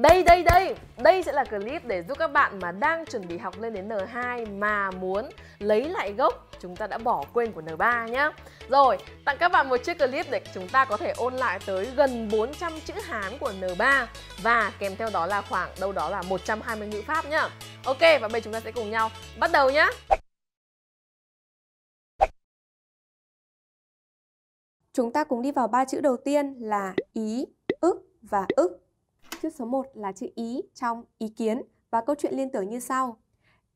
Đây đây đây, đây sẽ là clip để giúp các bạn mà đang chuẩn bị học lên đến N2 mà muốn lấy lại gốc chúng ta đã bỏ quên của N3 nhá. Rồi, tặng các bạn một chiếc clip để chúng ta có thể ôn lại tới gần 400 chữ Hán của N3 và kèm theo đó là khoảng đâu đó là 120 ngữ pháp nhá. Ok và bây giờ chúng ta sẽ cùng nhau bắt đầu nhá. Chúng ta cùng đi vào ba chữ đầu tiên là ý, ức và ức chữ số 1 là chữ ý trong ý kiến và câu chuyện liên tưởng như sau.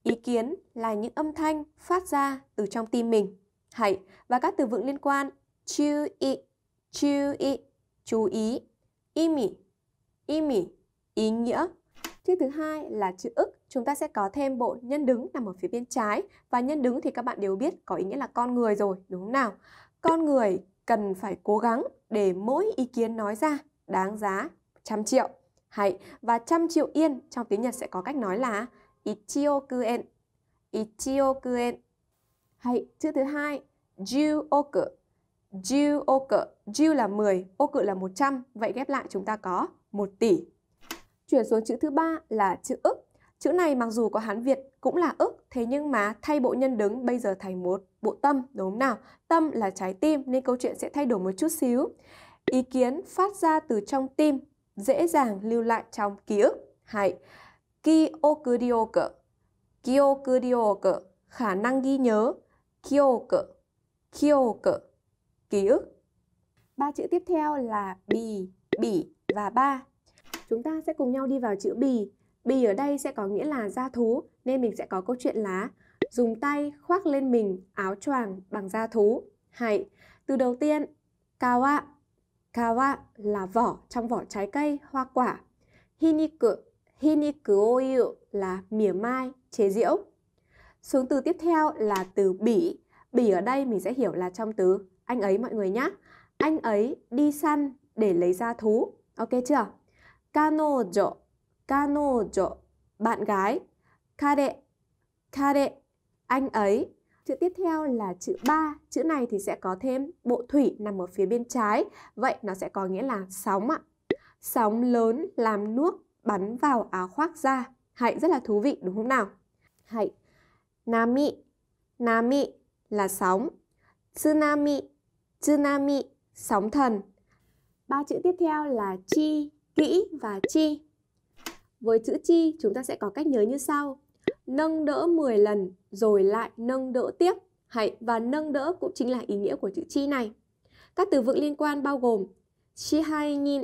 Ý kiến là những âm thanh phát ra từ trong tim mình. Hãy và các từ vựng liên quan chú ý, chú ý, chú ý, ý mỉ, ý mỉ, ý nghĩa. Chữ thứ hai là chữ ức. Chúng ta sẽ có thêm bộ nhân đứng nằm ở phía bên trái và nhân đứng thì các bạn đều biết có ý nghĩa là con người rồi, đúng không nào? Con người cần phải cố gắng để mỗi ý kiến nói ra đáng giá trăm triệu. Hay, và trăm triệu yên trong tiếng Nhật sẽ có cách nói là ichiokuen. Ichiokuen. Hay, chữ thứ hai, juoku. Juoku. Ju là 10, oku là 100. Vậy ghép lại chúng ta có 1 tỷ. Chuyển xuống chữ thứ ba là chữ ức. Chữ này mặc dù có Hán Việt cũng là ức, thế nhưng mà thay bộ nhân đứng bây giờ thành một bộ tâm, đúng không nào? Tâm là trái tim nên câu chuyện sẽ thay đổi một chút xíu. Ý kiến phát ra từ trong tim dễ dàng lưu lại trong ký ức. Hai, kyokuryoku. Kyokuryoku, khả năng ghi nhớ. Kyoku, kyoku, ký ức. Ba chữ tiếp theo là bì, bỉ và ba. Chúng ta sẽ cùng nhau đi vào chữ bì. Bì ở đây sẽ có nghĩa là da thú, nên mình sẽ có câu chuyện lá dùng tay khoác lên mình áo choàng bằng da thú. Hãy, từ đầu tiên, kawa Kawa là vỏ trong vỏ trái cây, hoa quả. Hiniku, hiniku oyu là mỉa mai, chế diễu. Xuống từ tiếp theo là từ bỉ. Bỉ ở đây mình sẽ hiểu là trong từ anh ấy mọi người nhé. Anh ấy đi săn để lấy ra thú. Ok chưa? Kanojo, kanojo, bạn gái. Kare, kare, anh ấy Chữ tiếp theo là chữ ba. Chữ này thì sẽ có thêm bộ thủy nằm ở phía bên trái. Vậy nó sẽ có nghĩa là sóng ạ. Sóng lớn làm nước bắn vào áo khoác ra. Hãy rất là thú vị đúng không nào? Hãy. Nami. Nami là sóng. Tsunami. Tsunami, sóng thần. Ba chữ tiếp theo là chi, kỹ và chi. Với chữ chi, chúng ta sẽ có cách nhớ như sau nâng đỡ 10 lần rồi lại nâng đỡ tiếp. Hãy và nâng đỡ cũng chính là ý nghĩa của chữ chi này. Các từ vựng liên quan bao gồm chi hai nhìn,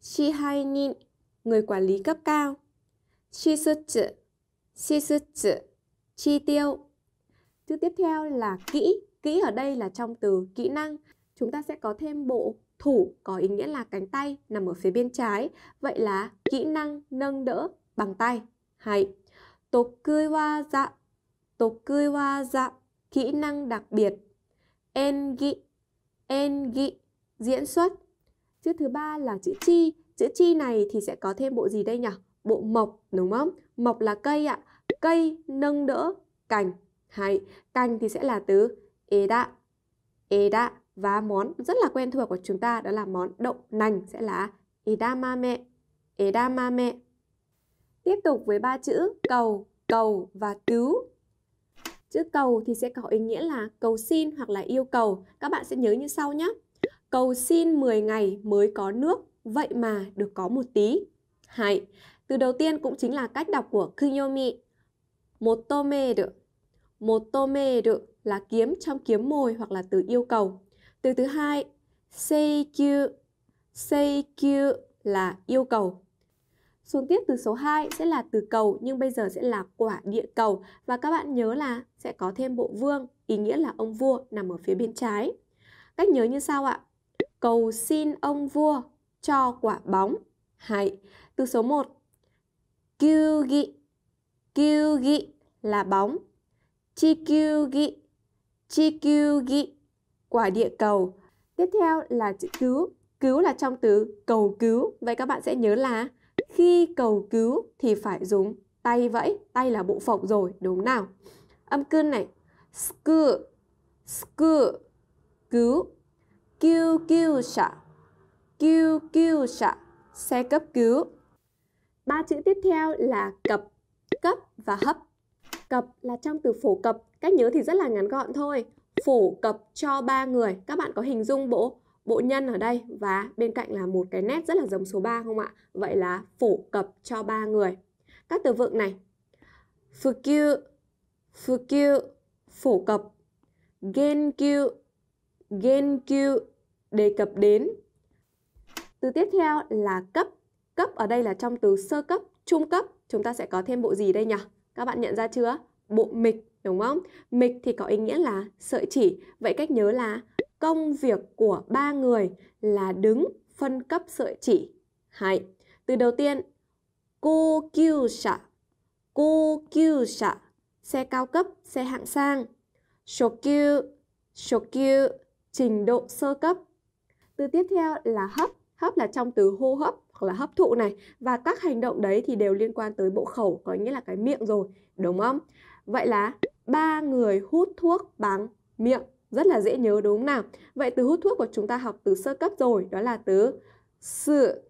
chi hai nhìn, người quản lý cấp cao, chi sư chữ, chi sư chữ, chi tiêu. Chữ tiếp theo là kỹ, kỹ ở đây là trong từ kỹ năng. Chúng ta sẽ có thêm bộ thủ có ý nghĩa là cánh tay nằm ở phía bên trái. Vậy là kỹ năng nâng đỡ bằng tay. hãy tộc tộc 得意技得意技 kỹ năng đặc biệt en gị, en gị diễn xuất chữ thứ ba là chữ chi chữ chi này thì sẽ có thêm bộ gì đây nhỉ bộ mộc đúng không mộc là cây ạ à. cây nâng đỡ cành hay cành thì sẽ là từ eda đạ và món rất là quen thuộc của chúng ta đó là món đậu nành sẽ là edamame edamame Tiếp tục với ba chữ cầu, cầu và cứu. Chữ cầu thì sẽ có ý nghĩa là cầu xin hoặc là yêu cầu. Các bạn sẽ nhớ như sau nhé. Cầu xin 10 ngày mới có nước, vậy mà được có một tí. Hay, từ đầu tiên cũng chính là cách đọc của Kunyomi. Motomeru. Motomeru là kiếm trong kiếm mồi hoặc là từ yêu cầu. Từ thứ hai, seikyu. Seikyu là yêu cầu. Xuống tiếp từ số 2 sẽ là từ cầu nhưng bây giờ sẽ là quả địa cầu và các bạn nhớ là sẽ có thêm bộ vương, ý nghĩa là ông vua nằm ở phía bên trái. Cách nhớ như sau ạ. Cầu xin ông vua cho quả bóng. Hãy. Từ số 1. Kyugi. Kyugi là bóng. Chikyugi. Chikyugi quả địa cầu. Tiếp theo là chữ cứu. Cứu là trong từ cầu cứu. Vậy các bạn sẽ nhớ là khi cầu cứu thì phải dùng tay vẫy, tay là bộ phận rồi, đúng nào? Âm cưng này, sku, sku, cứu, kêu kêu xạ, kêu kêu xạ, xe cấp cứu. Ba chữ tiếp theo là cập, cấp và hấp. Cập là trong từ phổ cập, cách nhớ thì rất là ngắn gọn thôi. Phổ cập cho ba người, các bạn có hình dung bộ bộ nhân ở đây và bên cạnh là một cái nét rất là giống số 3 không ạ? Vậy là phổ cập cho ba người. Các từ vựng này. Phù kiu, phù kiu, phổ cập. Gen kiu, gen kiu, đề cập đến. Từ tiếp theo là cấp. Cấp ở đây là trong từ sơ cấp, trung cấp. Chúng ta sẽ có thêm bộ gì đây nhỉ? Các bạn nhận ra chưa? Bộ mịch, đúng không? Mịch thì có ý nghĩa là sợi chỉ. Vậy cách nhớ là Công việc của ba người là đứng phân cấp sợi chỉ. Hai. Từ đầu tiên, cô kêu sạ. Cô kêu sạ. Xe cao cấp, xe hạng sang. Shokyu, shokyu, trình độ sơ cấp. Từ tiếp theo là hấp. Hấp là trong từ hô hấp hoặc là hấp thụ này. Và các hành động đấy thì đều liên quan tới bộ khẩu, có nghĩa là cái miệng rồi, đúng không? Vậy là ba người hút thuốc bằng miệng rất là dễ nhớ đúng không nào? Vậy từ hút thuốc của chúng ta học từ sơ cấp rồi, đó là từ sự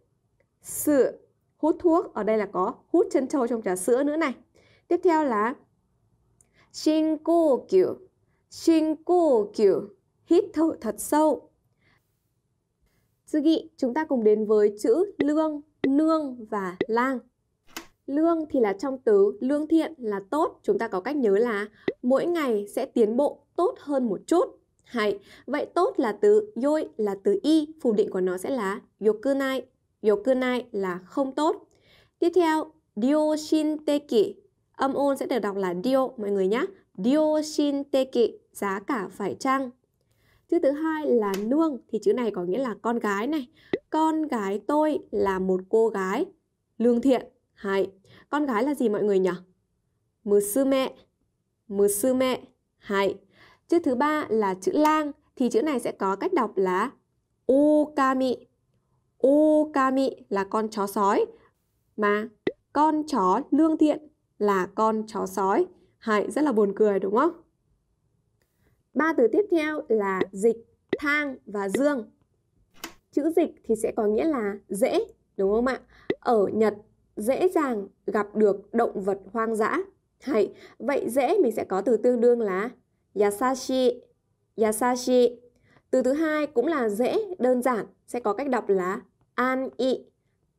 sự hút thuốc ở đây là có hút chân trâu trong trà sữa nữa này. Tiếp theo là xin cô kiểu xin cô kiểu hít thở thật sâu. Tsugi, chúng ta cùng đến với chữ lương, nương và lang. Lương thì là trong từ lương thiện là tốt, chúng ta có cách nhớ là mỗi ngày sẽ tiến bộ tốt hơn một chút. Hay, vậy tốt là từ yoi là từ y, phủ định của nó sẽ là yokunai. Yokunai là không tốt. Tiếp theo, dioshinteki. Âm ôn sẽ được đọc là dio mọi người nhé. Dioshinteki, giá cả phải chăng. Chữ thứ hai là nương thì chữ này có nghĩa là con gái này. Con gái tôi là một cô gái lương thiện. Hay, con gái là gì mọi người nhỉ? Musume. Musume. Hay. Chữ thứ ba là chữ lang thì chữ này sẽ có cách đọc là okami. Okami là con chó sói mà con chó lương thiện là con chó sói. Hãy rất là buồn cười đúng không? Ba từ tiếp theo là dịch, thang và dương. Chữ dịch thì sẽ có nghĩa là dễ, đúng không ạ? Ở Nhật dễ dàng gặp được động vật hoang dã. Hay, vậy dễ mình sẽ có từ tương đương là Yasashi, yasashi. Từ thứ hai cũng là dễ, đơn giản, sẽ có cách đọc là an i,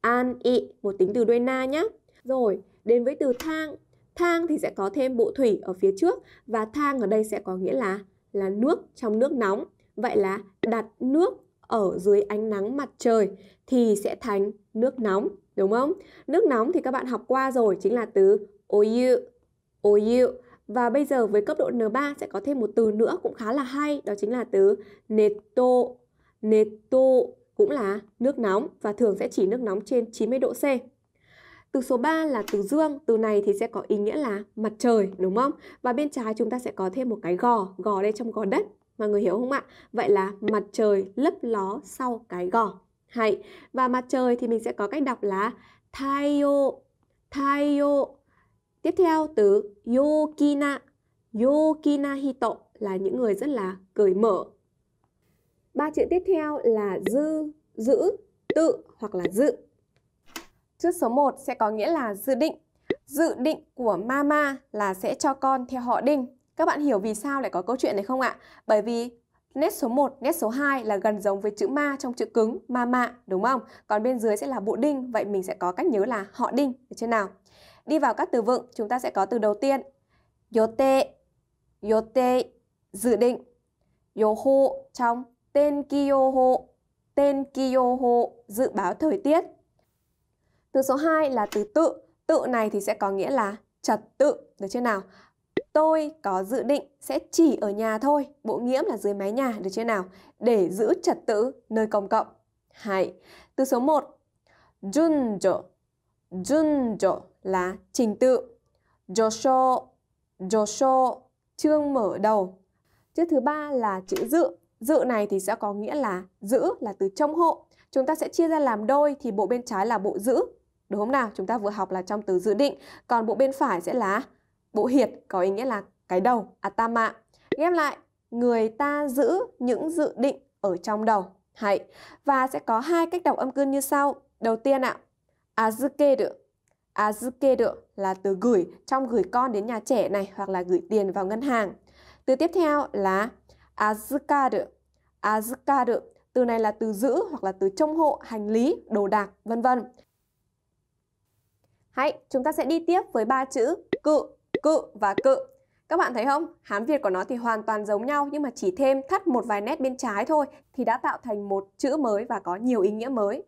an i. một tính từ đuôi na nhé. Rồi, đến với từ thang. Thang thì sẽ có thêm bộ thủy ở phía trước và thang ở đây sẽ có nghĩa là là nước trong nước nóng. Vậy là đặt nước ở dưới ánh nắng mặt trời thì sẽ thành nước nóng, đúng không? Nước nóng thì các bạn học qua rồi, chính là từ oyu, oyu. Và bây giờ với cấp độ N3 sẽ có thêm một từ nữa cũng khá là hay, đó chính là từ netto. Netto cũng là nước nóng và thường sẽ chỉ nước nóng trên 90 độ C. Từ số 3 là từ dương, từ này thì sẽ có ý nghĩa là mặt trời đúng không? Và bên trái chúng ta sẽ có thêm một cái gò, gò đây trong gò đất. Mọi người hiểu không ạ? Vậy là mặt trời lấp ló sau cái gò. Hay. Và mặt trời thì mình sẽ có cách đọc là Taiyo, Taiyo Tiếp theo từ yokina. Yokina hito là những người rất là cởi mở. Ba chữ tiếp theo là dư, giữ, tự hoặc là dự. Chữ số 1 sẽ có nghĩa là dự định. Dự định của mama là sẽ cho con theo họ đinh. Các bạn hiểu vì sao lại có câu chuyện này không ạ? Bởi vì nét số 1, nét số 2 là gần giống với chữ ma trong chữ cứng, mama, đúng không? Còn bên dưới sẽ là bộ đinh, vậy mình sẽ có cách nhớ là họ đinh, được chưa nào? Đi vào các từ vựng, chúng ta sẽ có từ đầu tiên. Yote, yote, dự định. Yoho trong tên kiyoho, tên kiyoho, dự báo thời tiết. Từ số 2 là từ tự. Tự này thì sẽ có nghĩa là trật tự, được chưa nào? Tôi có dự định sẽ chỉ ở nhà thôi, bộ nghĩa là dưới mái nhà, được chưa nào? Để giữ trật tự nơi công cộng. Hay. Từ số 1. Junjo. Junjo là trình tự. Josho, josho, chương mở đầu. Chữ thứ ba là chữ dự. Dự này thì sẽ có nghĩa là giữ là từ trong hộ. Chúng ta sẽ chia ra làm đôi thì bộ bên trái là bộ giữ. Đúng không nào? Chúng ta vừa học là trong từ dự định. Còn bộ bên phải sẽ là bộ hiệt có ý nghĩa là cái đầu, atama. Ghép lại, người ta giữ những dự định ở trong đầu. Hay. Và sẽ có hai cách đọc âm cương như sau. Đầu tiên ạ, azukeru azuke à, được là từ gửi trong gửi con đến nhà trẻ này hoặc là gửi tiền vào ngân hàng. Từ tiếp theo là azuka à, được. À, azuka được. Từ này là từ giữ hoặc là từ trông hộ, hành lý, đồ đạc, vân vân. Hãy, chúng ta sẽ đi tiếp với ba chữ cự, cự và cự. Các bạn thấy không? Hán Việt của nó thì hoàn toàn giống nhau nhưng mà chỉ thêm thắt một vài nét bên trái thôi thì đã tạo thành một chữ mới và có nhiều ý nghĩa mới.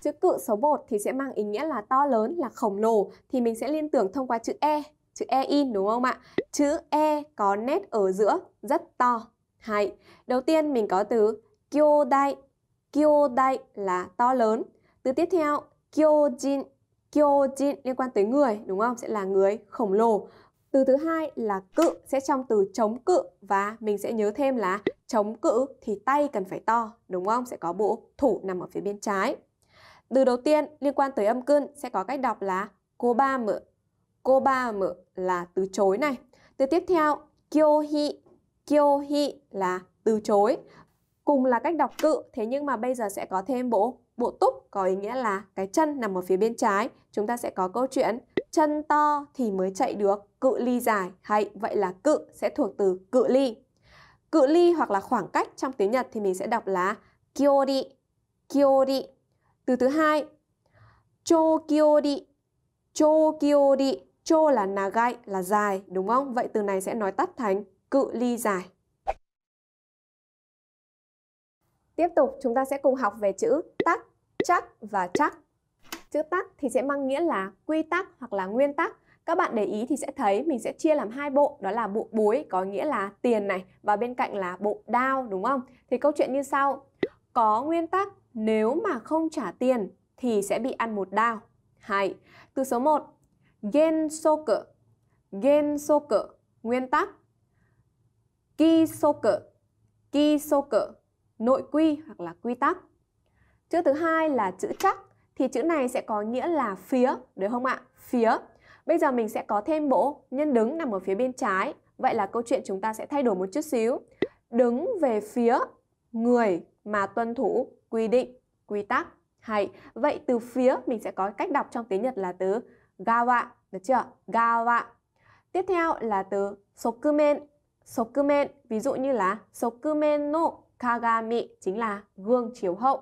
Chữ cự số 1 thì sẽ mang ý nghĩa là to lớn, là khổng lồ thì mình sẽ liên tưởng thông qua chữ E, chữ E in đúng không ạ? Chữ E có nét ở giữa rất to. Hay. Đầu tiên mình có từ kyodai. Kyodai là to lớn. Từ tiếp theo kyojin. Kyojin liên quan tới người đúng không? Sẽ là người khổng lồ. Từ thứ hai là cự sẽ trong từ chống cự và mình sẽ nhớ thêm là chống cự thì tay cần phải to đúng không? Sẽ có bộ thủ nằm ở phía bên trái. Từ đầu tiên liên quan tới âm cân sẽ có cách đọc là cô ba mở. Cô ba mở là từ chối này. Từ tiếp theo, kyo hi. Kyo hi là từ chối. Cùng là cách đọc cự, thế nhưng mà bây giờ sẽ có thêm bộ bộ túc có ý nghĩa là cái chân nằm ở phía bên trái. Chúng ta sẽ có câu chuyện chân to thì mới chạy được, cự ly dài. Hay vậy là cự sẽ thuộc từ cự ly. Cự ly hoặc là khoảng cách trong tiếng Nhật thì mình sẽ đọc là kyori. Kyori từ thứ hai, chokiori. Chokiori, cho là nagai, là dài, đúng không? Vậy từ này sẽ nói tắt thành cự ly dài. Tiếp tục chúng ta sẽ cùng học về chữ tắc, chắc và chắc. Chữ tắc thì sẽ mang nghĩa là quy tắc hoặc là nguyên tắc. Các bạn để ý thì sẽ thấy mình sẽ chia làm hai bộ, đó là bộ búi có nghĩa là tiền này và bên cạnh là bộ đao đúng không? Thì câu chuyện như sau. Có nguyên tắc nếu mà không trả tiền thì sẽ bị ăn một đao. Hai. Từ số 1. Gen soku. Gen soku. Nguyên tắc. Ki soku. Ki soku. Nội quy hoặc là quy tắc. Chữ thứ hai là chữ chắc thì chữ này sẽ có nghĩa là phía, được không ạ? Phía. Bây giờ mình sẽ có thêm bộ nhân đứng nằm ở phía bên trái. Vậy là câu chuyện chúng ta sẽ thay đổi một chút xíu. Đứng về phía người mà tuân thủ quy định, quy tắc. Hay, vậy từ phía mình sẽ có cách đọc trong tiếng Nhật là từ gawa, được chưa? Gawa. Tiếp theo là từ sokumen, sokumen, ví dụ như là sokumen no kagami chính là gương chiếu hậu.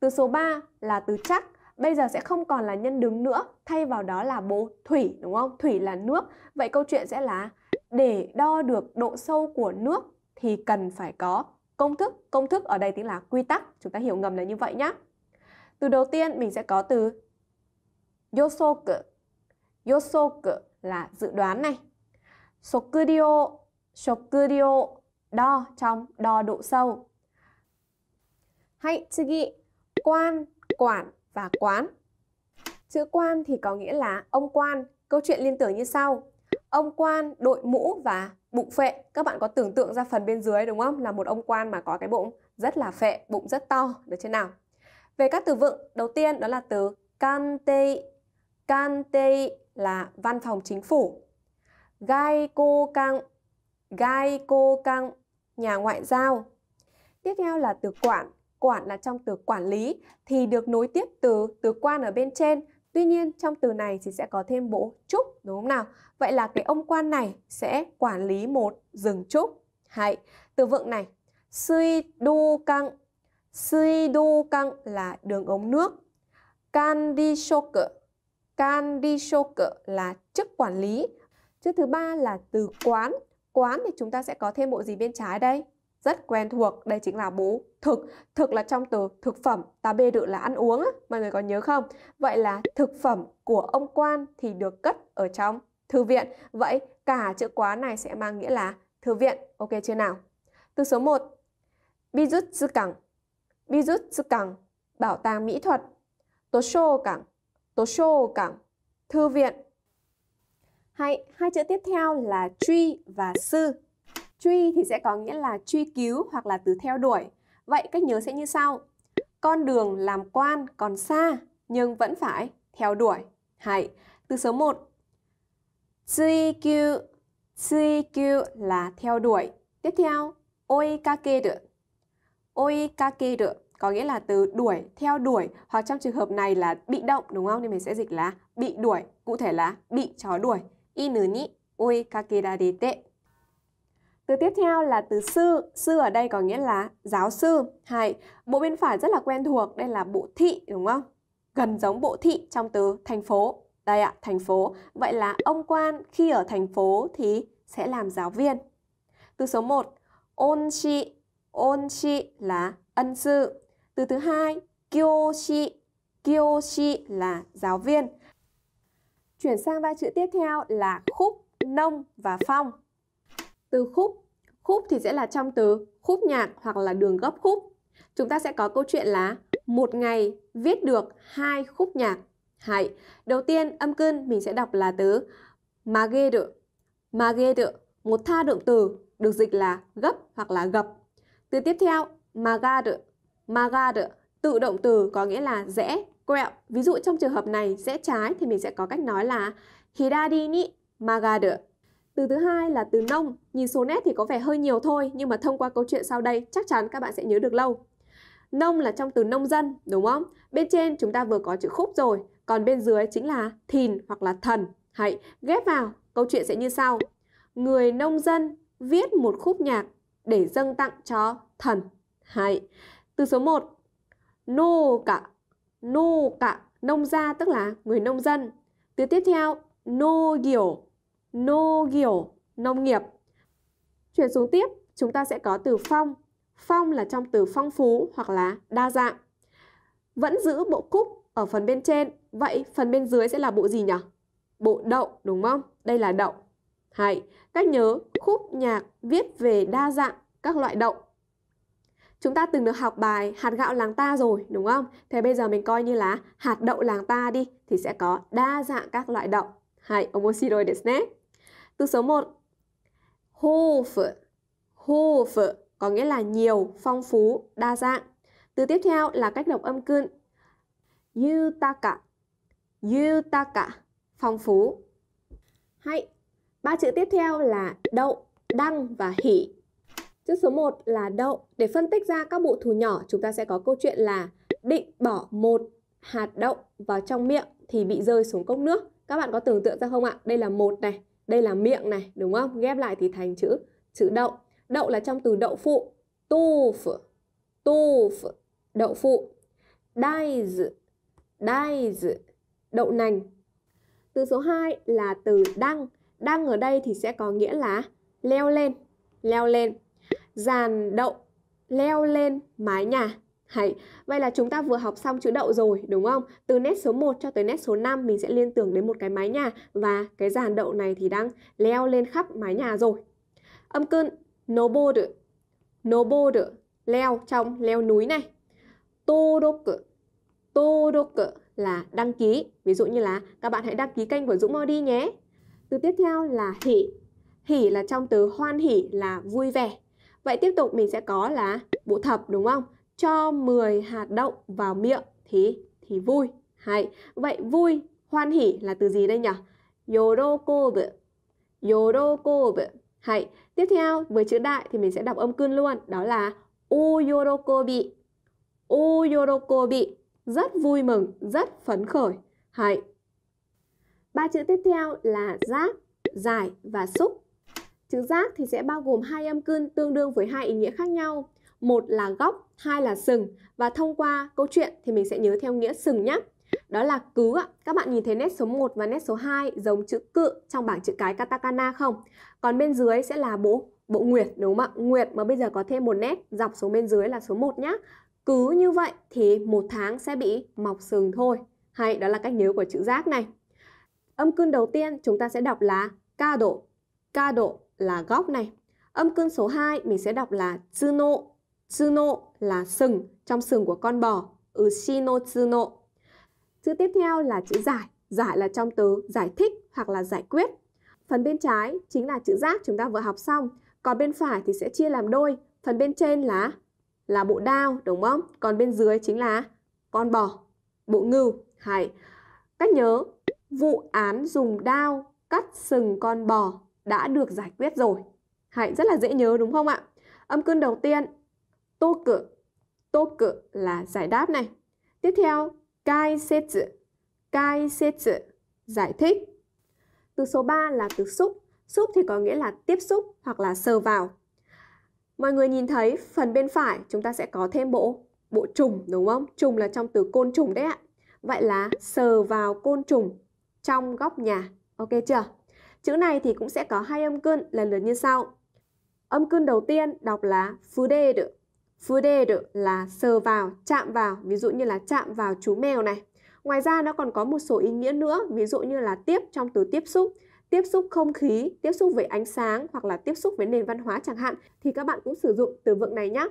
Từ số 3 là từ chắc, bây giờ sẽ không còn là nhân đứng nữa, thay vào đó là bố thủy đúng không? Thủy là nước. Vậy câu chuyện sẽ là để đo được độ sâu của nước thì cần phải có công thức công thức ở đây tiếng là quy tắc chúng ta hiểu ngầm là như vậy nhé từ đầu tiên mình sẽ có từ yosoku yosoku là dự đoán này sokudio sokudio đo trong đo độ sâu hãy tsugi quan quản và quán chữ quan thì có nghĩa là ông quan câu chuyện liên tưởng như sau ông quan đội mũ và bụng phệ các bạn có tưởng tượng ra phần bên dưới đúng không là một ông quan mà có cái bụng rất là phệ bụng rất to được chưa nào về các từ vựng đầu tiên đó là từ kante kante là văn phòng chính phủ gai cô căng gai cô căng nhà ngoại giao tiếp theo là từ quản quản là trong từ quản lý thì được nối tiếp từ từ quan ở bên trên Tuy nhiên trong từ này thì sẽ có thêm bộ trúc đúng không nào? Vậy là cái ông quan này sẽ quản lý một rừng trúc. Hay từ vựng này suy đu căng suy đu căng là đường ống nước. Can đi shock can đi shock là chức quản lý. Chữ thứ ba là từ quán. Quán thì chúng ta sẽ có thêm bộ gì bên trái đây? rất quen thuộc đây chính là bú thực thực là trong từ thực phẩm Ta bê đự là ăn uống mọi người có nhớ không vậy là thực phẩm của ông quan thì được cất ở trong thư viện vậy cả chữ quá này sẽ mang nghĩa là thư viện ok chưa nào từ số 1 bijutsu cảng bijutsu cảng bảo tàng mỹ thuật tosho cảng tosho cảng thư viện hay hai chữ tiếp theo là truy và sư Truy thì sẽ có nghĩa là truy cứu hoặc là từ theo đuổi. Vậy cách nhớ sẽ như sau. Con đường làm quan còn xa nhưng vẫn phải theo đuổi. Hay từ số 1. Truy cứu, truy cứu là theo đuổi. Tiếp theo, được, oikakeru. được có nghĩa là từ đuổi, theo đuổi hoặc trong trường hợp này là bị động đúng không? Nên mình sẽ dịch là bị đuổi, cụ thể là bị chó đuổi. Inu ni oikakerarete từ tiếp theo là từ sư, sư ở đây có nghĩa là giáo sư. Hay, bộ bên phải rất là quen thuộc, đây là bộ thị đúng không? Gần giống bộ thị trong từ thành phố. Đây ạ, thành phố. Vậy là ông quan khi ở thành phố thì sẽ làm giáo viên. Từ số 1, ôn chi, ôn chi là ân sư. Từ thứ hai, kyo shi, kyo shi là giáo viên. Chuyển sang ba chữ tiếp theo là khúc, nông và phong từ khúc. Khúc thì sẽ là trong từ khúc nhạc hoặc là đường gấp khúc. Chúng ta sẽ có câu chuyện là một ngày viết được hai khúc nhạc. Hay. Đầu tiên âm cưng mình sẽ đọc là từ mageru. Mageru, một tha động từ được dịch là gấp hoặc là gập. Từ tiếp theo magaru. Magaru, tự động từ có nghĩa là rẽ, quẹo. Ví dụ trong trường hợp này rẽ trái thì mình sẽ có cách nói là hirari ni magaru. Từ thứ hai là từ nông, nhìn số nét thì có vẻ hơi nhiều thôi nhưng mà thông qua câu chuyện sau đây chắc chắn các bạn sẽ nhớ được lâu. Nông là trong từ nông dân, đúng không? Bên trên chúng ta vừa có chữ khúc rồi, còn bên dưới chính là thìn hoặc là thần. Hãy ghép vào, câu chuyện sẽ như sau. Người nông dân viết một khúc nhạc để dâng tặng cho thần. Hãy. Từ số 1. Nô cả. Nô cả. Nông gia tức là người nông dân. Từ tiếp theo. Nô kiểu nô kiểu nông nghiệp. Chuyển xuống tiếp, chúng ta sẽ có từ phong. Phong là trong từ phong phú hoặc là đa dạng. Vẫn giữ bộ cúc ở phần bên trên. Vậy phần bên dưới sẽ là bộ gì nhỉ? Bộ đậu đúng không? Đây là đậu. hãy cách nhớ khúc nhạc viết về đa dạng các loại đậu. Chúng ta từng được học bài hạt gạo làng ta rồi đúng không? Thế bây giờ mình coi như là hạt đậu làng ta đi thì sẽ có đa dạng các loại đậu. Hay, omoshiroi desu ne. Từ số 1 Hof Hof có nghĩa là nhiều, phong phú, đa dạng. Từ tiếp theo là cách đọc âm cương. Yutaka Yutaka phong phú. Hay, ba chữ tiếp theo là đậu, đăng và hỉ. Chữ số 1 là đậu. Để phân tích ra các bộ thù nhỏ, chúng ta sẽ có câu chuyện là định bỏ một hạt đậu vào trong miệng thì bị rơi xuống cốc nước. Các bạn có tưởng tượng ra không ạ? Đây là một này, đây là miệng này đúng không ghép lại thì thành chữ chữ đậu đậu là trong từ đậu phụ tu phở tu phở đậu phụ đai dự đai dự đậu nành từ số 2 là từ đăng đăng ở đây thì sẽ có nghĩa là leo lên leo lên dàn đậu leo lên mái nhà hay, vậy là chúng ta vừa học xong chữ đậu rồi, đúng không? Từ nét số 1 cho tới nét số 5 mình sẽ liên tưởng đến một cái mái nhà và cái giàn đậu này thì đang leo lên khắp mái nhà rồi. Âm cơn noboru, noboru, leo trong leo núi này. Todoku, todoku là đăng ký. Ví dụ như là các bạn hãy đăng ký kênh của Dũng Modi nhé. Từ tiếp theo là hỉ. Hỉ là trong từ hoan hỉ là vui vẻ. Vậy tiếp tục mình sẽ có là bộ thập đúng không? cho 10 hạt đậu vào miệng thì thì vui. Hay. Vậy vui, hoan hỉ là từ gì đây nhỉ? Yorokobu. Yorokobu. Hay. Tiếp theo với chữ đại thì mình sẽ đọc âm cun luôn, đó là o yorokobi. O yorokobi, rất vui mừng, rất phấn khởi. Hay. Ba chữ tiếp theo là giác, giải và xúc. Chữ giác thì sẽ bao gồm hai âm cưng tương đương với hai ý nghĩa khác nhau một là góc, hai là sừng và thông qua câu chuyện thì mình sẽ nhớ theo nghĩa sừng nhé. Đó là cứ ạ. Các bạn nhìn thấy nét số 1 và nét số 2 giống chữ cự trong bảng chữ cái katakana không? Còn bên dưới sẽ là bộ bộ nguyệt đúng không ạ? Nguyệt mà bây giờ có thêm một nét dọc xuống bên dưới là số 1 nhá. Cứ như vậy thì một tháng sẽ bị mọc sừng thôi. Hay đó là cách nhớ của chữ giác này. Âm cương đầu tiên chúng ta sẽ đọc là ka độ. ka độ là góc này. Âm cương số 2 mình sẽ đọc là tsuno Tsuno là sừng, trong sừng của con bò. Ushino tsuno. Chữ tiếp theo là chữ giải. Giải là trong từ giải thích hoặc là giải quyết. Phần bên trái chính là chữ giác chúng ta vừa học xong. Còn bên phải thì sẽ chia làm đôi. Phần bên trên là là bộ đao, đúng không? Còn bên dưới chính là con bò, bộ ngưu. Hay. Cách nhớ, vụ án dùng đao cắt sừng con bò đã được giải quyết rồi. Hãy rất là dễ nhớ đúng không ạ? Âm cương đầu tiên tô tô toku là giải đáp này tiếp theo kai setsu kai setsu giải thích từ số 3 là từ xúc xúc thì có nghĩa là tiếp xúc hoặc là sờ vào mọi người nhìn thấy phần bên phải chúng ta sẽ có thêm bộ bộ trùng đúng không trùng là trong từ côn trùng đấy ạ vậy là sờ vào côn trùng trong góc nhà ok chưa chữ này thì cũng sẽ có hai âm cơn lần lượt như sau âm cơn đầu tiên đọc là phú đê được Fudere là sờ vào, chạm vào, ví dụ như là chạm vào chú mèo này. Ngoài ra nó còn có một số ý nghĩa nữa, ví dụ như là tiếp trong từ tiếp xúc, tiếp xúc không khí, tiếp xúc với ánh sáng hoặc là tiếp xúc với nền văn hóa chẳng hạn thì các bạn cũng sử dụng từ vựng này nhé.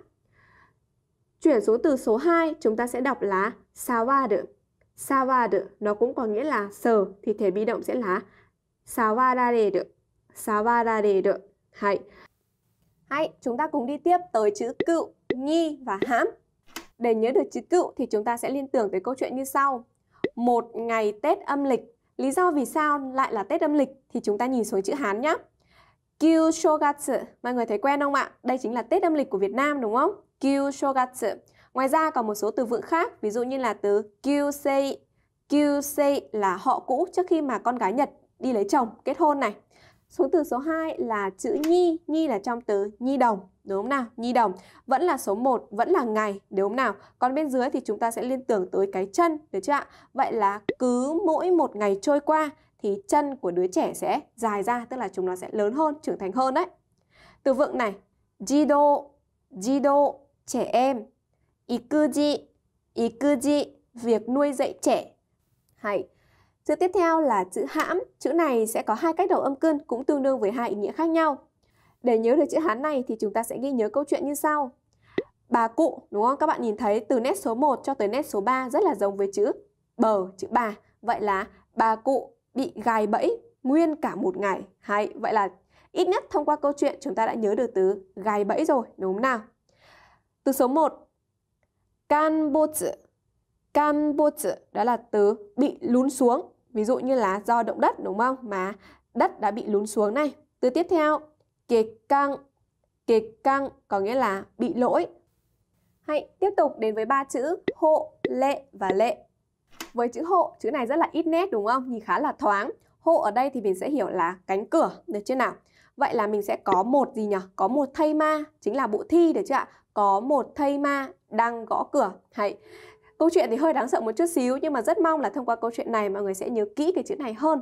Chuyển số từ số 2 chúng ta sẽ đọc là savade. Savade nó cũng có nghĩa là sờ thì thể bi động sẽ là savadade. Savadade. Hay. Hay, chúng ta cùng đi tiếp tới chữ cựu nhi và hãm. Để nhớ được chữ cựu thì chúng ta sẽ liên tưởng tới câu chuyện như sau. Một ngày Tết âm lịch. Lý do vì sao lại là Tết âm lịch thì chúng ta nhìn xuống chữ Hán nhé. Kyu Shogatsu. Mọi người thấy quen không ạ? Đây chính là Tết âm lịch của Việt Nam đúng không? Kyu Shogatsu. Ngoài ra còn một số từ vựng khác, ví dụ như là từ Kyusei. Kyusei là họ cũ trước khi mà con gái Nhật đi lấy chồng, kết hôn này. Xuống từ số 2 là chữ nhi, nhi là trong từ nhi đồng đúng không nào? Nhi đồng vẫn là số 1, vẫn là ngày, đúng không nào? Còn bên dưới thì chúng ta sẽ liên tưởng tới cái chân, được chưa ạ? Vậy là cứ mỗi một ngày trôi qua thì chân của đứa trẻ sẽ dài ra, tức là chúng nó sẽ lớn hơn, trưởng thành hơn đấy. Từ vựng này, jido, jido, trẻ em, ikuji, ikuji, việc nuôi dạy trẻ. Hay. Chữ tiếp theo là chữ hãm, chữ này sẽ có hai cách đầu âm cân cũng tương đương với hai ý nghĩa khác nhau. Để nhớ được chữ Hán này thì chúng ta sẽ ghi nhớ câu chuyện như sau. Bà cụ, đúng không? Các bạn nhìn thấy từ nét số 1 cho tới nét số 3 rất là giống với chữ bờ, chữ bà. Vậy là bà cụ bị gài bẫy nguyên cả một ngày. Hay, vậy là ít nhất thông qua câu chuyện chúng ta đã nhớ được từ gài bẫy rồi, đúng không nào? Từ số 1, kanbotsu. Kanbotsu, đó là từ bị lún xuống. Ví dụ như là do động đất, đúng không? Mà đất đã bị lún xuống này. Từ tiếp theo, kiệt căng kiệt căng có nghĩa là bị lỗi hãy tiếp tục đến với ba chữ hộ lệ và lệ với chữ hộ chữ này rất là ít nét đúng không nhìn khá là thoáng hộ ở đây thì mình sẽ hiểu là cánh cửa được chưa nào vậy là mình sẽ có một gì nhỉ có một thây ma chính là bộ thi được chưa ạ có một thây ma đang gõ cửa hãy câu chuyện thì hơi đáng sợ một chút xíu nhưng mà rất mong là thông qua câu chuyện này mọi người sẽ nhớ kỹ cái chữ này hơn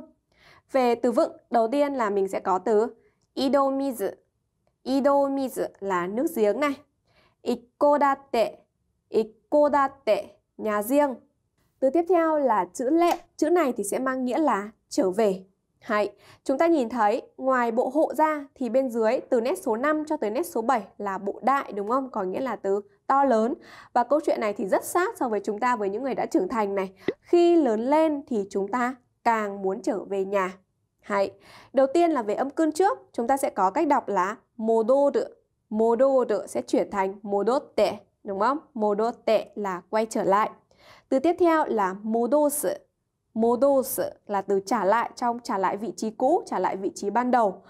về từ vựng đầu tiên là mình sẽ có từ Idomizu. Idomizu là nước giếng này. Ikkodate. Ikkodate, nhà riêng. Từ tiếp theo là chữ lệ. Chữ này thì sẽ mang nghĩa là trở về. Hay, chúng ta nhìn thấy ngoài bộ hộ ra thì bên dưới từ nét số 5 cho tới nét số 7 là bộ đại đúng không? Có nghĩa là từ to lớn. Và câu chuyện này thì rất sát so với chúng ta với những người đã trưởng thành này. Khi lớn lên thì chúng ta càng muốn trở về nhà đầu tiên là về âm cương trước, chúng ta sẽ có cách đọc là modoru. Modoru sẽ chuyển thành modotte, đúng không? Modotte là quay trở lại. Từ tiếp theo là modosu. Modosu là từ trả lại trong trả lại vị trí cũ, trả lại vị trí ban đầu.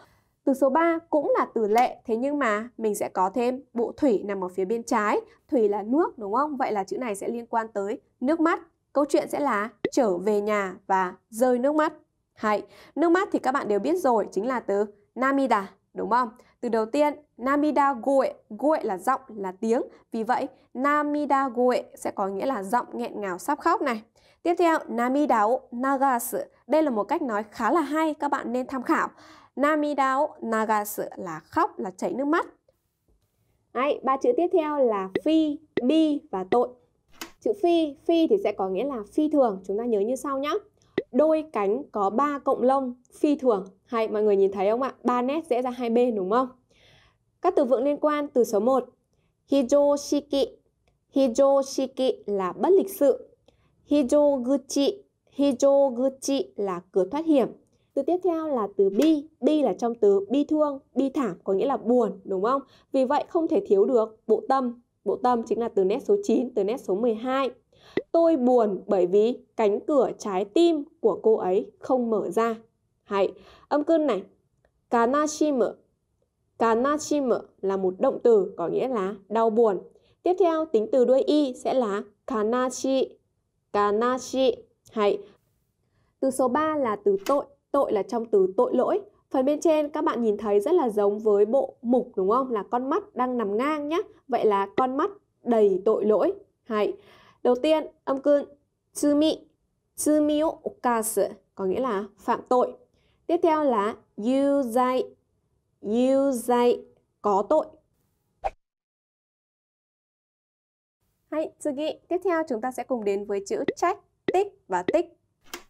Từ số 3 cũng là từ lệ, thế nhưng mà mình sẽ có thêm bộ thủy nằm ở phía bên trái. Thủy là nước, đúng không? Vậy là chữ này sẽ liên quan tới nước mắt. Câu chuyện sẽ là trở về nhà và rơi nước mắt. Hay, nước mắt thì các bạn đều biết rồi, chính là từ namida, đúng không? Từ đầu tiên, namida goe, goe là giọng, là tiếng. Vì vậy, namida goe sẽ có nghĩa là giọng nghẹn ngào sắp khóc này. Tiếp theo, namida nagasu. Đây là một cách nói khá là hay, các bạn nên tham khảo. namida nagasu là khóc, là chảy nước mắt. Đấy, ba chữ tiếp theo là phi, bi và tội. Chữ phi, phi thì sẽ có nghĩa là phi thường, chúng ta nhớ như sau nhé đôi cánh có 3 cộng lông phi thường. Hay mọi người nhìn thấy không ạ? ba nét rẽ ra hai bên đúng không? Các từ vựng liên quan từ số 1. Hijoshiki. Hijoshiki là bất lịch sự. Hijoguchi. Hijoguchi là cửa thoát hiểm. Từ tiếp theo là từ bi, bi là trong từ bi thương, bi thảm có nghĩa là buồn đúng không? Vì vậy không thể thiếu được bộ tâm. Bộ tâm chính là từ nét số 9, từ nét số 12. Tôi buồn bởi vì cánh cửa trái tim của cô ấy không mở ra. Hãy âm cơn này. Kanashimu. Kanashimu là một động từ có nghĩa là đau buồn. Tiếp theo tính từ đuôi y sẽ là kanashi. Kanashi. Hãy từ số 3 là từ tội. Tội là trong từ tội lỗi. Phần bên trên các bạn nhìn thấy rất là giống với bộ mục đúng không? Là con mắt đang nằm ngang nhé. Vậy là con mắt đầy tội lỗi. Hãy Đầu tiên, âm cương tsumi, tsumi o okasu, có nghĩa là phạm tội. Tiếp theo là yuzai, yuzai, có tội. Hay, tsugi, tiếp theo chúng ta sẽ cùng đến với chữ trách, tích và tích.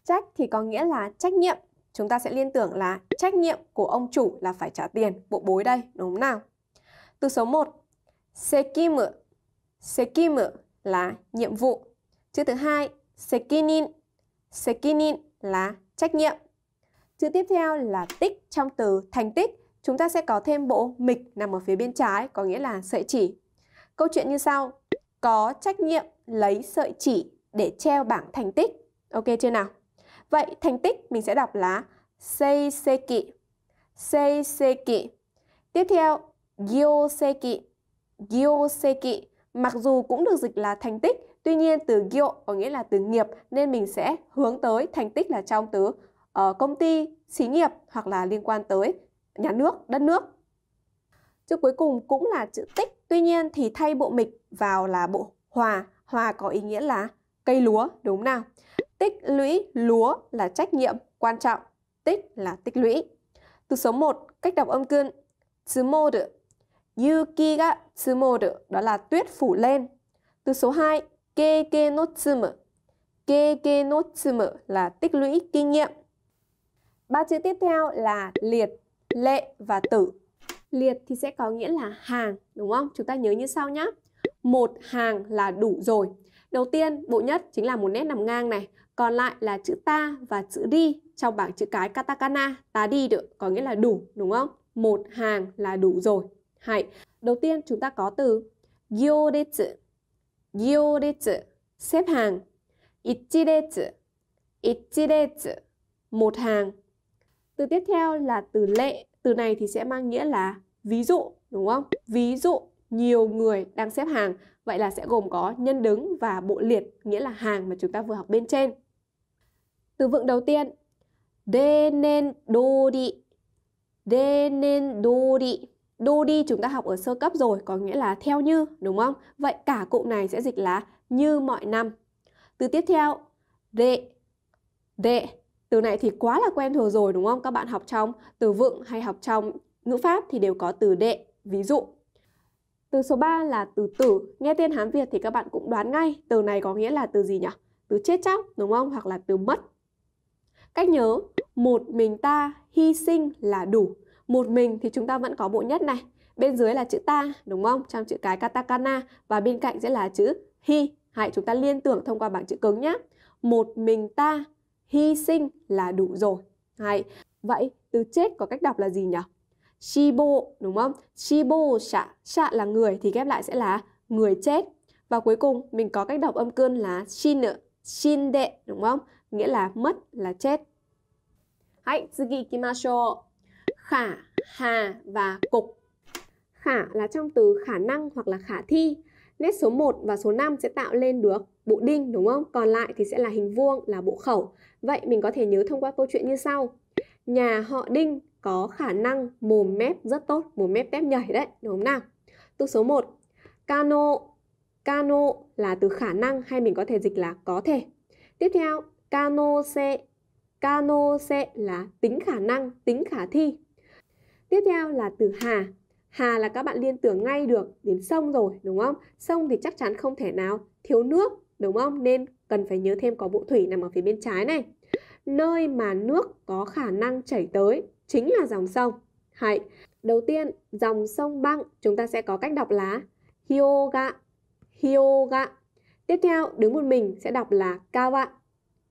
Trách thì có nghĩa là trách nhiệm. Chúng ta sẽ liên tưởng là trách nhiệm của ông chủ là phải trả tiền, bộ bối đây, đúng không nào? Từ số 1, sekimu, sekimu là nhiệm vụ. Chữ thứ hai, sekinin. Sekinin là trách nhiệm. Chữ tiếp theo là tích trong từ thành tích. Chúng ta sẽ có thêm bộ mịch nằm ở phía bên trái, có nghĩa là sợi chỉ. Câu chuyện như sau. Có trách nhiệm lấy sợi chỉ để treo bảng thành tích. Ok chưa nào? Vậy thành tích mình sẽ đọc là seiseki. Seiseki. Tiếp theo, gyoseki. Gyoseki Mặc dù cũng được dịch là thành tích, tuy nhiên từ gyo có nghĩa là từ nghiệp nên mình sẽ hướng tới thành tích là trong từ ở ờ, công ty, xí nghiệp hoặc là liên quan tới nhà nước, đất nước. Chữ cuối cùng cũng là chữ tích, tuy nhiên thì thay bộ mịch vào là bộ hòa, hòa có ý nghĩa là cây lúa, đúng nào? Tích lũy lúa là trách nhiệm quan trọng, tích là tích lũy. Từ số 1, cách đọc âm cơn, 積もる Yuki ga tsumoru đó là tuyết phủ lên. Từ số 2, keke no tsumu. Keke no tsumu là tích lũy kinh nghiệm. Ba chữ tiếp theo là liệt, lệ và tử. Liệt thì sẽ có nghĩa là hàng, đúng không? Chúng ta nhớ như sau nhé. Một hàng là đủ rồi. Đầu tiên, bộ nhất chính là một nét nằm ngang này. Còn lại là chữ ta và chữ đi trong bảng chữ cái katakana. Ta đi được, có nghĩa là đủ, đúng không? Một hàng là đủ rồi. Hai. Đầu tiên chúng ta có từ gyoretsu. Gyoretsu xếp hàng. Ichiretsu. một hàng. Từ tiếp theo là từ lệ. Từ này thì sẽ mang nghĩa là ví dụ, đúng không? Ví dụ nhiều người đang xếp hàng. Vậy là sẽ gồm có nhân đứng và bộ liệt, nghĩa là hàng mà chúng ta vừa học bên trên. Từ vựng đầu tiên, denen dori. Denen dori Do đi chúng ta học ở sơ cấp rồi, có nghĩa là theo như, đúng không? Vậy cả cụm này sẽ dịch là như mọi năm. Từ tiếp theo, đệ. Đệ. Từ này thì quá là quen thuộc rồi đúng không? Các bạn học trong từ vựng hay học trong ngữ pháp thì đều có từ đệ. Ví dụ, từ số 3 là từ tử. Nghe tên Hán Việt thì các bạn cũng đoán ngay từ này có nghĩa là từ gì nhỉ? Từ chết chóc đúng không? Hoặc là từ mất. Cách nhớ, một mình ta hy sinh là đủ một mình thì chúng ta vẫn có bộ nhất này bên dưới là chữ ta đúng không trong chữ cái katakana và bên cạnh sẽ là chữ hi hãy chúng ta liên tưởng thông qua bảng chữ cứng nhé một mình ta hy sinh là đủ rồi hãy vậy từ chết có cách đọc là gì nhỉ shibo đúng không shibo sạ sạ là người thì ghép lại sẽ là người chết và cuối cùng mình có cách đọc âm cơn là shin shin đệ đúng không nghĩa là mất là chết hãy 次行きましょう khả, hà và cục. Khả là trong từ khả năng hoặc là khả thi. Nét số 1 và số 5 sẽ tạo lên được bộ đinh đúng không? Còn lại thì sẽ là hình vuông là bộ khẩu. Vậy mình có thể nhớ thông qua câu chuyện như sau. Nhà họ đinh có khả năng mồm mép rất tốt, mồm mép tép nhảy đấy, đúng không nào? Từ số 1, cano. Cano là từ khả năng hay mình có thể dịch là có thể. Tiếp theo, cano xe. Cano xe là tính khả năng, tính khả thi. Tiếp theo là từ hà. Hà là các bạn liên tưởng ngay được đến sông rồi, đúng không? Sông thì chắc chắn không thể nào thiếu nước, đúng không? Nên cần phải nhớ thêm có bộ thủy nằm ở phía bên trái này. Nơi mà nước có khả năng chảy tới chính là dòng sông. Hãy. Đầu tiên, dòng sông băng chúng ta sẽ có cách đọc là Hyoga, Hyoga. Tiếp theo, đứng một mình sẽ đọc là Kawa,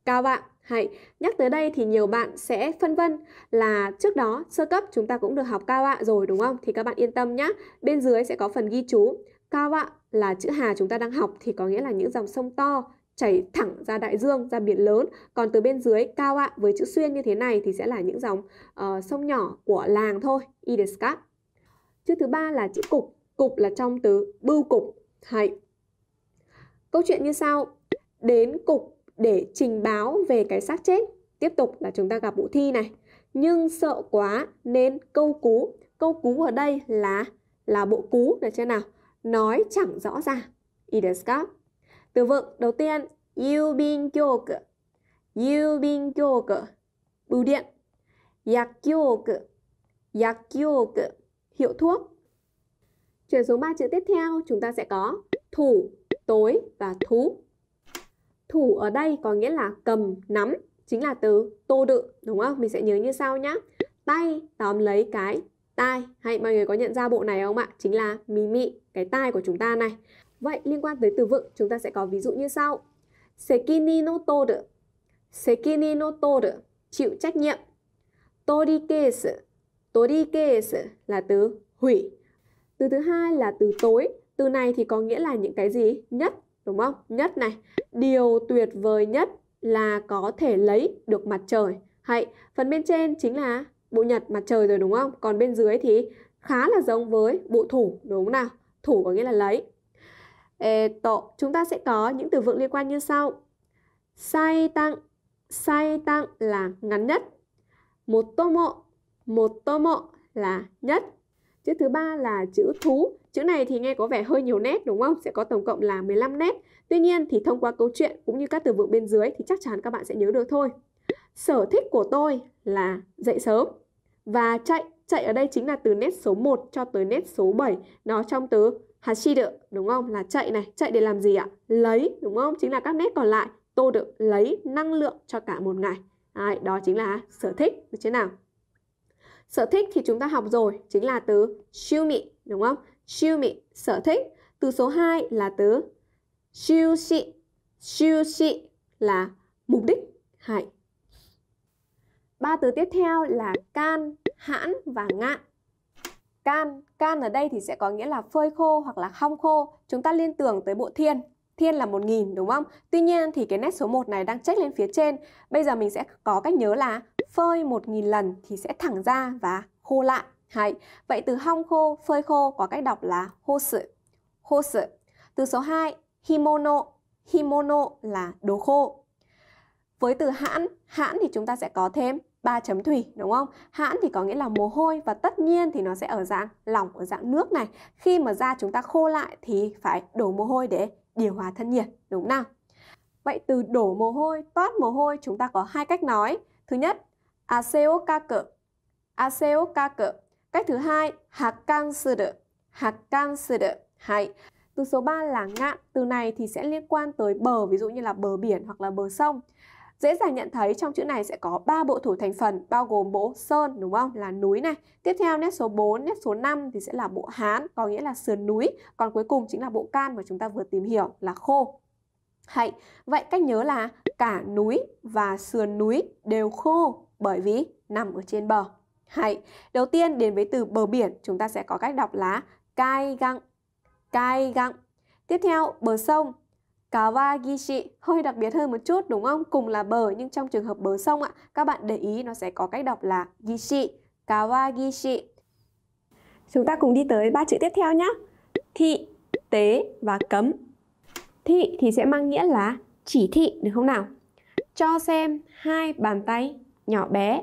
Kawa hãy nhắc tới đây thì nhiều bạn sẽ phân vân là trước đó sơ cấp chúng ta cũng được học cao ạ rồi đúng không? Thì các bạn yên tâm nhé, bên dưới sẽ có phần ghi chú. Cao ạ là chữ Hà chúng ta đang học thì có nghĩa là những dòng sông to chảy thẳng ra đại dương, ra biển lớn. Còn từ bên dưới cao ạ với chữ xuyên như thế này thì sẽ là những dòng uh, sông nhỏ của làng thôi. Idescat. Chữ thứ ba là chữ cục. Cục là trong từ bưu cục. hãy Câu chuyện như sau. Đến cục để trình báo về cái xác chết. Tiếp tục là chúng ta gặp vụ thi này. Nhưng sợ quá nên câu cú. Câu cú ở đây là là bộ cú được thế nào? Nói chẳng rõ ràng. I Từ vựng đầu tiên Yubinkyok. Yubinkyok. Bưu điện. Yakyok. Yakyok. Hiệu thuốc. Chuyển xuống ba chữ tiếp theo chúng ta sẽ có thủ, tối và thú thủ ở đây có nghĩa là cầm, nắm chính là từ tô đự đúng không? Mình sẽ nhớ như sau nhá. Tay tóm lấy cái tai. Hay mọi người có nhận ra bộ này không ạ? Chính là mị cái tai của chúng ta này. Vậy liên quan tới từ vựng chúng ta sẽ có ví dụ như sau. Sekini no toru. Sekini no toru, chịu trách nhiệm. Tori case. Tori case là từ hủy. Từ thứ hai là từ tối. Từ này thì có nghĩa là những cái gì nhất đúng không? Nhất này, điều tuyệt vời nhất là có thể lấy được mặt trời. Hay, phần bên trên chính là bộ nhật mặt trời rồi đúng không? Còn bên dưới thì khá là giống với bộ thủ đúng không nào? Thủ có nghĩa là lấy. Ê, tổ, chúng ta sẽ có những từ vựng liên quan như sau. Sai tăng, sai tăng là ngắn nhất. Một tô mộ, một tô mộ là nhất. Chữ thứ ba là chữ thú. Chữ này thì nghe có vẻ hơi nhiều nét đúng không? Sẽ có tổng cộng là 15 nét. Tuy nhiên thì thông qua câu chuyện cũng như các từ vựng bên dưới thì chắc chắn các bạn sẽ nhớ được thôi. Sở thích của tôi là dậy sớm và chạy. Chạy ở đây chính là từ nét số 1 cho tới nét số 7. Nó trong từ hashiru đúng không? Là chạy này, chạy để làm gì ạ? Lấy đúng không? Chính là các nét còn lại. Tôi được lấy năng lượng cho cả một ngày. Đấy, đó chính là sở thích, được chưa nào? Sở thích thì chúng ta học rồi, chính là từ shumi, đúng không? Shumi, sở thích. Từ số 2 là từ shushi. Shushi là mục đích. hại Ba từ tiếp theo là can, hãn và ngạn. Can, can ở đây thì sẽ có nghĩa là phơi khô hoặc là hong khô. Chúng ta liên tưởng tới bộ thiên. Thiên là 1000 đúng không? Tuy nhiên thì cái nét số 1 này đang check lên phía trên. Bây giờ mình sẽ có cách nhớ là phơi 1.000 lần thì sẽ thẳng ra và khô lại. Hay. Vậy từ hong khô, phơi khô có cách đọc là hô sự. Hô sự. Từ số 2, himono. Himono là đồ khô. Với từ hãn, hãn thì chúng ta sẽ có thêm ba chấm thủy đúng không? Hãn thì có nghĩa là mồ hôi và tất nhiên thì nó sẽ ở dạng lỏng ở dạng nước này. Khi mà da chúng ta khô lại thì phải đổ mồ hôi để điều hòa thân nhiệt đúng nào? Vậy từ đổ mồ hôi, toát mồ hôi chúng ta có hai cách nói. Thứ nhất, 汗をかく汗をかく cách thứ hai hạc cách thứ hai hạc căng sư đỡ hay từ số 3 là ngạn từ này thì sẽ liên quan tới bờ ví dụ như là bờ biển hoặc là bờ sông dễ dàng nhận thấy trong chữ này sẽ có ba bộ thủ thành phần bao gồm bộ sơn đúng không là núi này tiếp theo nét số 4 nét số 5 thì sẽ là bộ hán có nghĩa là sườn núi còn cuối cùng chính là bộ can mà chúng ta vừa tìm hiểu là khô Hãy, vậy cách nhớ là cả núi và sườn núi đều khô bởi vì nằm ở trên bờ. Hay, đầu tiên đến với từ bờ biển, chúng ta sẽ có cách đọc là kai găng, kai găng. Tiếp theo, bờ sông, kawagishi, hơi đặc biệt hơn một chút đúng không? Cùng là bờ nhưng trong trường hợp bờ sông ạ, các bạn để ý nó sẽ có cách đọc là gishi, kawagishi. Chúng ta cùng đi tới ba chữ tiếp theo nhé. Thị, tế và cấm. Thị thì sẽ mang nghĩa là chỉ thị được không nào? Cho xem hai bàn tay nhỏ bé.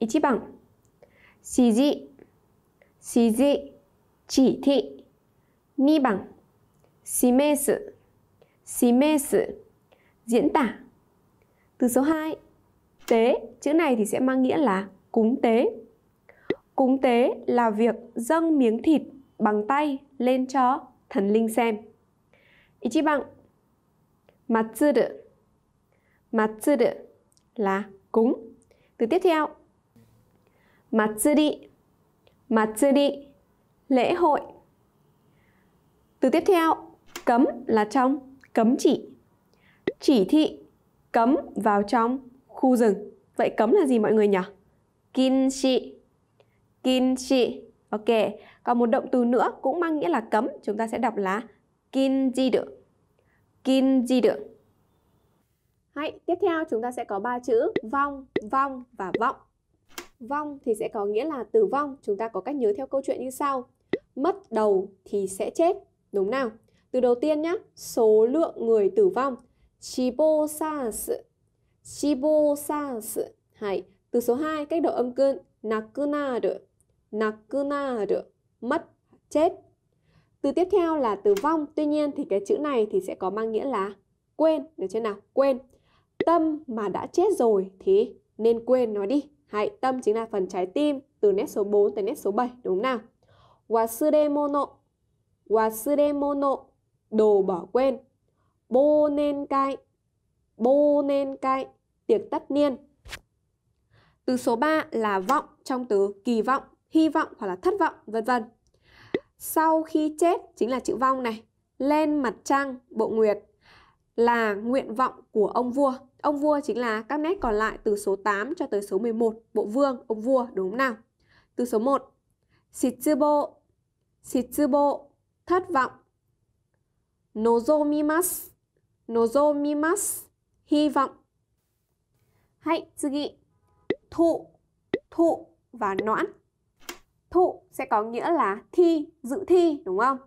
1番指示指示指示2 diễn tả. Từ số 2 tế, chữ này thì sẽ mang nghĩa là cúng tế. Cúng tế là việc dâng miếng thịt bằng tay lên cho thần linh xem. 1 bằng Matsuru Matsuru là cúng từ tiếp theo. Matsuri. Matsuri. Lễ hội. Từ tiếp theo, cấm là trong, cấm chỉ. Chỉ thị cấm vào trong khu rừng. Vậy cấm là gì mọi người nhỉ? Kinshi. Kinshi. Ok, còn một động từ nữa cũng mang nghĩa là cấm, chúng ta sẽ đọc là được, kinjiru. được. Hãy tiếp theo chúng ta sẽ có ba chữ vong, vong và vọng. Vong thì sẽ có nghĩa là tử vong, chúng ta có cách nhớ theo câu chuyện như sau. Mất đầu thì sẽ chết, đúng nào? Từ đầu tiên nhá, số lượng người tử vong. Chibo sans. hay Từ số 2 cách độ âm cơn nakunaru. Nakunaru. Mất, chết. Từ tiếp theo là tử vong, tuy nhiên thì cái chữ này thì sẽ có mang nghĩa là quên, được chưa nào? Quên tâm mà đã chết rồi thì nên quên nó đi. Hãy tâm chính là phần trái tim từ nét số 4 tới nét số 7 đúng không nào? Wasuremono Wasuremono đồ bỏ quên. Bô nên cai Bô nên cai tiệc tất niên. Từ số 3 là vọng trong từ kỳ vọng, hy vọng hoặc là thất vọng vân vân. Sau khi chết chính là chữ vong này, lên mặt trăng, bộ nguyệt là nguyện vọng của ông vua. Ông vua chính là các nét còn lại từ số 8 cho tới số 11, bộ vương, ông vua, đúng không nào? Từ số 1, Shitsubo, Shitsubo, thất vọng. Nozomimasu, Nozomimasu, hy vọng. Hãy, tsugi. Thụ, thụ và noãn. Thụ sẽ có nghĩa là thi, dự thi, đúng không?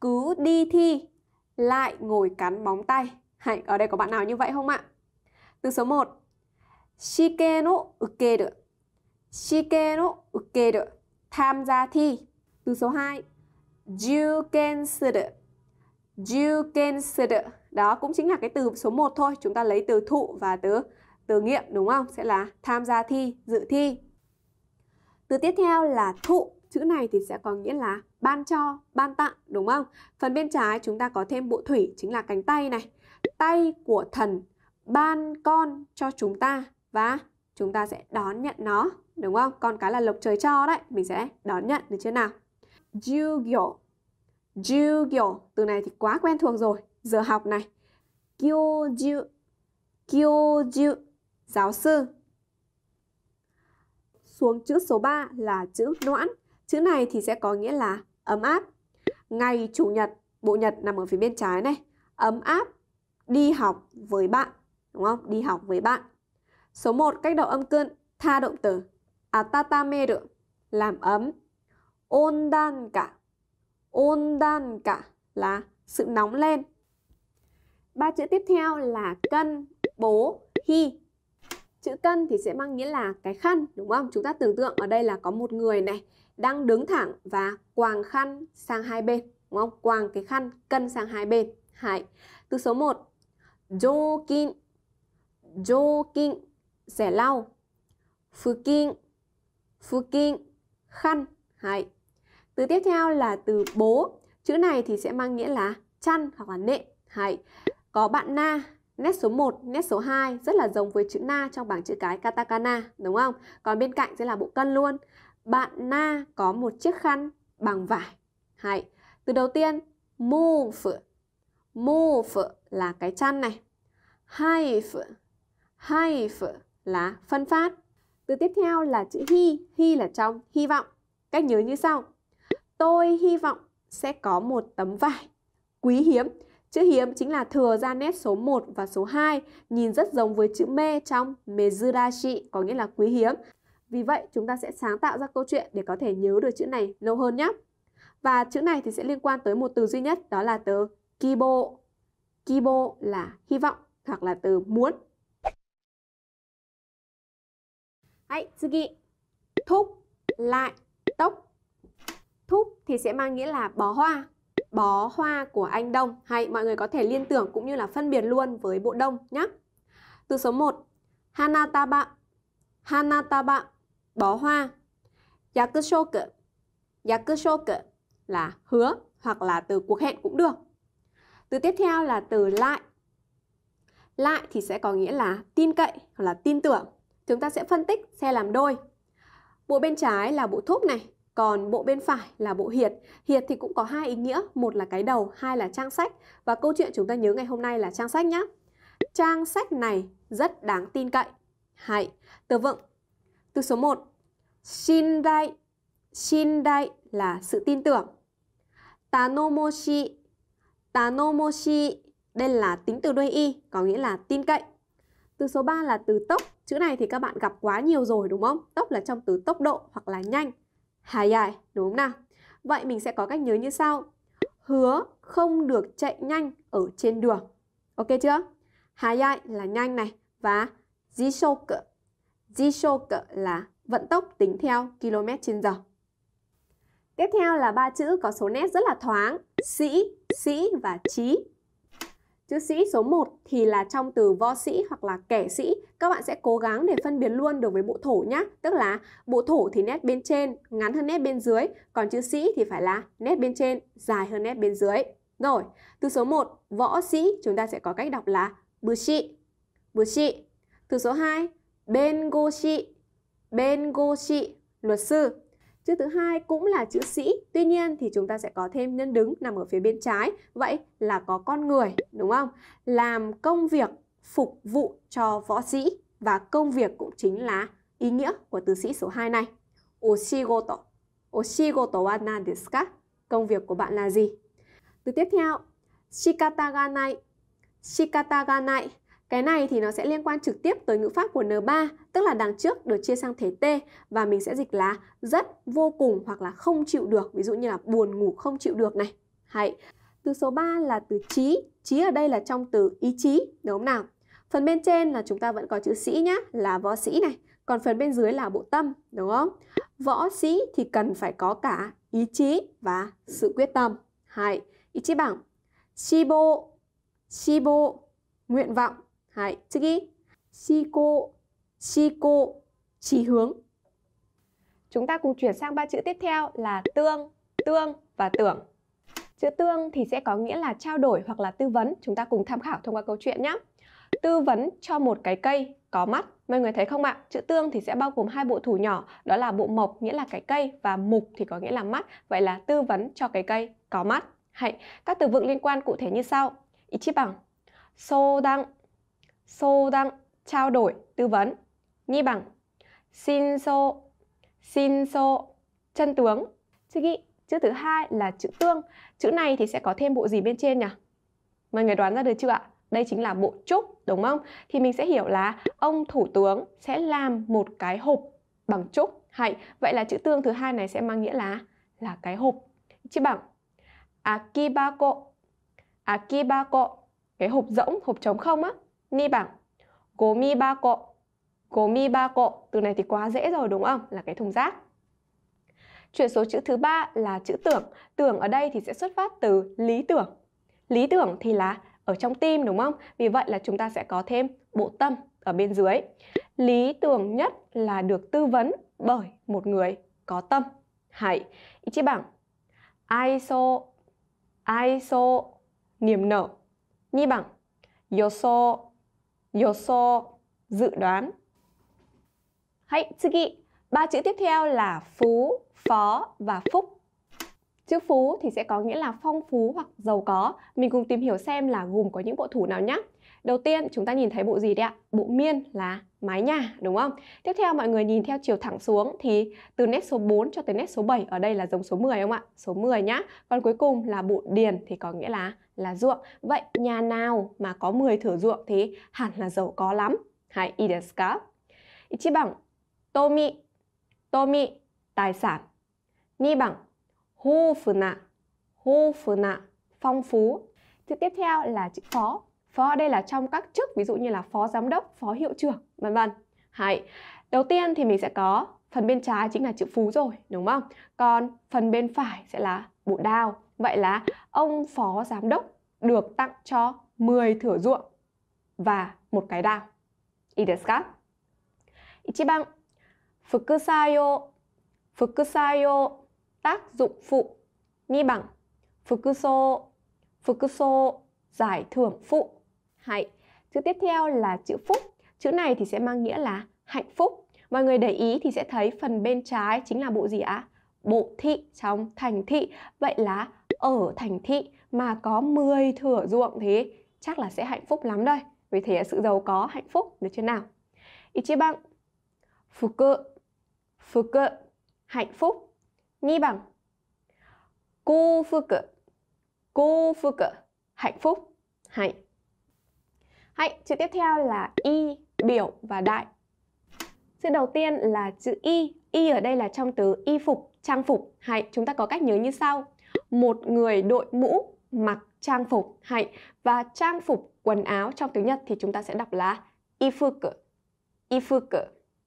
Cứ đi thi, lại ngồi cắn bóng tay. Hãy, ở đây có bạn nào như vậy không ạ? Từ số 1. Shike no ukeru. Shike no ukeru. Tham gia thi. Từ số 2. Juken suru. Juken suru. Đó cũng chính là cái từ số 1 thôi. Chúng ta lấy từ thụ và từ từ nghiệm đúng không? Sẽ là tham gia thi, dự thi. Từ tiếp theo là thụ. Chữ này thì sẽ có nghĩa là ban cho, ban tặng đúng không? Phần bên trái chúng ta có thêm bộ thủy chính là cánh tay này. Tay của thần ban con cho chúng ta và chúng ta sẽ đón nhận nó, đúng không? Con cái là lộc trời cho đấy, mình sẽ đón nhận được chưa nào? Jugyo. Jugyo, từ này thì quá quen thuộc rồi, giờ học này. Kyoju. Kyoju, giáo sư. Xuống chữ số 3 là chữ noãn. Chữ này thì sẽ có nghĩa là ấm áp. Ngày chủ nhật, bộ nhật nằm ở phía bên trái này. Ấm áp đi học với bạn đúng không? Đi học với bạn. Số 1 cách đọc âm cơn tha động từ atatameru làm ấm. Ondan cả. Ondan cả là sự nóng lên. Ba chữ tiếp theo là cân, bố, hi. Chữ cân thì sẽ mang nghĩa là cái khăn, đúng không? Chúng ta tưởng tượng ở đây là có một người này đang đứng thẳng và quàng khăn sang hai bên, đúng không? Quàng cái khăn cân sang hai bên. Hai. Từ số 1, jokin 上京 sẽ lau phụ kinh phụ kinh khăn hay từ tiếp theo là từ bố chữ này thì sẽ mang nghĩa là chăn hoặc là nệm hay có bạn na nét số 1, nét số 2 rất là giống với chữ na trong bảng chữ cái katakana đúng không còn bên cạnh sẽ là bộ cân luôn bạn na có một chiếc khăn bằng vải hay từ đầu tiên move move là cái chăn này hive Hive là phân phát. Từ tiếp theo là chữ hy, hy là trong, hy vọng. Cách nhớ như sau. Tôi hy vọng sẽ có một tấm vải quý hiếm. Chữ hiếm chính là thừa ra nét số 1 và số 2, nhìn rất giống với chữ mê trong mezurashi, có nghĩa là quý hiếm. Vì vậy, chúng ta sẽ sáng tạo ra câu chuyện để có thể nhớ được chữ này lâu hơn nhé. Và chữ này thì sẽ liên quan tới một từ duy nhất, đó là từ kibo. Kibo là hy vọng hoặc là từ muốn. Hãy, tsugi. Thúc lại tốc Thúc thì sẽ mang nghĩa là bó hoa. Bó hoa của anh Đông. Hay mọi người có thể liên tưởng cũng như là phân biệt luôn với bộ đông nhé. Từ số 1. Hanataba. Hanataba. Bó hoa. Yakushoku. Yakushoku là hứa hoặc là từ cuộc hẹn cũng được. Từ tiếp theo là từ lại. Lại thì sẽ có nghĩa là tin cậy hoặc là tin tưởng chúng ta sẽ phân tích xe làm đôi. Bộ bên trái là bộ thúc này, còn bộ bên phải là bộ hiệt. Hiệt thì cũng có hai ý nghĩa, một là cái đầu, hai là trang sách. Và câu chuyện chúng ta nhớ ngày hôm nay là trang sách nhé. Trang sách này rất đáng tin cậy. Hãy từ vựng. Từ số 1. Shin dai. Shin dai là sự tin tưởng. Tanomoshi. Tanomoshi. Đây là tính từ đuôi y, có nghĩa là tin cậy. Từ số 3 là từ tốc. Chữ này thì các bạn gặp quá nhiều rồi đúng không? Tốc là trong từ tốc độ hoặc là nhanh. hài dài, đúng không nào? Vậy mình sẽ có cách nhớ như sau. Hứa không được chạy nhanh ở trên đường. Ok chưa? hài dài là nhanh này và di di Jishoku là vận tốc tính theo km trên giờ. Tiếp theo là ba chữ có số nét rất là thoáng, sĩ, sĩ và trí. Chữ sĩ số 1 thì là trong từ võ sĩ hoặc là kẻ sĩ. Các bạn sẽ cố gắng để phân biệt luôn đối với bộ thổ nhá. Tức là bộ thổ thì nét bên trên ngắn hơn nét bên dưới. Còn chữ sĩ thì phải là nét bên trên dài hơn nét bên dưới. Rồi, từ số 1, võ sĩ chúng ta sẽ có cách đọc là sĩ bushi. sĩ Từ số 2, go sĩ luật sư. Chữ thứ hai cũng là chữ sĩ, tuy nhiên thì chúng ta sẽ có thêm nhân đứng nằm ở phía bên trái. Vậy là có con người, đúng không? Làm công việc phục vụ cho võ sĩ và công việc cũng chính là ý nghĩa của từ sĩ số 2 này. Oshigoto. Oshigoto wa nan desu ka? Công việc của bạn là gì? Từ tiếp theo, shikata ga nai. Shikata ga nai cái này thì nó sẽ liên quan trực tiếp tới ngữ pháp của N3, tức là đằng trước được chia sang thể T và mình sẽ dịch là rất, vô cùng hoặc là không chịu được, ví dụ như là buồn ngủ không chịu được này. hãy Từ số 3 là từ trí, trí ở đây là trong từ ý chí, đúng không nào? Phần bên trên là chúng ta vẫn có chữ sĩ nhá, là võ sĩ này. Còn phần bên dưới là bộ tâm, đúng không? Võ sĩ thì cần phải có cả ý chí và sự quyết tâm. hãy Ý chí bằng Shibo, Shibo, nguyện vọng はい、次。思考、思考、chỉ hướng. Chúng ta cùng chuyển sang ba chữ tiếp theo là tương, tương và tưởng. Chữ tương thì sẽ có nghĩa là trao đổi hoặc là tư vấn. Chúng ta cùng tham khảo thông qua câu chuyện nhé. Tư vấn cho một cái cây có mắt. Mọi người thấy không ạ? Chữ tương thì sẽ bao gồm hai bộ thủ nhỏ, đó là bộ mộc nghĩa là cái cây và mục thì có nghĩa là mắt. Vậy là tư vấn cho cái cây có mắt. Hãy các từ vựng liên quan cụ thể như sau. Ichiban, so đăng, Sô đăng, trao đổi, tư vấn. Nhi bằng, xin sô, xin sô, chân tướng. Chữ ghi, chữ thứ hai là chữ tương. Chữ này thì sẽ có thêm bộ gì bên trên nhỉ? Mọi người đoán ra được chưa ạ? Đây chính là bộ trúc, đúng không? Thì mình sẽ hiểu là ông thủ tướng sẽ làm một cái hộp bằng trúc. Hay, vậy là chữ tương thứ hai này sẽ mang nghĩa là là cái hộp. Chữ bằng akibako. Akibako, cái hộp rỗng, hộp trống không á ni 2방 고미 바꿔 ba cộ từ này thì quá dễ rồi đúng không? Là cái thùng rác. Chuyển số chữ thứ ba là chữ tưởng. Tưởng ở đây thì sẽ xuất phát từ lý tưởng. Lý tưởng thì là ở trong tim đúng không? Vì vậy là chúng ta sẽ có thêm bộ tâm ở bên dưới. Lý tưởng nhất là được tư vấn bởi một người có tâm. Hãy Ichiban Aiso Aiso niềm nở. Ni bằng Yoso 予想 dự đoán. Hãy, tsugi. Ba chữ tiếp theo là phú, phó và phúc. Chữ phú thì sẽ có nghĩa là phong phú hoặc giàu có. Mình cùng tìm hiểu xem là gồm có những bộ thủ nào nhé. Đầu tiên chúng ta nhìn thấy bộ gì đấy ạ? Bộ miên là mái nhà đúng không? Tiếp theo mọi người nhìn theo chiều thẳng xuống thì từ nét số 4 cho tới nét số 7 ở đây là giống số 10 không ạ? Số 10 nhá. Còn cuối cùng là bộ điền thì có nghĩa là là ruộng. Vậy nhà nào mà có 10 thửa ruộng thì hẳn là giàu có lắm. Hãy y desu ka? Ichiban tomi tomi tài sản. Ni bằng hô phù nạ hô phong phú. Chữ tiếp theo là chữ phó Phó ở đây là trong các chức ví dụ như là phó giám đốc, phó hiệu trưởng, vân vân. Hay. Đầu tiên thì mình sẽ có phần bên trái chính là chữ phú rồi, đúng không? Còn phần bên phải sẽ là bộ đao. Vậy là ông phó giám đốc được tặng cho 10 thửa ruộng và một cái đao. いいですか1番副作用副作用 tác dụng phụ 2番副奏副奏 giải thưởng phụ hạnh. Chữ tiếp theo là chữ phúc. Chữ này thì sẽ mang nghĩa là hạnh phúc. Mọi người để ý thì sẽ thấy phần bên trái chính là bộ gì ạ? Bộ thị trong thành thị. Vậy là ở thành thị mà có 10 thửa ruộng thế chắc là sẽ hạnh phúc lắm đây. Vì thế sự giàu có hạnh phúc được chưa nào? Ichiban Fuku Fuku hạnh phúc. Ni bằng Cô Fuku Cô Fuku hạnh phúc. Hạnh Hãy, chữ tiếp theo là y, biểu và đại. Chữ đầu tiên là chữ y. Y ở đây là trong từ y phục, trang phục. Hãy, chúng ta có cách nhớ như sau. Một người đội mũ, mặc trang phục. Hãy, và trang phục, quần áo trong tiếng Nhật thì chúng ta sẽ đọc là y phục, y phục.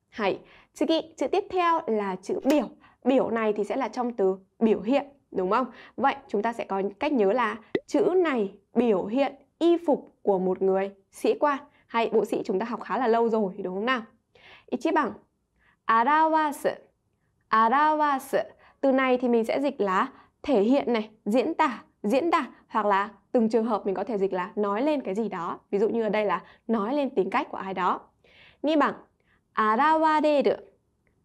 Hãy, chữ, chữ tiếp theo là chữ biểu. Biểu này thì sẽ là trong từ biểu hiện, đúng không? Vậy chúng ta sẽ có cách nhớ là chữ này biểu hiện y phục của một người sĩ quan hay bộ sĩ chúng ta học khá là lâu rồi đúng không nào? Ichiban Arawasu Arawasu Từ này thì mình sẽ dịch là thể hiện này, diễn tả, diễn đạt hoặc là từng trường hợp mình có thể dịch là nói lên cái gì đó. Ví dụ như ở đây là nói lên tính cách của ai đó. Ni bằng arawareru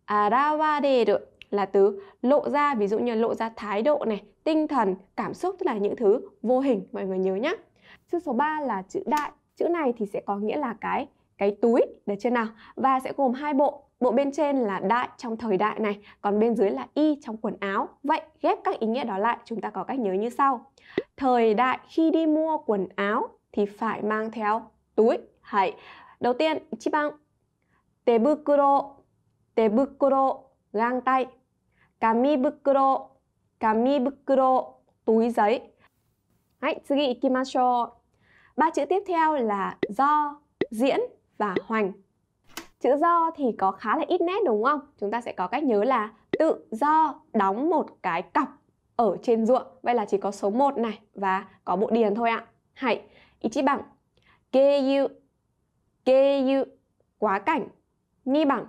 arawareru là từ lộ ra ví dụ như lộ ra thái độ này, tinh thần, cảm xúc tức là những thứ vô hình mọi người nhớ nhé. Chữ số 3 là chữ đại. Chữ này thì sẽ có nghĩa là cái cái túi được chưa nào? Và sẽ gồm hai bộ. Bộ bên trên là đại trong thời đại này, còn bên dưới là y trong quần áo. Vậy ghép các ý nghĩa đó lại chúng ta có cách nhớ như sau. Thời đại khi đi mua quần áo thì phải mang theo túi. Hãy đầu tiên, chi băng tebukuro, tebukuro, găng tay, kamibukuro, kamibukuro, túi giấy. Hãy, 次行きましょう。Ba chữ tiếp theo là do, diễn và hoành. Chữ do thì có khá là ít nét đúng không? Chúng ta sẽ có cách nhớ là tự do đóng một cái cọc ở trên ruộng. Vậy là chỉ có số 1 này và có bộ điền thôi ạ. Hãy bằng Geyu Geyu quá cảnh Ni bằng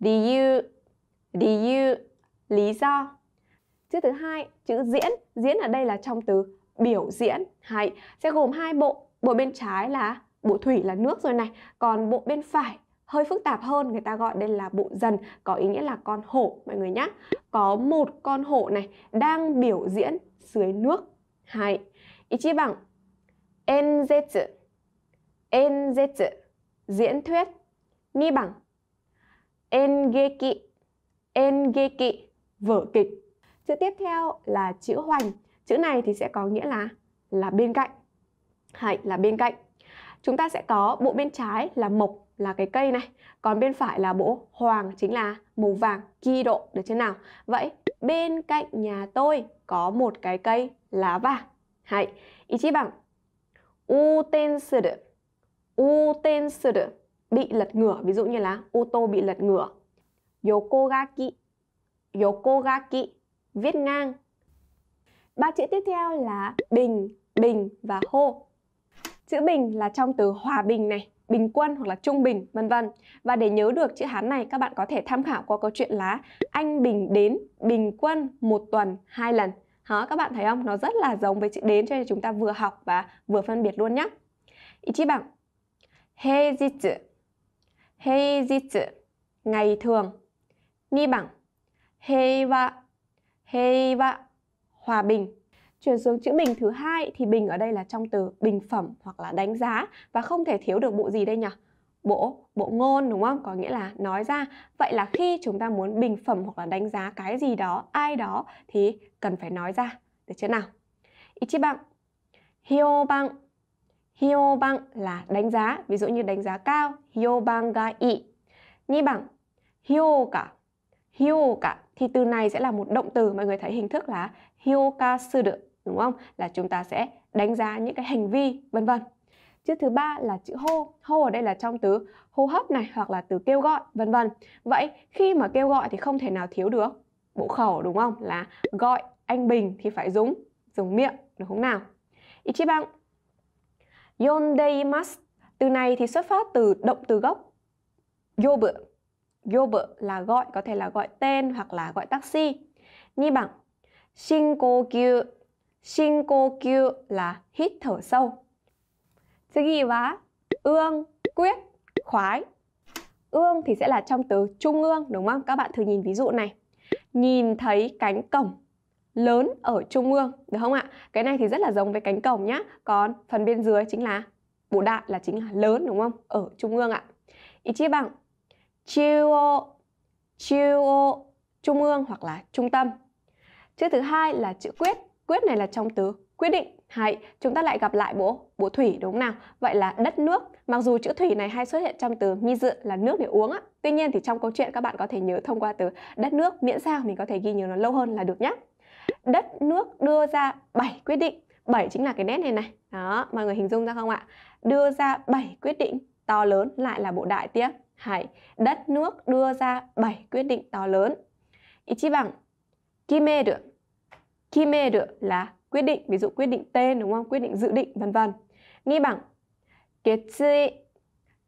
Diyu Diyu lý do Chữ thứ hai, chữ diễn Diễn ở đây là trong từ biểu diễn hay Sẽ gồm hai bộ bộ bên trái là bộ thủy là nước rồi này còn bộ bên phải hơi phức tạp hơn người ta gọi đây là bộ dần có ý nghĩa là con hổ mọi người nhé có một con hổ này đang biểu diễn dưới nước hay ichi bằng enzetsu enzetsu diễn thuyết ni bằng engeki engeki vở kịch chữ tiếp theo là chữ hoành chữ này thì sẽ có nghĩa là là bên cạnh hay là bên cạnh. Chúng ta sẽ có bộ bên trái là mộc là cái cây này, còn bên phải là bộ hoàng chính là màu vàng kỳ độ được chưa nào? Vậy bên cạnh nhà tôi có một cái cây lá vàng. ý chí bằng Hay, ichiban utensuru utensuru bị lật ngửa ví dụ như là ô tô bị lật ngửa yokogaki yokogaki viết ngang ba chữ tiếp theo là bình bình và hô Chữ bình là trong từ hòa bình này, bình quân hoặc là trung bình, vân vân. Và để nhớ được chữ Hán này, các bạn có thể tham khảo qua câu chuyện lá Anh Bình đến bình quân một tuần hai lần. Đó, các bạn thấy không? Nó rất là giống với chữ đến cho nên chúng ta vừa học và vừa phân biệt luôn nhé. Ichiban Heijitsu Heijitsu Ngày thường Ni bằng Heiwa Heiwa Hòa bình Chuyển xuống chữ bình thứ hai thì bình ở đây là trong từ bình phẩm hoặc là đánh giá và không thể thiếu được bộ gì đây nhỉ? Bộ, bộ ngôn đúng không? Có nghĩa là nói ra. Vậy là khi chúng ta muốn bình phẩm hoặc là đánh giá cái gì đó, ai đó thì cần phải nói ra. Được chưa nào? Ichiban, hyoban, hyoban là đánh giá, ví dụ như đánh giá cao, hyoban ga i. ni bằng hyoka, hyoka thì từ này sẽ là một động từ mọi người thấy hình thức là hyoka suru đúng không là chúng ta sẽ đánh giá những cái hành vi vân vân chữ thứ ba là chữ hô hô ở đây là trong từ hô hấp này hoặc là từ kêu gọi vân vân vậy khi mà kêu gọi thì không thể nào thiếu được bộ khẩu đúng không là gọi anh bình thì phải dùng dùng miệng đúng không nào ichiban yondeimasu từ này thì xuất phát từ động từ gốc yobu yobu là gọi có thể là gọi tên hoặc là gọi taxi ni bằng shinkokyu shin 深呼吸 là hít thở sâu. gì và ương, quyết, khoái. Ương thì sẽ là trong từ trung ương đúng không? Các bạn thử nhìn ví dụ này. Nhìn thấy cánh cổng lớn ở trung ương, được không ạ? Cái này thì rất là giống với cánh cổng nhá. Còn phần bên dưới chính là bộ đạn là chính là lớn đúng không? Ở trung ương ạ. bằng Chiêu chiêu trung ương hoặc là trung tâm. Chữ thứ hai là chữ quyết quyết này là trong từ quyết định. Hay, chúng ta lại gặp lại bộ bộ thủy đúng không nào? Vậy là đất nước. Mặc dù chữ thủy này hay xuất hiện trong từ mi dự là nước để uống á. Tuy nhiên thì trong câu chuyện các bạn có thể nhớ thông qua từ đất nước miễn sao mình có thể ghi nhớ nó lâu hơn là được nhé. Đất nước đưa ra 7 quyết định. 7 chính là cái nét này này. Đó, mọi người hình dung ra không ạ? Đưa ra 7 quyết định to lớn lại là bộ đại tiếp. Hay, đất nước đưa ra 7 quyết định to lớn. bằng Ichiban, được. Kime được là quyết định, ví dụ quyết định tên đúng không? Quyết định dự định vân vân. nghi bằng Getsui.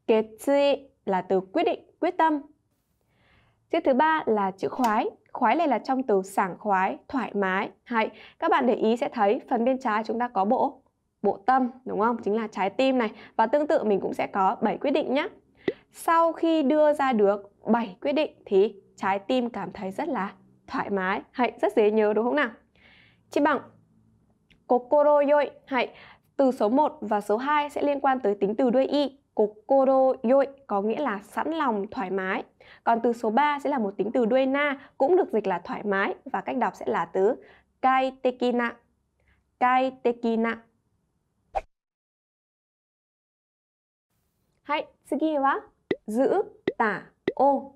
Getsui là từ quyết định, quyết tâm. Chữ thứ ba là chữ khoái. Khoái này là trong từ sảng khoái, thoải mái. Hay các bạn để ý sẽ thấy phần bên trái chúng ta có bộ bộ tâm đúng không? Chính là trái tim này và tương tự mình cũng sẽ có 7 quyết định nhé. Sau khi đưa ra được 7 quyết định thì trái tim cảm thấy rất là thoải mái, hạnh rất dễ nhớ đúng không nào? Chị bằng Kokoro yoi Hãy từ số 1 và số 2 sẽ liên quan tới tính từ đuôi y Kokoro yoi có nghĩa là sẵn lòng, thoải mái Còn từ số 3 sẽ là một tính từ đuôi na cũng được dịch là thoải mái và cách đọc sẽ là từ kaitekina kaitekina giữ tả ô.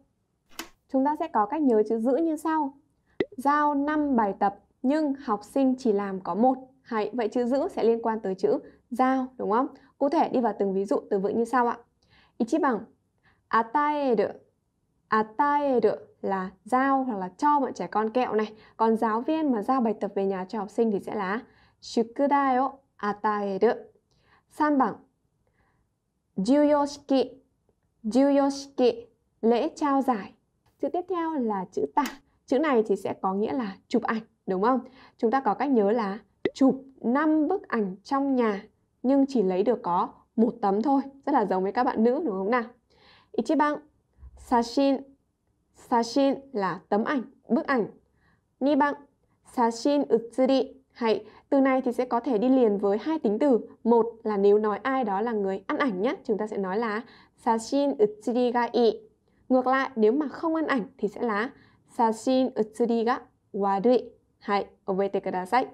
Chúng ta sẽ có cách nhớ chữ giữ như sau. Giao 5 bài tập nhưng học sinh chỉ làm có một hay vậy chữ giữ sẽ liên quan tới chữ giao đúng không? Cụ thể đi vào từng ví dụ từ vựng như sau ạ. Ichiban ataeru ataeru là giao hoặc là cho bọn trẻ con kẹo này. Còn giáo viên mà giao bài tập về nhà cho học sinh thì sẽ là shukudai o ataeru. San bằng juyoshiki juyoshiki lễ trao giải. Chữ tiếp theo là chữ tả. Chữ này thì sẽ có nghĩa là chụp ảnh đúng không? Chúng ta có cách nhớ là chụp 5 bức ảnh trong nhà nhưng chỉ lấy được có một tấm thôi. Rất là giống với các bạn nữ đúng không nào? Ichiban sashin sashin là tấm ảnh, bức ảnh. Niban sashin utsuri hay từ này thì sẽ có thể đi liền với hai tính từ. Một là nếu nói ai đó là người ăn ảnh nhé, chúng ta sẽ nói là sashin utsuri ga ii. Ngược lại, nếu mà không ăn ảnh thì sẽ là sashin utsuri ga warui. はい、覚えてください。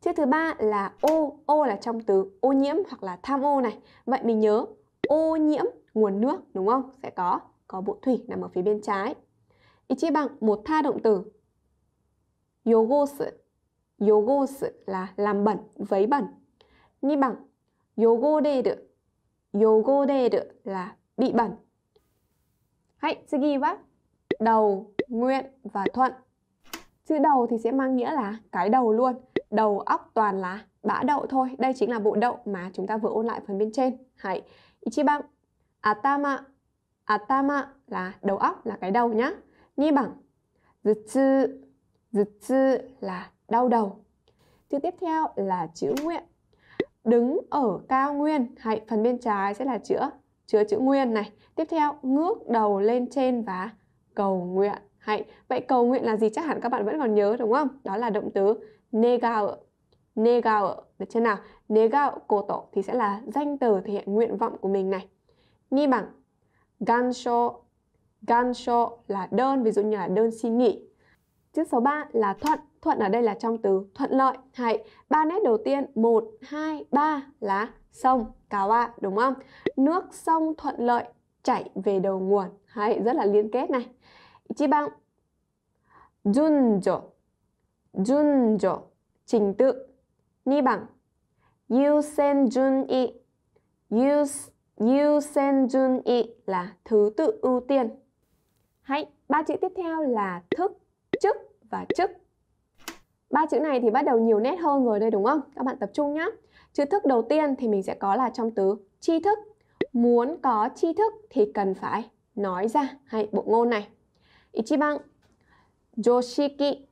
Chữ thứ ba là ô, ô là trong từ ô nhiễm hoặc là tham ô này. Vậy mình nhớ ô nhiễm nguồn nước đúng không? Sẽ có có bộ thủy nằm ở phía bên trái. Ý Ichi bằng một tha động từ. Yogos, yogos là làm bẩn, vấy bẩn. Ni bằng yogoderu. Yogoderu là bị bẩn. Hãy, 次は đầu, nguyện và thuận. Chữ đầu thì sẽ mang nghĩa là cái đầu luôn. Đầu óc toàn là bã đậu thôi. Đây chính là bộ đậu mà chúng ta vừa ôn lại phần bên trên. Hãy Ichiban atama atama là đầu óc là cái đầu nhá. Nhi bằng zutsu zutsu là đau đầu. Chữ tiếp theo là chữ nguyện. Đứng ở cao nguyên, hãy phần bên trái sẽ là chữ chứa chữ nguyên này. Tiếp theo ngước đầu lên trên và cầu nguyện. Hay, vậy cầu nguyện là gì chắc hẳn các bạn vẫn còn nhớ đúng không? Đó là động từ negao. Negao, được chưa nào? Negao koto thì sẽ là danh từ thể hiện nguyện vọng của mình này. Ni bằng gansho. Gansho là đơn, ví dụ như là đơn xin nghỉ. Chữ số 3 là thuận. Thuận ở đây là trong từ thuận lợi. Hay, ba nét đầu tiên 1 2 3 là sông, kawa đúng không? Nước sông thuận lợi chảy về đầu nguồn. Hay, rất là liên kết này. 1番順序順序 trình 2 là thứ tự ưu tiên Hãy ba chữ tiếp theo là thức chức và chức ba chữ này thì bắt đầu nhiều nét hơn rồi đây đúng không các bạn tập trung nhé chữ thức đầu tiên thì mình sẽ có là trong từ tri thức muốn có tri thức thì cần phải nói ra hay bộ ngôn này 1番常識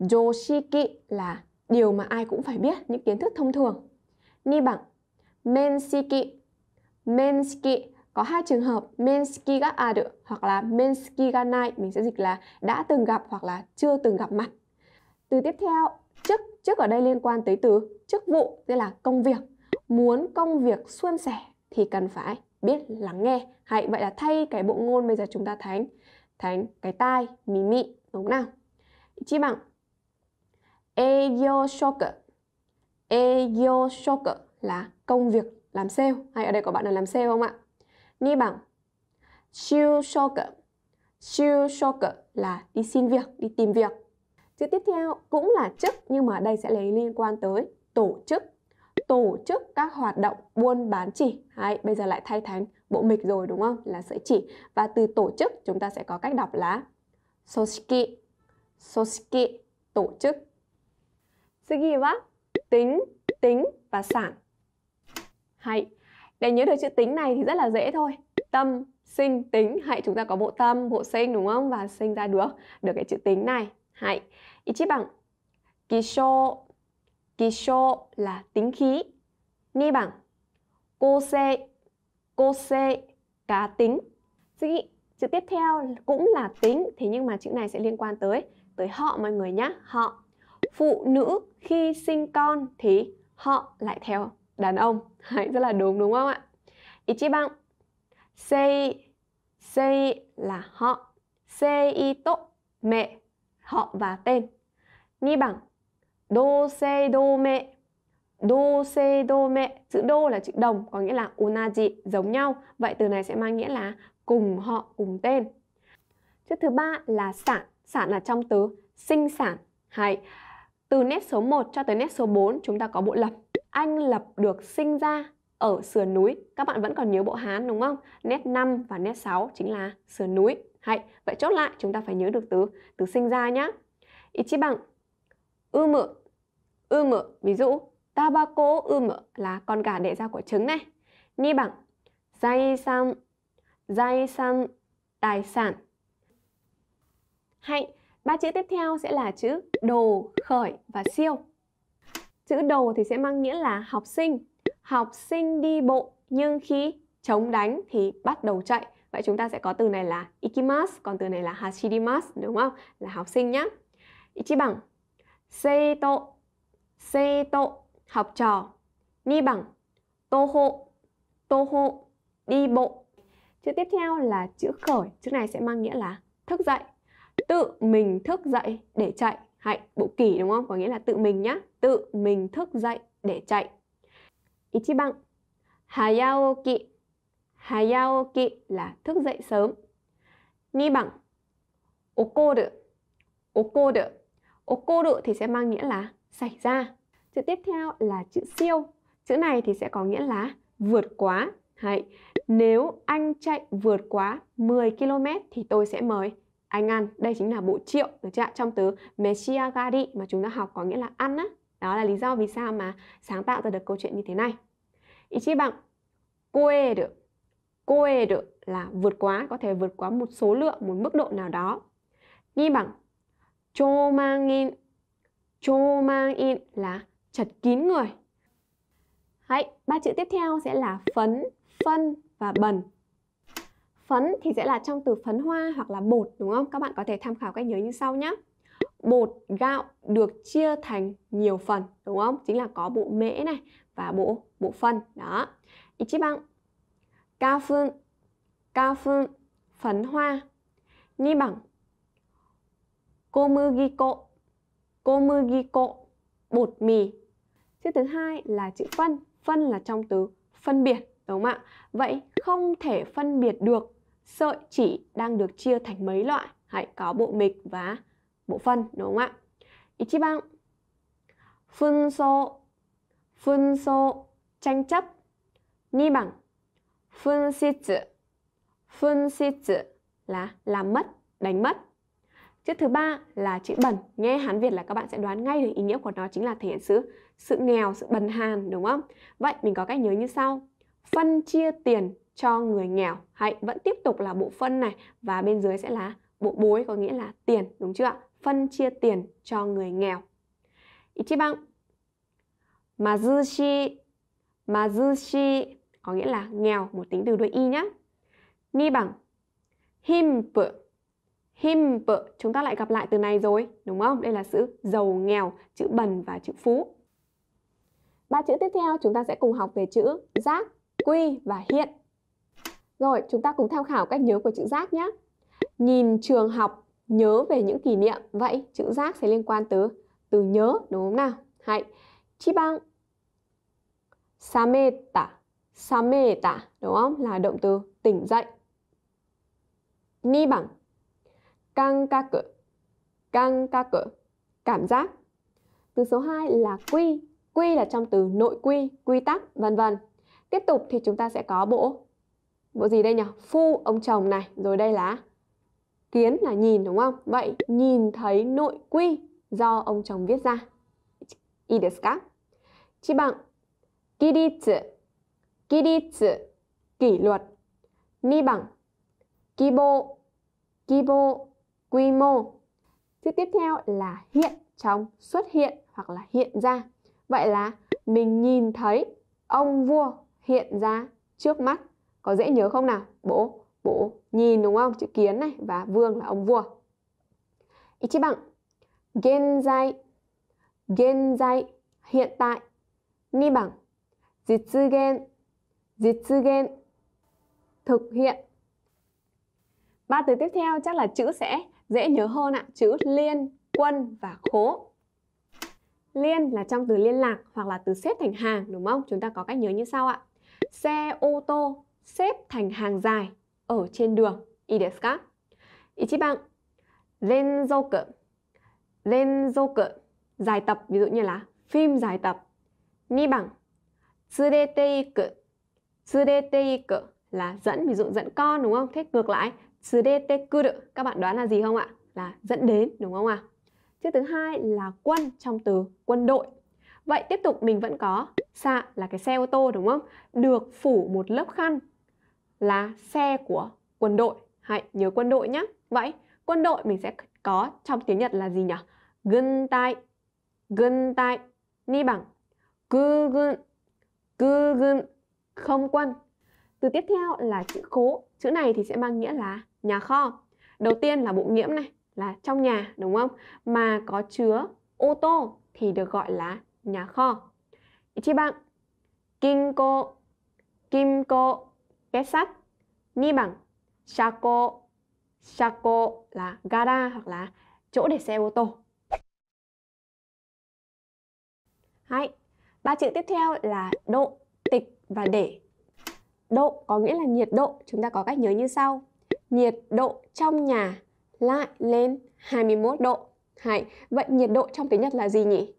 常識 là điều mà ai cũng phải biết, những kiến thức thông thường. Ni bằng mensiki mensiki có hai trường hợp mensiki ga aru hoặc là mensiki ga nai mình sẽ dịch là đã từng gặp hoặc là chưa từng gặp mặt. Từ tiếp theo chức chức ở đây liên quan tới từ chức vụ tức là công việc. Muốn công việc suôn sẻ thì cần phải biết lắng nghe. Hãy vậy là thay cái bộ ngôn bây giờ chúng ta thánh thành cái tai mì mị đúng không nào Ichi bằng Eigyo shoku Eigyo shoku là công việc làm sale hay ở đây có bạn nào làm sale không ạ Ni bằng Shiu shoku Shiu shoku là đi xin việc, đi tìm việc Chữ tiếp theo cũng là chức nhưng mà ở đây sẽ lấy liên quan tới tổ chức tổ chức các hoạt động buôn bán chỉ. Đấy, bây giờ lại thay thành bộ mịch rồi đúng không? Là sợi chỉ. Và từ tổ chức chúng ta sẽ có cách đọc là soshiki. Soshiki, tổ chức. Sugi wa tính, tính và sản. Hay. Để nhớ được chữ tính này thì rất là dễ thôi. Tâm, sinh, tính. Hãy chúng ta có bộ tâm, bộ sinh đúng không? Và sinh ra được được cái chữ tính này. Hãy. Ichiban. Kisho 기쇼 là tính khí. Ni bảng cô xe cô xe cá tính. Chị, chữ tiếp theo cũng là tính thế nhưng mà chữ này sẽ liên quan tới tới họ mọi người nhé. Họ phụ nữ khi sinh con thì họ lại theo đàn ông. Đấy, rất là đúng đúng không ạ? Ichiban Sei Sei là họ Seito mẹ họ và tên Ni bằng đô xe đô mẹ đô xe đô mẹ chữ đô là chữ đồng có nghĩa là onaji giống nhau vậy từ này sẽ mang nghĩa là cùng họ cùng tên chữ thứ ba là sản sản là trong từ sinh sản hay từ nét số 1 cho tới nét số 4 chúng ta có bộ lập anh lập được sinh ra ở sườn núi các bạn vẫn còn nhớ bộ hán đúng không nét 5 và nét 6 chính là sườn núi hay vậy chốt lại chúng ta phải nhớ được từ từ sinh ra nhá Ichiban, ưu mượn um ví dụ tabako um là con gà đẻ ra quả trứng này ni bằng dai san dai san tài sản hay ba chữ tiếp theo sẽ là chữ đồ khởi và siêu chữ đồ thì sẽ mang nghĩa là học sinh học sinh đi bộ nhưng khi chống đánh thì bắt đầu chạy vậy chúng ta sẽ có từ này là ikimas còn từ này là hashidimas đúng không là học sinh nhá ichi bằng seito Sê tô, học trò. Ni bằng, tô hộ, tô hộ, đi bộ. Chữ tiếp theo là chữ khởi. Chữ này sẽ mang nghĩa là thức dậy. Tự mình thức dậy để chạy. hãy bộ kỷ đúng không? Có nghĩa là tự mình nhá. Tự mình thức dậy để chạy. hayao Ichiban. hayao Hayaoki là thức dậy sớm. Ni bằng. Okoru. Okoru. Okoru thì sẽ mang nghĩa là xảy ra. Chữ tiếp theo là chữ siêu. Chữ này thì sẽ có nghĩa là vượt quá. hay Nếu anh chạy vượt quá 10 km thì tôi sẽ mời anh ăn. Đây chính là bộ triệu, được chưa Trong từ meshiagari mà chúng ta học có nghĩa là ăn á. Đó là lý do vì sao mà sáng tạo ra được câu chuyện như thế này. Ý chí bằng koe được. Koe được là vượt quá, có thể vượt quá một số lượng, một mức độ nào đó. Nghi bằng chomangin Chô mang in là chật kín người. Hãy, ba chữ tiếp theo sẽ là phấn, phân và bẩn. Phấn thì sẽ là trong từ phấn hoa hoặc là bột đúng không? Các bạn có thể tham khảo cách nhớ như sau nhé. Bột gạo được chia thành nhiều phần đúng không? Chính là có bộ mễ này và bộ bộ phân đó. Ichiban cao fun cao fun phấn hoa ni bằng cô mư komugiko, bột mì. Chữ thứ hai là chữ phân, phân là trong từ phân biệt, đúng không ạ? Vậy không thể phân biệt được sợi chỉ đang được chia thành mấy loại? Hãy có bộ mịch và bộ phân, đúng không ạ? Ichiban Phân số Phân số tranh chấp Ni bằng Phân xít Phân xít là làm mất, đánh mất Chữ thứ ba là chữ bẩn. Nghe Hán Việt là các bạn sẽ đoán ngay được ý nghĩa của nó chính là thể hiện sự sự nghèo, sự bần hàn đúng không? Vậy mình có cách nhớ như sau. Phân chia tiền cho người nghèo. Hãy vẫn tiếp tục là bộ phân này và bên dưới sẽ là bộ bối có nghĩa là tiền đúng chưa Phân chia tiền cho người nghèo. mà dư mà dư Mazushi có nghĩa là nghèo một tính từ đuôi y nhá. Ni bằng. Himpu him chúng ta lại gặp lại từ này rồi, đúng không? Đây là sự giàu nghèo, chữ bần và chữ phú. Ba chữ tiếp theo chúng ta sẽ cùng học về chữ giác, quy và hiện. Rồi, chúng ta cùng tham khảo cách nhớ của chữ giác nhé. Nhìn trường học, nhớ về những kỷ niệm. Vậy chữ giác sẽ liên quan từ từ nhớ, đúng không nào? Hãy chibang sameta sameta đúng không? Là động từ tỉnh dậy. Ni bằng Căng ca cỡ, Căng ca cỡ, Cảm giác Từ số 2 là quy Quy là trong từ nội quy, quy tắc, vân vân Tiếp tục thì chúng ta sẽ có bộ Bộ gì đây nhỉ? Phu, ông chồng này Rồi đây là kiến là nhìn đúng không? Vậy nhìn thấy nội quy do ông chồng viết ra. Ý desu ka? Chi bằng Kiritsu Kiritsu Kỷ luật Ni bằng Kibo Kibo quy mô. Chữ tiếp theo là hiện trong, xuất hiện hoặc là hiện ra. Vậy là mình nhìn thấy ông vua hiện ra trước mắt. Có dễ nhớ không nào? bộ bộ nhìn đúng không? Chữ kiến này và vương là ông vua. Ichiban. Genzai. Genzai hiện tại. Ni bằng. Jitsugen. Jitsugen thực hiện. Ba từ tiếp theo chắc là chữ sẽ dễ nhớ hơn ạ, chữ liên, quân và khố. Liên là trong từ liên lạc hoặc là từ xếp thành hàng đúng không? Chúng ta có cách nhớ như sau ạ. Xe ô tô xếp thành hàng dài ở trên đường. Ý desu ka? 1番連続連続 dài tập ví dụ như là phim dài tập 2 bằng 連れて行く連れて行く là dẫn ví dụ dẫn con đúng không? Thế ngược lại surete kuru các bạn đoán là gì không ạ là dẫn đến đúng không ạ chữ thứ hai là quân trong từ quân đội vậy tiếp tục mình vẫn có xạ là cái xe ô tô đúng không được phủ một lớp khăn là xe của quân đội hãy nhớ quân đội nhé vậy quân đội mình sẽ có trong tiếng nhật là gì nhỉ Gun tai gun tai ni bằng cư gun, cư gân không quân từ tiếp theo là chữ cố chữ này thì sẽ mang nghĩa là nhà kho. Đầu tiên là bộ nhiễm này là trong nhà đúng không? Mà có chứa ô tô thì được gọi là nhà kho. kim cô kim cô két sắt. Ni bằng Shako Shako là gara hoặc là chỗ để xe ô tô. Hai, ba chữ tiếp theo là độ, tịch và để. Độ có nghĩa là nhiệt độ, chúng ta có cách nhớ như sau nhiệt độ trong nhà lại lên 21 độ. Hay, vậy nhiệt độ trong tiếng Nhật là gì nhỉ?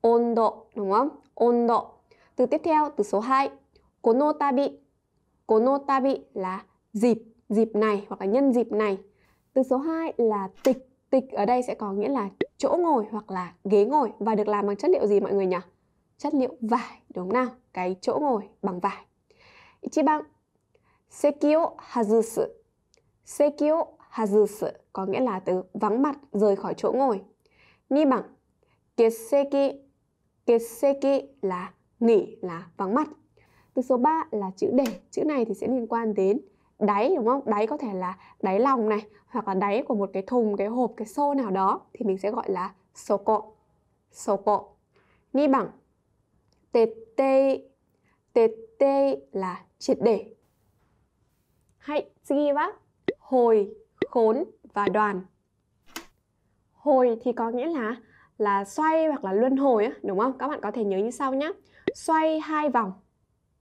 Ôn độ, đúng không? Ôn độ. Từ tiếp theo, từ số 2, kono tabi. Kono tabi là dịp, dịp này hoặc là nhân dịp này. Từ số 2 là tịch, tịch ở đây sẽ có nghĩa là chỗ ngồi hoặc là ghế ngồi và được làm bằng chất liệu gì mọi người nhỉ? Chất liệu vải, đúng nào? Cái chỗ ngồi bằng vải. Ichiban, seki o hazusu Sekio hazusu có nghĩa là từ vắng mặt rời khỏi chỗ ngồi. Ni bằng Geseki Geseki là nghỉ là vắng mặt. Từ số 3 là chữ để. Chữ này thì sẽ liên quan đến đáy đúng không? Đáy có thể là đáy lòng này hoặc là đáy của một cái thùng, cái hộp, cái xô nào đó thì mình sẽ gọi là soko. Soko. Ni bằng tete tete là triệt để. Hãy, 次は hồi, khốn và đoàn. Hồi thì có nghĩa là là xoay hoặc là luân hồi á, đúng không? Các bạn có thể nhớ như sau nhé. Xoay hai vòng,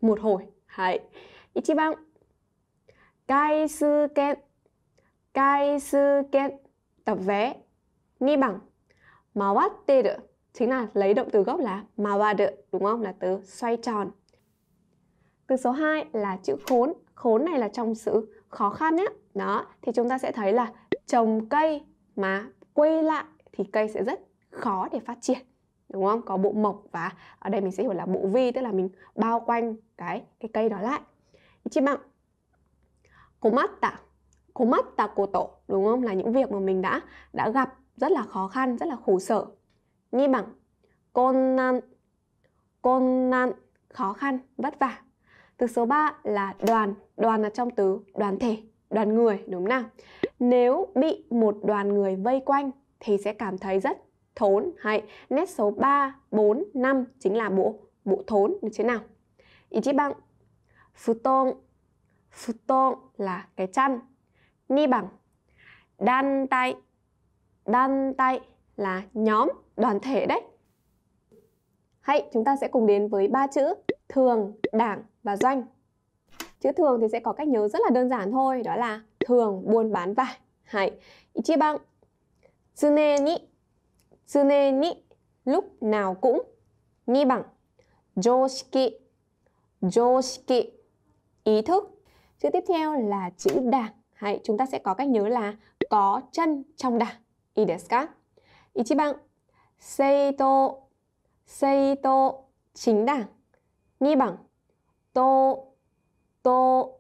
một hồi. hãy Ichiban. Kai sư ken. Kai sư ken. Tập vé. Ni bằng. Mawatte được. Chính là lấy động từ gốc là mawaru, đúng không? Là từ xoay tròn. Từ số 2 là chữ khốn. Khốn này là trong sự khó khăn nhé. Đó, thì chúng ta sẽ thấy là trồng cây mà quay lại thì cây sẽ rất khó để phát triển đúng không? Có bộ mộc và ở đây mình sẽ hiểu là bộ vi tức là mình bao quanh cái cái cây đó lại. mắt mắt komatta komatta tổ đúng không? Là những việc mà mình đã đã gặp rất là khó khăn, rất là khổ sở. Ni bằng konnan nan khó khăn, vất vả. Từ số 3 là đoàn, đoàn là trong từ đoàn thể đoàn người đúng không nào? Nếu bị một đoàn người vây quanh thì sẽ cảm thấy rất thốn hay nét số 3, 4, 5 chính là bộ bộ thốn được chưa nào? Ichiban futon futon là cái chăn. Ni bằng đan tay đan tay là nhóm đoàn thể đấy. Hãy chúng ta sẽ cùng đến với ba chữ thường, đảng và doanh. Chữ thường thì sẽ có cách nhớ rất là đơn giản thôi, đó là thường buôn bán vải. Hãy bằng Tsuneni Tsuneni lúc nào cũng Ni bằng Joshiki Joshiki ý thức Chữ tiếp theo là chữ đảng Hãy chúng ta sẽ có cách nhớ là có chân trong đảng Ý desu ka? Ichiban Seito Seito chính đảng Ni bằng Tô tô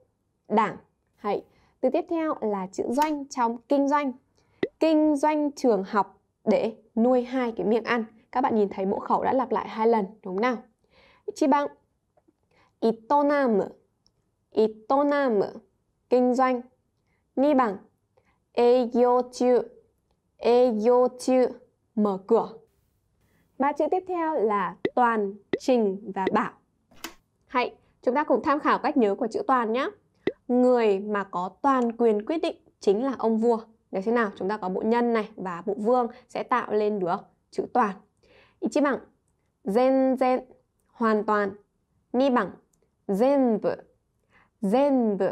đảng. Hãy. Từ tiếp theo là chữ doanh trong kinh doanh. Kinh doanh trường học để nuôi hai cái miệng ăn. Các bạn nhìn thấy mẫu khẩu đã lặp lại hai lần, đúng nào? Chi bằng Itonam Itonam Kinh doanh Ni bằng chu Eiyochu chu Mở cửa Ba chữ tiếp theo là toàn, trình và bảo Hãy Chúng ta cùng tham khảo cách nhớ của chữ toàn nhé. Người mà có toàn quyền quyết định chính là ông vua. Được thế nào? Chúng ta có bộ nhân này và bộ vương sẽ tạo lên được chữ toàn. ý chí bằng zen zen hoàn toàn. Ni bằng zen bu gen bu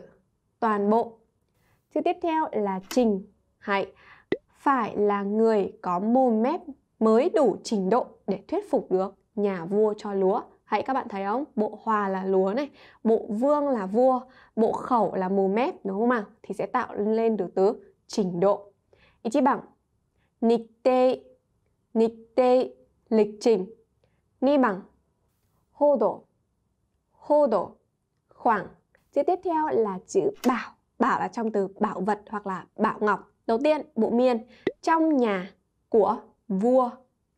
toàn bộ. Chữ tiếp theo là trình hãy phải là người có mồm mép mới đủ trình độ để thuyết phục được nhà vua cho lúa. Hãy các bạn thấy không? Bộ hòa là lúa này, bộ vương là vua, bộ khẩu là mù mép đúng không ạ? Thì sẽ tạo lên được từ trình độ. Ichiban Nikkei Nikkei lịch trình. Ni bằng hô đổ hô đổ khoảng. Chữ tiếp theo là chữ bảo. Bảo là trong từ bảo vật hoặc là bảo ngọc. Đầu tiên, bộ miên trong nhà của vua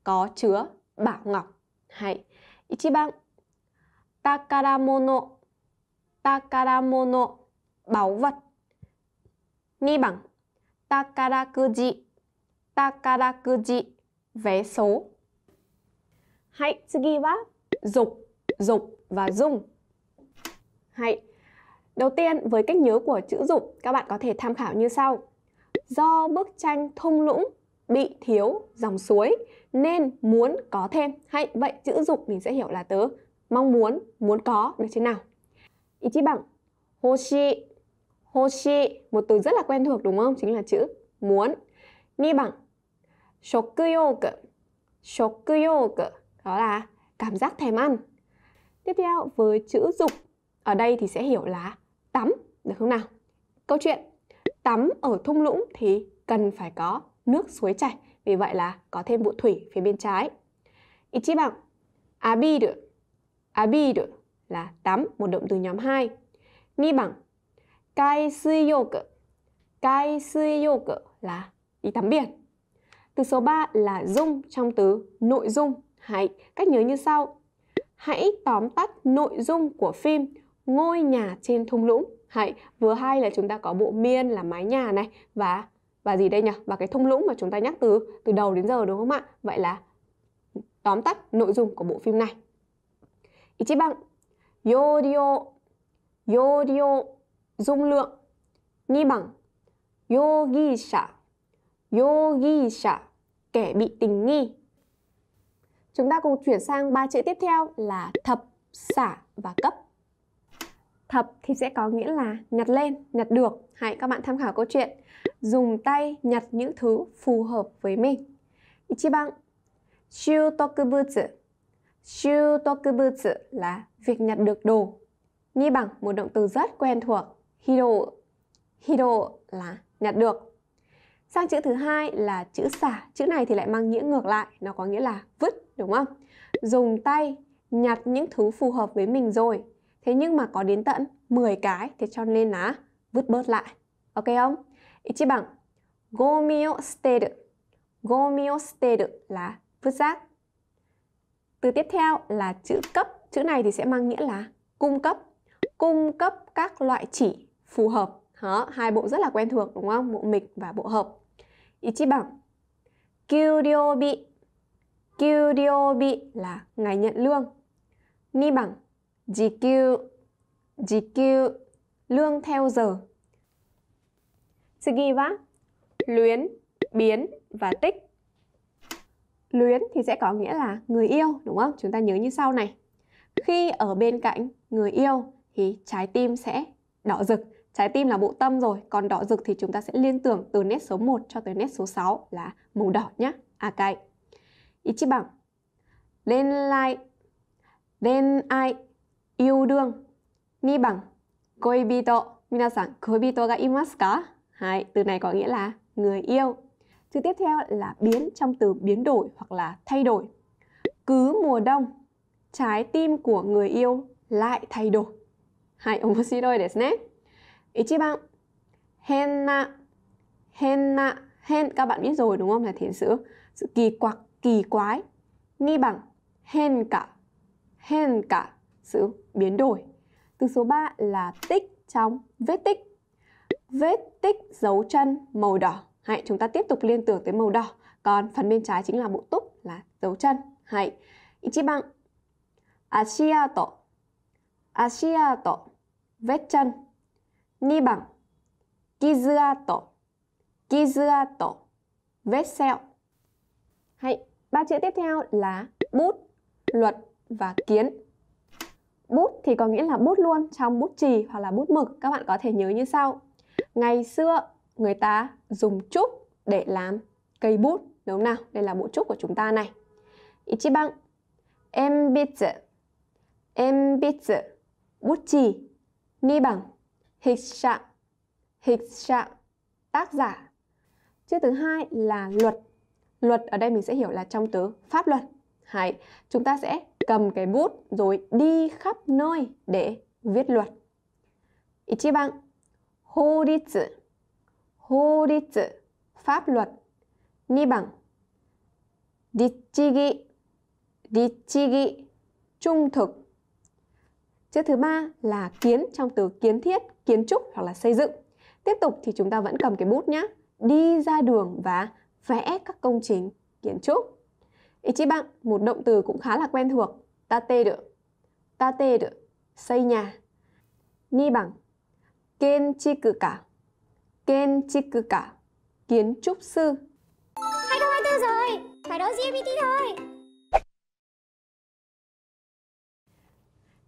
có chứa bảo ngọc. hãy Hay Ichiban takaramono takaramono bảo vật 2 bằng takarakuji takarakuji vé số Hãy tsugi wa dục dục và dung Hãy Đầu tiên, với cách nhớ của chữ dục các bạn có thể tham khảo như sau. Do bức tranh thung lũng bị thiếu dòng suối nên muốn có thêm. hãy vậy chữ dục mình sẽ hiểu là tớ mong muốn, muốn có được thế nào. Ý chí bằng hoshi. Hoshi, một từ rất là quen thuộc đúng không? Chính là chữ muốn. Ni bằng shokuyoku. Shokuyoku, đó là cảm giác thèm ăn. Tiếp theo với chữ dục. Ở đây thì sẽ hiểu là tắm, được không nào? Câu chuyện tắm ở thung lũng thì cần phải có nước suối chảy. Vì vậy là có thêm vụ thủy phía bên trái. bằng abi được abir à, là tắm, một động từ nhóm 2. Ni bằng kai suyoku. Kai suyoku là đi tắm biển. Từ số 3 là dung trong từ nội dung. Hãy cách nhớ như sau. Hãy tóm tắt nội dung của phim Ngôi nhà trên thung lũng. Hãy vừa hay là chúng ta có bộ miên là mái nhà này và và gì đây nhỉ? Và cái thung lũng mà chúng ta nhắc từ từ đầu đến giờ đúng không ạ? Vậy là tóm tắt nội dung của bộ phim này. 1番、容量、容量、dung 2番、容疑者、容疑者, kẻ bị tình nghi. Chúng ta cùng chuyển sang ba chữ tiếp theo là thập, xả và cấp. Thập thì sẽ có nghĩa là nhặt lên, nhặt được. Hãy các bạn tham khảo câu chuyện. Dùng tay nhặt những thứ phù hợp với mình. 1番、習得物 Shutokubutsu là việc nhặt được đồ. Nghĩ bằng một động từ rất quen thuộc, hiro. Hiro là nhặt được. Sang chữ thứ hai là chữ xả. Chữ này thì lại mang nghĩa ngược lại, nó có nghĩa là vứt, đúng không? Dùng tay nhặt những thứ phù hợp với mình rồi. Thế nhưng mà có đến tận 10 cái, thì cho nên là vứt bớt lại. Ok không? Ichi bằng, gomi o steru. Gomi o steru là vứt rác. Từ tiếp theo là chữ cấp. Chữ này thì sẽ mang nghĩa là cung cấp. Cung cấp các loại chỉ phù hợp. Đó, hai bộ rất là quen thuộc đúng không? Bộ mịch và bộ hợp. Ichiban. Kyuryobi. Kyuryobi là ngày nhận lương. Ni bằng jikyu. Jikyu lương theo giờ. Tsugi wa luyến, biến và tích luyến thì sẽ có nghĩa là người yêu đúng không chúng ta nhớ như sau này khi ở bên cạnh người yêu thì trái tim sẽ đỏ rực trái tim là bộ tâm rồi còn đỏ rực thì chúng ta sẽ liên tưởng từ nét số 1 cho tới nét số 6 là màu đỏ nhá à cái bằng Lên lai Lên ai Yêu đương Ni bằng Koibito Minasan Koibito ga imasu ka? Hai, từ này có nghĩa là người yêu từ tiếp theo là biến trong từ biến đổi hoặc là thay đổi. Cứ mùa đông, trái tim của người yêu lại thay đổi. Hai, henna henna 番変な変な hen các bạn biết rồi đúng không là thiện sữa sự kỳ quặc kỳ quái ni bằng hen cả hen cả sự biến đổi từ số 3 là tích trong vết tích vết tích dấu chân màu đỏ Hãy chúng ta tiếp tục liên tưởng tới màu đỏ. Còn phần bên trái chính là bộ túc là dấu chân. Hãy Ichiban Ashiato Ashiato Vết chân Ni bang Kizuato Kizuato Vết sẹo Hãy ba chữ tiếp theo là bút, luật và kiến Bút thì có nghĩa là bút luôn trong bút chì hoặc là bút mực Các bạn có thể nhớ như sau Ngày xưa người ta dùng trúc để làm cây bút đúng không nào? Đây là bộ trúc của chúng ta này. em Ichiban enbitsu enbitsu bút chì. Ni bằng hiksa hiksa tác giả. Chữ thứ hai là luật. Luật ở đây mình sẽ hiểu là trong từ pháp luật. Hay chúng ta sẽ cầm cái bút rồi đi khắp nơi để viết luật. Ichiban horitsu 法律 pháp luật ni bằng, 2 trung thực Chữ thứ ba là kiến trong từ kiến thiết, kiến trúc hoặc là xây dựng. Tiếp tục thì chúng ta vẫn cầm cái bút nhé. Đi ra đường và vẽ các công trình kiến trúc. Ichiban, một động từ cũng khá là quen thuộc. Tate được. Tate được. Xây nhà. Ni bằng. Ken chi cử cả. Kenchikuka, kiến trúc sư. 2024 rồi, phải đón GMT thôi.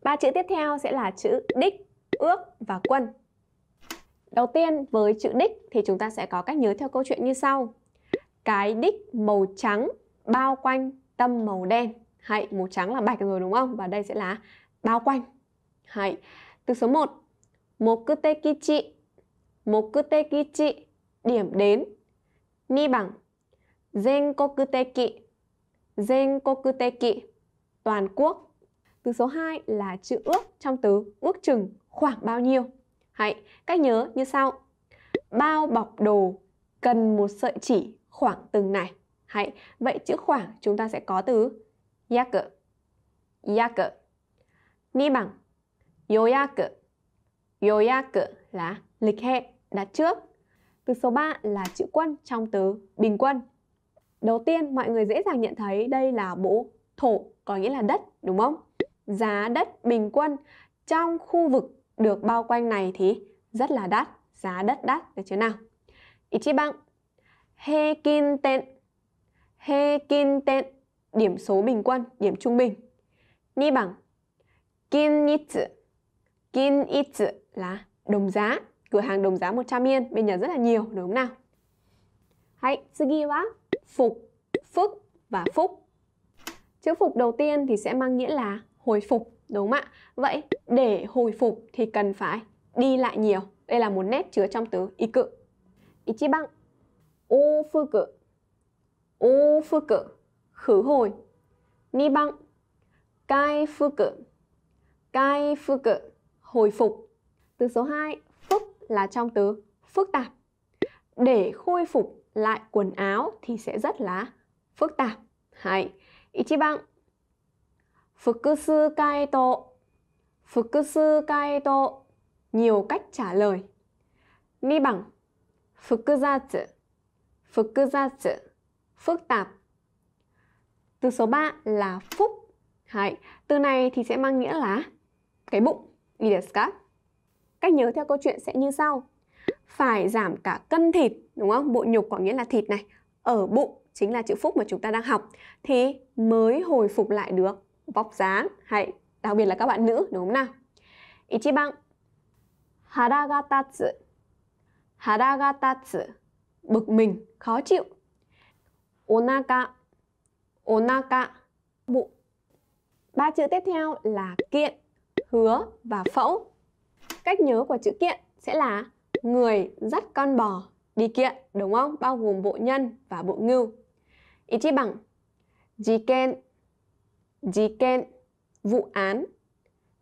Ba chữ tiếp theo sẽ là chữ đích, ước và quân. Đầu tiên với chữ đích thì chúng ta sẽ có cách nhớ theo câu chuyện như sau. Cái đích màu trắng bao quanh tâm màu đen. Hãy màu trắng là bạch rồi đúng không? Và đây sẽ là bao quanh. Hãy từ số 1 Mokute kichi Mokutekichi, điểm đến. Ni bằng Zenkokuteki, Zenkokuteki, toàn quốc. Từ số 2 là chữ ước trong từ ước chừng khoảng bao nhiêu. Hãy cách nhớ như sau. Bao bọc đồ cần một sợi chỉ khoảng từng này. Hãy vậy chữ khoảng chúng ta sẽ có từ yaku. Yaku. Ni bằng yoyaku. Yoyaku là lịch hẹn đặt trước. Từ số 3 là chữ quân trong từ bình quân. Đầu tiên mọi người dễ dàng nhận thấy đây là bộ thổ có nghĩa là đất đúng không? Giá đất bình quân trong khu vực được bao quanh này thì rất là đắt, giá đất đắt được chứ nào? Ichiban hekin ten điểm số bình quân, điểm trung bình. Ni bằng kin Kinitsu Kinitsu là đồng giá cửa hàng đồng giá 100 yên bên nhật rất là nhiều đúng không nào? Hãy sugi wa phục, phức và phúc. Chữ phục đầu tiên thì sẽ mang nghĩa là hồi phục đúng không ạ? Vậy để hồi phục thì cần phải đi lại nhiều. Đây là một nét chứa trong từ y cự. Ichiban ô phư cự ô phư cự khứ hồi ni băng cai phư cự cai phư cự hồi phục từ số 2 là trong từ phức tạp. Để khôi phục lại quần áo thì sẽ rất là phức tạp. Hay. Ichiban. Fukusu kaito. Fukusu kaito. Nhiều cách trả lời. Ni bằng. Fukuzatsu. Fukuzatsu. Phức tạp. Từ số 3 là phúc. Hay. Từ này thì sẽ mang nghĩa là cái bụng. Idesu Cách nhớ theo câu chuyện sẽ như sau. Phải giảm cả cân thịt, đúng không? bộ nhục có nghĩa là thịt này, ở bụng chính là chữ phúc mà chúng ta đang học thì mới hồi phục lại được vóc dáng hay đặc biệt là các bạn nữ đúng không nào? Ichiban Hara ga tatsu Bực mình, khó chịu Onaka Onaka Bụng Ba chữ tiếp theo là kiện, hứa và phẫu Cách nhớ của chữ kiện sẽ là người dắt con bò đi kiện, đúng không? Bao gồm bộ nhân và bộ ngưu. Ý chi bằng jiken jiken Vụ án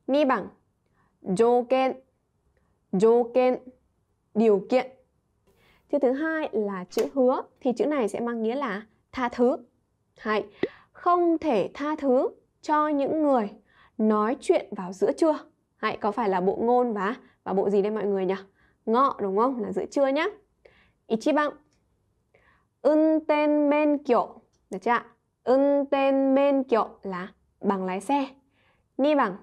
Ni bằng joken joken Điều kiện Chữ thứ hai là chữ hứa Thì chữ này sẽ mang nghĩa là tha thứ Hay Không thể tha thứ cho những người nói chuyện vào giữa trưa hãy có phải là bộ ngôn và và bộ gì đây mọi người nhỉ? Ngọ đúng không? Là giữa trưa nhá. Ichiban. men kiểu Được chưa ạ? men kiểu là bằng lái xe. Ni bằng.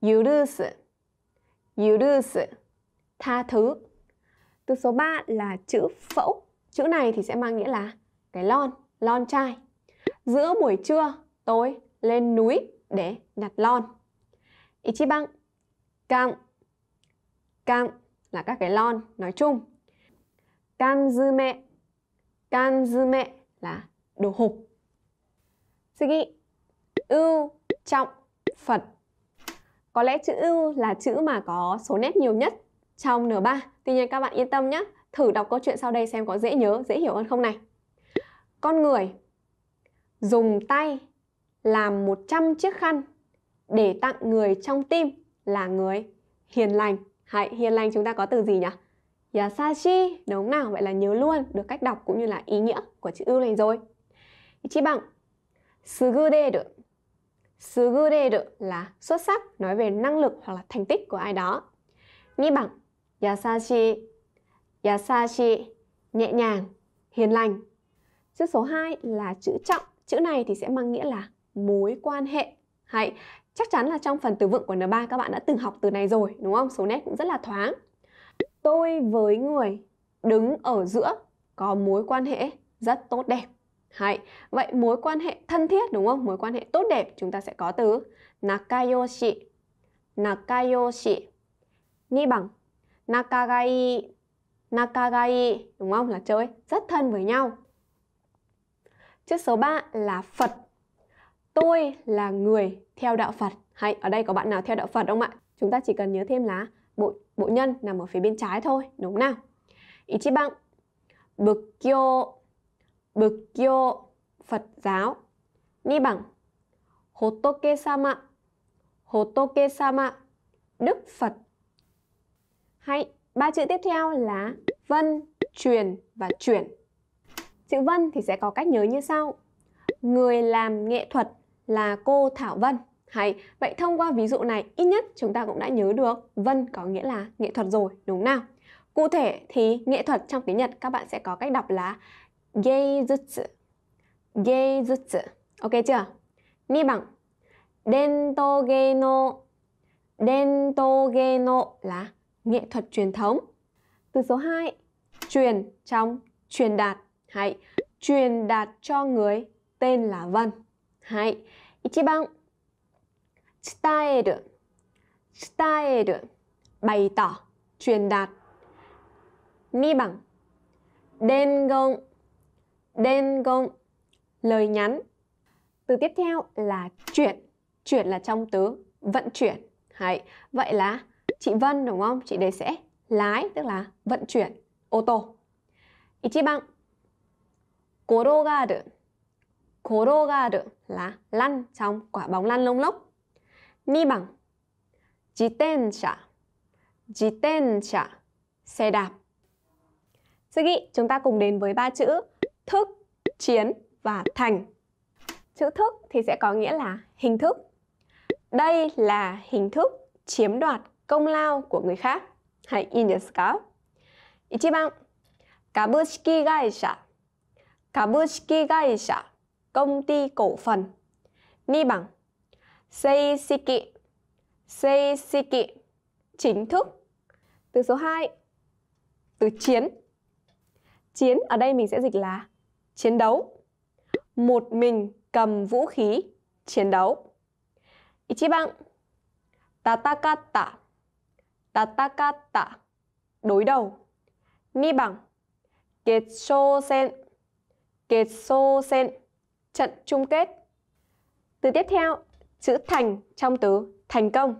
Yurusu. Yurusu. Tha thứ. Từ số 3 là chữ phẫu. Chữ này thì sẽ mang nghĩa là cái lon, lon chai. Giữa buổi trưa, tôi lên núi để nhặt lon. Ichiban, cam, cam là các cái lon nói chung. Kanzume, kanzume là đồ hộp. Sugi, ưu, trọng, Phật. Có lẽ chữ ưu là chữ mà có số nét nhiều nhất trong N3. Tuy nhiên các bạn yên tâm nhé, thử đọc câu chuyện sau đây xem có dễ nhớ, dễ hiểu hơn không này. Con người dùng tay làm 100 chiếc khăn để tặng người trong tim là người hiền lành. Hãy hiền lành chúng ta có từ gì nhỉ? Yasashi đúng nào? Vậy là nhớ luôn được cách đọc cũng như là ý nghĩa của chữ ưu này rồi. Chi bằng Suguderu Suguderu là xuất sắc nói về năng lực hoặc là thành tích của ai đó. Nghĩ bằng Yasashi Yasashi nhẹ nhàng, hiền lành. Chữ số 2 là chữ trọng. Chữ này thì sẽ mang nghĩa là mối quan hệ. Hãy Chắc chắn là trong phần từ vựng của N3 các bạn đã từng học từ này rồi, đúng không? Số nét cũng rất là thoáng. Tôi với người đứng ở giữa có mối quan hệ rất tốt đẹp. Hay. Vậy mối quan hệ thân thiết đúng không? Mối quan hệ tốt đẹp chúng ta sẽ có từ nakayoshi. Nakayoshi. Ni bằng nakagai. Nakagai đúng không? Là chơi rất thân với nhau. Chữ số 3 là Phật tôi là người theo đạo Phật. Hay ở đây có bạn nào theo đạo Phật không ạ? Chúng ta chỉ cần nhớ thêm là bộ bộ nhân nằm ở phía bên trái thôi, đúng không nào? Ichiban Bukyo Bukyo Phật giáo. Ni bằng Hotoke sama Hotoke sama Đức Phật. Hay ba chữ tiếp theo là vân, truyền và chuyển. Chữ vân thì sẽ có cách nhớ như sau. Người làm nghệ thuật là cô Thảo Vân. Hay, vậy thông qua ví dụ này ít nhất chúng ta cũng đã nhớ được Vân có nghĩa là nghệ thuật rồi, đúng nào? Cụ thể thì nghệ thuật trong tiếng Nhật các bạn sẽ có cách đọc là Geizutsu. Geizutsu. Ok chưa? Ni bằng Dento geno. Dento geno là nghệ thuật truyền thống. Từ số 2, truyền trong truyền đạt hay truyền đạt cho người tên là Vân. はい。1番、伝える、伝える、bày tỏ, truyền đạt. 2 bằng, đen gông, đen gông, lời nhắn. Từ tiếp theo là chuyển, chuyển là trong từ vận chuyển. Đấy. Vậy là chị Vân đúng không? Chị đấy sẽ lái, tức là vận chuyển ô tô. 1番、転がる、 걸어가르 là lăn trong quả bóng lăn lông lốc. Ni bằng Jitensha Jitensha xe đạp. Sugi, chúng ta cùng đến với ba chữ thức, chiến và thành. Chữ thức thì sẽ có nghĩa là hình thức. Đây là hình thức chiếm đoạt công lao của người khác. Hãy in desu ka? Ichiban, kabushiki gaisha. Kabushiki công ty cổ phần. ni bằng xây sự kiện xây chính thức. Từ số 2 từ chiến. Chiến ở đây mình sẽ dịch là chiến đấu. Một mình cầm vũ khí chiến đấu. Ichiban Tatakata Tatakata Đối đầu Ni bằng Kết sen Kết trận chung kết. Từ tiếp theo, chữ thành trong từ thành công.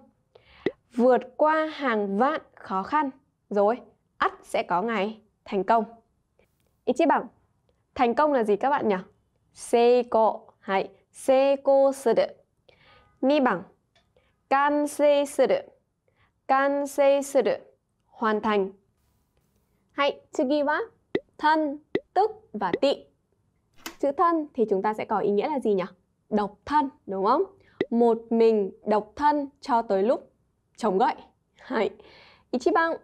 Vượt qua hàng vạn khó khăn, rồi ắt sẽ có ngày thành công. ý bằng thành công là gì các bạn nhỉ? Seiko, hãy seiko suru. Ni bằng, kansei suru. Kansei suru, hoàn thành. Hãy, chữ ghi thân tức và tị. Chữ thân thì chúng ta sẽ có ý nghĩa là gì nhỉ? Độc thân, đúng không? Một mình độc thân cho tới lúc chống gậy. hãy. Ichiban,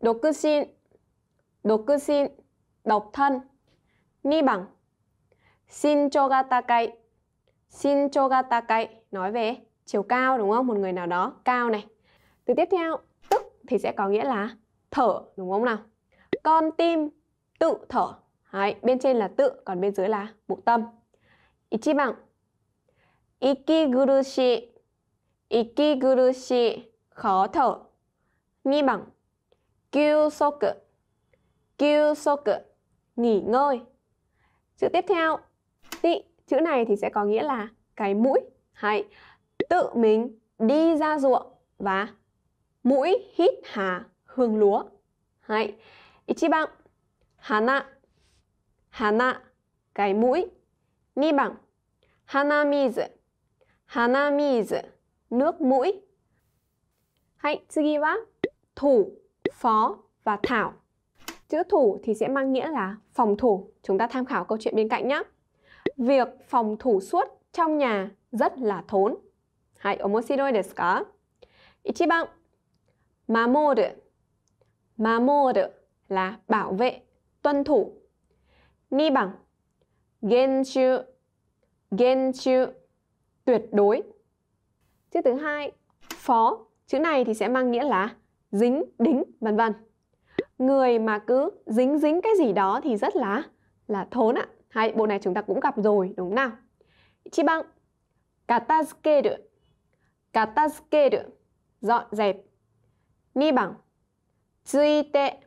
dokusin, dokusin, độc thân. Ni bằng, shincho ga Xin cho ga takai, nói về chiều cao đúng không? Một người nào đó cao này. Từ tiếp theo, tức thì sẽ có nghĩa là thở đúng không nào? Con tim tự thở Đấy, bên trên là tự, còn bên dưới là bụng tâm. Ichiban. Ikigirushi. Ikigirushi. Khó thở. Ni bằng. Kyusoku. Kyusoku. Nghỉ ngơi. Chữ tiếp theo. Tị. Chữ này thì sẽ có nghĩa là cái mũi. hãy tự mình đi ra ruộng và mũi hít hà hương lúa. Hay. Ichiban. Hana hana, cái mũi. Ni bằng, hana hanamizu, nước mũi. Hãy, tsugi wa, thủ, phó và thảo. Chữ thủ thì sẽ mang nghĩa là phòng thủ. Chúng ta tham khảo câu chuyện bên cạnh nhé. Việc phòng thủ suốt trong nhà rất là thốn. Hãy, omoshiroi desu ka? Ichiban, mamoru. Mamoru là bảo vệ, tuân thủ, Ni bằng Gen chu Gen chu Tuyệt đối Chữ thứ hai Phó Chữ này thì sẽ mang nghĩa là dính, đính, vân vân Người mà cứ dính dính cái gì đó thì rất là là thốn ạ Hai bộ này chúng ta cũng gặp rồi đúng không nào Chi bằng Katazukeru Katazukeru Dọn dẹp Ni bằng Tsuite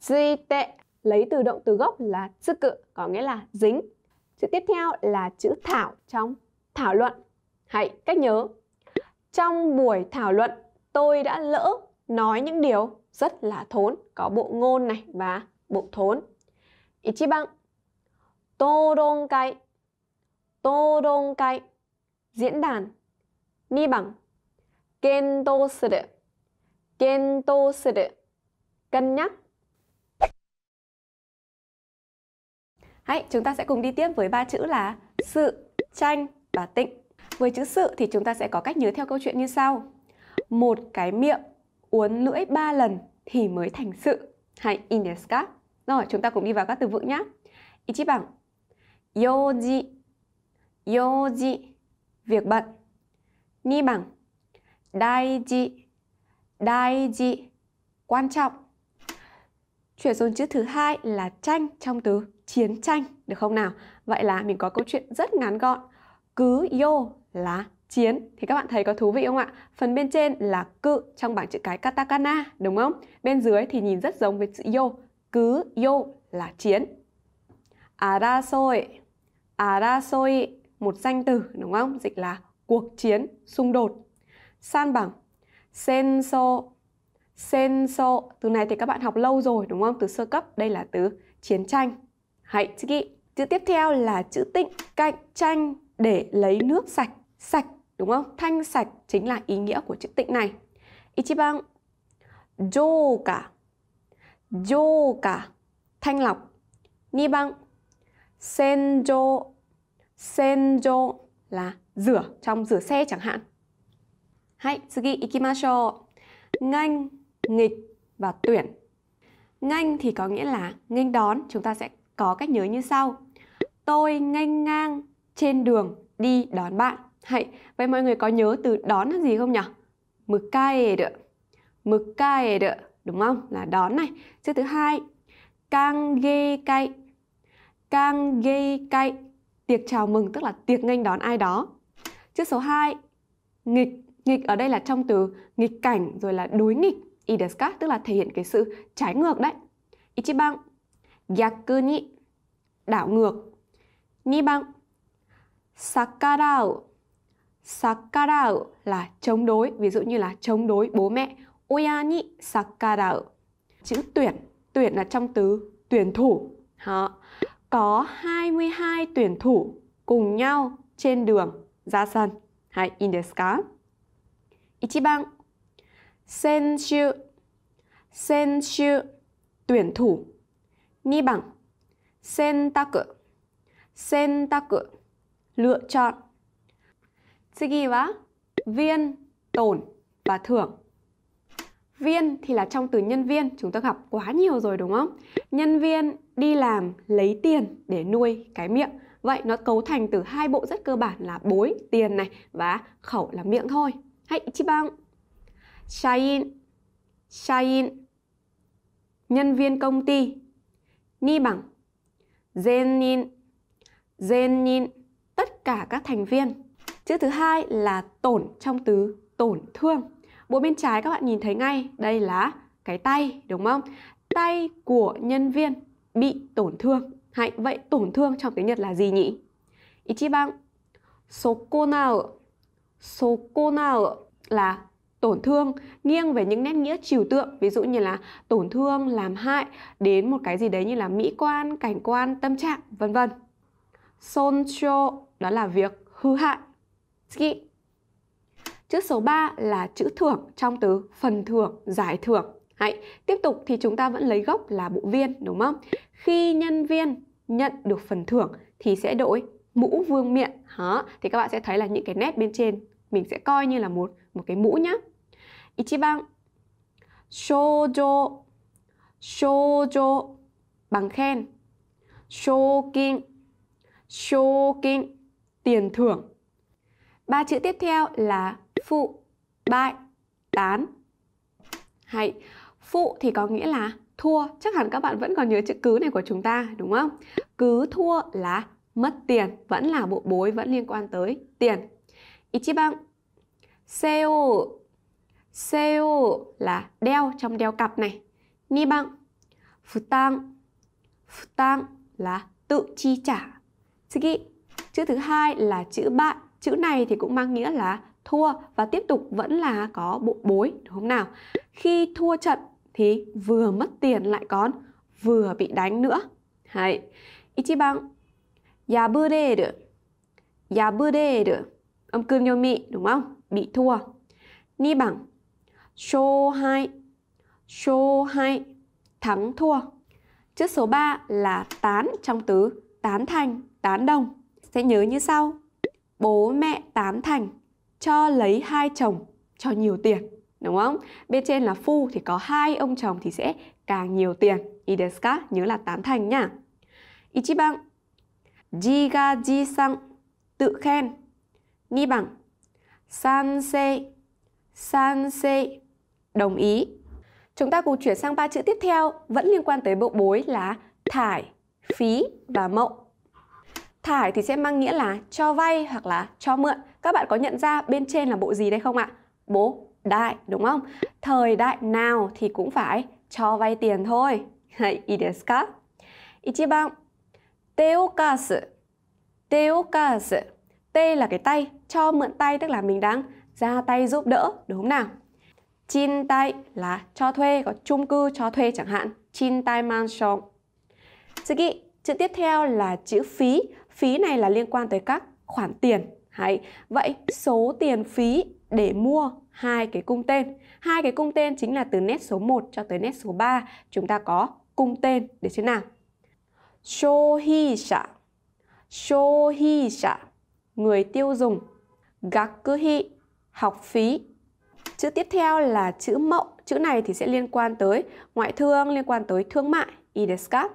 Tsuite lấy từ động từ gốc là cự có nghĩa là dính. Chữ tiếp theo là chữ thảo trong thảo luận. Hãy cách nhớ. Trong buổi thảo luận, tôi đã lỡ nói những điều rất là thốn, có bộ ngôn này và bộ thốn. Ichiban Tô đôn cay Tô Diễn đàn Ni bằng Kento suru Kento suru Cân nhắc Hãy chúng ta sẽ cùng đi tiếp với ba chữ là sự, tranh và tịnh. Với chữ sự thì chúng ta sẽ có cách nhớ theo câu chuyện như sau. Một cái miệng uốn lưỡi ba lần thì mới thành sự. Hãy in desu ka? Rồi, chúng ta cùng đi vào các từ vựng nhé. 1 bằng Yoji Yoji Việc bận ni bằng Daiji Daiji Quan trọng Chuyển xuống chữ thứ hai là tranh trong từ chiến tranh được không nào? Vậy là mình có câu chuyện rất ngắn gọn. Cứ yo là chiến thì các bạn thấy có thú vị không ạ? Phần bên trên là cự trong bảng chữ cái katakana đúng không? Bên dưới thì nhìn rất giống với chữ yo. Cứ yo là chiến. Arasoi. Arasoi một danh từ đúng không? Dịch là cuộc chiến, xung đột. San bằng senso. Senso từ này thì các bạn học lâu rồi đúng không? Từ sơ cấp đây là từ chiến tranh hãy chữ tiếp theo là chữ tịnh cạnh tranh để lấy nước sạch sạch đúng không thanh sạch chính là ý nghĩa của chữ tịnh này ichiban joka joka thanh lọc niban senjo senjo là rửa trong rửa xe chẳng hạn hãy sugi ikimashou nganh nghịch và tuyển nganh thì có nghĩa là nghênh đón chúng ta sẽ có cách nhớ như sau. Tôi nghênh ngang trên đường đi đón bạn. Hãy, vậy mọi người có nhớ từ đón là gì không nhỉ? Mükkaeru. Mükkaeru, đúng không? Là đón này. Chữ thứ hai, ghê cay ghê cay tiệc chào mừng tức là tiệc nghênh đón ai đó. Chữ số 2, nghịch. Nghịch ở đây là trong từ nghịch cảnh rồi là đối nghịch. Ideska tức là thể hiện cái sự trái ngược đấy. Ichiban đảo ngược ni bang sakarau sakarau là chống đối ví dụ như là chống đối bố mẹ oya ni sakarau chữ tuyển tuyển là trong từ tuyển thủ họ có 22 tuyển thủ cùng nhau trên đường ra sân hai in desu ka 1 bằng sen tuyển thủ 2 bằng sentaku lựa chọn Tsugi wa viên, tổn và thưởng Viên thì là trong từ nhân viên, chúng ta gặp quá nhiều rồi đúng không? Nhân viên đi làm lấy tiền để nuôi cái miệng. Vậy nó cấu thành từ hai bộ rất cơ bản là bối, tiền này và khẩu là miệng thôi. Hãy chi bằng. Shain, shain. Nhân viên công ty Ni bằng Zenin Zenin Tất cả các thành viên Chữ thứ hai là tổn trong từ tổn thương Bộ bên trái các bạn nhìn thấy ngay Đây là cái tay đúng không? Tay của nhân viên bị tổn thương Hãy vậy tổn thương trong tiếng Nhật là gì nhỉ? Ichiban Sokonao Sokonao là tổn thương nghiêng về những nét nghĩa trừu tượng ví dụ như là tổn thương làm hại đến một cái gì đấy như là mỹ quan cảnh quan tâm trạng vân vân son cho đó là việc hư hại ski chữ số 3 là chữ thưởng trong từ phần thưởng giải thưởng Hãy tiếp tục thì chúng ta vẫn lấy gốc là bộ viên đúng không? Khi nhân viên nhận được phần thưởng thì sẽ đổi mũ vương miện. hả Thì các bạn sẽ thấy là những cái nét bên trên mình sẽ coi như là một một cái mũ nhá. 1番賞状賞状 bằng tiền thưởng ba chữ tiếp theo là phụ bại tán hay phụ thì có nghĩa là thua chắc hẳn các bạn vẫn còn nhớ chữ cứ này của chúng ta đúng không cứ thua là mất tiền vẫn là bộ bối vẫn liên quan tới tiền ichiban seo Seo là đeo trong đeo cặp này. Ni bằng phụ tăng. Phụ tăng là tự chi trả. Tsugi, chữ thứ hai là chữ bạn. Chữ này thì cũng mang nghĩa là thua và tiếp tục vẫn là có bộ bối đúng không nào? Khi thua trận thì vừa mất tiền lại còn vừa bị đánh nữa. Hay. Ichiban yabureru. Yabureru. Âm cương mị đúng không? Bị thua. Ni bằng show hai show hai thắng thua chữ số 3 là tán trong tứ tán thành tán đồng sẽ nhớ như sau bố mẹ tán thành cho lấy hai chồng cho nhiều tiền đúng không bên trên là phu thì có hai ông chồng thì sẽ càng nhiều tiền ideska nhớ là tán thành nhá ichiban ji ga ji sang tự khen ni bằng san se san se đồng ý. Chúng ta cùng chuyển sang ba chữ tiếp theo vẫn liên quan tới bộ bối là thải, phí và mậu. Thải thì sẽ mang nghĩa là cho vay hoặc là cho mượn. Các bạn có nhận ra bên trên là bộ gì đây không ạ? Bố đại đúng không? Thời đại nào thì cũng phải cho vay tiền thôi. Hay ideska. Ichiban. Teokasu. Teokasu. T là cái tay, cho mượn tay tức là mình đang ra tay giúp đỡ, đúng không nào? Chin tay là cho thuê, có chung cư cho thuê chẳng hạn. Chin tay mansion. Sugi, chữ tiếp theo là chữ phí. Phí này là liên quan tới các khoản tiền. Hay. Vậy số tiền phí để mua hai cái cung tên. Hai cái cung tên chính là từ nét số 1 cho tới nét số 3. Chúng ta có cung tên để thế nào? Shohisha. Shohisha, người tiêu dùng. Gakuhi, học phí. Chữ tiếp theo là chữ mậu. Chữ này thì sẽ liên quan tới ngoại thương, liên quan tới thương mại, ideska.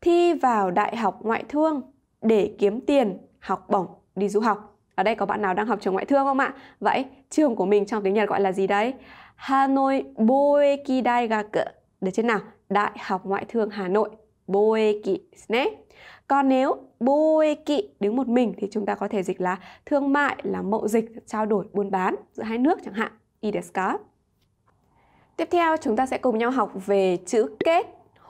Thi vào đại học ngoại thương để kiếm tiền, học bổng, đi du học. Ở đây có bạn nào đang học trường ngoại thương không ạ? Vậy trường của mình trong tiếng Nhật gọi là gì đấy? Hanoi Boeki Daigaku. Được chưa nào? Đại học ngoại thương Hà Nội. Boeki ne. Còn nếu boeki đứng một mình thì chúng ta có thể dịch là thương mại là mậu dịch trao đổi buôn bán giữa hai nước chẳng hạn. いいですか? Tiếp theo chúng ta sẽ cùng nhau học về chữ kết,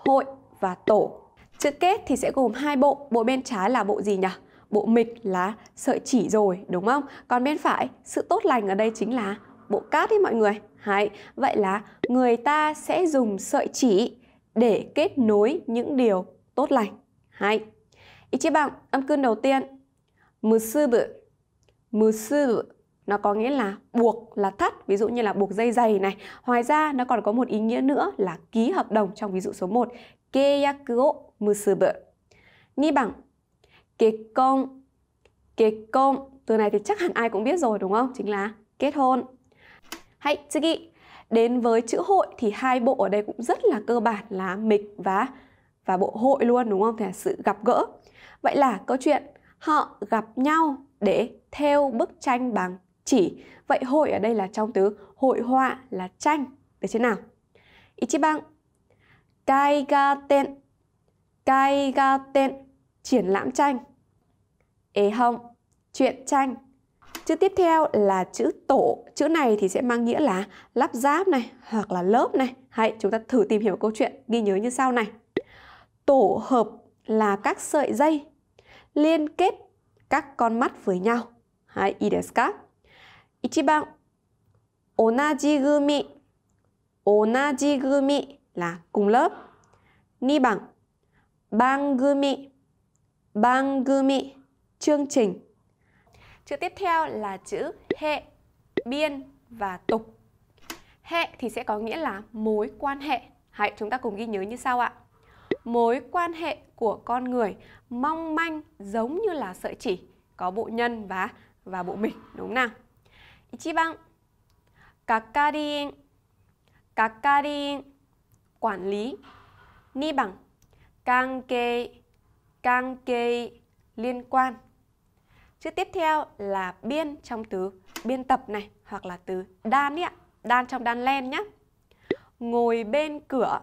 hội và tổ. Chữ kết thì sẽ gồm hai bộ, bộ bên trái là bộ gì nhỉ? Bộ mịch là sợi chỉ rồi, đúng không? Còn bên phải, sự tốt lành ở đây chính là bộ cát đấy mọi người. Hay. Vậy là người ta sẽ dùng sợi chỉ để kết nối những điều tốt lành. Hay. Ichiban, âm cương đầu tiên. Musubu. Musubu nó có nghĩa là buộc là thắt ví dụ như là buộc dây dày này ngoài ra nó còn có một ý nghĩa nữa là ký hợp đồng trong ví dụ số 1 keyaku o musubu 2 bằng kết công từ này thì chắc hẳn ai cũng biết rồi đúng không chính là kết hôn hãy chữ tsugi đến với chữ hội thì hai bộ ở đây cũng rất là cơ bản là mịch và và bộ hội luôn đúng không thì là sự gặp gỡ vậy là câu chuyện họ gặp nhau để theo bức tranh bằng chỉ. Vậy hội ở đây là trong từ hội họa là tranh. Được chưa nào? Ichiban. Kaigaten. Kaigaten. Triển lãm tranh. Ế hông. Chuyện tranh. Chữ tiếp theo là chữ tổ. Chữ này thì sẽ mang nghĩa là lắp ráp này hoặc là lớp này. Hãy chúng ta thử tìm hiểu câu chuyện ghi nhớ như sau này. Tổ hợp là các sợi dây liên kết các con mắt với nhau. Hai, ideska. 1番同じ組同じ組 là cùng lớp 2 bằng bang gumi bang gumi chương trình chữ tiếp theo là chữ hệ biên và tục hệ thì sẽ có nghĩa là mối quan hệ hãy chúng ta cùng ghi nhớ như sau ạ mối quan hệ của con người mong manh giống như là sợi chỉ có bộ nhân và và bộ mình đúng không nào 1番係員係員管理2 liên quan Chữ tiếp theo là biên trong từ biên tập này hoặc là từ đan ý ạ, đan trong đan len nhé. Ngồi bên cửa,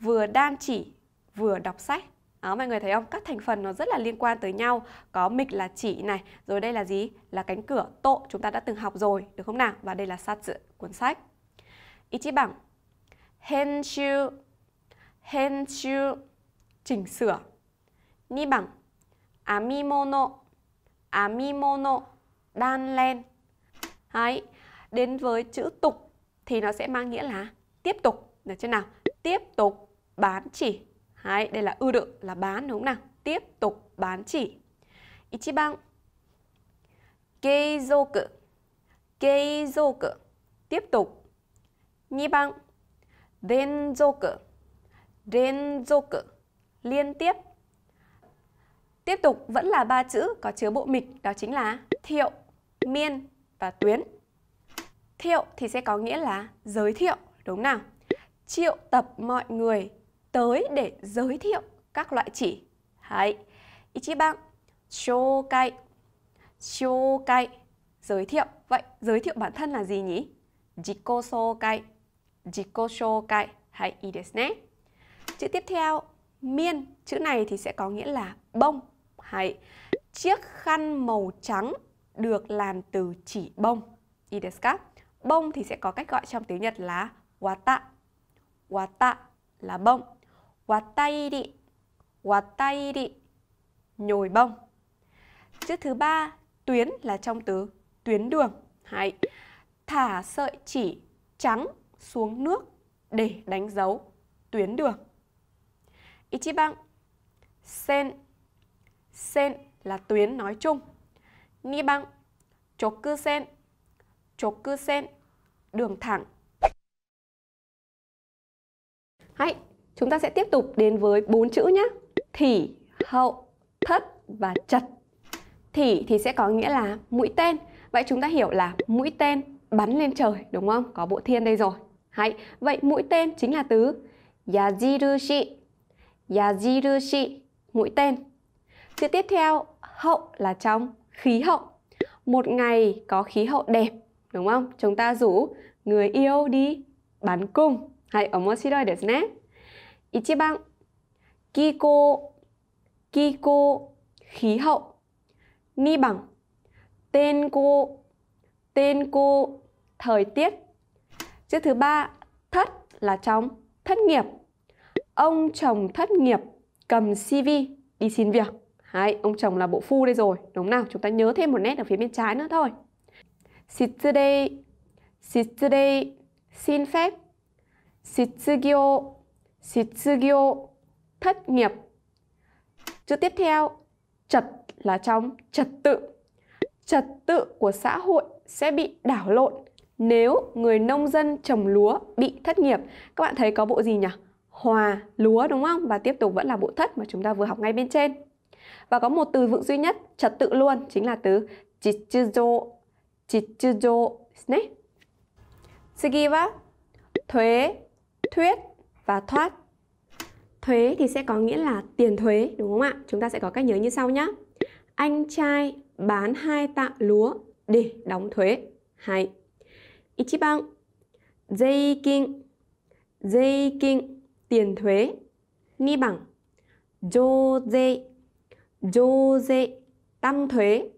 vừa đan chỉ, vừa đọc sách đó ờ, mọi người thấy không các thành phần nó rất là liên quan tới nhau có mịch là chỉ này rồi đây là gì là cánh cửa tô chúng ta đã từng học rồi được không nào và đây là sát cuốn sách bằng Henshu Henshu chỉnh sửa ni bằng amimono amimono đan len Đấy. đến với chữ tục thì nó sẽ mang nghĩa là tiếp tục được chưa nào tiếp tục bán chỉ Đấy, đây là ưu đựng là bán đúng không nào? Tiếp tục bán chỉ. Ichiban. Keizoku. Keizoku. Tiếp tục. Niban. Denzoku. Denzoku. Liên tiếp. Tiếp tục vẫn là ba chữ có chứa bộ mịch đó chính là thiệu, miên và tuyến. Thiệu thì sẽ có nghĩa là giới thiệu, đúng nào? Triệu tập mọi người tới để giới thiệu các loại chỉ. Hãy. Ichiban, shokai. Shokai, giới thiệu. Vậy giới thiệu bản thân là gì nhỉ? Jiko shokai. Jiko shokai. Hãy, ý desu ne. Chữ tiếp theo, miên. Chữ này thì sẽ có nghĩa là bông. Hãy. Chiếc khăn màu trắng được làm từ chỉ bông. Ý desu ka? Bông thì sẽ có cách gọi trong tiếng Nhật là wata. Wata là bông watairi watairi nhồi bông chữ thứ ba tuyến là trong từ tuyến đường hãy thả sợi chỉ trắng xuống nước để đánh dấu tuyến đường ichiban sen sen là tuyến nói chung ni băng chốt sen chốt cư sen đường thẳng Hãy Chúng ta sẽ tiếp tục đến với bốn chữ nhé. Thỉ, hậu, thất và chật. Thỉ thì sẽ có nghĩa là mũi tên. Vậy chúng ta hiểu là mũi tên bắn lên trời đúng không? Có bộ thiên đây rồi. Hay. Vậy mũi tên chính là từ yajirushi. Yajirushi, mũi tên. Chữ tiếp theo, hậu là trong khí hậu. Một ngày có khí hậu đẹp, đúng không? Chúng ta rủ người yêu đi bắn cung. Hay, omoshiroi desu ne. 1番気候気候 khí hậu 2 bằng tên cô tên cô thời tiết chữ thứ ba thất là trong thất nghiệp ông chồng thất nghiệp cầm cv đi xin việc hay ông chồng là bộ phu đây rồi đúng nào chúng ta nhớ thêm một nét ở phía bên trái nữa thôi sitsude sitsude xin phép sitsugyo shitsugyo thất nghiệp chữ tiếp theo trật là trong trật tự trật tự của xã hội sẽ bị đảo lộn nếu người nông dân trồng lúa bị thất nghiệp các bạn thấy có bộ gì nhỉ hòa lúa đúng không và tiếp tục vẫn là bộ thất mà chúng ta vừa học ngay bên trên và có một từ vựng duy nhất trật tự luôn chính là từ chichizo chichizo ですね次は thuế thuyết và thoát. Thuế thì sẽ có nghĩa là tiền thuế, đúng không ạ? Chúng ta sẽ có cách nhớ như sau nhé. Anh trai bán hai tạ lúa để đóng thuế. Hai, Ichiban, dây kinh, dây kinh, tiền thuế. Ni bằng, dô dây, dô dây, tăng thuế.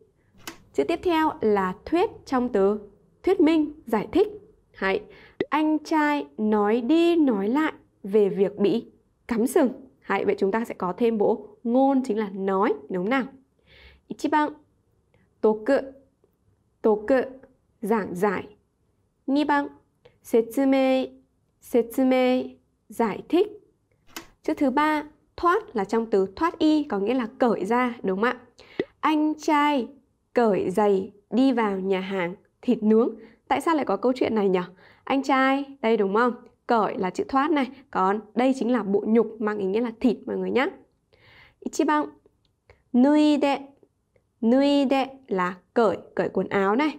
Chữ tiếp theo là thuyết trong từ thuyết minh, giải thích. Hai, Anh trai nói đi nói lại về việc bị cắm sừng. Hãy vậy chúng ta sẽ có thêm bộ ngôn chính là nói đúng nào. Ichiban toku toku giảng giải. Niban setsume setsume giải thích. Chữ thứ ba thoát là trong từ thoát y có nghĩa là cởi ra đúng không ạ? Anh trai cởi giày đi vào nhà hàng thịt nướng. Tại sao lại có câu chuyện này nhỉ? Anh trai, đây đúng không? cởi là chữ thoát này còn đây chính là bộ nhục mang ý nghĩa là thịt mọi người nhé Ichiban Nui đệ Nui đệ là cởi, cởi quần áo này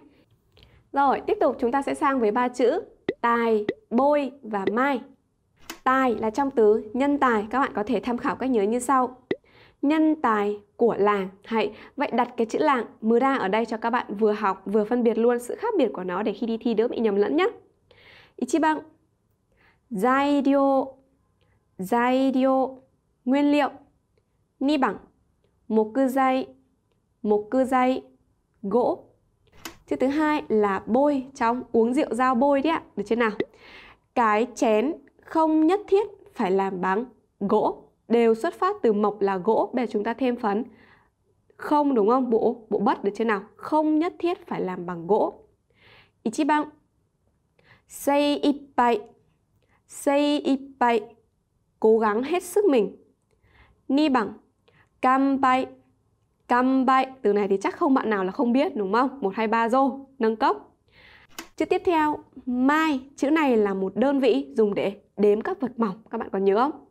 Rồi, tiếp tục chúng ta sẽ sang với ba chữ Tài, bôi và mai Tài là trong từ nhân tài Các bạn có thể tham khảo cách nhớ như sau Nhân tài của làng Hay, vậy đặt cái chữ làng ra ở đây cho các bạn vừa học vừa phân biệt luôn sự khác biệt của nó Để khi đi thi đỡ bị nhầm lẫn nhé Ichiban 材料材料 nguyên liệu 2 bằng Moku dây Moku dây gỗ Chữ thứ hai là bôi trong uống rượu dao bôi đấy ạ Được chưa nào Cái chén không nhất thiết phải làm bằng gỗ Đều xuất phát từ mộc là gỗ Bây giờ chúng ta thêm phấn Không đúng không? Bộ bộ bất được chưa nào Không nhất thiết phải làm bằng gỗ Ichiban Sei ippai cố gắng hết sức mình. Ni bằng cam bay cam bay từ này thì chắc không bạn nào là không biết đúng không? Một hai ba rô nâng cốc. Chữ tiếp theo mai chữ này là một đơn vị dùng để đếm các vật mỏng các bạn còn nhớ không?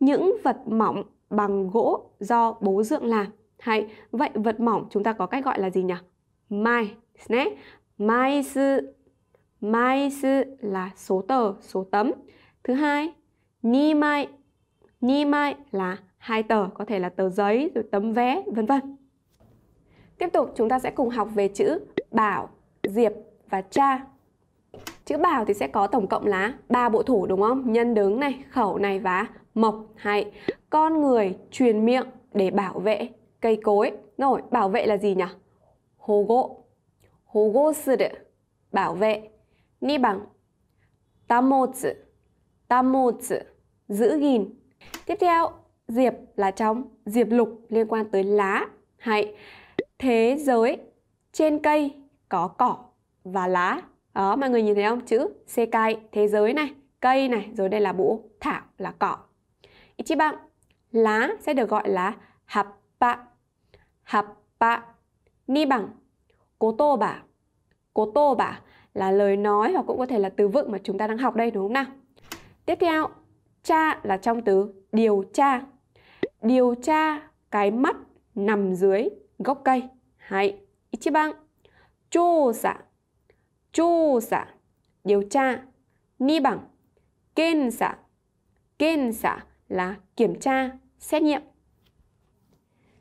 Những vật mỏng bằng gỗ do bố dưỡng làm. Hay vậy vật mỏng chúng ta có cách gọi là gì nhỉ? Mai, né. Mai sư. Mai sư là số tờ, số tấm. Thứ hai, ni mai. Ni mai là hai tờ, có thể là tờ giấy, rồi tấm vé, vân vân. Tiếp tục chúng ta sẽ cùng học về chữ bảo, diệp và cha. Chữ bảo thì sẽ có tổng cộng là ba bộ thủ đúng không? Nhân đứng này, khẩu này và mộc hay con người truyền miệng để bảo vệ cây cối. Rồi, bảo vệ là gì nhỉ? Hồ gỗ. Hồ gỗ sư bảo vệ. Ni bằng. Tamotsu tamotsu, giữ gìn. Tiếp theo, diệp là trong, diệp lục liên quan tới lá. Hay thế giới, trên cây có cỏ và lá. Đó, mọi người nhìn thấy không? Chữ sekai, thế giới này, cây này, rồi đây là bộ thảo là cỏ. Ichiban, lá sẽ được gọi là happa. Happa, ni bằng, cố tô bà. Cố tô bà là lời nói hoặc cũng có thể là từ vựng mà chúng ta đang học đây đúng không nào? Tiếp theo, tra là trong từ điều tra. Điều tra cái mắt nằm dưới gốc cây. Hãy Ichiban. Chô giả. Chô giả. Điều tra. Ni bằng. Kên giả. Kên giả là kiểm tra, xét nghiệm.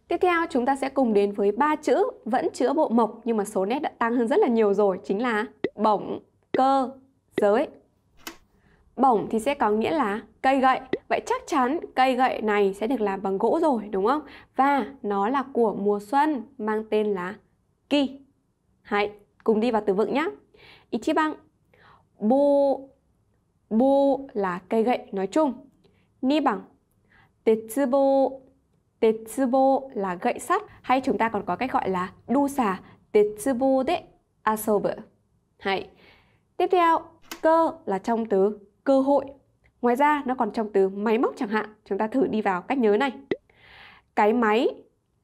Tiếp theo chúng ta sẽ cùng đến với ba chữ vẫn chữa bộ mộc nhưng mà số nét đã tăng hơn rất là nhiều rồi chính là bổng, cơ, giới. Bổng thì sẽ có nghĩa là cây gậy. Vậy chắc chắn cây gậy này sẽ được làm bằng gỗ rồi đúng không? Và nó là của mùa xuân mang tên là ki. Hãy cùng đi vào từ vựng nhé. Ichiban. Bô bô là cây gậy nói chung. Ni bằng tetsubo. Tetsubo là gậy sắt hay chúng ta còn có cách gọi là đu xà tetsubo de asobu. Hãy. Tiếp theo, cơ là trong từ cơ hội. Ngoài ra nó còn trong từ máy móc chẳng hạn. Chúng ta thử đi vào cách nhớ này. Cái máy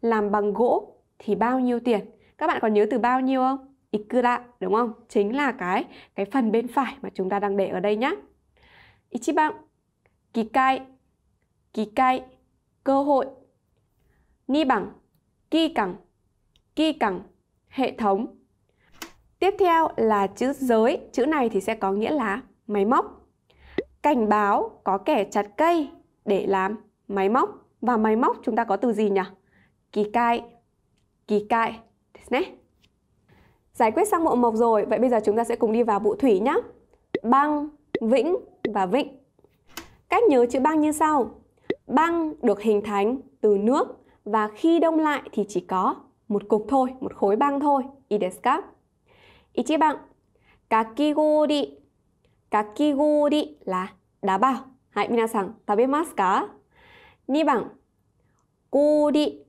làm bằng gỗ thì bao nhiêu tiền? Các bạn còn nhớ từ bao nhiêu không? Ikura đúng không? Chính là cái cái phần bên phải mà chúng ta đang để ở đây nhá. Ichiban kikai kikai cơ hội. Ni bằng ki càng, ki càng, hệ thống. Tiếp theo là chữ giới, chữ này thì sẽ có nghĩa là máy móc cảnh báo có kẻ chặt cây để làm máy móc và máy móc chúng ta có từ gì nhỉ? Kỳ cai. Kỳ cai. Giải quyết xong bộ mộc rồi, vậy bây giờ chúng ta sẽ cùng đi vào bộ thủy nhé. Băng, vĩnh và vịnh. Cách nhớ chữ băng như sau. Băng được hình thành từ nước và khi đông lại thì chỉ có một cục thôi, một khối băng thôi. Iidesu Ichiban, kakigori kakigori là đá bao. Hãy minasan, tabemasu ka? 2 bằng gori.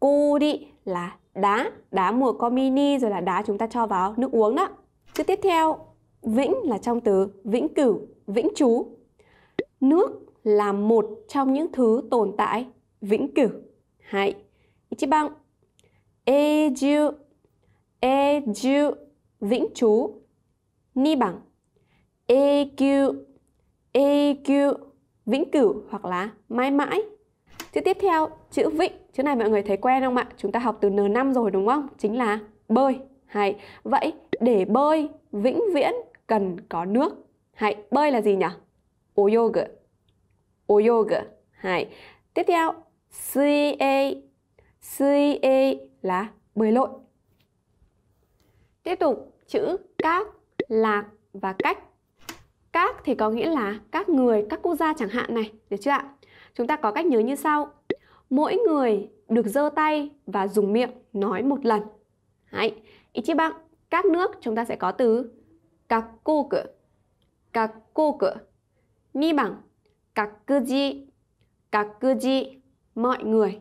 Gori là đá. Đá mùa có mini rồi là đá chúng ta cho vào nước uống đó. Chữ tiếp theo, vĩnh là trong từ vĩnh cửu, vĩnh chú, Nước là một trong những thứ tồn tại vĩnh cửu. Hãy Ichiban eju, eju vĩnh chú, Ni bằng EQ EQ vĩnh cửu hoặc là mãi mãi Chữ tiếp theo, chữ vĩnh Chữ này mọi người thấy quen không ạ? Chúng ta học từ N5 rồi đúng không? Chính là bơi Hay. Vậy để bơi vĩnh viễn cần có nước Hay. Bơi là gì nhỉ? Oyoga Oyoga Hay. Tiếp theo, CA CA là bơi lội Tiếp tục, chữ các, lạc và cách các thì có nghĩa là các người, các quốc gia chẳng hạn này, được chưa ạ? Chúng ta có cách nhớ như sau. Mỗi người được giơ tay và dùng miệng nói một lần. Đấy. Ichiban, các nước chúng ta sẽ có từ các kakkoku, kakkoku. Ni bằng các các cư di cư di mọi người.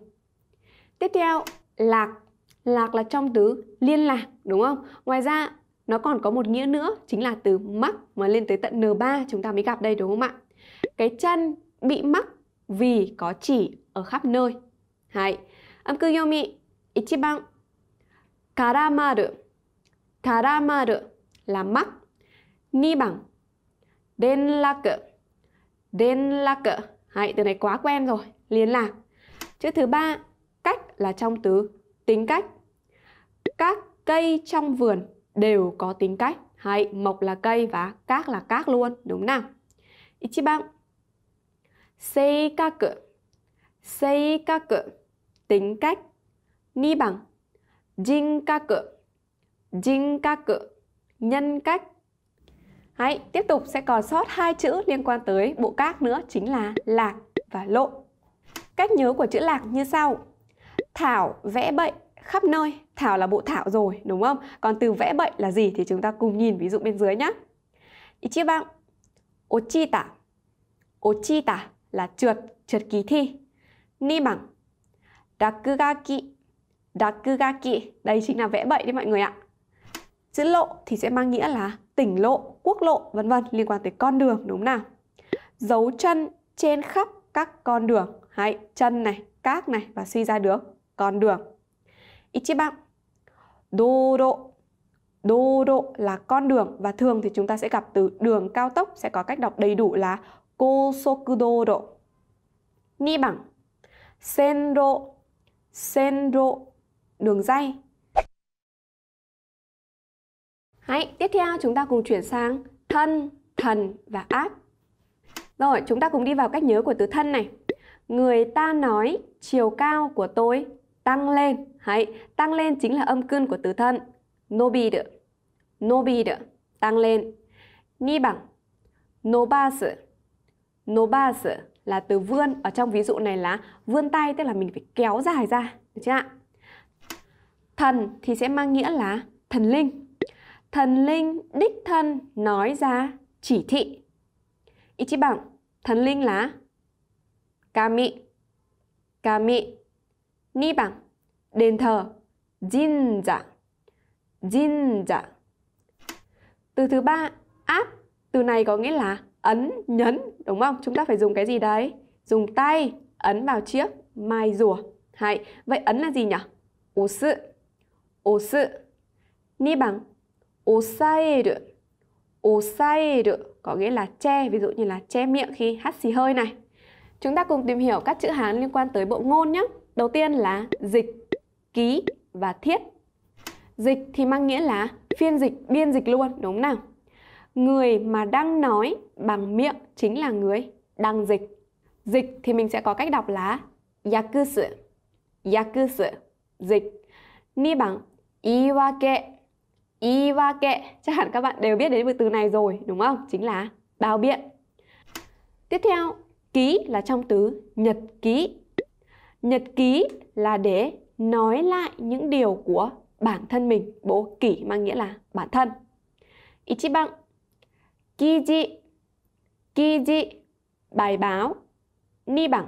Tiếp theo, lạc. Lạc là trong từ liên lạc, đúng không? Ngoài ra, nó còn có một nghĩa nữa chính là từ mắc mà lên tới tận N3 chúng ta mới gặp đây đúng không ạ? Cái chân bị mắc vì có chỉ ở khắp nơi. Hai. Âm cư yomi ichiban karamaru karamaru là mắc. Ni bằng denlaku denlaku Hai, từ này quá quen rồi, liên lạc. Chữ thứ ba, cách là trong từ tính cách. Các cây trong vườn đều có tính cách hay mộc là cây và các là các luôn đúng nào ichiban seikaku seikaku tính cách ni bằng jinkaku jinkaku nhân cách Hãy tiếp tục sẽ còn sót hai chữ liên quan tới bộ các nữa chính là lạc và lộ. Cách nhớ của chữ lạc như sau. Thảo vẽ bậy khắp nơi thảo là bộ thảo rồi đúng không còn từ vẽ bậy là gì thì chúng ta cùng nhìn ví dụ bên dưới nhé Ichiban Ochita Ochita là trượt trượt kỳ thi Ni bằng Dakugaki Dakugaki Đây chính là vẽ bậy đấy mọi người ạ Chữ lộ thì sẽ mang nghĩa là tỉnh lộ, quốc lộ vân vân liên quan tới con đường đúng không nào Dấu chân trên khắp các con đường hãy chân này, các này và suy ra được con đường 1 bang Đô độ là con đường và thường thì chúng ta sẽ gặp từ đường cao tốc sẽ có cách đọc đầy đủ là Kosokudo độ. Ni bằng Senro Senro đường dây. Hãy, tiếp theo chúng ta cùng chuyển sang thân, thần và áp. Rồi, chúng ta cùng đi vào cách nhớ của từ thân này. Người ta nói chiều cao của tôi tăng lên Hãy tăng lên chính là âm cân của từ thân. Nobir. Nobir. Tăng lên. Ni bằng. nobase nobase là từ vươn. Ở trong ví dụ này là vươn tay tức là mình phải kéo dài ra. Được chưa ạ? Thần thì sẽ mang nghĩa là thần linh. Thần linh đích thân nói ra chỉ thị. bằng thần linh là Kami. Kami. Ni bằng đền thờ jinja dạ. jinja dạ. từ thứ ba áp từ này có nghĩa là ấn nhấn đúng không chúng ta phải dùng cái gì đấy dùng tay ấn vào chiếc mai rùa hay vậy ấn là gì nhỉ ổ sự ổ sự ni bằng ổ sai được ổ sai được có nghĩa là che ví dụ như là che miệng khi hắt xì hơi này chúng ta cùng tìm hiểu các chữ hán liên quan tới bộ ngôn nhé đầu tiên là dịch ký và thiết. Dịch thì mang nghĩa là phiên dịch, biên dịch luôn, đúng không nào? Người mà đang nói bằng miệng chính là người đang dịch. Dịch thì mình sẽ có cách đọc là yakusu, yakusu, dịch. Ni bằng iwake, iwake. Chắc hẳn các bạn đều biết đến từ này rồi, đúng không? Chính là bao biện. Tiếp theo, ký là trong từ nhật ký. Nhật ký là để nói lại những điều của bản thân mình bố kỷ mang nghĩa là bản thân Ichiban Kiji Kiji bài báo Ni bằng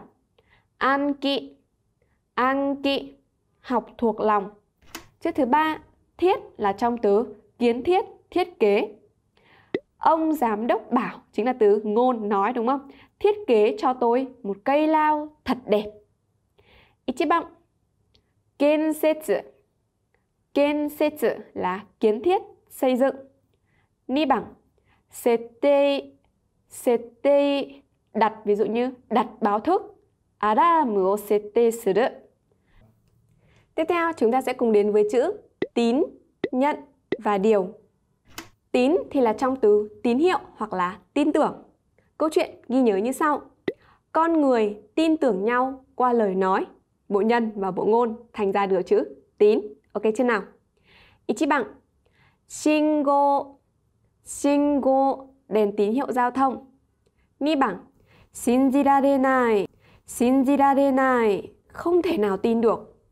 An kỵ An kỵ học thuộc lòng Chữ thứ ba thiết là trong từ kiến thiết thiết kế Ông giám đốc bảo chính là từ ngôn nói đúng không? Thiết kế cho tôi một cây lao thật đẹp. Ichiban Kiến setsu. Kiến setsu là kiến thiết, xây dựng. Ni bằng sete, sete đặt ví dụ như đặt báo thức aramu o settei suru. Tiếp theo chúng ta sẽ cùng đến với chữ tín, nhận và điều. Tín thì là trong từ tín hiệu hoặc là tin tưởng. Câu chuyện ghi nhớ như sau. Con người tin tưởng nhau qua lời nói bộ nhân và bộ ngôn thành ra được chữ tín. Ok chưa nào? Ichiban. Shingo. Shingo đèn tín hiệu giao thông. Ni bảng. Shinjirarenai. Shinjirarenai không thể nào tin được.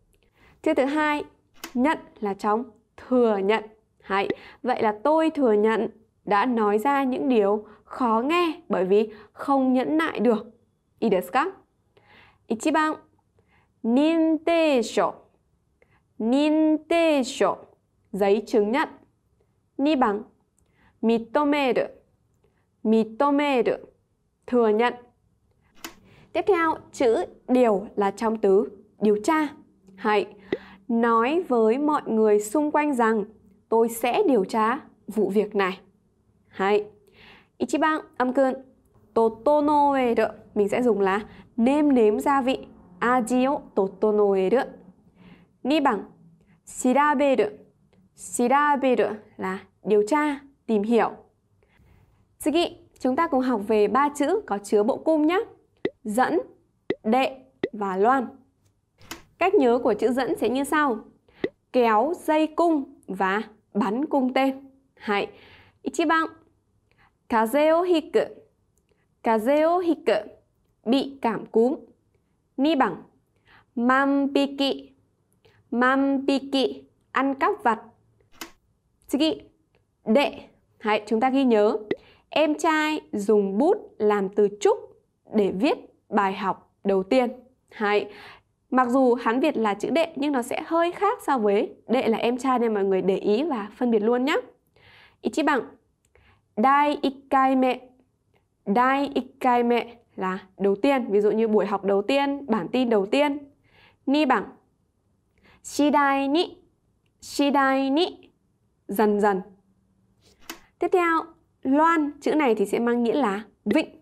Chữ thứ hai, nhận là trong thừa nhận. Hay, vậy là tôi thừa nhận đã nói ra những điều khó nghe bởi vì không nhẫn nại được. いいですか一番 ninteisho ninteisho giấy chứng nhận ni bằng mitomeru mitomeru thừa nhận tiếp theo chữ điều là trong từ điều tra hãy nói với mọi người xung quanh rằng tôi sẽ điều tra vụ việc này hãy ichiban âm cơn totonoeru mình sẽ dùng là nêm nếm gia vị 味を整える。2番、調べる。調べる là điều tra, tìm hiểu. Sugi, chúng ta cùng học về ba chữ có chứa bộ cung nhé. Dẫn, đệ và loan. Cách nhớ của chữ dẫn sẽ như sau. Kéo dây cung và bắn cung tên. Hãy. Ichiban. Kaze o hiku. Kaze o hiku. Bị cảm cúm. 2 bằng 맘비기 맘비기 ăn cắp vặt Tsugi đệ Hãy chúng ta ghi nhớ Em trai dùng bút làm từ trúc để viết bài học đầu tiên Hãy Mặc dù Hán Việt là chữ đệ nhưng nó sẽ hơi khác so với đệ là em trai nên mọi người để ý và phân biệt luôn nhé. Ichiban Dai ikkai me Dai ikkai me là đầu tiên, ví dụ như buổi học đầu tiên, bản tin đầu tiên. Ni bằng Shidai ni Shidai ni Dần dần Tiếp theo, loan Chữ này thì sẽ mang nghĩa là vịnh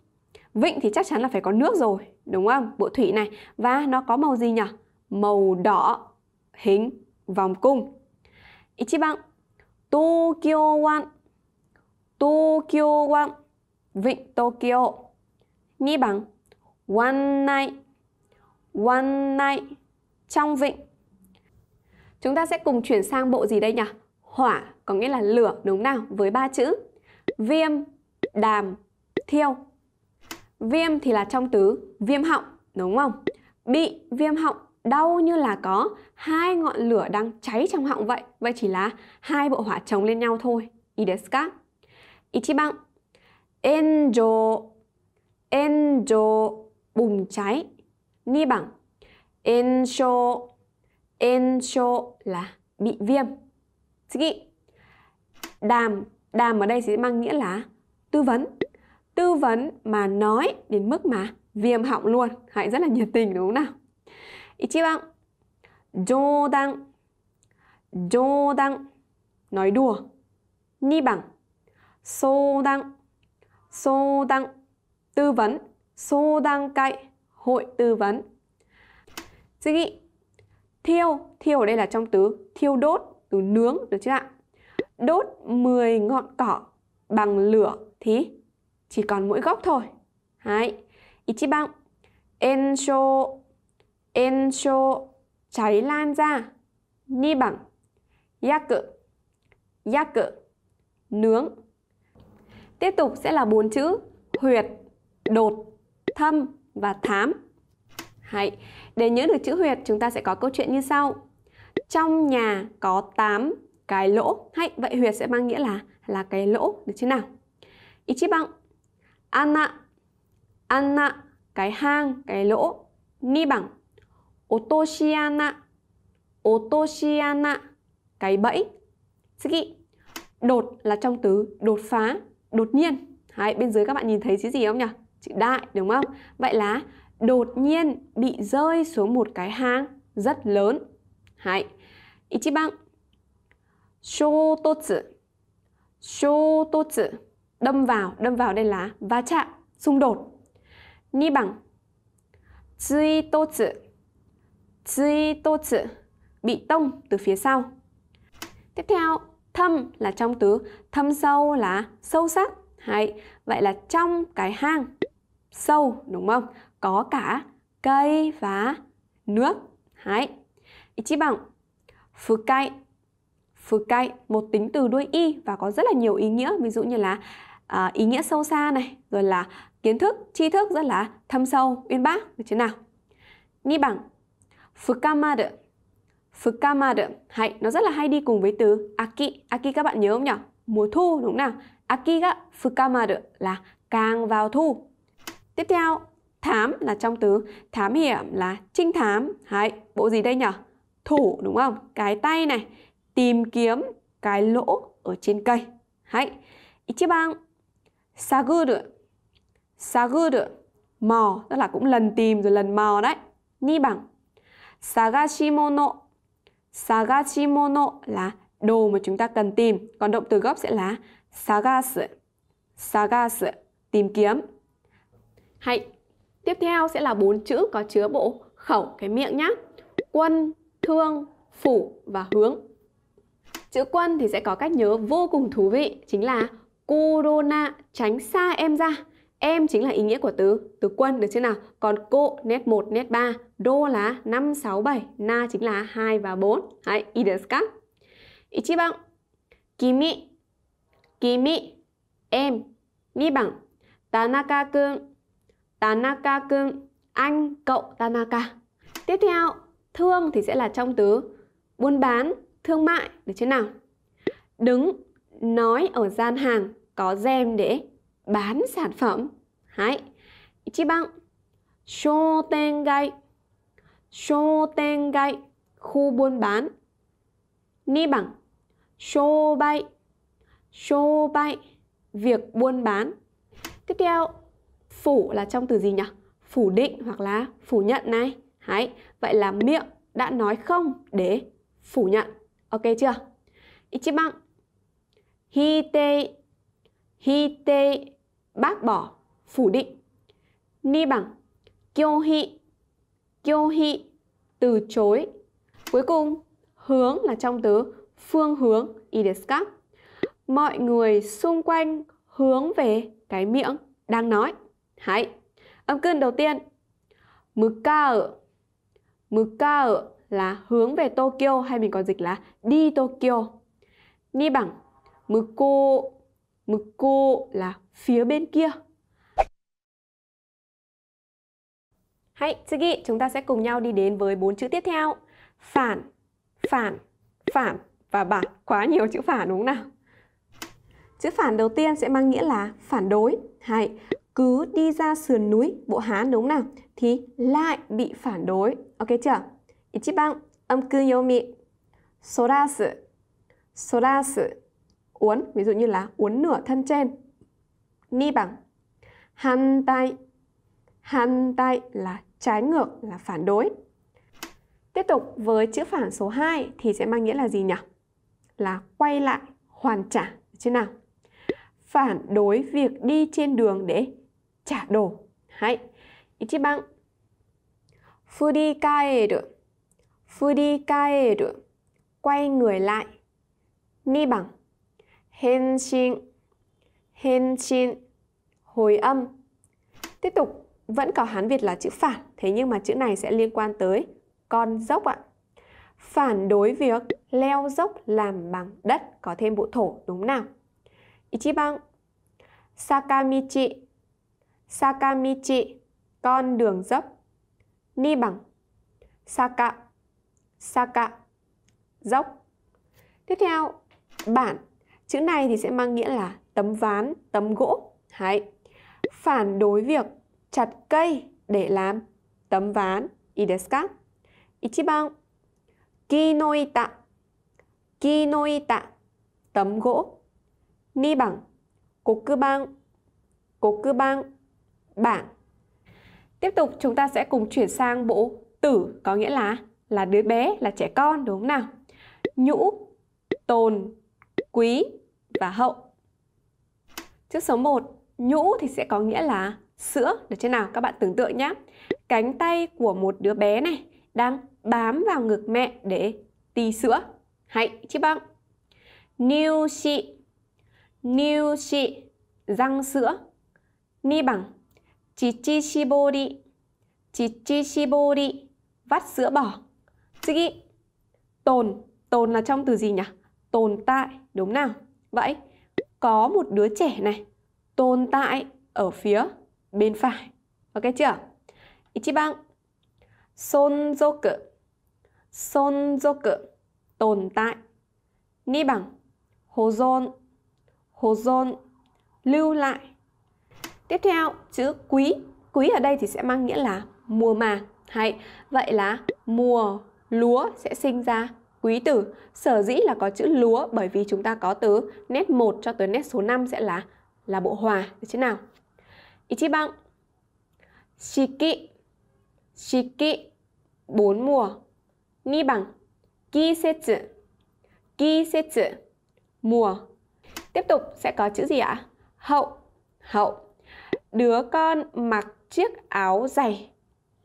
Vịnh thì chắc chắn là phải có nước rồi Đúng không? Bộ thủy này Và nó có màu gì nhỉ? Màu đỏ Hình vòng cung Ichiban Tokyo Wan Tokyo Wan Vịnh Tokyo 2 bằng one night one night trong vịnh chúng ta sẽ cùng chuyển sang bộ gì đây nhỉ hỏa có nghĩa là lửa đúng nào với ba chữ viêm đàm thiêu viêm thì là trong tứ viêm họng đúng không bị viêm họng đau như là có hai ngọn lửa đang cháy trong họng vậy vậy chỉ là hai bộ hỏa chồng lên nhau thôi いいですか一番炎上 엔조 bùng cháy. Ni bằng Ensho Ensho là bị viêm Tsugi Đàm Đàm ở đây sẽ mang nghĩa là tư vấn Tư vấn mà nói đến mức mà viêm họng luôn Hãy rất là nhiệt tình đúng không nào Ichiban Jo đăng Jo đăng Nói đùa Ni bằng So đăng so đăng tư vấn, đăng cậy, hội tư vấn. Sugi, thiêu, thiêu ở đây là trong từ thiêu đốt, từ nướng, được chưa ạ? Đốt 10 ngọn cỏ bằng lửa thì chỉ còn mỗi góc thôi. Đấy. Ichiban, ensho, ensho, cháy lan ra. Ni bằng, yaku, yaku, nướng. Tiếp tục sẽ là bốn chữ huyệt đột, thâm và thám. Hãy để nhớ được chữ huyệt, chúng ta sẽ có câu chuyện như sau. Trong nhà có 8 cái lỗ. Hay vậy huyệt sẽ mang nghĩa là là cái lỗ được chứ nào? Ichiban Anna Anna cái hang, cái lỗ. Ni bằng Otoshiana Otoshiana cái bẫy. Suki Đột là trong từ đột phá, đột nhiên. Hãy bên dưới các bạn nhìn thấy cái gì không nhỉ? chữ đại đúng không? Vậy là đột nhiên bị rơi xuống một cái hang rất lớn. Hãy. Ichiban. Shototsu. Shototsu. Đâm vào, đâm vào đây là va chạm, xung đột. Ni bằng. Tsuitotsu. Tsuitotsu. Bị tông từ phía sau. Tiếp theo, thâm là trong tứ, thâm sâu là sâu sắc. Hay, vậy là trong cái hang sâu đúng không? Có cả cây và nước. Đấy. Ichiban, fukai. Fukai, một tính từ đuôi y và có rất là nhiều ý nghĩa. Ví dụ như là à, ý nghĩa sâu xa này, rồi là kiến thức, tri thức rất là thâm sâu, uyên bác. Được chưa nào? Ni bằng, fukamaru. Fukamaru, hay, nó rất là hay đi cùng với từ aki. Aki các bạn nhớ không nhỉ? Mùa thu đúng không nào? Aki ga fukamaru là càng vào thu Tiếp theo, thám là trong từ thám hiểm là trinh thám. Đấy, bộ gì đây nhỉ? Thủ đúng không? Cái tay này, tìm kiếm cái lỗ ở trên cây. Đấy. Ichiban saguru. Saguru mò, tức là cũng lần tìm rồi lần mò đấy. Ni bằng sagashimono. Sagashimono là đồ mà chúng ta cần tìm, còn động từ gốc sẽ là sagasu. Sagasu tìm kiếm. Hãy. Tiếp theo sẽ là bốn chữ có chứa bộ khẩu cái miệng nhá. Quân, thương, phủ và hướng. Chữ quân thì sẽ có cách nhớ vô cùng thú vị, chính là corona tránh xa em ra. Em chính là ý nghĩa của từ từ quân được chưa nào? Còn cô nét 1, nét 3, đô là 5, 6, 7, na chính là 2 và 4. Đấy, ý desu bằng kimi, kimi, em, ni bằng, Tanaka-kun, Tanaka cưng anh cậu Tanaka tiếp theo thương thì sẽ là trong từ buôn bán thương mại được chưa nào đứng nói ở gian hàng có rèm để bán sản phẩm hãy chi bằng shô tên gai shô tên gai khu buôn bán ni bằng shô bay shô bay việc buôn bán tiếp theo phủ là trong từ gì nhỉ? Phủ định hoặc là phủ nhận này. Đấy, vậy là miệng đã nói không để phủ nhận. Ok chưa? Ichiban. Hite. Hite bác bỏ, phủ định. Ni bằng kyohi kyohi từ chối. Cuối cùng, hướng là trong từ phương hướng i Mọi người xung quanh hướng về cái miệng đang nói. Hãy âm cơn đầu tiên. Mukau. Mukau là hướng về Tokyo hay mình còn dịch là đi Tokyo. Ni bằng muko. Muko là phía bên kia. Hãy, Tsugi, chúng ta sẽ cùng nhau đi đến với bốn chữ tiếp theo. Phản, phản, phản và bản. Quá nhiều chữ phản đúng không nào? Chữ phản đầu tiên sẽ mang nghĩa là phản đối. Hãy cứ đi ra sườn núi bộ Hán đúng nào thì lại bị phản đối. Ok chưa? 1番 âm cư yomi sorasu sorasu uốn ví dụ như là uốn nửa thân trên. Ni bằng han tay han tay là trái ngược là phản đối. Tiếp tục với chữ phản số 2 thì sẽ mang nghĩa là gì nhỉ? Là quay lại, hoàn trả, chứ nào? Phản đối việc đi trên đường để trả đồ. Hai. 1番振り返る振り返る quay người lại 2番返信返信 hồi âm tiếp tục vẫn có hán việt là chữ phản thế nhưng mà chữ này sẽ liên quan tới con dốc ạ phản đối việc leo dốc làm bằng đất có thêm bộ thổ đúng nào Ichiban Sakamichi Sakamichi, con đường dốc. Ni bằng, Saka, Saka, dốc. Tiếp theo, bản. Chữ này thì sẽ mang nghĩa là tấm ván, tấm gỗ. hãy Phản đối việc chặt cây để làm tấm ván. Ideska. Ichiban. Kinoita. Kinoita. Tấm gỗ. Ni bằng. Cục cư băng. Cục cư băng bảng. Tiếp tục chúng ta sẽ cùng chuyển sang bộ tử có nghĩa là là đứa bé, là trẻ con đúng không nào? Nhũ, tồn, quý và hậu. Chữ số 1, nhũ thì sẽ có nghĩa là sữa, được chưa nào? Các bạn tưởng tượng nhé. Cánh tay của một đứa bé này đang bám vào ngực mẹ để tì sữa. Hãy chứ băng. Niu xị, niu xị, răng sữa. Ni bằng 지치 시보리 지치 시보리 vắt sữa bỏ 쓰기 tồn tồn là trong từ gì nhỉ tồn tại đúng nào vậy có một đứa trẻ này tồn tại ở phía bên phải ok chưa ichiban sonzoku sonzoku tồn tại ni bằng hozon hozon lưu lại Tiếp theo, chữ quý. Quý ở đây thì sẽ mang nghĩa là mùa mà. Hay, vậy là mùa lúa sẽ sinh ra quý tử. Sở dĩ là có chữ lúa bởi vì chúng ta có từ nét 1 cho tới nét số 5 sẽ là là bộ hòa, được chứ nào? Ichiban Shiki Shiki bốn mùa Ni bằng Kisetsu Kisetsu mùa Tiếp tục sẽ có chữ gì ạ? Hậu Hậu Đứa con mặc chiếc áo dày,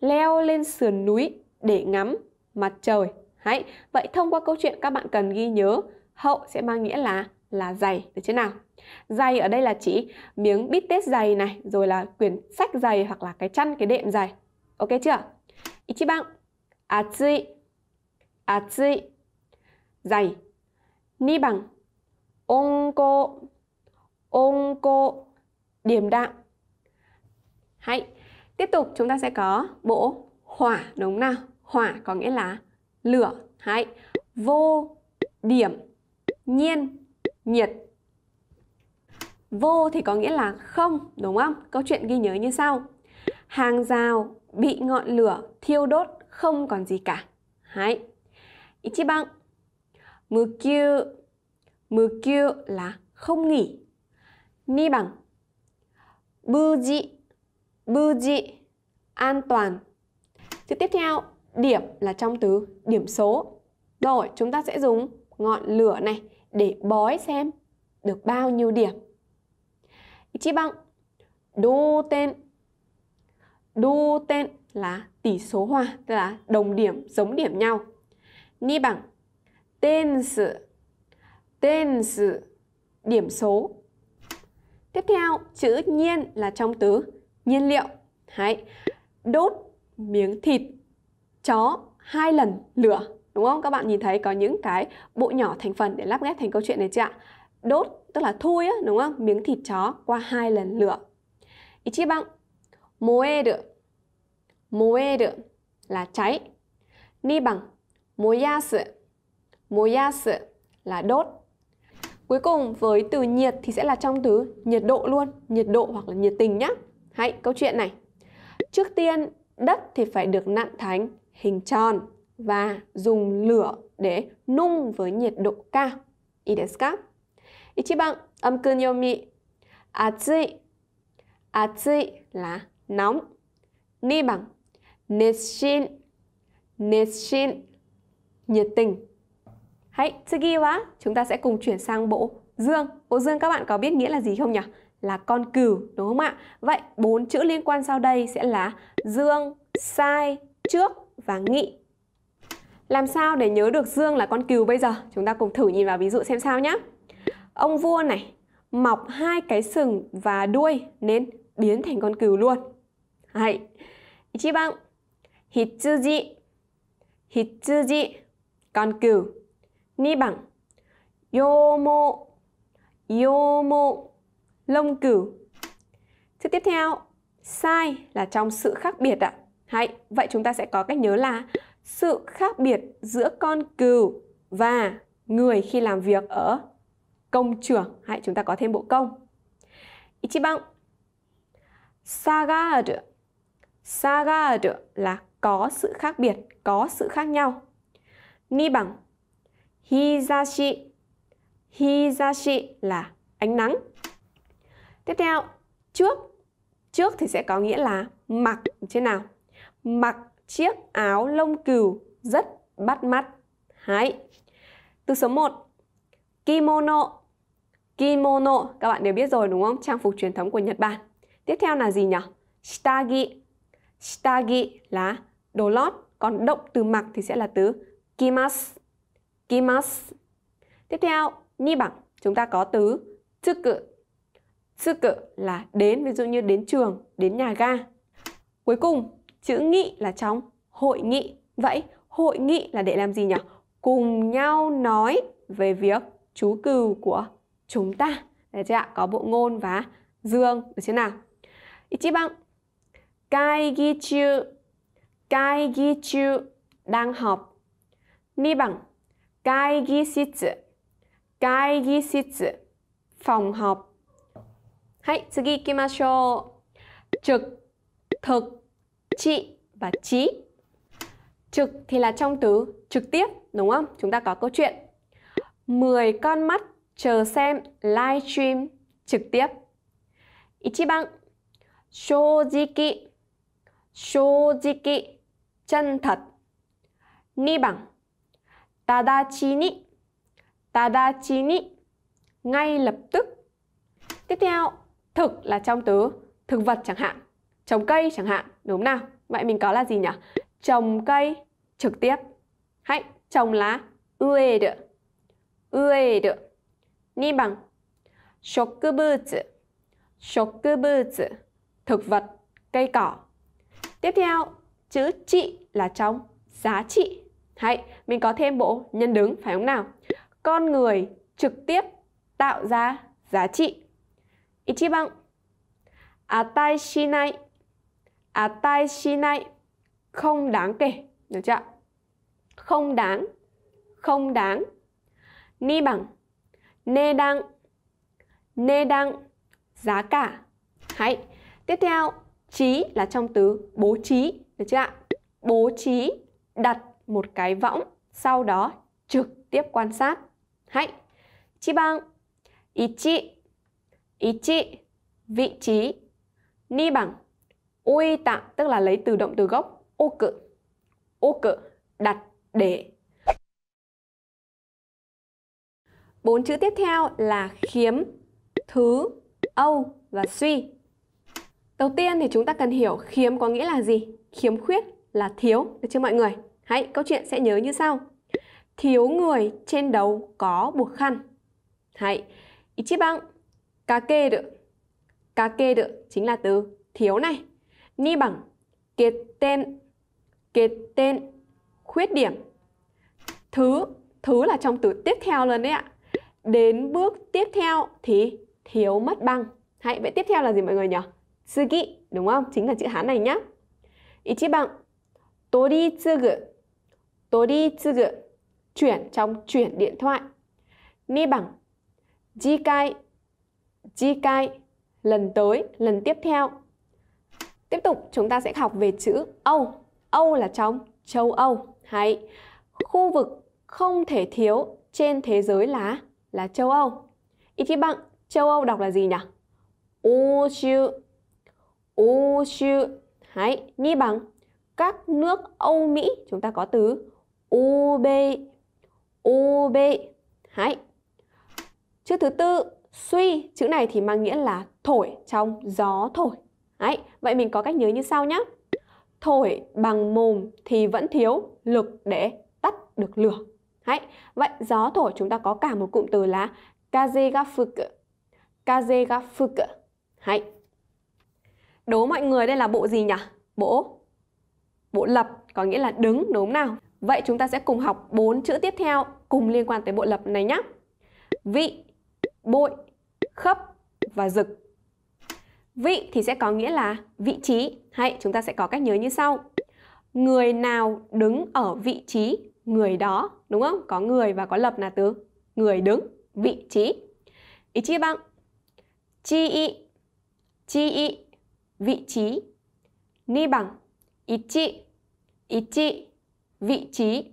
leo lên sườn núi để ngắm mặt trời. hãy Vậy thông qua câu chuyện các bạn cần ghi nhớ hậu sẽ mang nghĩa là là dày được chứ nào? Dày ở đây là chỉ miếng bít tết dày này, rồi là quyển sách dày hoặc là cái chăn cái đệm dày. Ok chưa? Ichiban atsui atsui dày. Ni bằng onko onko điểm đạm Hãy tiếp tục chúng ta sẽ có bộ hỏa đúng không nào? Hỏa có nghĩa là lửa. Hãy vô điểm nhiên nhiệt. Vô thì có nghĩa là không, đúng không? Câu chuyện ghi nhớ như sau. Hàng rào bị ngọn lửa thiêu đốt không còn gì cả. Hãy. Ichiban. Mukyu. Mukyu là không nghỉ. Ni bằng. Buji bưu dị, an toàn. Chữ tiếp theo, điểm là trong từ điểm số. Rồi, chúng ta sẽ dùng ngọn lửa này để bói xem được bao nhiêu điểm. Chi bằng đô tên. Đô tên là tỷ số hòa, tức là đồng điểm, giống điểm nhau. Ni bằng tên sự. Tên sự điểm số. Tiếp theo, chữ nhiên là trong từ nhiên liệu. Đấy. Đốt miếng thịt chó hai lần lửa. Đúng không? Các bạn nhìn thấy có những cái bộ nhỏ thành phần để lắp ghép thành câu chuyện này chưa ạ? Đốt tức là thui á, đúng không? Miếng thịt chó qua hai lần lửa. bằng moe được moe được là cháy. Ni bằng moyasu. Moyasu là đốt. Cuối cùng với từ nhiệt thì sẽ là trong từ nhiệt độ luôn, nhiệt độ hoặc là nhiệt tình nhé. Hãy câu chuyện này. Trước tiên, đất thì phải được nặn thành hình tròn và dùng lửa để nung với nhiệt độ cao. いいですか1番、âm cơn yêu mị. 暑い。暑い là nóng. bằng 2番、熱心。熱心 nhiệt tình. Hãy, tsugi wa, chúng ta sẽ cùng chuyển sang bộ dương. Bộ dương các bạn có biết nghĩa là gì không nhỉ? là con cừu đúng không ạ? Vậy bốn chữ liên quan sau đây sẽ là dương, sai, trước và nghị. Làm sao để nhớ được dương là con cừu bây giờ? Chúng ta cùng thử nhìn vào ví dụ xem sao nhé. Ông vua này mọc hai cái sừng và đuôi nên biến thành con cừu luôn. Hay. Ichiban hitsuji hitsuji con cừu. Ni bằng yomo yomo lông cừu. Thứ tiếp theo, sai là trong sự khác biệt ạ. Hãy, vậy chúng ta sẽ có cách nhớ là sự khác biệt giữa con cừu và người khi làm việc ở công trường. Hãy chúng ta có thêm bộ công. Ichiban Sagaru Sagaru là có sự khác biệt, có sự khác nhau. Ni bằng Hizashi Hizashi là ánh nắng Tiếp theo, trước. Trước thì sẽ có nghĩa là mặc thế nào? Mặc chiếc áo lông cừu rất bắt mắt. hãy Từ số 1, kimono. Kimono, các bạn đều biết rồi đúng không? Trang phục truyền thống của Nhật Bản. Tiếp theo là gì nhỉ? Shitagi. Shitagi là đồ lót, còn động từ mặc thì sẽ là từ kimas. Kimas. Tiếp theo, ni bằng, chúng ta có từ tsuku cự là đến, ví dụ như đến trường, đến nhà ga. Cuối cùng, chữ nghị là trong hội nghị. Vậy hội nghị là để làm gì nhỉ? Cùng nhau nói về việc chú cừu của chúng ta. Đấy chưa ạ? Có bộ ngôn và dương. Được chưa nào? Ichiban. Kai ghi chu. Kai ghi chu. Đang họp. Ni bằng. Kai ghi shitsu. Kai ghi shitsu. Phòng họp. はい、次行きましょう。trực, thực, trị và trí. Trực thì là trong từ trực tiếp, đúng không? Chúng ta có câu chuyện. 10 con mắt chờ xem live stream trực tiếp. 1 chân thật. 2 ngay lập tức. Tiếp theo, thực là trong từ thực vật chẳng hạn trồng cây chẳng hạn đúng không nào vậy mình có là gì nhỉ trồng cây trực tiếp hãy trồng lá ươi được ươi được ni bằng shokubutsu thực vật cây cỏ tiếp theo chữ trị là trong giá trị hãy mình có thêm bộ nhân đứng phải không nào con người trực tiếp tạo ra giá trị 1 không đáng kể. Được chưa? Không đáng, không đáng. Ni bằng, nê đăng, nê đăng, giá cả. Hãy. Tiếp theo, trí là trong từ bố trí. Được chưa ạ? Bố trí đặt một cái võng, sau đó trực tiếp quan sát. Hãy. Chi bằng, ít 1 ý Ichi, vị trí. Ni bằng, ui tạng tức là lấy từ động từ gốc ô cự. Ô cự, đặt, để. Bốn chữ tiếp theo là khiếm, thứ, âu và suy. Đầu tiên thì chúng ta cần hiểu khiếm có nghĩa là gì? Khiếm khuyết là thiếu, được chưa mọi người? Hãy câu chuyện sẽ nhớ như sau. Thiếu người trên đầu có buộc khăn. Hãy, Ichiban Cà kê được Cà kê được chính là từ thiếu này Ni bằng Kết tên Kết tên Khuyết điểm Thứ Thứ là trong từ tiếp theo luôn đấy ạ Đến bước tiếp theo thì thiếu mất bằng Hãy vậy tiếp theo là gì mọi người nhỉ? Tsugi đúng không? Chính là chữ Hán này nhá Ichiban Tori tsugu Tori tsugu Chuyển trong chuyển điện thoại Ni bằng Jikai chi cai lần tới, lần tiếp theo. Tiếp tục chúng ta sẽ học về chữ Âu. Âu là trong châu Âu. Hay khu vực không thể thiếu trên thế giới là là châu Âu. bạn châu Âu đọc là gì nhỉ? U U Oshu. Hãy ni bằng các nước Âu Mỹ chúng ta có từ U B U B. Hãy Chữ thứ tư Suy, chữ này thì mang nghĩa là thổi trong gió thổi. Đấy, vậy mình có cách nhớ như sau nhé. Thổi bằng mồm thì vẫn thiếu lực để tắt được lửa. Đấy, vậy gió thổi chúng ta có cả một cụm từ là kaze ga fuku. Đố mọi người đây là bộ gì nhỉ? Bộ bộ lập có nghĩa là đứng đúng không nào? Vậy chúng ta sẽ cùng học bốn chữ tiếp theo cùng liên quan tới bộ lập này nhé. Vị, bội, khớp và rực. Vị thì sẽ có nghĩa là vị trí. Hay chúng ta sẽ có cách nhớ như sau. Người nào đứng ở vị trí người đó, đúng không? Có người và có lập là từ người đứng, vị trí. Ý chi bằng chi ý, chi ý, vị trí. Ni bằng ý chi, ý chi, vị trí.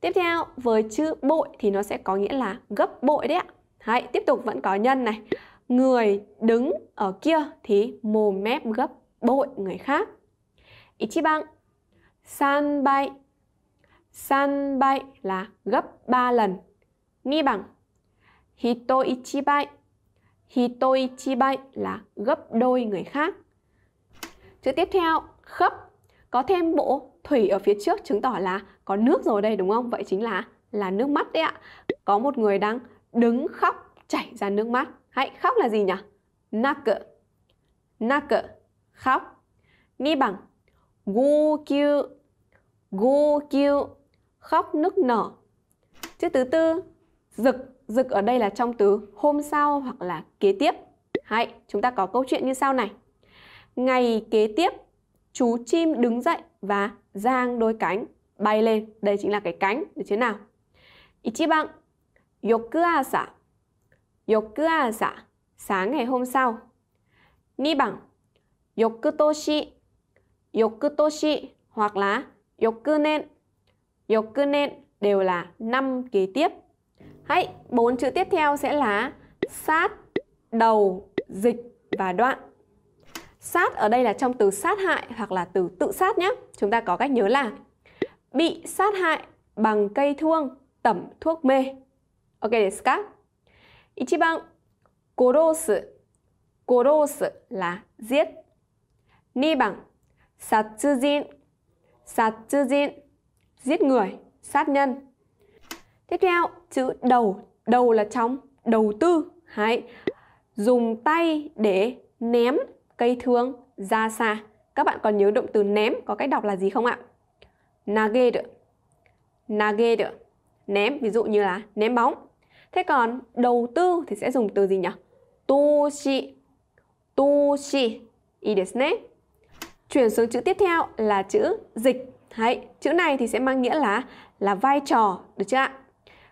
Tiếp theo với chữ bội thì nó sẽ có nghĩa là gấp bội đấy ạ. Đấy, tiếp tục vẫn có nhân này. Người đứng ở kia thì mồm mép gấp bội người khác. Ichiban. San bay. San bay là gấp 3 lần. Ni bằng. Hito ichibai. Hito ichibai là gấp đôi người khác. Chữ tiếp theo, khấp. Có thêm bộ thủy ở phía trước chứng tỏ là có nước rồi đây đúng không? Vậy chính là là nước mắt đấy ạ. Có một người đang đứng khóc chảy ra nước mắt. Hãy khóc là gì nhỉ? Nắc nắc khóc. Ni bằng gu kyu gu kyu khóc nức nở. Chữ thứ tư rực rực ở đây là trong từ hôm sau hoặc là kế tiếp. Hãy chúng ta có câu chuyện như sau này. Ngày kế tiếp chú chim đứng dậy và giang đôi cánh bay lên. Đây chính là cái cánh được chứ nào? Ichiban yokuasa. Yokuasa, sáng ngày hôm sau. Ni bằng yokutoshi. Yokutoshi hoặc là yokunen. Yokunen đều là năm kế tiếp. Hãy bốn chữ tiếp theo sẽ là sát, đầu, dịch và đoạn. Sát ở đây là trong từ sát hại hoặc là từ tự sát nhé. Chúng ta có cách nhớ là bị sát hại bằng cây thương tẩm thuốc mê. OK ですか ?1 番、ゴロース。ゴロースら z。2番、殺人。殺人。giết người, sát nhân. Tiếp theo, chữ đầu. Đầu là trong, đầu tư. hãy Dùng tay để ném cây thương ra xa. Các bạn còn nhớ động từ ném có cách đọc là gì không ạ? Nage được. Nage được. Ném, ví dụ như là ném bóng. Thế còn đầu tư thì sẽ dùng từ gì nhỉ? Toshi. Toshi. Ý desne. Chuyển xuống chữ tiếp theo là chữ dịch. Đấy, chữ này thì sẽ mang nghĩa là là vai trò, được chưa ạ?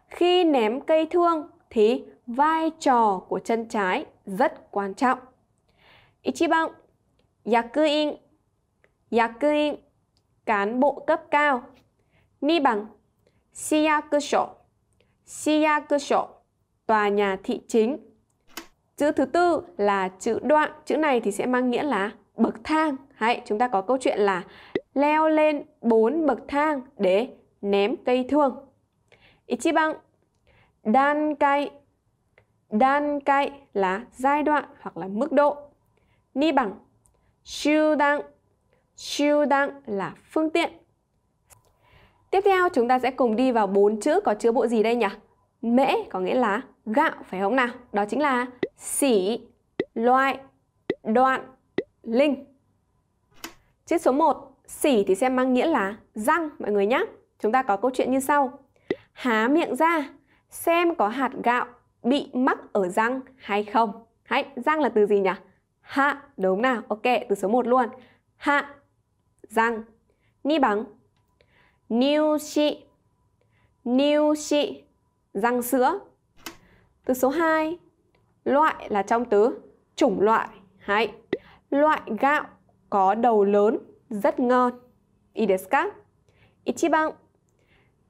Khi ném cây thương thì vai trò của chân trái rất quan trọng. Ichiban, yakuin, yakuin, cán bộ cấp cao. Ni bằng, shiyakusho, tòa nhà thị chính. Chữ thứ tư là chữ đoạn, chữ này thì sẽ mang nghĩa là bậc thang. Hãy chúng ta có câu chuyện là leo lên 4 bậc thang để ném cây thương. Ichiban dan kai dan kai là giai đoạn hoặc là mức độ. Ni bằng siêu đăng siêu đăng là phương tiện. Tiếp theo chúng ta sẽ cùng đi vào bốn chữ có chứa bộ gì đây nhỉ? Mễ có nghĩa là gạo phải không nào? Đó chính là sỉ, loại, đoạn, linh. Chữ số 1, sỉ thì xem mang nghĩa là răng mọi người nhé. Chúng ta có câu chuyện như sau. Há miệng ra, xem có hạt gạo bị mắc ở răng hay không. Hãy, răng là từ gì nhỉ? Hạ, đúng nào? Ok, từ số 1 luôn. Hạ, răng. Ni bằng. Niu shi. Niu shi. Răng sữa. Từ số 2, loại là trong từ chủng loại. Hay. Loại gạo có đầu lớn, rất ngon. いいですか1番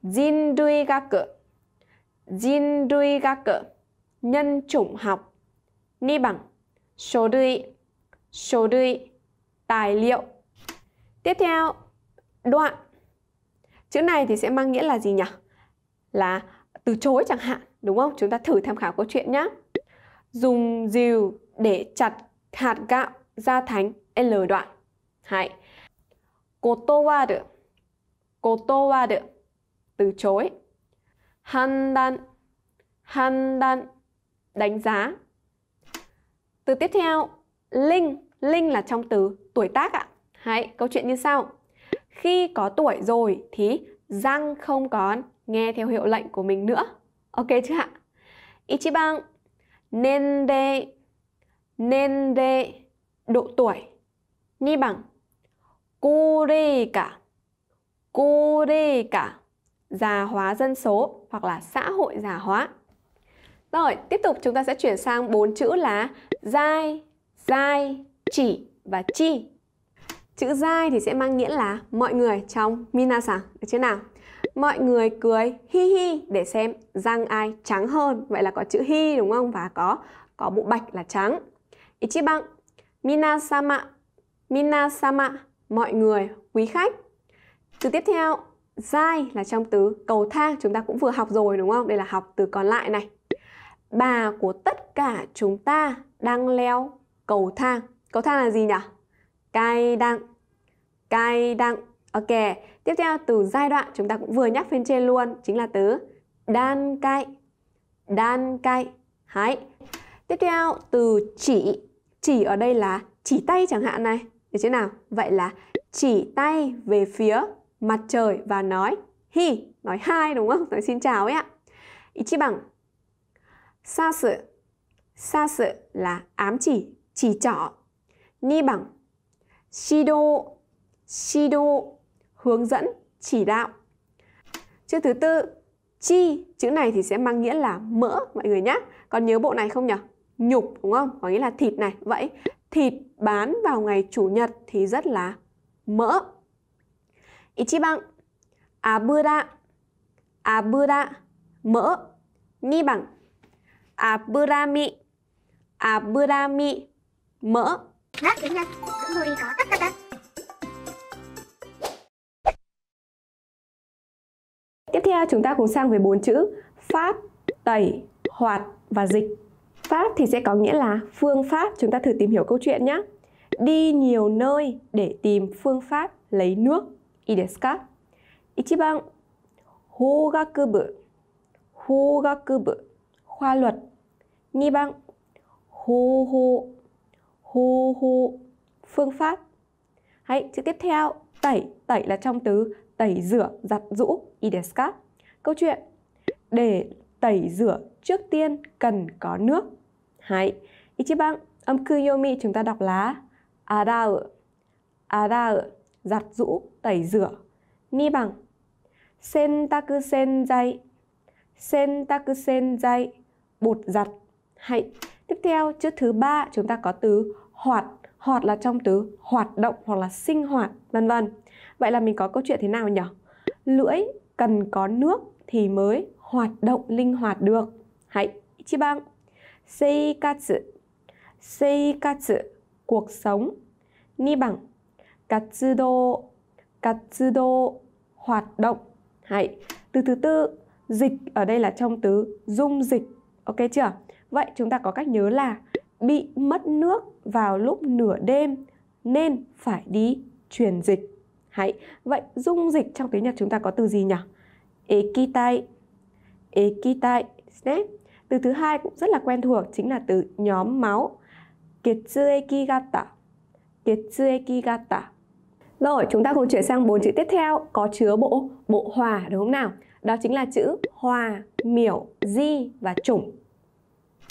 人類学人類学 nhân chủng học 2番書類書類 tài liệu Tiếp theo đoạn Chữ này thì sẽ mang nghĩa là gì nhỉ? Là từ chối chẳng hạn đúng không? Chúng ta thử tham khảo câu chuyện nhé. Dùng dìu để chặt hạt gạo ra thành L đoạn. Hãy. Kotowaru. Kotowaru. Từ chối. Handan. Handan. Đánh giá. Từ tiếp theo, linh. Linh là trong từ tuổi tác ạ. Hãy, câu chuyện như sau. Khi có tuổi rồi thì răng không còn nghe theo hiệu lệnh của mình nữa. OK chứ ạ? 1 bằng nên đề nên đề độ tuổi 2 bằng cô rê già hóa dân số hoặc là xã hội già hóa rồi tiếp tục chúng ta sẽ chuyển sang bốn chữ là dai dai chỉ và chi chữ dai thì sẽ mang nghĩa là mọi người trong minasan được chưa nào mọi người cười hi hi để xem răng ai trắng hơn. Vậy là có chữ hi đúng không? Và có có bộ bạch là trắng. Ichiban, minasama, minasama, mọi người, quý khách. Từ tiếp theo, dai là trong từ cầu thang chúng ta cũng vừa học rồi đúng không? Đây là học từ còn lại này. Bà của tất cả chúng ta đang leo cầu thang. Cầu thang là gì nhỉ? Cai đăng. Cai đăng. Ok, Tiếp theo từ giai đoạn chúng ta cũng vừa nhắc bên trên luôn chính là từ đan cai. Đan cai. Hãy. Tiếp theo từ chỉ. Chỉ ở đây là chỉ tay chẳng hạn này. Được thế nào? Vậy là chỉ tay về phía mặt trời và nói hi, nói hai đúng không? Nói xin chào ấy ạ. bằng Sa sự. Sa sự là ám chỉ, chỉ trỏ. Ni bằng. Shido. Shido hướng dẫn, chỉ đạo. Chữ thứ tư, chi, chữ này thì sẽ mang nghĩa là mỡ mọi người nhé. Còn nhớ bộ này không nhỉ? Nhục đúng không? Có nghĩa là thịt này. Vậy thịt bán vào ngày chủ nhật thì rất là mỡ. Ichiban, abura, abura, mỡ. Ni bằng aburami, aburami, mỡ. なってみな、つもりが À, chúng ta cùng sang với bốn chữ pháp, tẩy, hoạt và dịch. Pháp thì sẽ có nghĩa là phương pháp, chúng ta thử tìm hiểu câu chuyện nhé. Đi nhiều nơi để tìm phương pháp lấy nước. Ideska. Ichiban. Hogakubu. Hogakubu. Khoa luật. Niban. Hô hô. Hô hô. Phương pháp. Hãy chữ tiếp theo. Tẩy. Tẩy là trong từ tẩy rửa, giặt rũ. Ideska. Câu chuyện Để tẩy rửa trước tiên cần có nước Hãy Ichiban âm kuyomi chúng ta đọc là Arau Arau Giặt rũ, tẩy rửa Ni bằng Sentaku senjai Sentaku senjai Bột giặt Hãy Tiếp theo chữ thứ ba chúng ta có từ hoạt hoạt là trong từ hoạt động hoặc là sinh hoạt vân vân vậy là mình có câu chuyện thế nào nhỉ lưỡi cần có nước thì mới hoạt động linh hoạt được. Hãy chi bang. Seikatsu. Seikatsu cuộc sống. Ni bằng katsudo katsudo hoạt động. Hãy từ thứ tư dịch ở đây là trong từ dung dịch. Ok chưa? Vậy chúng ta có cách nhớ là bị mất nước vào lúc nửa đêm nên phải đi truyền dịch. Hãy vậy dung dịch trong tiếng Nhật chúng ta có từ gì nhỉ? ekitai ekitai từ thứ hai cũng rất là quen thuộc chính là từ nhóm máu ketsueki gata ketsueki gata rồi chúng ta cùng chuyển sang bốn chữ tiếp theo có chứa bộ bộ hòa đúng không nào đó chính là chữ hòa miểu di và chủng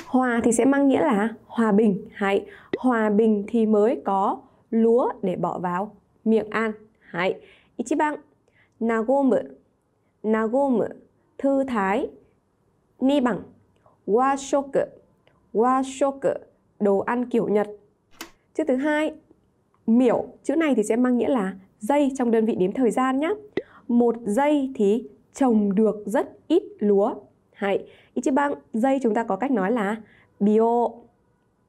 hòa thì sẽ mang nghĩa là hòa bình hay hòa bình thì mới có lúa để bỏ vào miệng ăn hay ichiban nagomu nagomu thư thái ni bằng washoku washoku đồ ăn kiểu nhật chữ thứ hai miểu chữ này thì sẽ mang nghĩa là giây trong đơn vị đếm thời gian nhé một giây thì trồng được rất ít lúa hay ichiban giây chúng ta có cách nói là bio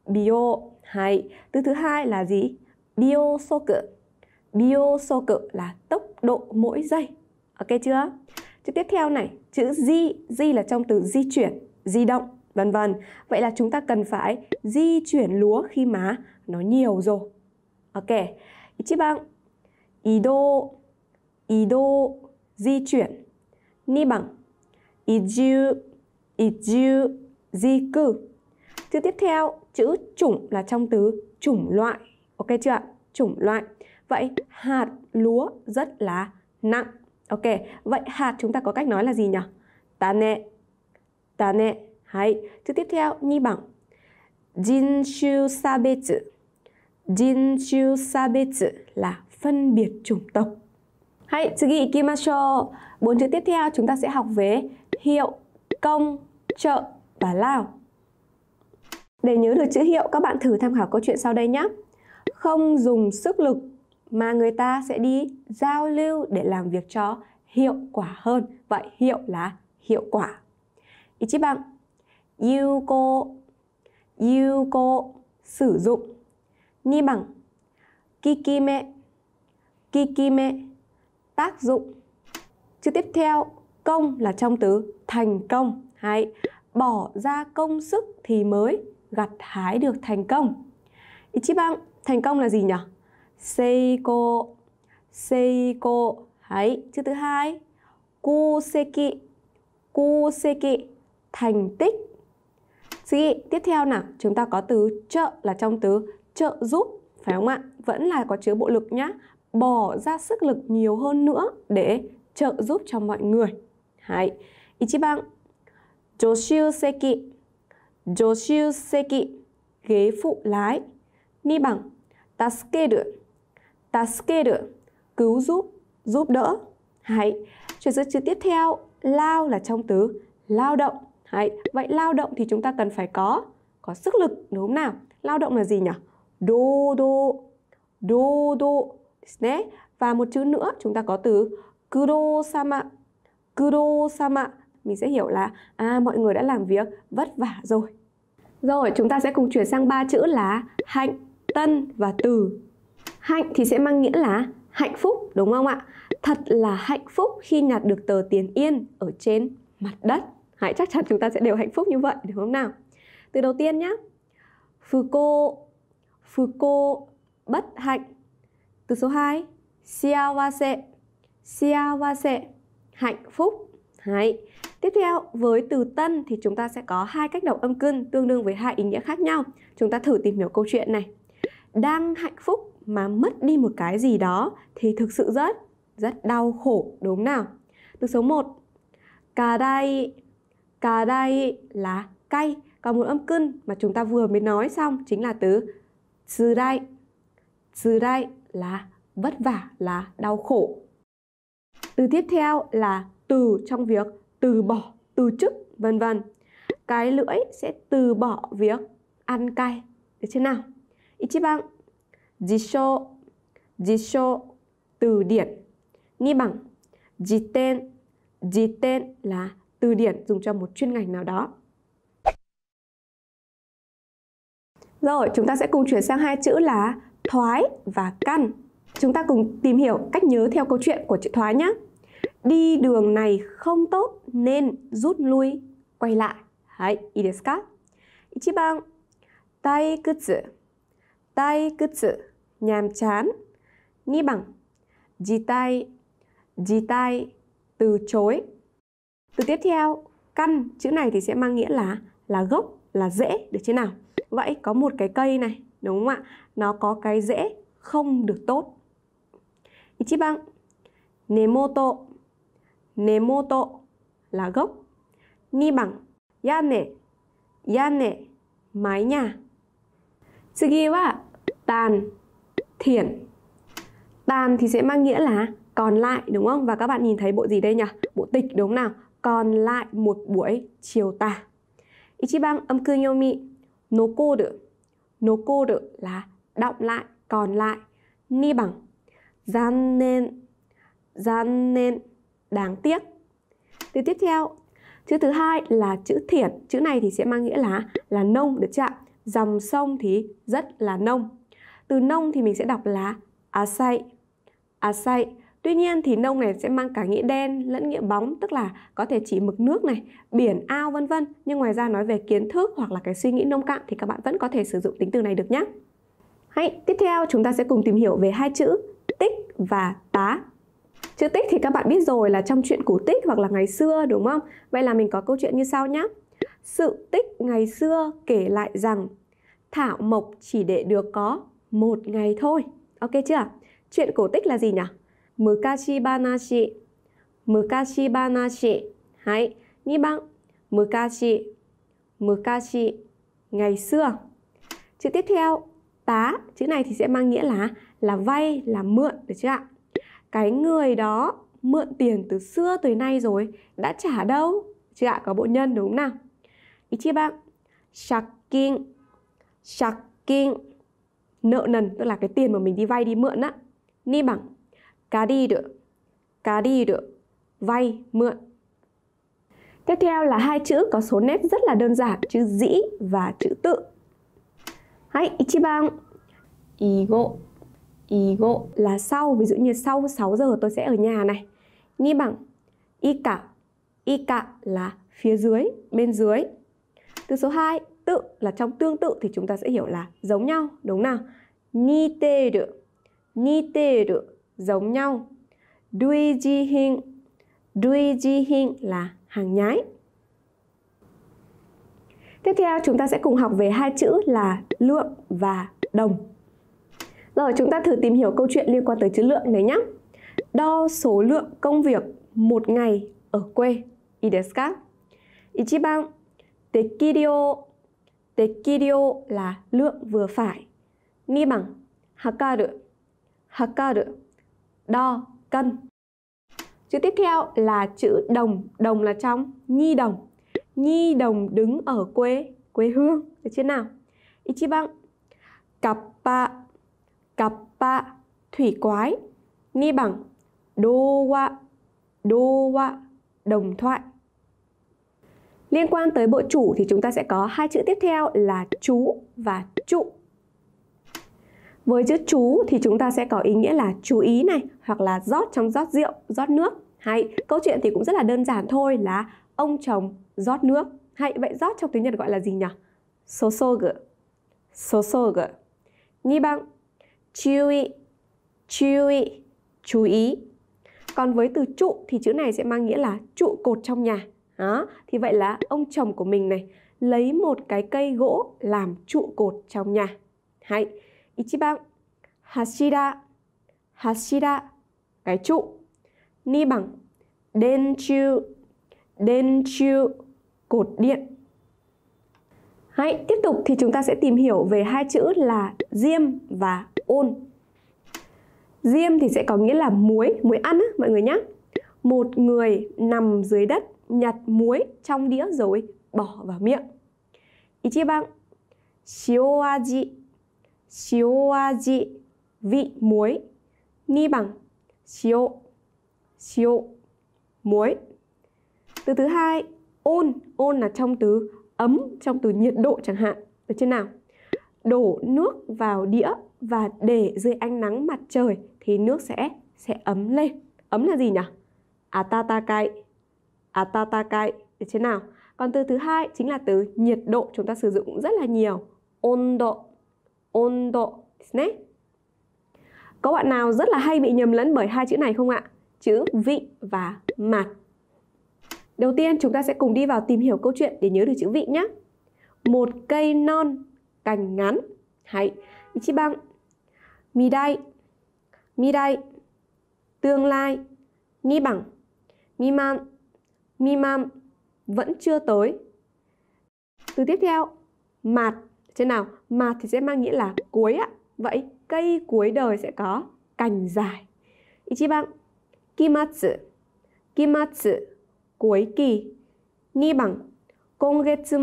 bio hay từ thứ hai là gì bio soku bio soku là tốc độ mỗi giây ok chưa Chữ tiếp theo này, chữ di, di là trong từ di chuyển, di động, vân vân. Vậy là chúng ta cần phải di chuyển lúa khi mà nó nhiều rồi. Ok. Ichiban, ido, ido, di chuyển. Ni bằng, 이주 ijiu, di cư. Chữ tiếp theo, chữ chủng là trong từ chủng loại. Ok chưa ạ? Chủng loại. Vậy hạt lúa rất là nặng. Ok, vậy hạt chúng ta có cách nói là gì nhỉ? Tane. Tane. Hay. chữ tiếp theo, nhi bằng. Jinshu sabetsu. Jinshu sabetsu là phân biệt chủng tộc. Hay, tsugi ikimashou. Bốn chữ tiếp theo chúng ta sẽ học về hiệu, công, trợ và lao. Để nhớ được chữ hiệu, các bạn thử tham khảo câu chuyện sau đây nhé. Không dùng sức lực mà người ta sẽ đi giao lưu để làm việc cho hiệu quả hơn. Vậy hiệu là hiệu quả. Ichiban, yêu cô, yêu cô, sử dụng. Ni bằng, kikime, kikime, tác dụng. Chữ tiếp theo, công là trong từ thành công. Hay bỏ ra công sức thì mới gặt hái được thành công. Ichiban, thành công là gì nhỉ? Seiko Seiko Đấy, chữ thứ hai Kuseki Kuseki Thành tích Sĩ, tiếp theo nào Chúng ta có từ trợ là trong từ trợ giúp Phải không ạ? Vẫn là có chứa bộ lực nhá Bỏ ra sức lực nhiều hơn nữa Để trợ giúp cho mọi người Đấy, Ichiban Joshuseki Joshuseki Ghế phụ lái Ni bằng Tasukeru Taskeru, cứu giúp, giúp đỡ. Hãy. Chuyển sang chữ tiếp theo, lao là trong từ lao động. Hãy. Vậy lao động thì chúng ta cần phải có có sức lực đúng không nào? Lao động là gì nhỉ? Đô đô. Đô đô. Và một chữ nữa chúng ta có từ kudo sama. Kudo sama mình sẽ hiểu là à mọi người đã làm việc vất vả rồi. Rồi, chúng ta sẽ cùng chuyển sang ba chữ là hạnh, tân và từ Hạnh thì sẽ mang nghĩa là hạnh phúc đúng không ạ? Thật là hạnh phúc khi nhặt được tờ tiền yên ở trên mặt đất. Hãy chắc chắn chúng ta sẽ đều hạnh phúc như vậy đúng không nào? Từ đầu tiên nhé. Phù cô, phù cô bất hạnh. Từ số 2, siawase, siawase, hạnh phúc. Hay. Tiếp theo, với từ tân thì chúng ta sẽ có hai cách đọc âm cưng tương đương với hai ý nghĩa khác nhau. Chúng ta thử tìm hiểu câu chuyện này. Đang hạnh phúc mà mất đi một cái gì đó thì thực sự rất rất đau khổ đúng nào? Từ số 1 Cà đây Cà đây là cay Còn một âm cưng mà chúng ta vừa mới nói xong Chính là từ Sư đây Sư đây là vất vả là đau khổ Từ tiếp theo là từ trong việc từ bỏ, từ chức vân vân Cái lưỡi sẽ từ bỏ việc ăn cay Được chưa nào? Ichiban show Jisho từ điển Ni bằng Jiten Jiten là từ điển dùng cho một chuyên ngành nào đó Rồi, chúng ta sẽ cùng chuyển sang hai chữ là thoái và căn Chúng ta cùng tìm hiểu cách nhớ theo câu chuyện của chữ thoái nhé Đi đường này không tốt nên rút lui quay lại. Đấy, ý desu ka? 1番、退屈、退屈。nhàm chán. nghi bằng tay, jitai, tay, từ chối. Từ tiếp theo, căn, chữ này thì sẽ mang nghĩa là là gốc, là rễ, được chứ nào? Vậy có một cái cây này, đúng không ạ? Nó có cái rễ không được tốt. Ichiban, nemoto, nemoto là gốc. Ni bằng yane, yane, mái nhà. Tsugi wa tàn thiển tàn thì sẽ mang nghĩa là còn lại đúng không và các bạn nhìn thấy bộ gì đây nhỉ bộ tịch đúng không nào còn lại một buổi chiều tà Ichiban âm noko được noko được là đọng lại còn lại ni bằng gian nên gian nên đáng tiếc từ tiếp theo chữ thứ hai là chữ thiển chữ này thì sẽ mang nghĩa là là nông được chưa ạ dòng sông thì rất là nông từ nông thì mình sẽ đọc là asai. Asai. Tuy nhiên thì nông này sẽ mang cả nghĩa đen lẫn nghĩa bóng, tức là có thể chỉ mực nước này, biển, ao vân vân. Nhưng ngoài ra nói về kiến thức hoặc là cái suy nghĩ nông cạn thì các bạn vẫn có thể sử dụng tính từ này được nhé. Hãy tiếp theo chúng ta sẽ cùng tìm hiểu về hai chữ tích và tá. Chữ tích thì các bạn biết rồi là trong chuyện cổ tích hoặc là ngày xưa đúng không? Vậy là mình có câu chuyện như sau nhé. Sự tích ngày xưa kể lại rằng Thảo Mộc chỉ để được có một ngày thôi. Ok chưa? Chuyện cổ tích là gì nhỉ? Mukashi banashi. Mukashi banashi. Hãy. Nhị bằng. Mukashi. Mukashi. Ngày xưa. Chữ tiếp theo. Tá. Chữ này thì sẽ mang nghĩa là là vay, là mượn. Được chưa ạ? Cái người đó mượn tiền từ xưa tới nay rồi đã trả đâu? Chưa ạ? Có bộ nhân đúng không nào? Ichiban. Shakking. Shakking nợ nần tức là cái tiền mà mình đi vay đi mượn á ni bằng cá đi được cá đi được vay mượn tiếp theo là hai chữ có số nét rất là đơn giản chữ dĩ và chữ tự hãy chi bằng, gỗ, igo gỗ là sau ví dụ như sau 6 giờ tôi sẽ ở nhà này ni bằng y y ika là phía dưới bên dưới từ số 2 tự là trong tương tự thì chúng ta sẽ hiểu là giống nhau, đúng nào? Niteru, niteru, giống nhau. Duijihin, duijihin là hàng nhái. Tiếp theo chúng ta sẽ cùng học về hai chữ là lượng và đồng. Rồi chúng ta thử tìm hiểu câu chuyện liên quan tới chữ lượng này nhé. Đo số lượng công việc một ngày ở quê. Ideska. Ichiban, tekiryo dekirio là lượng vừa phải. Ni bằng hakaru, hakaru, đo, cân. Chữ tiếp theo là chữ đồng, đồng là trong, nhi đồng. Nhi đồng đứng ở quê, quê hương, được chưa nào? Ichiban, kappa, kappa, thủy quái. Ni bằng đô wa, đô wa, đồng thoại. Liên quan tới bộ chủ thì chúng ta sẽ có hai chữ tiếp theo là chú và trụ. Với chữ chú thì chúng ta sẽ có ý nghĩa là chú ý này hoặc là rót trong rót rượu, rót nước. Hay câu chuyện thì cũng rất là đơn giản thôi là ông chồng rót nước. Hay vậy rót trong tiếng Nhật gọi là gì nhỉ? Sosogu. Sosogu. Ni bằng chú ý, chú ý, chú ý. Còn với từ trụ thì chữ này sẽ mang nghĩa là trụ cột trong nhà. Đó, thì vậy là ông chồng của mình này lấy một cái cây gỗ làm trụ cột trong nhà. Hãy, Ichiban, Hashira, Hashira, cái trụ. Ni bằng, Den chu, Den chu, cột điện. Hãy, tiếp tục thì chúng ta sẽ tìm hiểu về hai chữ là diêm và ôn. Diêm thì sẽ có nghĩa là muối, muối ăn á, mọi người nhé. Một người nằm dưới đất nhặt muối trong đĩa rồi bỏ vào miệng. Ichiban shioaji shioaji vị muối. Ni bằng shio shio muối. Từ thứ hai ôn ôn là trong từ ấm trong từ nhiệt độ chẳng hạn được chưa nào đổ nước vào đĩa và để dưới ánh nắng mặt trời thì nước sẽ sẽ ấm lên ấm là gì nhỉ atatakai à, atatakai à, để thế nào còn từ thứ hai chính là từ nhiệt độ chúng ta sử dụng cũng rất là nhiều ondo ondo có bạn nào rất là hay bị nhầm lẫn bởi hai chữ này không ạ chữ vị và mặt đầu tiên chúng ta sẽ cùng đi vào tìm hiểu câu chuyện để nhớ được chữ vị nhé một cây non cành ngắn hãy ichibang mi midai tương lai ni bằng mi miman mimam vẫn chưa tới. Từ tiếp theo, mạt thế nào? Mạt thì sẽ mang nghĩa là cuối ạ. Vậy cây cuối đời sẽ có cành dài. Ichiban kimatsu. Kimatsu cuối kỳ. Ni bằng kongetsu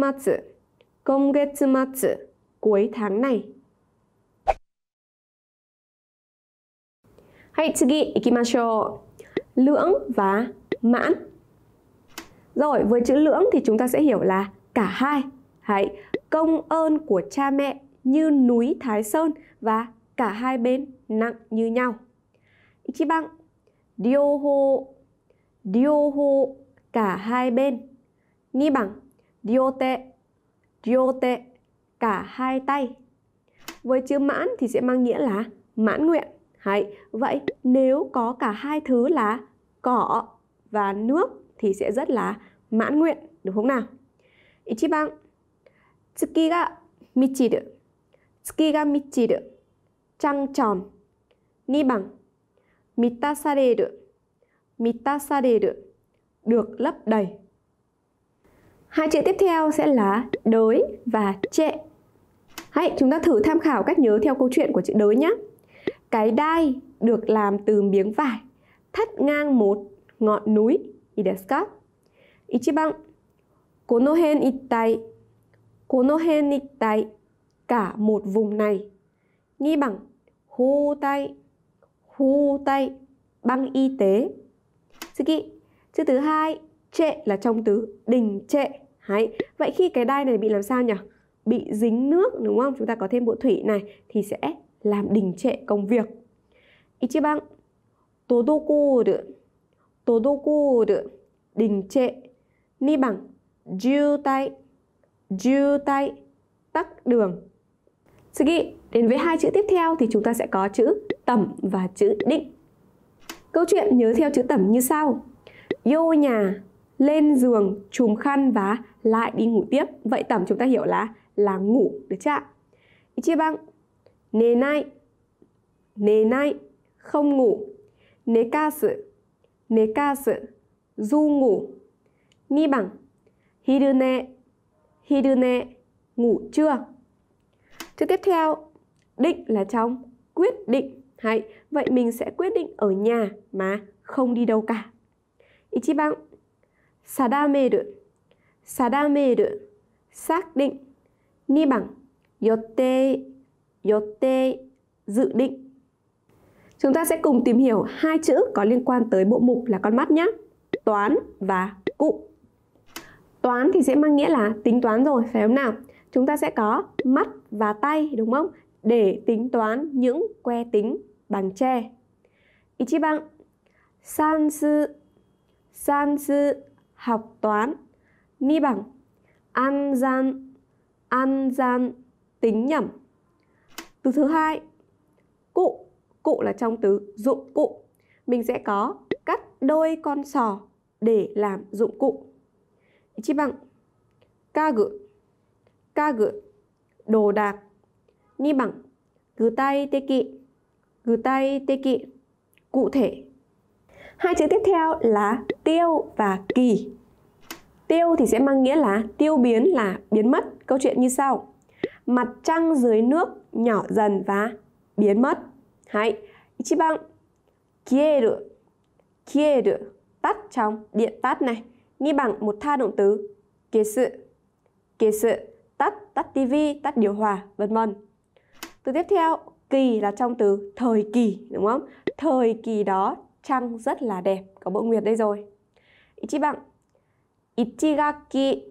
matsu cuối tháng này. はい、次行きましょう。lưỡng và mãn rồi, với chữ lưỡng thì chúng ta sẽ hiểu là cả hai. Hãy công ơn của cha mẹ như núi Thái Sơn và cả hai bên nặng như nhau. Ichibang, dioho, dioho, cả hai bên. Ni bằng, diote, diote, cả hai tay. Với chữ mãn thì sẽ mang nghĩa là mãn nguyện. Hãy, vậy nếu có cả hai thứ là cỏ và nước thì sẽ rất là mãn nguyện đúng không nào? Ichiban tsuki ga michiru. Tsuki ga Trăng tròn. Ni bằng. Mitasareru. Mitasareru. Được lấp đầy. Hai chữ tiếp theo sẽ là đối và trệ. Hãy chúng ta thử tham khảo cách nhớ theo câu chuyện của chữ đối nhé. Cái đai được làm từ miếng vải thắt ngang một ngọn núi いいですか1番この辺一帯この辺一帯 cả một vùng này 2 bằng hô tay hô tay băng y tế Suki chữ thứ hai trệ là trong từ đình trệ Đấy. vậy khi cái đai này bị làm sao nhỉ bị dính nước đúng không chúng ta có thêm bộ thủy này thì sẽ làm đình trệ công việc Ichiban, 滞る đình trệ ni bằng Jiu tay Jiu tay Tắc đường Sugi, đến với hai chữ tiếp theo thì chúng ta sẽ có chữ tẩm và chữ định Câu chuyện nhớ theo chữ tẩm như sau Vô nhà, lên giường, chùm khăn và lại đi ngủ tiếp Vậy tẩm chúng ta hiểu là là ngủ, được chưa ạ? băng Nê nay Nê nay Không ngủ Nê ca sự 寝かす du ngủ 2 bằng hirune hirune ngủ trưa chữ tiếp theo định là trong quyết định hay vậy mình sẽ quyết định ở nhà mà không đi đâu cả ichiban sadameru sadameru xác định ni bằng yotte yotte dự định Chúng ta sẽ cùng tìm hiểu hai chữ có liên quan tới bộ mục là con mắt nhé. Toán và cụ. Toán thì sẽ mang nghĩa là tính toán rồi, phải không nào? Chúng ta sẽ có mắt và tay, đúng không? Để tính toán những que tính bằng tre. Ichiban, san sư, san sư, học toán. Ni bằng, an gian, an gian, tính nhẩm. Từ thứ hai, cụ Cụ là trong từ dụng cụ. Mình sẽ có cắt đôi con sò để làm dụng cụ. Chi bằng kagu, kagu, đồ đạc. Ni bằng gừ tay tê kỵ, gừ tay tê kỵ, cụ thể. Hai chữ tiếp theo là tiêu và kỳ. Tiêu thì sẽ mang nghĩa là tiêu biến là biến mất. Câu chuyện như sau. Mặt trăng dưới nước nhỏ dần và biến mất. はい。1番、消える。消える。tắt trong điện tắt này. Ni bằng một tha động từ kể sự. Kể sự, tắt, tắt tivi, tắt điều hòa, vân vân. Từ tiếp theo, kỳ là trong từ thời kỳ, đúng không? Thời kỳ đó trăng rất là đẹp. Có bộ nguyệt đây rồi. Ichiban Ichigaki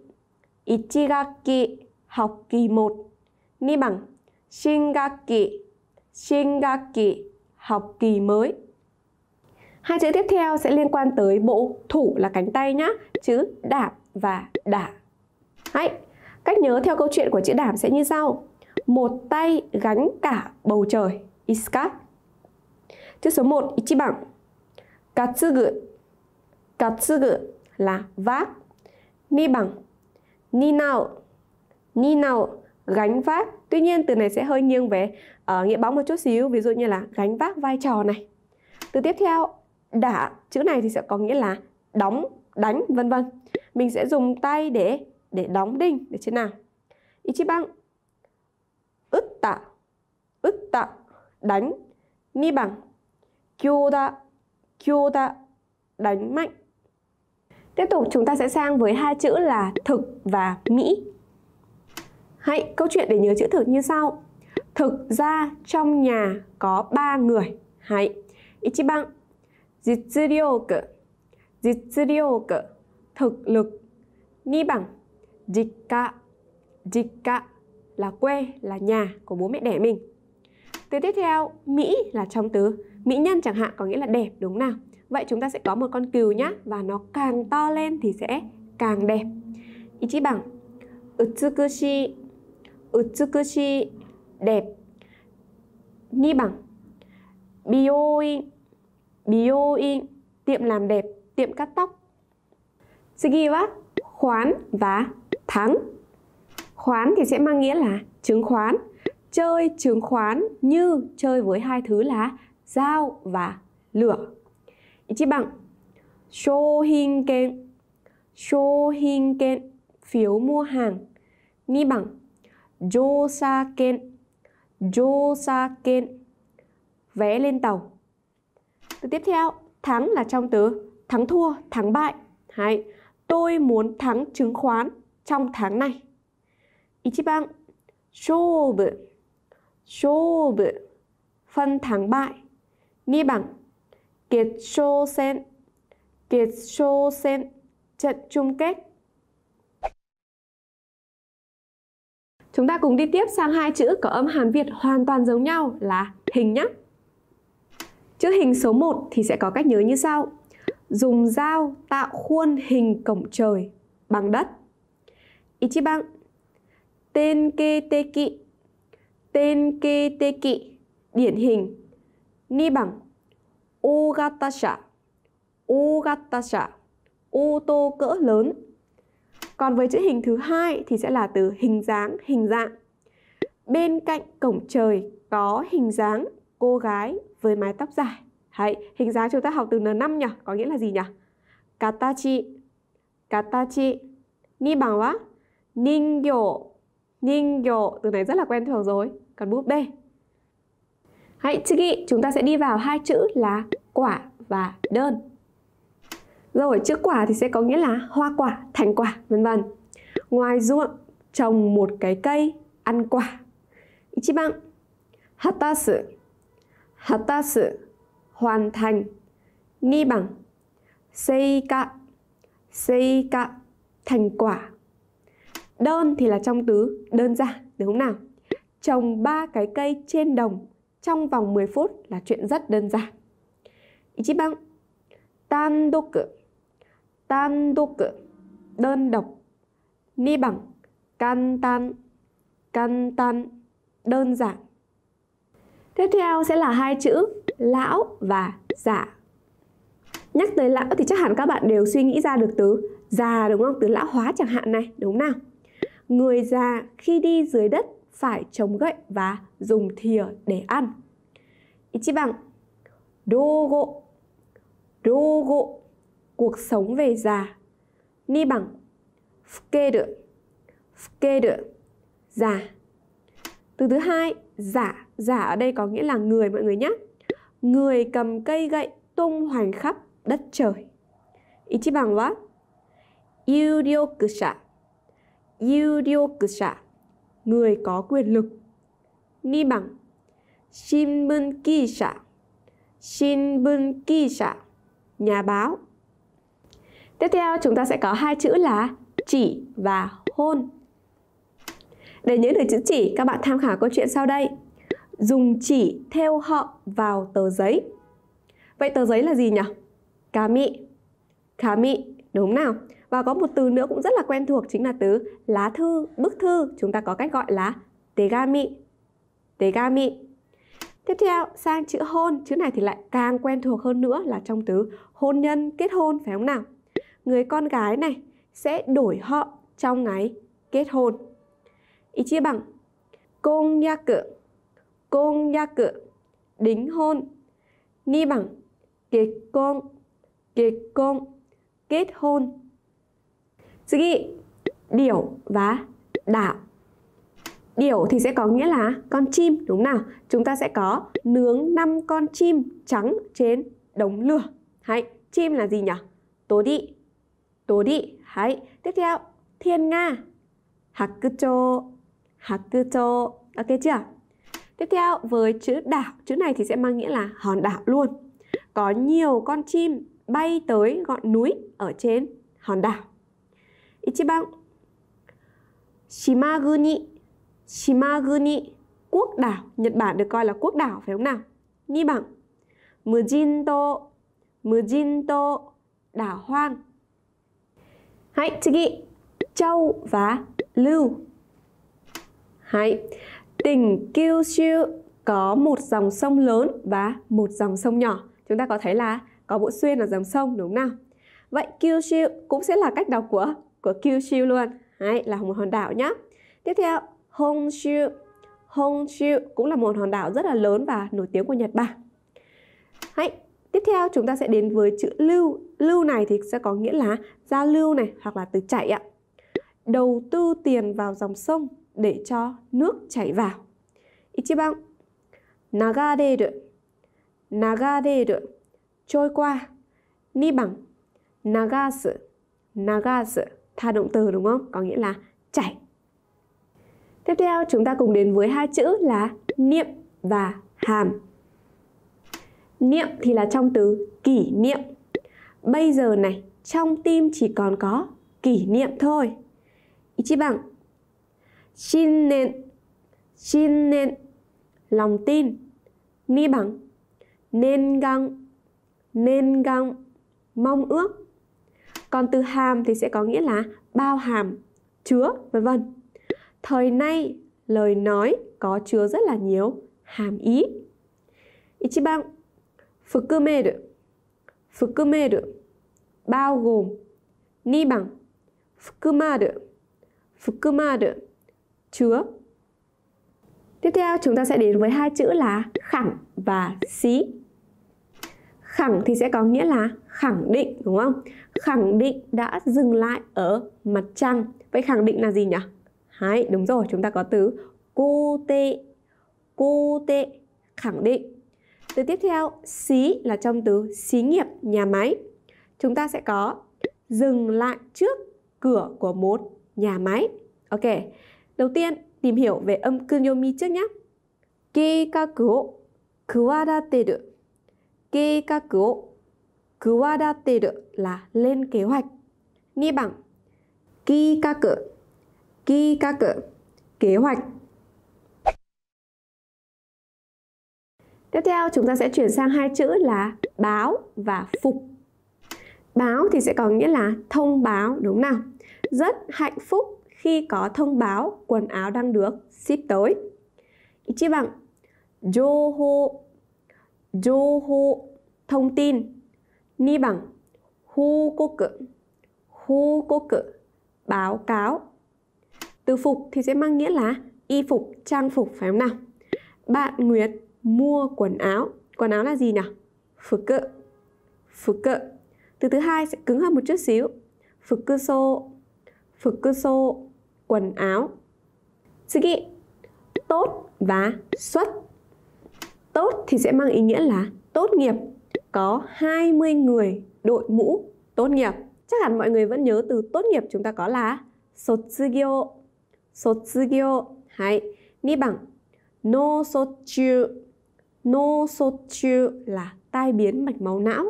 Ichigaki học kỳ 1 Ni bằng Shingaki shingaki học kỳ mới hai chữ tiếp theo sẽ liên quan tới bộ thủ là cánh tay nhá chữ đảm và đả hãy cách nhớ theo câu chuyện của chữ đảm sẽ như sau một tay gánh cả bầu trời iskat chữ số 1 ichiban katsugu katsugu là vác ni bằng ni nào ni nào gánh vác tuy nhiên từ này sẽ hơi nghiêng về uh, nghĩa bóng một chút xíu ví dụ như là gánh vác vai trò này từ tiếp theo đã chữ này thì sẽ có nghĩa là đóng đánh vân vân mình sẽ dùng tay để để đóng đinh để thế nào ichiban ức tạ ức tạ đánh ni bằng kyo da kyo da đánh mạnh tiếp tục chúng ta sẽ sang với hai chữ là thực và mỹ Hãy câu chuyện để nhớ chữ thực như sau. Thực ra trong nhà có ba người. Hãy. 1 bằng Jitsuryoku. Jitsuryoku. thực lực. 2 bằng Jikka. là quê, là nhà của bố mẹ đẻ mình. Từ tiếp theo, Mỹ là trong từ. Mỹ nhân chẳng hạn có nghĩa là đẹp đúng nào? Vậy chúng ta sẽ có một con cừu nhá và nó càng to lên thì sẽ càng đẹp. Ichi bằng 美しい美しい đẹp Ni bằng Bioi Bioi Tiệm làm đẹp, tiệm cắt tóc Sugi wa khoán và thắng Khoán thì sẽ mang nghĩa là chứng khoán Chơi chứng khoán như chơi với hai thứ là dao và lửa Ichi bằng Shô hình kênh Shô Phiếu mua hàng Ni bằng Josaken Josaken vé lên tàu từ tiếp theo thắng là trong từ thắng thua thắng bại Hai, tôi muốn thắng chứng khoán trong tháng này Ichiban Shobu Shobu phân thắng bại ni bằng Kiệt Shosen Kiệt Shosen trận chung kết Chúng ta cùng đi tiếp sang hai chữ có âm Hán Việt hoàn toàn giống nhau là hình nhé. Chữ hình số 1 thì sẽ có cách nhớ như sau. Dùng dao tạo khuôn hình cổng trời bằng đất. Ichiban Tên kê tê kỵ Tên kê tê kỵ Điển hình Ni bằng Ogatasha Ogatasha Ô tô cỡ lớn còn với chữ hình thứ hai thì sẽ là từ hình dáng, hình dạng. Bên cạnh cổng trời có hình dáng cô gái với mái tóc dài. hãy hình dáng chúng ta học từ N5 nhỉ? Có nghĩa là gì nhỉ? Katachi. Katachi. Ni bằng quá. ningyo ningyo Từ này rất là quen thuộc rồi. Còn búp bê. Hãy chị chúng ta sẽ đi vào hai chữ là quả và đơn. Rồi chữ quả thì sẽ có nghĩa là hoa quả, thành quả, vân vân. Ngoài ruộng trồng một cái cây ăn quả. Ichiban hatasu hatasu hoàn thành. Ni bằng seika seika thành quả. Đơn thì là trong tứ đơn giản đúng không nào? Trồng ba cái cây trên đồng trong vòng 10 phút là chuyện rất đơn giản. Ichiban 単独 Tan độc đơn độc. Ni bằng can tan can tan đơn giản. Tiếp theo sẽ là hai chữ lão và giả. Nhắc tới lão thì chắc hẳn các bạn đều suy nghĩ ra được từ già đúng không? Từ lão hóa chẳng hạn này, đúng nào? Người già khi đi dưới đất phải chống gậy và dùng thìa để ăn. bằng Ichiban, dogo, dogo cuộc sống về già ni bằng kê được kê được già từ thứ hai giả giả ở đây có nghĩa là người mọi người nhé người cầm cây gậy tung hoành khắp đất trời bằng wa yuryokusha yuryokusha người có quyền lực ni bằng shinbun kisha shinbun kisha nhà báo Tiếp theo chúng ta sẽ có hai chữ là chỉ và hôn. Để nhớ được chữ chỉ, các bạn tham khảo câu chuyện sau đây. Dùng chỉ theo họ vào tờ giấy. Vậy tờ giấy là gì nhỉ? Kami. Kami, đúng nào? Và có một từ nữa cũng rất là quen thuộc chính là từ lá thư, bức thư. Chúng ta có cách gọi là tegami. Tegami. Tiếp theo sang chữ hôn, chữ này thì lại càng quen thuộc hơn nữa là trong từ hôn nhân, kết hôn phải không nào? người con gái này sẽ đổi họ trong ngày kết hôn. Ý chia bằng công gia cự, công gia cự, đính hôn. Ni bằng kết con, kết con kết hôn. Sugi, điểu và đạo Điểu thì sẽ có nghĩa là con chim đúng nào? Chúng ta sẽ có nướng 5 con chim trắng trên đống lửa. Hay, chim là gì nhỉ? Tố đi đô đi. Hãy. Tiếp theo, thiên nga. Hạc cư chô. Hạc cư chô. Ok chưa? Tiếp theo, với chữ đảo. Chữ này thì sẽ mang nghĩa là hòn đảo luôn. Có nhiều con chim bay tới gọn núi ở trên hòn đảo. Ichiban. Shimaguni. Shimaguni. Quốc đảo. Nhật Bản được coi là quốc đảo phải không nào? Ni bằng. Mujinto. Mujinto. Đảo hoang. Hãy Châu và lưu Hãy tỉnh Kyushu có một dòng sông lớn và một dòng sông nhỏ. Chúng ta có thấy là có bộ xuyên là dòng sông đúng không nào? Vậy Kyushu cũng sẽ là cách đọc của của Kyushu luôn. Đấy, là một hòn đảo nhé. Tiếp theo Honshu, Honshu cũng là một hòn đảo rất là lớn và nổi tiếng của Nhật Bản. Hãy Tiếp theo chúng ta sẽ đến với chữ lưu. Lưu này thì sẽ có nghĩa là giao lưu này hoặc là từ chảy ạ. Đầu tư tiền vào dòng sông để cho nước chảy vào. Ichiban nagareru nagareru trôi qua. Ni bằng nagasu nagasu tha động từ đúng không? Có nghĩa là chảy. Tiếp theo chúng ta cùng đến với hai chữ là niệm và hàm. Niệm thì là trong từ kỷ niệm. Bây giờ này, trong tim chỉ còn có kỷ niệm thôi. Ichiban. Shinnen. Shinnen. Lòng tin. Ni bằng. Nên găng. Nên găng. Mong ước. Còn từ hàm thì sẽ có nghĩa là bao hàm, chứa, vân vân. Thời nay, lời nói có chứa rất là nhiều hàm ý. Ichiban fukumeru fukumeru bao gồm ni bằng fukumaru fukumaru chứa Tiếp theo chúng ta sẽ đến với hai chữ là khẳng và xí. Khẳng thì sẽ có nghĩa là khẳng định đúng không? Khẳng định đã dừng lại ở mặt trăng. Vậy khẳng định là gì nhỉ? Đấy, đúng rồi, chúng ta có từ cô tệ. Cô tệ khẳng định. Từ tiếp theo, xí là trong từ xí nghiệp, nhà máy. Chúng ta sẽ có dừng lại trước cửa của một nhà máy. Ok, đầu tiên tìm hiểu về âm kunyomi trước nhé. Keikaku wo kuwadateru. Keikaku wo kuwadateru là lên kế hoạch. Ni bằng kikaku. Kikaku, kế hoạch Tiếp theo chúng ta sẽ chuyển sang hai chữ là báo và phục. Báo thì sẽ có nghĩa là thông báo đúng nào? Rất hạnh phúc khi có thông báo quần áo đang được ship tới. bằng joho, joho, thông tin. Ni bằng, hukoku hukoku báo cáo. Từ phục thì sẽ mang nghĩa là y phục, trang phục phải không nào? Bạn Nguyệt mua quần áo quần áo là gì nào phục cự phục cự từ thứ hai sẽ cứng hơn một chút xíu phục cơ sô phục cơ sô quần áo Tsugi tốt và xuất tốt thì sẽ mang ý nghĩa là tốt nghiệp có 20 người đội mũ tốt nghiệp chắc hẳn mọi người vẫn nhớ từ tốt nghiệp chúng ta có là sotsugyo sotsugyo hay ni bằng no sotsu nosochu là tai biến mạch máu não.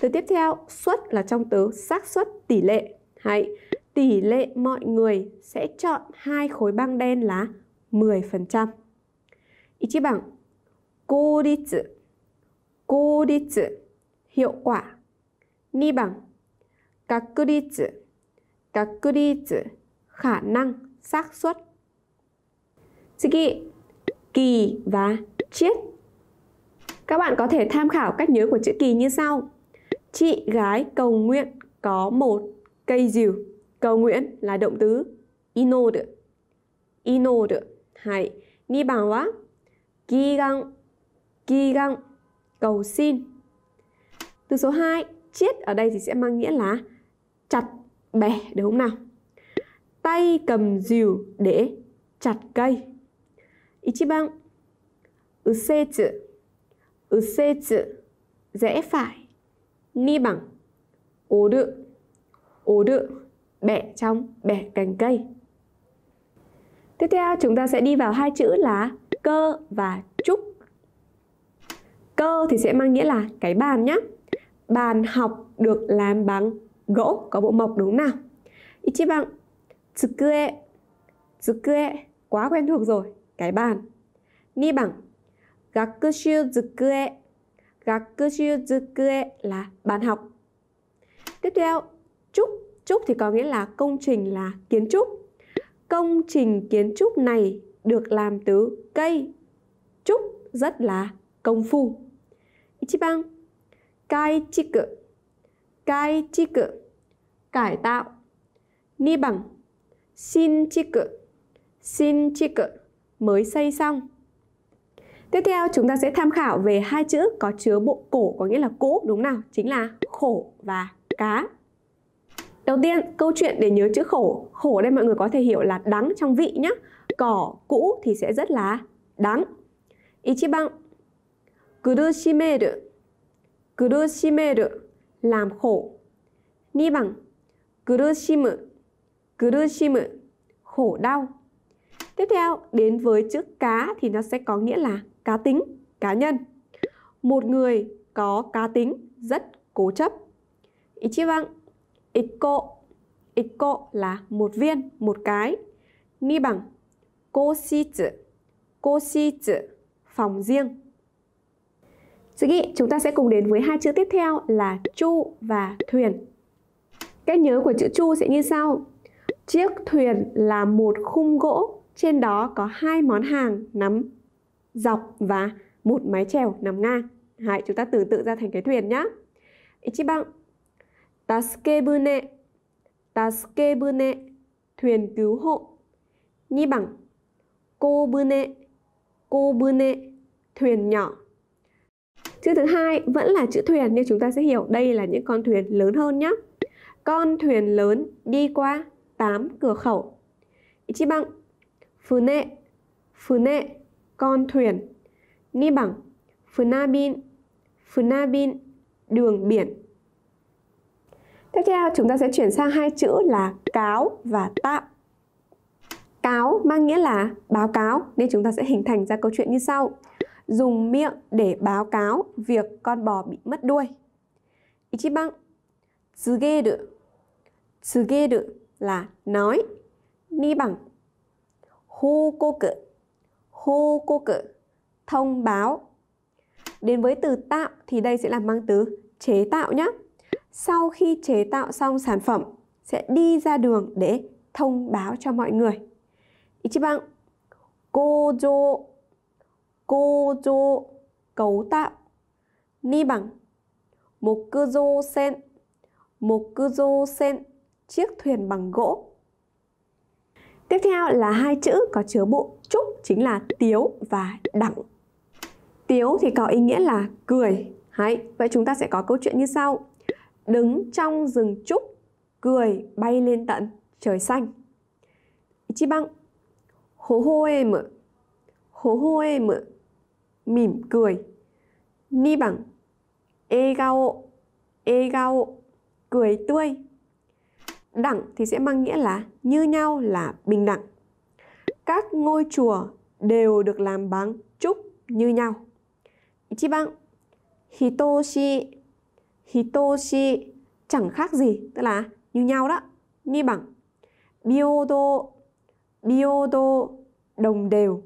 Từ tiếp theo, suất là trong từ xác suất tỷ lệ. Hay tỷ lệ mọi người sẽ chọn hai khối băng đen là 10%. bằng koritsu. Koritsu, hiệu quả. Ni bằng kakuritsu. Kakuritsu, khả năng, xác suất. Tsugi, kỳ và chết các bạn có thể tham khảo cách nhớ của chữ kỳ như sau. Chị gái cầu nguyện có một cây dìu. Cầu nguyện là động từ inoru. Inoru. Hay. Ni bản wa gigan. Gigan. Cầu xin. Từ số 2, chiết ở đây thì sẽ mang nghĩa là chặt bẻ được không nào? Tay cầm dìu để chặt cây. Ichiban usetsu 右折 rẽ ừ phải ni bằng ố đự ố đự bẻ trong bẻ cành cây tiếp theo chúng ta sẽ đi vào hai chữ là cơ và trúc cơ thì sẽ mang nghĩa là cái bàn nhá bàn học được làm bằng gỗ có bộ mộc đúng nào ichi bằng tsukue tsukue quá quen thuộc rồi cái bàn ni bằng gakushu gakushu là bàn học tiếp theo trúc trúc thì có nghĩa là công trình là kiến trúc công trình kiến trúc này được làm từ cây trúc rất là công phu Ichiban kai chiku kai chiku Cải tạo Ni bằng Xin chiku Xin chiku Mới xây xong Tiếp theo chúng ta sẽ tham khảo về hai chữ có chứa bộ cổ có nghĩa là cũ đúng nào? Chính là khổ và cá. Đầu tiên, câu chuyện để nhớ chữ khổ. Khổ đây mọi người có thể hiểu là đắng trong vị nhé. Cỏ cũ thì sẽ rất là đắng. Ichiban kurushimeru kurushimeru làm khổ. Ni bằng kurushimu kurushimu khổ đau. Tiếp theo, đến với chữ cá thì nó sẽ có nghĩa là cá tính cá nhân một người có cá tính rất cố chấp ichiban ikko ikko là một viên một cái ni bằng cô si chữ cô si chữ phòng riêng Tsugi, chúng ta sẽ cùng đến với hai chữ tiếp theo là chu và thuyền. Cách nhớ của chữ chu sẽ như sau. Chiếc thuyền là một khung gỗ, trên đó có hai món hàng nắm dọc và một mái chèo nằm ngang. Hãy chúng ta tưởng tượng ra thành cái thuyền nhá. Ichiban Tasukebune Tasukebune thuyền cứu hộ. Nhi bằng Kobune Kobune thuyền nhỏ. Chữ thứ hai vẫn là chữ thuyền nhưng chúng ta sẽ hiểu đây là những con thuyền lớn hơn nhé. Con thuyền lớn đi qua 8 cửa khẩu. Ichiban Fune Fune con thuyền ni bằng Funabin Funabin đường biển Tiếp theo chúng ta sẽ chuyển sang hai chữ là cáo và tạo Cáo mang nghĩa là báo cáo nên chúng ta sẽ hình thành ra câu chuyện như sau Dùng miệng để báo cáo việc con bò bị mất đuôi Ichiban Tsugeru Tsugeru là nói Ni bằng Hô khu cô cự thông báo đến với từ tạo thì đây sẽ là mang từ chế tạo nhé sau khi chế tạo xong sản phẩm sẽ đi ra đường để thông báo cho mọi người cô Ichiban cô Gojo cấu tạo Ni bằng Mokuzo sen một Mokuzo sen chiếc thuyền bằng gỗ Tiếp theo là hai chữ có chứa bộ trúc chính là tiếu và đẳng Tiếu thì có ý nghĩa là cười. Đấy, vậy chúng ta sẽ có câu chuyện như sau. Đứng trong rừng trúc, cười bay lên tận trời xanh. Chi băng. Hố hô em ạ. Hố hô em ạ. Mỉm cười. Ni bằng. Ê gao. Ê gao. Cười tươi. Đẳng thì sẽ mang nghĩa là như nhau là bình đẳng. Các ngôi chùa đều được làm bằng trúc như nhau. Ichiban Hitoshi Hitoshi chẳng khác gì, tức là như nhau đó. Ni bằng Biodo Biodo đồng đều.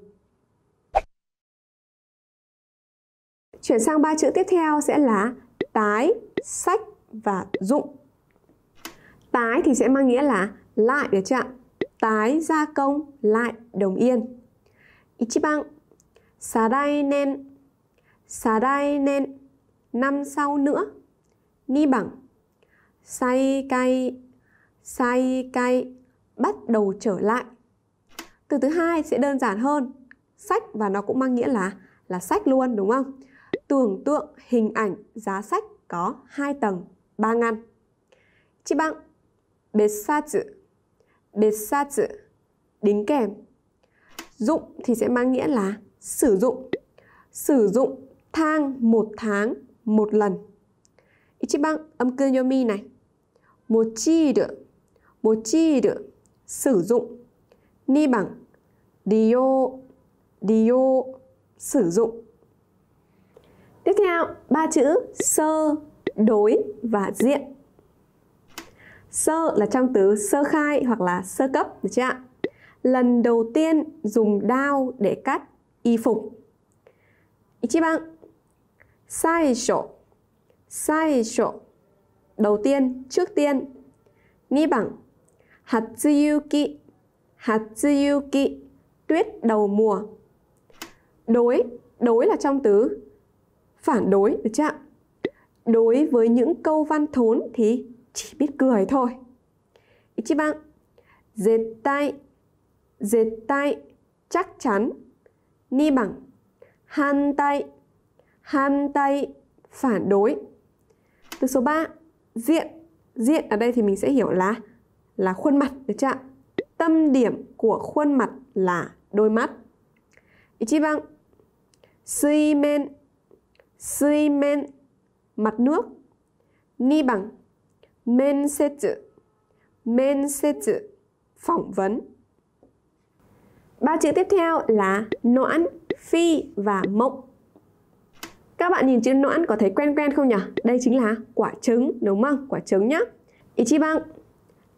Chuyển sang ba chữ tiếp theo sẽ là tái, sách và dụng. Tái thì sẽ mang nghĩa là lại được chưa ạ? Tái gia công lại đồng yên. Ichiban Sarai nen Sarai nen Năm sau nữa Ni bằng Sai cay Sai cay Bắt đầu trở lại Từ thứ hai sẽ đơn giản hơn Sách và nó cũng mang nghĩa là là sách luôn đúng không? Tưởng tượng hình ảnh giá sách có hai tầng, ba ngăn. Chị bạn 別冊別冊 đính kèm. Dụng thì sẽ mang nghĩa là sử dụng. Sử dụng thang một tháng một lần. Ichiban âm kunyomi này. Mochiru. Mochiru. Sử dụng. Ni bằng. Dio. Dio. Sử dụng. Tiếp theo, ba chữ sơ, đối và diện. Sơ là trong từ sơ khai hoặc là sơ cấp, được chưa ạ? Lần đầu tiên dùng dao để cắt y phục. Ichiban. Sai sổ. Sai sổ. Đầu tiên, trước tiên. Ni bằng. Hatsuyuki. Hatsuyuki. Tuyết đầu mùa. Đối. Đối là trong từ phản đối, được chưa ạ? Đối với những câu văn thốn thì chỉ biết cười thôi. Ichiban, zettai, zettai, chắc chắn. Ni bằng, han tay, han tay, phản đối. Từ số 3, diện. Diện ở đây thì mình sẽ hiểu là là khuôn mặt, được chưa ạ? Tâm điểm của khuôn mặt là đôi mắt. Ichiban, suy men, suy men, mặt nước. Ni bằng, 面接面接 phỏng vấn ba chữ tiếp theo là noãn phi và mộng các bạn nhìn chữ noãn có thấy quen quen không nhỉ? Đây chính là quả trứng, đúng không? Quả trứng nhá. Ichiban,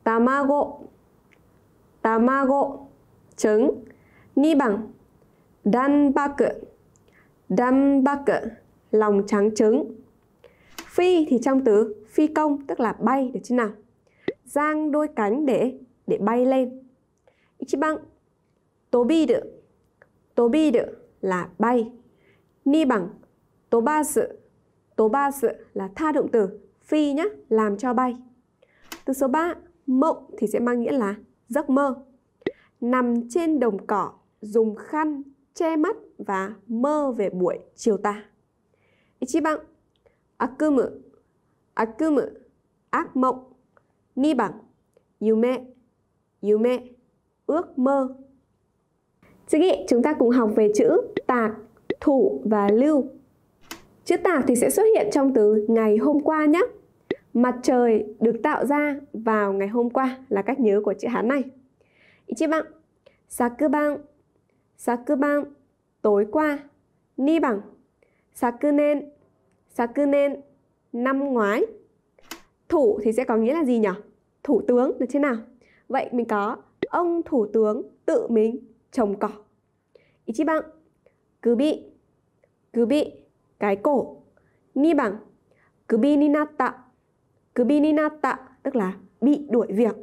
tamago, tamago, trứng. Ni bằng, danbaku, danbaku, lòng trắng trứng. Phi thì trong từ phi công tức là bay được chứ nào giang đôi cánh để để bay lên ichiban tobiru tobiru là bay ni bằng tobasu tobasu là tha động từ phi nhá làm cho bay từ số 3 mộng thì sẽ mang nghĩa là giấc mơ nằm trên đồng cỏ dùng khăn che mắt và mơ về buổi chiều ta. tà ichiban akumu ác mộng. Ni bằng, yume, yume, ước mơ. 次, chúng ta cùng học về chữ tạc, thủ và lưu. Chữ tạc thì sẽ xuất hiện trong từ ngày hôm qua nhé. Mặt trời được tạo ra vào ngày hôm qua là cách nhớ của chữ Hán này. bạn, Ichiban, sakuban, bang, tối qua. Ni bằng, nên, sakunen, nên năm ngoái. Thủ thì sẽ có nghĩa là gì nhỉ? Thủ tướng được chứ nào? Vậy mình có ông thủ tướng tự mình trồng cỏ. bằng cứ bị cứ bị cái cổ. Ni bằng, cứ bị ni na tạ cứ bị ni na tạ tức là bị đuổi việc.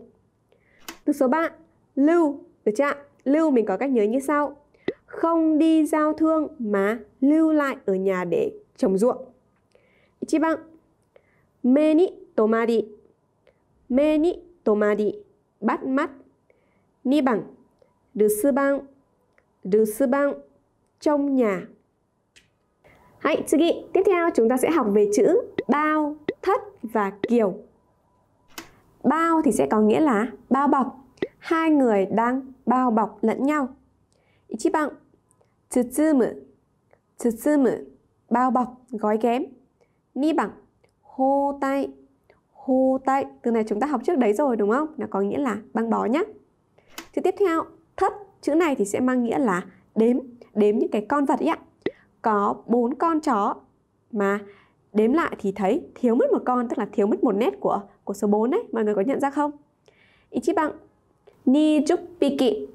Từ số 3, lưu, được chưa ạ? Lưu mình có cách nhớ như sau. Không đi giao thương mà lưu lại ở nhà để trồng ruộng. bằng mê ni tô ma đi, mê ni tô ma đi, bắt mắt ni bằng được sư bang được sư bang trong nhà Hãy Tsugi, tiếp theo chúng ta sẽ học về chữ bao, thất và kiều. Bao thì sẽ có nghĩa là bao bọc, hai người đang bao bọc lẫn nhau. Ichiban, tsutsumu, tsutsumu, bao bọc, gói ghém. Ni bằng, hô tay hô tay từ này chúng ta học trước đấy rồi đúng không nó có nghĩa là băng bó nhá chữ tiếp theo thất chữ này thì sẽ mang nghĩa là đếm đếm những cái con vật ấy ạ có bốn con chó mà đếm lại thì thấy thiếu mất một con tức là thiếu mất một nét của của số 4 đấy mọi người có nhận ra không ni ni Nijupiki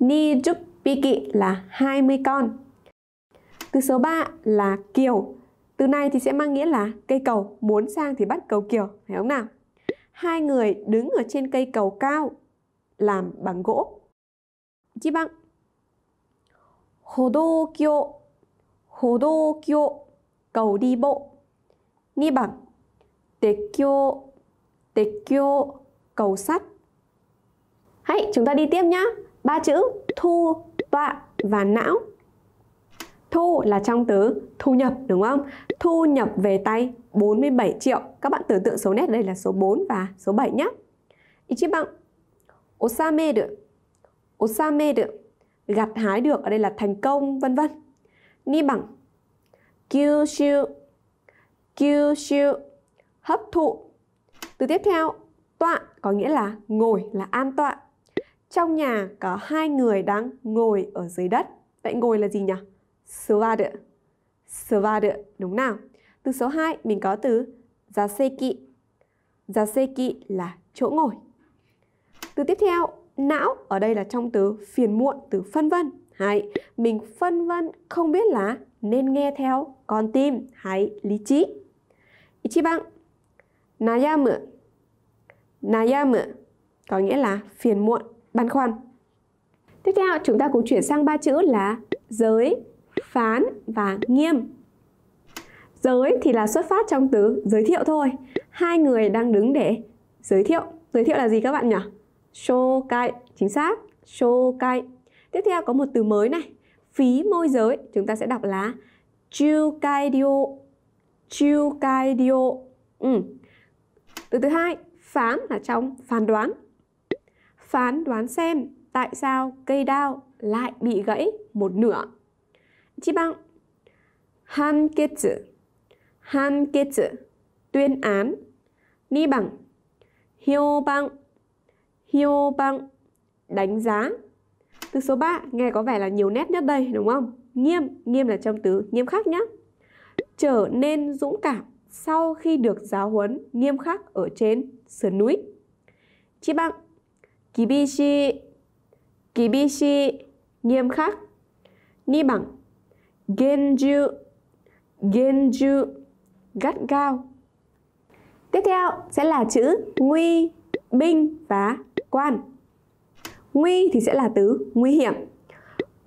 Nijupiki là 20 con từ số 3 là kiều từ này thì sẽ mang nghĩa là cây cầu muốn sang thì bắt cầu kiều, phải không nào? Hai người đứng ở trên cây cầu cao làm bằng gỗ. Chi bằng? Hồ đô kiều, hồ đô kiều, cầu đi bộ. Ni bằng, tê kiều, tê kiều, cầu sắt. Hãy chúng ta đi tiếp nhá. Ba chữ thu, tọa và não Thu là trong từ thu nhập đúng không? Thu nhập về tay 47 triệu. Các bạn tưởng tượng số nét đây là số 4 và số 7 nhé. Ichiban osame được. Osame được. Gặt hái được ở đây là thành công vân vân. Ni bằng Kyushu Kyushu hấp thụ. Từ tiếp theo tọa có nghĩa là ngồi là an tọa. Trong nhà có hai người đang ngồi ở dưới đất. Vậy ngồi là gì nhỉ? 座る svaru đúng nào? Từ số 2 mình có từ zaseki. Zaseki là chỗ ngồi. Từ tiếp theo, não ở đây là trong từ phiền muộn, từ phân vân. Hay mình phân vân không biết là nên nghe theo con tim hay lý trí. Ichiban nayamu. Nayamu có nghĩa là phiền muộn, băn khoăn. Tiếp theo chúng ta cùng chuyển sang ba chữ là giới phán và nghiêm. Giới thì là xuất phát trong từ giới thiệu thôi. Hai người đang đứng để giới thiệu. Giới thiệu là gì các bạn nhỉ? show Shokai, chính xác. show Shokai. Tiếp theo có một từ mới này. Phí môi giới, chúng ta sẽ đọc là cai Chukaidio. Chukaidio. Ừ. Từ thứ hai, phán là trong phán đoán. Phán đoán xem tại sao cây đao lại bị gãy một nửa 1番判決判決 tuyên án 2 bằng hiêu băng hiêu băng đánh giá từ số 3 nghe có vẻ là nhiều nét nhất đây đúng không nghiêm nghiêm là trong từ nghiêm khắc nhá trở nên dũng cảm sau khi được giáo huấn nghiêm khắc ở trên sườn núi chi bằng kibishi kibishi nghiêm khắc ni bằng Genju Genju Gắt gao Tiếp theo sẽ là chữ nguy, binh và quan Nguy thì sẽ là từ nguy hiểm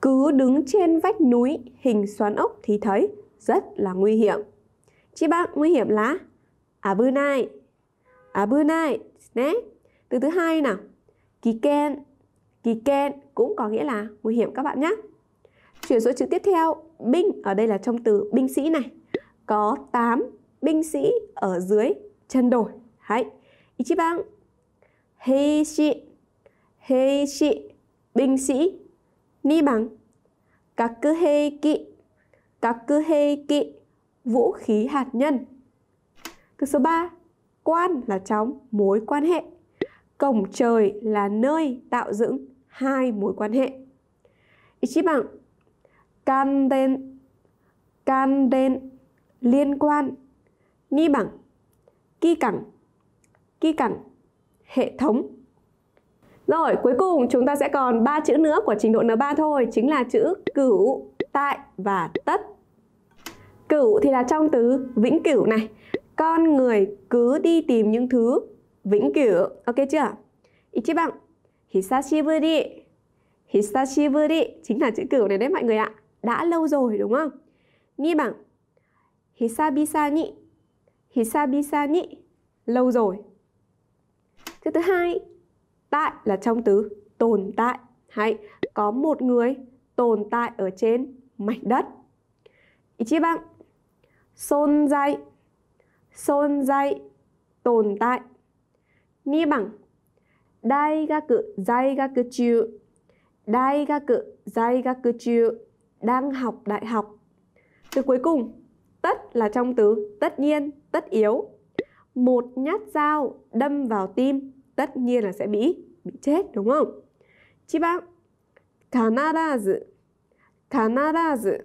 Cứ đứng trên vách núi hình xoắn ốc thì thấy rất là nguy hiểm Chị bạn nguy hiểm là Abunai Abunai nè Từ thứ hai nào Kiken Kiken cũng có nghĩa là nguy hiểm các bạn nhé Chuyển số chữ tiếp theo binh ở đây là trong từ binh sĩ này có 8 binh sĩ ở dưới chân đồi. Hãy. Ichiban. Heishi. Heishi. Binh sĩ. Ni bằng. Kaku heiki. Kaku heiki. Vũ khí hạt nhân. Từ số 3. Quan là trong mối quan hệ. Cổng trời là nơi tạo dựng hai mối quan hệ. Ichiban can đen can đen liên quan ni bằng ki cẳng ki cẳng hệ thống rồi cuối cùng chúng ta sẽ còn ba chữ nữa của trình độ N3 thôi chính là chữ cửu tại và tất cửu thì là trong từ vĩnh cửu này con người cứ đi tìm những thứ vĩnh cửu ok chưa ichiban hisashiburi hisashiburi chính là chữ cửu này đấy mọi người ạ đã lâu rồi đúng không? 2 bằng Hisabisa ni Hisabisa ni Lâu rồi Thứ thứ hai Tại là trong từ tồn tại hãy có một người tồn tại ở trên mảnh đất bằng, Son dai Son dai Tồn tại Ni bằng Dai gaku dai gaku chu Dai gaku dai gaku chu đang học đại học. Từ cuối cùng, tất là trong từ tất nhiên, tất yếu. Một nhát dao đâm vào tim, tất nhiên là sẽ bị bị chết đúng không? Chị bạn, kanarazu, kanarazu,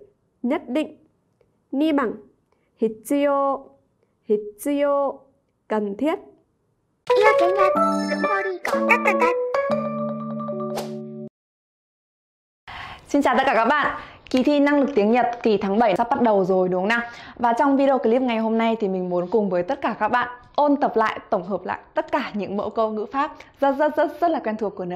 nhất định. Ni bằng, hitsuyo, hitsuyo, cần thiết. Yêu tiếng Nhật, Dũng Xin chào tất cả các bạn Kỳ thi năng lực tiếng Nhật kỳ tháng 7 sắp bắt đầu rồi đúng không nào? Và trong video clip ngày hôm nay thì mình muốn cùng với tất cả các bạn ôn tập lại, tổng hợp lại tất cả những mẫu câu ngữ pháp rất rất rất rất là quen thuộc của n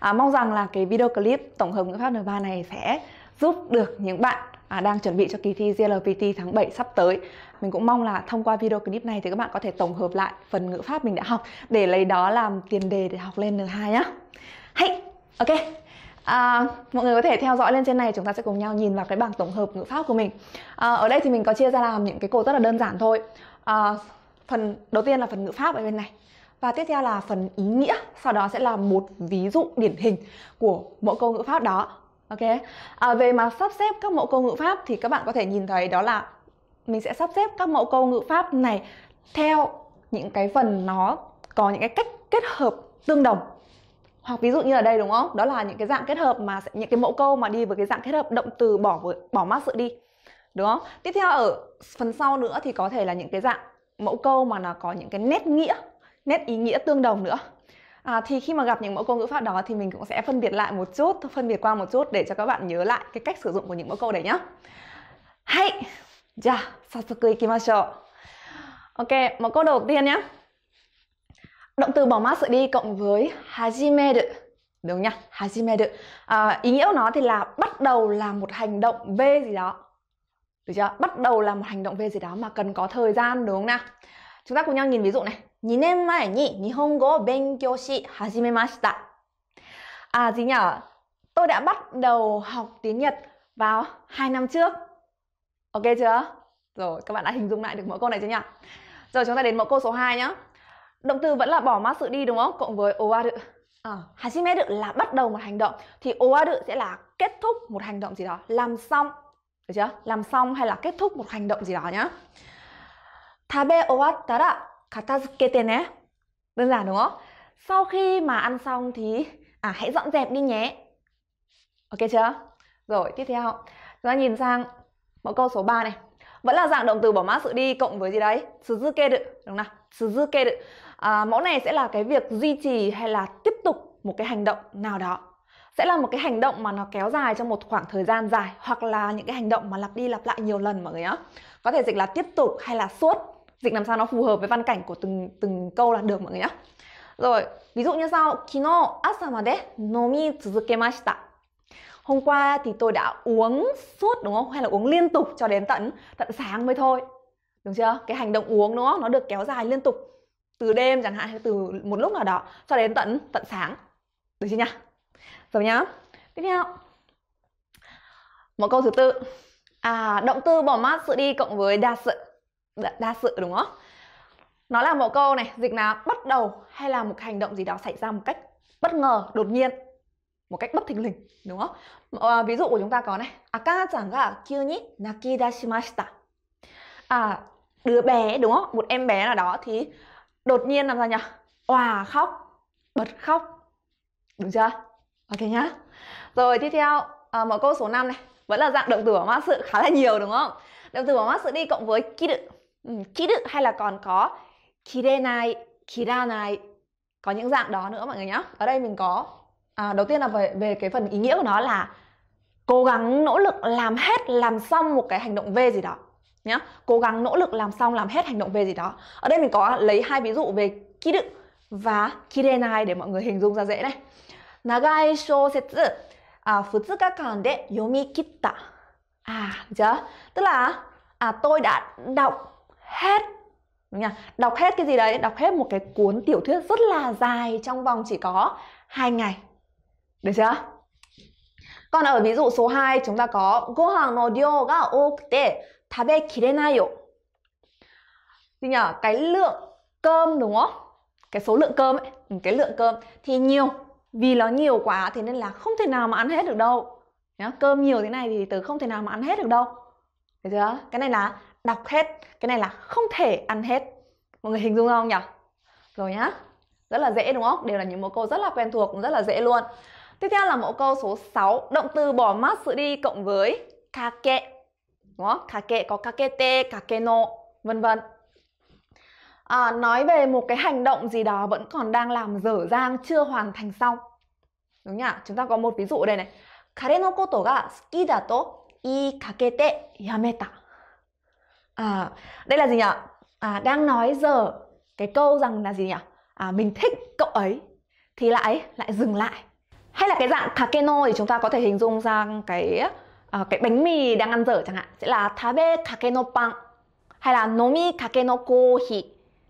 À, mong rằng là cái video clip tổng hợp ngữ pháp n này sẽ giúp được những bạn à, đang chuẩn bị cho kỳ thi GLPT tháng 7 sắp tới. Mình cũng mong là thông qua video clip này thì các bạn có thể tổng hợp lại phần ngữ pháp mình đã học để lấy đó làm tiền đề để học lên N2 nhá. Hay, ok, À, mọi người có thể theo dõi lên trên này chúng ta sẽ cùng nhau nhìn vào cái bảng tổng hợp ngữ pháp của mình à, ở đây thì mình có chia ra làm những cái cột rất là đơn giản thôi à, phần đầu tiên là phần ngữ pháp ở bên này và tiếp theo là phần ý nghĩa sau đó sẽ là một ví dụ điển hình của mỗi câu ngữ pháp đó ok à, về mà sắp xếp các mẫu câu ngữ pháp thì các bạn có thể nhìn thấy đó là mình sẽ sắp xếp các mẫu câu ngữ pháp này theo những cái phần nó có những cái cách kết hợp tương đồng hoặc ví dụ như ở đây đúng không đó là những cái dạng kết hợp mà sẽ những cái mẫu câu mà đi với cái dạng kết hợp động từ bỏ với bỏ mát sự đi đúng không tiếp theo ở phần sau nữa thì có thể là những cái dạng mẫu câu mà nó có những cái nét nghĩa nét ý nghĩa tương đồng nữa À, thì khi mà gặp những mẫu câu ngữ pháp đó thì mình cũng sẽ phân biệt lại một chút, phân biệt qua một chút để cho các bạn nhớ lại cái cách sử dụng của những mẫu câu đấy nhá. Hay, ja, dạ, sasuku ikimashou. Ok, mẫu câu đầu tiên nhá. Động từ bỏ mát sự đi cộng với hajimeru đúng nha hajimeru à, ý nghĩa của nó thì là bắt đầu làm một hành động v gì đó được chưa bắt đầu làm một hành động v gì đó mà cần có thời gian đúng không nào chúng ta cùng nhau nhìn ví dụ này 2年前に日本語を勉強し始めました à gì nhở tôi đã bắt đầu học tiếng Nhật vào 2 năm trước ok chưa rồi các bạn đã hình dung lại được mẫu câu này chưa nhỉ rồi chúng ta đến mẫu câu số 2 nhé Động từ vẫn là bỏ mát sự đi đúng không? Cộng với owaru. Ờ. À, được là bắt đầu một hành động thì owaru sẽ là kết thúc một hành động gì đó, làm xong. Được chưa? Làm xong hay là kết thúc một hành động gì đó nhá. Tabe owattara katazukete ne. Đơn giản đúng không? Sau khi mà ăn xong thì à hãy dọn dẹp đi nhé. Ok chưa? Rồi, tiếp theo. Chúng ta nhìn sang mẫu câu số 3 này. Vẫn là dạng động từ bỏ mát sự đi cộng với gì đấy? được đúng không nào? được à, mẫu này sẽ là cái việc duy trì hay là tiếp tục một cái hành động nào đó sẽ là một cái hành động mà nó kéo dài trong một khoảng thời gian dài hoặc là những cái hành động mà lặp đi lặp lại nhiều lần mọi người nhá có thể dịch là tiếp tục hay là suốt dịch làm sao nó phù hợp với văn cảnh của từng từng câu là được mọi người nhá rồi ví dụ như sau kino asamade nomi tsuzukemashita hôm qua thì tôi đã uống suốt đúng không hay là uống liên tục cho đến tận tận sáng mới thôi đúng chưa cái hành động uống đúng không nó được kéo dài liên tục từ đêm chẳng hạn hay từ một lúc nào đó cho đến tận tận sáng được chưa nhá rồi nhá tiếp theo một câu thứ tư à động từ bỏ mát sự đi cộng với đa sự đa, đa sự đúng không nó là một câu này dịch là bắt đầu hay là một hành động gì đó xảy ra một cách bất ngờ đột nhiên một cách bất thình lình đúng không à, ví dụ của chúng ta có này akana-chan ga kyuni nakidashimashita à đứa bé đúng không một em bé nào đó thì đột nhiên làm sao nhỉ òa khóc bật khóc đúng chưa ok nhá rồi tiếp theo à, mở câu số 5 này vẫn là dạng động từ bỏ mát sự khá là nhiều đúng không động từ bỏ mát sự đi cộng với kiru ừ, kiru hay là còn có kirenai kiranai có những dạng đó nữa mọi người nhá ở đây mình có à, đầu tiên là về về cái phần ý nghĩa của nó là cố gắng nỗ lực làm hết làm xong một cái hành động v gì đó nhá cố gắng nỗ lực làm xong làm hết hành động về gì đó ở đây mình có lấy hai ví dụ về ký đựng và kirenai để mọi người hình dung ra dễ này nagai shosetsu à, futsuka kan de yomi kitta à chưa tức là à tôi đã đọc hết đúng đọc hết cái gì đấy đọc hết một cái cuốn tiểu thuyết rất là dài trong vòng chỉ có hai ngày được chưa còn ở ví dụ số 2 chúng ta có Gohan no ryo ga okute 답에 기레나요 gì nhỉ cái lượng cơm đúng không cái số lượng cơm ấy, ừ, cái lượng cơm thì nhiều vì nó nhiều quá thế nên là không thể nào mà ăn hết được đâu Nhá, cơm nhiều thế này thì từ không thể nào mà ăn hết được đâu thấy chưa cái này là đọc hết cái này là không thể ăn hết mọi người hình dung không nhỉ rồi nhá rất là dễ đúng không đều là những mẫu câu rất là quen thuộc rất là dễ luôn tiếp theo là mẫu câu số 6 động từ bỏ mát sự đi cộng với kake đúng không? Kake có kake no vân vân. À, nói về một cái hành động gì đó vẫn còn đang làm dở dang chưa hoàn thành xong. Đúng nhỉ? Chúng ta có một ví dụ đây này. Kare no koto ga suki da to i kake te yameta. À, đây là gì nhỉ? À, đang nói giờ cái câu rằng là gì nhỉ? À, mình thích cậu ấy thì lại lại dừng lại. Hay là cái dạng kake no thì chúng ta có thể hình dung ra cái à, cái bánh mì đang ăn dở chẳng hạn sẽ là tabe kakenopan hay là nomi kake no kohi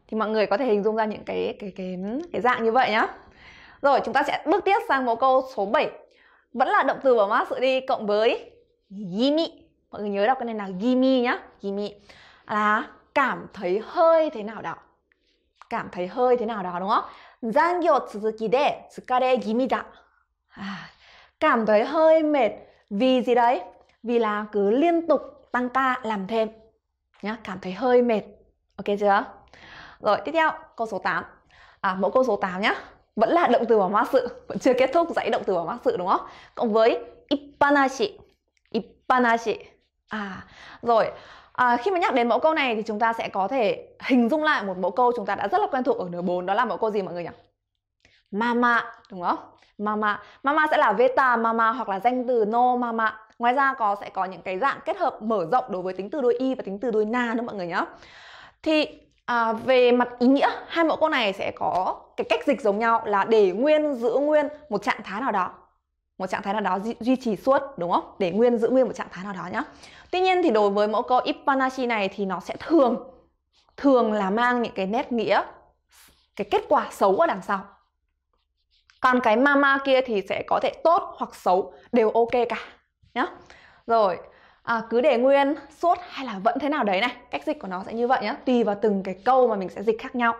thì mọi người có thể hình dung ra những cái cái cái cái dạng như vậy nhá. Rồi chúng ta sẽ bước tiếp sang mẫu câu số 7. Vẫn là động từ bỏ mát sự đi cộng với gimi. Mọi người nhớ đọc cái này là gimi nhá, gimi. Là cảm thấy hơi thế nào đó. Cảm thấy hơi thế nào đó đúng không? Zangyo tsuzuki de tsukare gimi da. À, cảm thấy hơi mệt vì gì đấy? vì là cứ liên tục tăng ca làm thêm nhá cảm thấy hơi mệt ok chưa rồi tiếp theo câu số 8 à, mẫu câu số 8 nhá vẫn là động từ bỏ mát sự vẫn chưa kết thúc dãy động từ bỏ mát sự đúng không cộng với ippanashi ippanashi à rồi À, khi mà nhắc đến mẫu câu này thì chúng ta sẽ có thể hình dung lại một mẫu câu chúng ta đã rất là quen thuộc ở nửa 4 đó là mẫu câu gì mọi người nhỉ? Mama đúng không? Mama, mama sẽ là veta mama hoặc là danh từ no mama Ngoài ra có sẽ có những cái dạng kết hợp mở rộng đối với tính từ đôi y và tính từ đôi na nữa mọi người nhé. Thì à, về mặt ý nghĩa hai mẫu câu này sẽ có cái cách dịch giống nhau là để nguyên giữ nguyên một trạng thái nào đó một trạng thái nào đó duy, duy trì suốt đúng không để nguyên giữ nguyên một trạng thái nào đó nhá tuy nhiên thì đối với mẫu câu ippanashi này thì nó sẽ thường thường là mang những cái nét nghĩa cái kết quả xấu ở đằng sau còn cái mama kia thì sẽ có thể tốt hoặc xấu đều ok cả nhá rồi à, cứ để nguyên suốt hay là vẫn thế nào đấy này cách dịch của nó sẽ như vậy nhá tùy vào từng cái câu mà mình sẽ dịch khác nhau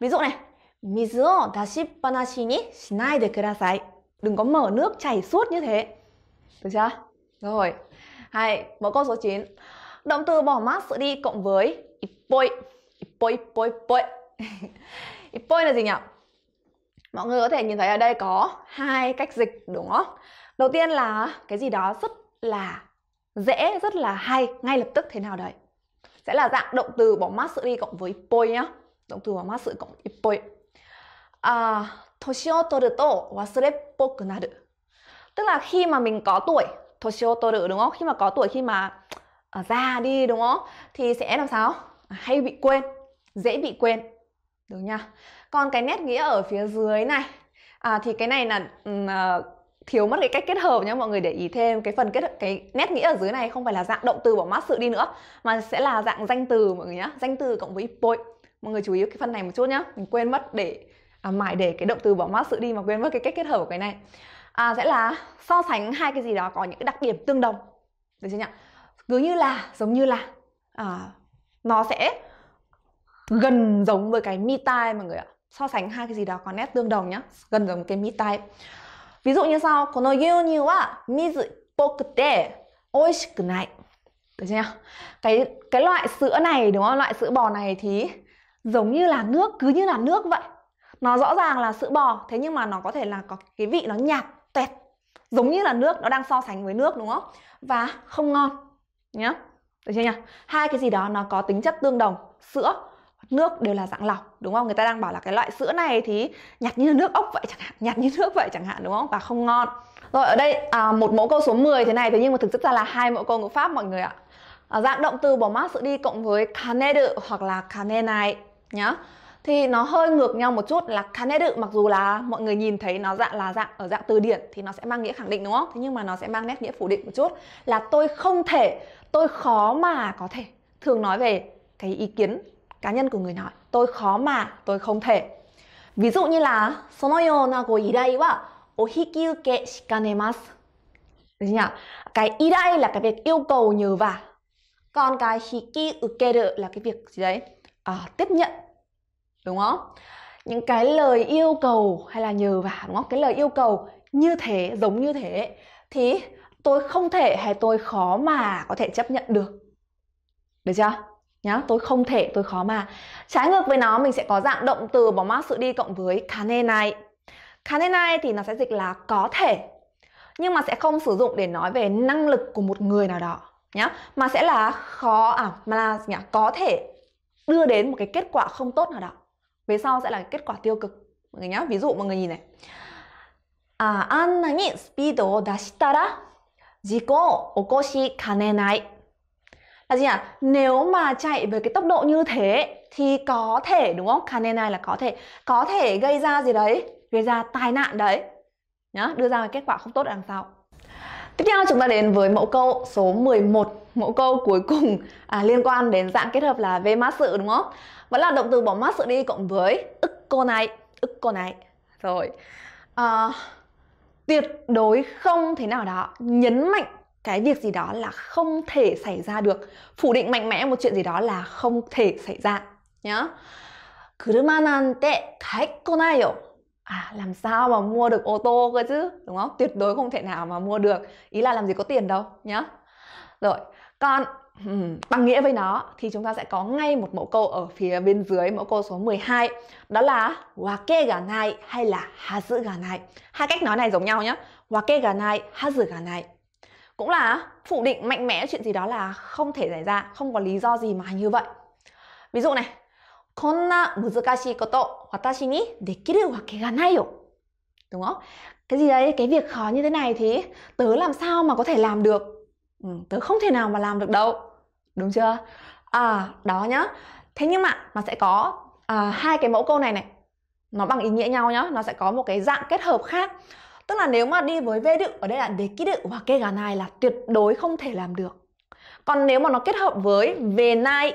ví dụ này mizu o dashipanashi ni shinai de kudasai đừng có mở nước chảy suốt như thế được chưa rồi hay mẫu câu số 9 động từ bỏ mát sự đi cộng với ipoi ipoi ipoi ipoi ipoi là gì nhỉ mọi người có thể nhìn thấy ở đây có hai cách dịch đúng không đầu tiên là cái gì đó rất là dễ rất là hay ngay lập tức thế nào đấy sẽ là dạng động từ bỏ mát sự đi cộng với poi nhá động từ bỏ mát sự cộng với poi à, toshi o toru to wasure poku naru tức là khi mà mình có tuổi toshi o toru đúng không khi mà có tuổi khi mà à, già đi đúng không thì sẽ làm sao à, hay bị quên dễ bị quên đúng nha còn cái nét nghĩa ở phía dưới này à, thì cái này là uh, thiếu mất cái cách kết hợp nhé mọi người để ý thêm cái phần kết cái nét nghĩa ở dưới này không phải là dạng động từ bỏ mát sự đi nữa mà sẽ là dạng danh từ mọi người nhé danh từ cộng với ipoi mọi người chú ý cái phần này một chút nhá mình quên mất để à, mãi để cái động từ bỏ mát sự đi mà quên mất cái cách kết hợp của cái này à, sẽ là so sánh hai cái gì đó có những cái đặc điểm tương đồng được chưa nhỉ cứ như là giống như là à, nó sẽ gần giống với cái mi tai mọi người ạ so sánh hai cái gì đó có nét tương đồng nhá gần giống cái mi tai ví dụ như sau, sau, この牛乳は水っぽくて美味しくない。Được chưa? Cái cái loại sữa này đúng không? Loại sữa bò này thì giống như là nước, cứ như là nước vậy. Nó rõ ràng là sữa bò, thế nhưng mà nó có thể là có cái vị nó nhạt tẹt, giống như là nước, nó đang so sánh với nước đúng không? Và không ngon nhá. Được chưa nhỉ? Hai cái gì đó nó có tính chất tương đồng, sữa nước đều là dạng lọc đúng không người ta đang bảo là cái loại sữa này thì nhạt như nước ốc vậy chẳng hạn nhạt như nước vậy chẳng hạn đúng không và không ngon rồi ở đây à, một mẫu câu số 10 thế này thế nhưng mà thực chất ra là hai mẫu câu ngữ pháp mọi người ạ à, dạng động từ bỏ mát sữa đi cộng với kanedu hoặc là kanenai nhá thì nó hơi ngược nhau một chút là kanedu mặc dù là mọi người nhìn thấy nó dạng là dạng ở dạng từ điển thì nó sẽ mang nghĩa khẳng định đúng không thế nhưng mà nó sẽ mang nét nghĩa phủ định một chút là tôi không thể tôi khó mà có thể thường nói về cái ý kiến cá nhân của người nói tôi khó mà tôi không thể ví dụ như là そのようなご依頼はお引き受けしかねます được nhỉ cái ý đây là cái việc yêu cầu nhờ vả còn cái hiki ukeru là cái việc gì đấy à, tiếp nhận đúng không những cái lời yêu cầu hay là nhờ vả đúng không cái lời yêu cầu như thế giống như thế thì tôi không thể hay tôi khó mà có thể chấp nhận được được chưa nhá tôi không thể tôi khó mà trái ngược với nó mình sẽ có dạng động từ bỏ mát sự đi cộng với kane này kane này thì nó sẽ dịch là có thể nhưng mà sẽ không sử dụng để nói về năng lực của một người nào đó nhá mà sẽ là khó à mà là nhá, có thể đưa đến một cái kết quả không tốt nào đó về sau sẽ là kết quả tiêu cực mọi người nhá ví dụ mọi người nhìn này à anh あんなにスピードを出したら事故を起こしかねない là gì ạ? À? Nếu mà chạy với cái tốc độ như thế thì có thể đúng không? Khả năng này là có thể có thể gây ra gì đấy? Gây ra tai nạn đấy. Nhá, đưa ra cái kết quả không tốt ở đằng sau. Tiếp theo chúng ta đến với mẫu câu số 11 Mẫu câu cuối cùng à, liên quan đến dạng kết hợp là V mát sự đúng không? Vẫn là động từ bỏ mát sự đi cộng với ức cô này ức cô này Rồi à, Tuyệt đối không thế nào đó Nhấn mạnh cái việc gì đó là không thể xảy ra được phủ định mạnh mẽ một chuyện gì đó là không thể xảy ra nhá Kuruma nante kaiko nayo à làm sao mà mua được ô tô cơ chứ đúng không tuyệt đối không thể nào mà mua được ý là làm gì có tiền đâu nhá rồi còn bằng nghĩa với nó thì chúng ta sẽ có ngay một mẫu câu ở phía bên dưới mẫu câu số 12 đó là wake ga này hay là hazu ga này, hai cách nói này giống nhau nhá, wake ga này, hazu ga này cũng là phủ định mạnh mẽ chuyện gì đó là không thể xảy ra không có lý do gì mà như vậy ví dụ này こんな難しいこと私にできるわけがないよ đúng không cái gì đấy cái việc khó như thế này thì tớ làm sao mà có thể làm được ừ, tớ không thể nào mà làm được đâu đúng chưa à đó nhá thế nhưng mà mà sẽ có à, hai cái mẫu câu này này nó bằng ý nghĩa nhau nhá nó sẽ có một cái dạng kết hợp khác Tức là nếu mà đi với vê đự ở đây là đề ký đự và kê gà nai là tuyệt đối không thể làm được. Còn nếu mà nó kết hợp với về nai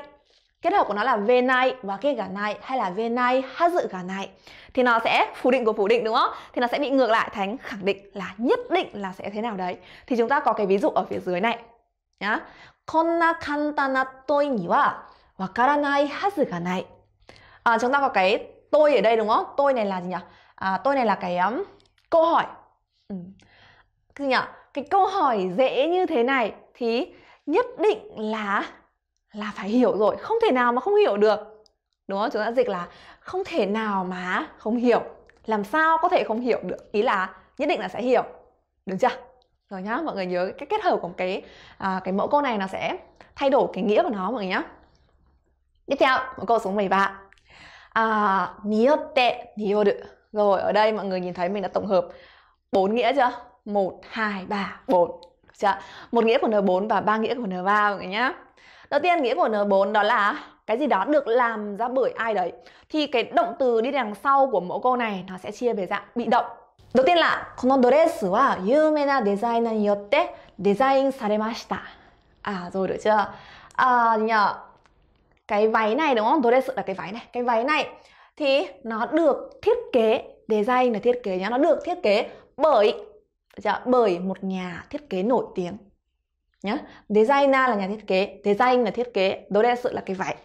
kết hợp của nó là về này và cái gà này hay là về này ha dự gà này thì nó sẽ phủ định của phủ định đúng không thì nó sẽ bị ngược lại thành khẳng định là nhất định là sẽ thế nào đấy thì chúng ta có cái ví dụ ở phía dưới này nhá konna kantana toi ni wa wakaranai hazu ga nai à, chúng ta có cái tôi ở đây đúng không tôi này là gì nhỉ à, tôi này là cái um, câu hỏi Ừ. Cái nhỉ? Cái câu hỏi dễ như thế này thì nhất định là là phải hiểu rồi, không thể nào mà không hiểu được. Đúng không? Chúng ta dịch là không thể nào mà không hiểu. Làm sao có thể không hiểu được? Ý là nhất định là sẽ hiểu. Được chưa? Rồi nhá, mọi người nhớ cái kết hợp của cái à, cái mẫu câu này nó sẽ thay đổi cái nghĩa của nó mọi người nhá. Tiếp theo, mẫu câu số 13. À, niyotte niyoru. Rồi ở đây mọi người nhìn thấy mình đã tổng hợp bốn nghĩa chưa một hai ba bốn chưa một nghĩa của n 4 và ba nghĩa của n 3 mọi người nhá đầu tiên nghĩa của n 4 đó là cái gì đó được làm ra bởi ai đấy thì cái động từ đi đằng sau của mẫu câu này nó sẽ chia về dạng bị động đầu tiên là このドレスは有名なデザイナーによってデザインされました à rồi được chưa à, nhờ cái váy này đúng không dress là cái váy này cái váy này thì nó được thiết kế design là thiết kế nhá nó được thiết kế bởi dạ, bởi một nhà thiết kế nổi tiếng nhá designer là nhà thiết kế design là thiết kế đối đây sự là cái vải,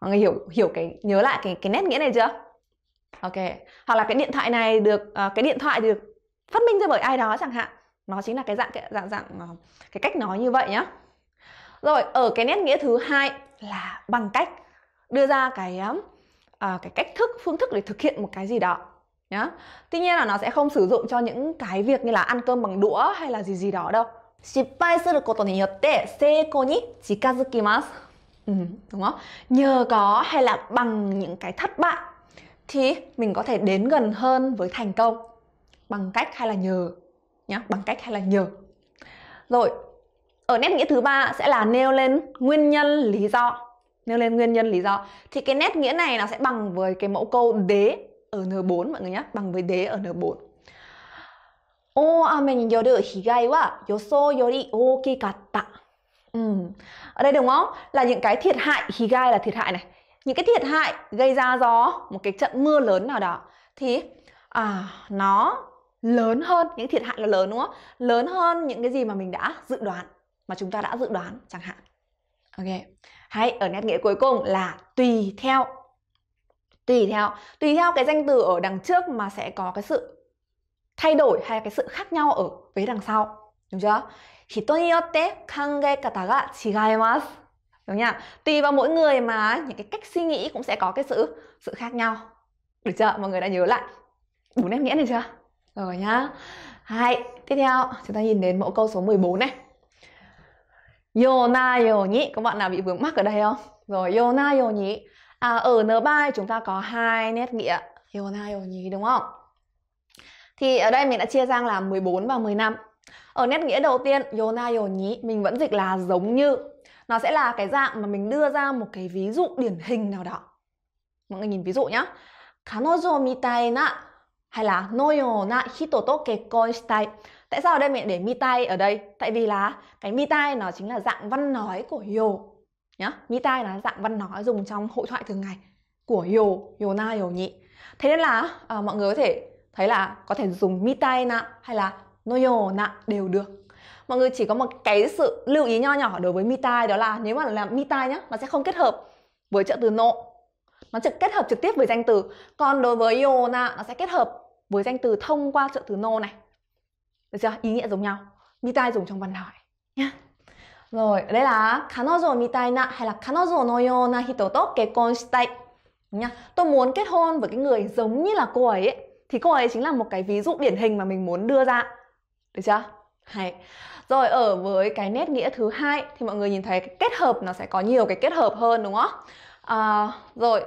mọi người hiểu hiểu cái nhớ lại cái cái nét nghĩa này chưa ok hoặc là cái điện thoại này được uh, cái điện thoại được phát minh ra bởi ai đó chẳng hạn nó chính là cái dạng cái dạng dạng uh, cái cách nói như vậy nhá rồi ở cái nét nghĩa thứ hai là bằng cách đưa ra cái uh, cái cách thức phương thức để thực hiện một cái gì đó nhá tuy nhiên là nó sẽ không sử dụng cho những cái việc như là ăn cơm bằng đũa hay là gì gì đó đâu 失敗することによって成功に近づきます ừ, đúng không nhờ có hay là bằng những cái thất bại thì mình có thể đến gần hơn với thành công bằng cách hay là nhờ nhá bằng cách hay là nhờ rồi ở nét nghĩa thứ ba sẽ là nêu lên nguyên nhân lý do nêu lên nguyên nhân lý do thì cái nét nghĩa này nó sẽ bằng với cái mẫu câu đế ở N4 mọi người nhé bằng với đế ở N4 오아멘여르 히가이와 요소요리 오기 같다. Ở đây đúng không? Là những cái thiệt hại, higai là thiệt hại này. Những cái thiệt hại gây ra do một cái trận mưa lớn nào đó thì à, nó lớn hơn, những thiệt hại là lớn đúng không? Lớn hơn những cái gì mà mình đã dự đoán, mà chúng ta đã dự đoán chẳng hạn. Ok. Hay ở nét nghĩa cuối cùng là tùy theo tùy theo tùy theo cái danh từ ở đằng trước mà sẽ có cái sự thay đổi hay cái sự khác nhau ở phía đằng sau đúng chưa 히토니요때 강가에가다가 지가에마스 đúng nhỉ tùy vào mỗi người mà những cái cách suy nghĩ cũng sẽ có cái sự sự khác nhau được chưa mọi người đã nhớ lại bốn em nghĩa này chưa rồi nhá hai tiếp theo chúng ta nhìn đến mẫu câu số 14 này Yona Yoni Các bạn nào bị vướng mắc ở đây không? Rồi Yona Yoni à, ở N3 chúng ta có hai nét nghĩa hiểu na hiểu nhí đúng không thì ở đây mình đã chia ra là 14 và 15 ở nét nghĩa đầu tiên yona yo nhí mình vẫn dịch là giống như nó sẽ là cái dạng mà mình đưa ra một cái ví dụ điển hình nào đó mọi người nhìn ví dụ nhá kanojo mitai na hay là noyo na hito to kekkon shitai tại sao ở đây mình để mitai ở đây tại vì là cái mitai nó chính là dạng văn nói của yo nhá nhĩ tai là dạng văn nói dùng trong hội thoại thường ngày của yồ yồ na yồ nhị thế nên là à, mọi người có thể thấy là có thể dùng mi tai na hay là no noyo na đều được mọi người chỉ có một cái sự lưu ý nho nhỏ đối với mi tai đó là nếu mà làm mi tai nhá nó sẽ không kết hợp với trợ từ nộ nó trực kết hợp trực tiếp với danh từ còn đối với na nó sẽ kết hợp với danh từ thông qua trợ từ nô này được chưa ý nghĩa giống nhau mi tai dùng trong văn hỏi nhá rồi ở đây là kanojo mitaina hay là kanojo no yona hito nha. Tôi muốn kết hôn với cái người giống như là cô ấy, ấy thì cô ấy chính là một cái ví dụ điển hình mà mình muốn đưa ra. Được chưa? Hay. Rồi ở với cái nét nghĩa thứ hai thì mọi người nhìn thấy cái kết hợp nó sẽ có nhiều cái kết hợp hơn đúng không? À, rồi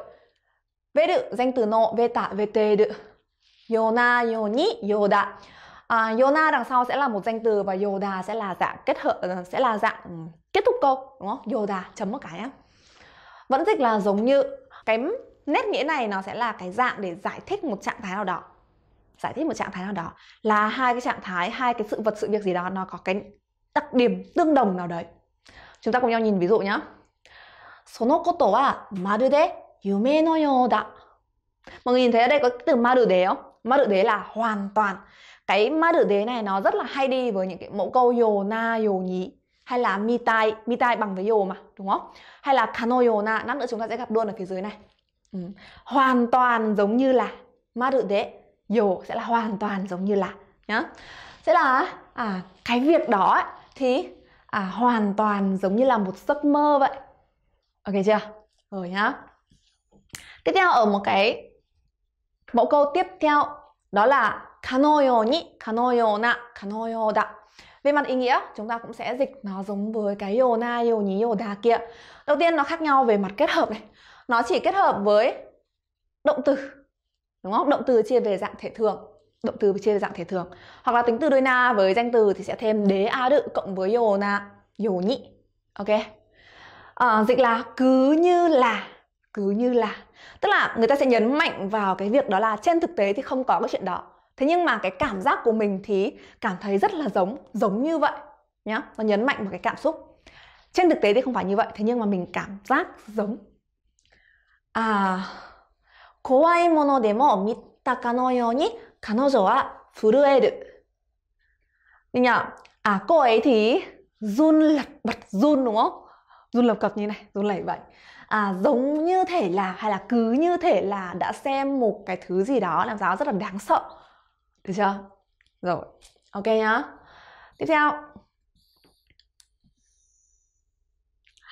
về đự danh từ nộ về tạ về tê đự yona yoni yoda à, ờ, Yona đằng sau sẽ là một danh từ và Yoda sẽ là dạng kết hợp ờ, sẽ là dạng ừ, kết thúc câu đúng không? Yoda chấm một cái nhá. Vẫn dịch là giống như cái nét nghĩa này nó sẽ là cái dạng để giải thích một trạng thái nào đó giải thích một trạng thái nào đó là hai cái trạng thái hai cái sự vật sự việc gì đó nó có cái đặc điểm tương đồng nào đấy chúng ta cùng nhau nhìn ví dụ nhá yoda. mọi người nhìn thấy ở đây có từ maru đế không? Maru đế là hoàn toàn cái ma tử đế này nó rất là hay đi với những cái mẫu câu yô na yô nhí hay là mi tai mi tai bằng với yô mà đúng không hay là kano yô na lát nữa chúng ta sẽ gặp luôn ở phía dưới này ừ. hoàn toàn giống như là ma tử đế yô sẽ là hoàn toàn giống như là nhá sẽ là à cái việc đó ấy, thì à hoàn toàn giống như là một giấc mơ vậy ok chưa rồi nhá tiếp theo ở một cái mẫu câu tiếp theo đó là 可能ように、可能ような、可能ようだ. Về mặt ý nghĩa, chúng ta cũng sẽ dịch nó giống với cái yona, yoni, yoda kia. Đầu tiên nó khác nhau về mặt kết hợp này. Nó chỉ kết hợp với động từ. Đúng không? Động từ chia về dạng thể thường. Động từ chia về dạng thể thường. Hoặc là tính từ đôi na với danh từ thì sẽ thêm đế a đự cộng với yona, yoni. Ok. À, dịch là cứ như là cứ như là tức là người ta sẽ nhấn mạnh vào cái việc đó là trên thực tế thì không có cái chuyện đó thế nhưng mà cái cảm giác của mình thì cảm thấy rất là giống giống như vậy nhá nó nhấn mạnh một cái cảm xúc trên thực tế thì không phải như vậy thế nhưng mà mình cảm giác giống à 怖いものでも見たかのように彼女は震える。Nhìn nhở? À cô ấy thì run lật bật run đúng không? Run lập cập như này, run lẩy bẩy. À giống như thể là hay là cứ như thể là đã xem một cái thứ gì đó làm sao rất là đáng sợ. Được chưa? Rồi, ok nhá. Tiếp theo.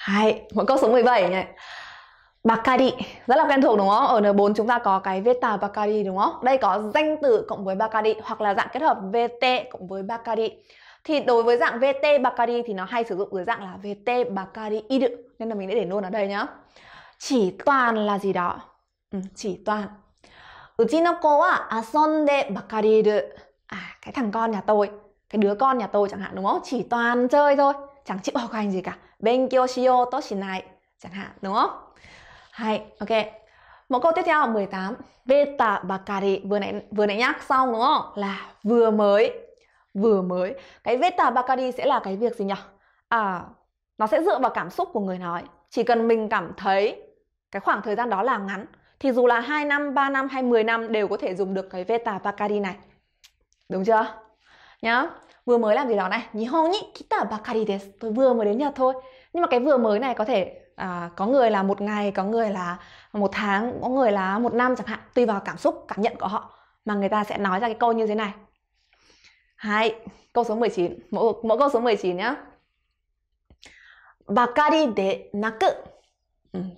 hai một câu số 17 nhỉ Bacardi rất là quen thuộc đúng không? Ở N4 chúng ta có cái Veta Bacardi đúng không? Đây có danh từ cộng với Bacardi hoặc là dạng kết hợp VT cộng với Bacardi. Thì đối với dạng VT Bacardi thì nó hay sử dụng dưới dạng là VT Bacardi Id nên là mình đã để luôn ở đây nhá. Chỉ toàn là gì đó? Ừ, chỉ toàn Uchinoko wa asonde bakari iru. À, cái thằng con nhà tôi, cái đứa con nhà tôi chẳng hạn đúng không? Chỉ toàn chơi thôi, chẳng chịu học hành gì cả. Benkyo shio to shinai chẳng hạn đúng không? Hay, ok. Một câu tiếp theo là 18. Beta bakari vừa nãy vừa nãy nhắc xong đúng không? Là vừa mới vừa mới. Cái beta bakari sẽ là cái việc gì nhỉ? À, nó sẽ dựa vào cảm xúc của người nói. Chỉ cần mình cảm thấy cái khoảng thời gian đó là ngắn thì dù là 2 năm, 3 năm hay 10 năm đều có thể dùng được cái Veta Bacardi này. Đúng chưa? Nhá. Vừa mới làm gì đó này, Nihon ni kita bakari desu. Tôi vừa mới đến Nhật thôi. Nhưng mà cái vừa mới này có thể à, có người là một ngày, có người là một tháng, có người là một năm chẳng hạn, tùy vào cảm xúc, cảm nhận của họ mà người ta sẽ nói ra cái câu như thế này. Hai, câu số 19, mỗi, mỗi câu số 19 nhá. bakari de naku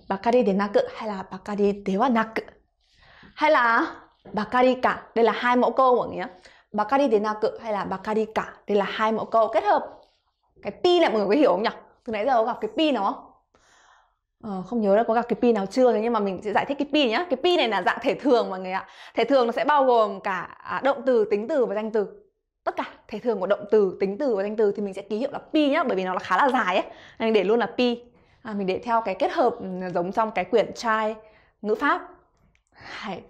ばかりでなく hay là ばかりではなく hay là ばかり cả đây là hai mẫu câu mọi người nhé bà cà đi đến na hay là bà cà đi cả đây là hai mẫu câu kết hợp cái pi này mọi người có hiểu không nhỉ từ nãy giờ có gặp cái pi nào không ờ, không nhớ là có gặp cái pi nào chưa thế nhưng mà mình sẽ giải thích cái pi nhé cái pi này là dạng thể thường mọi người ạ thể thường nó sẽ bao gồm cả à, động từ tính từ và danh từ tất cả thể thường của động từ tính từ và danh từ thì mình sẽ ký hiệu là pi nhé bởi vì nó là khá là dài ấy nên để luôn là pi à, mình để theo cái kết hợp ừ, giống trong cái quyển trai ngữ pháp Hay.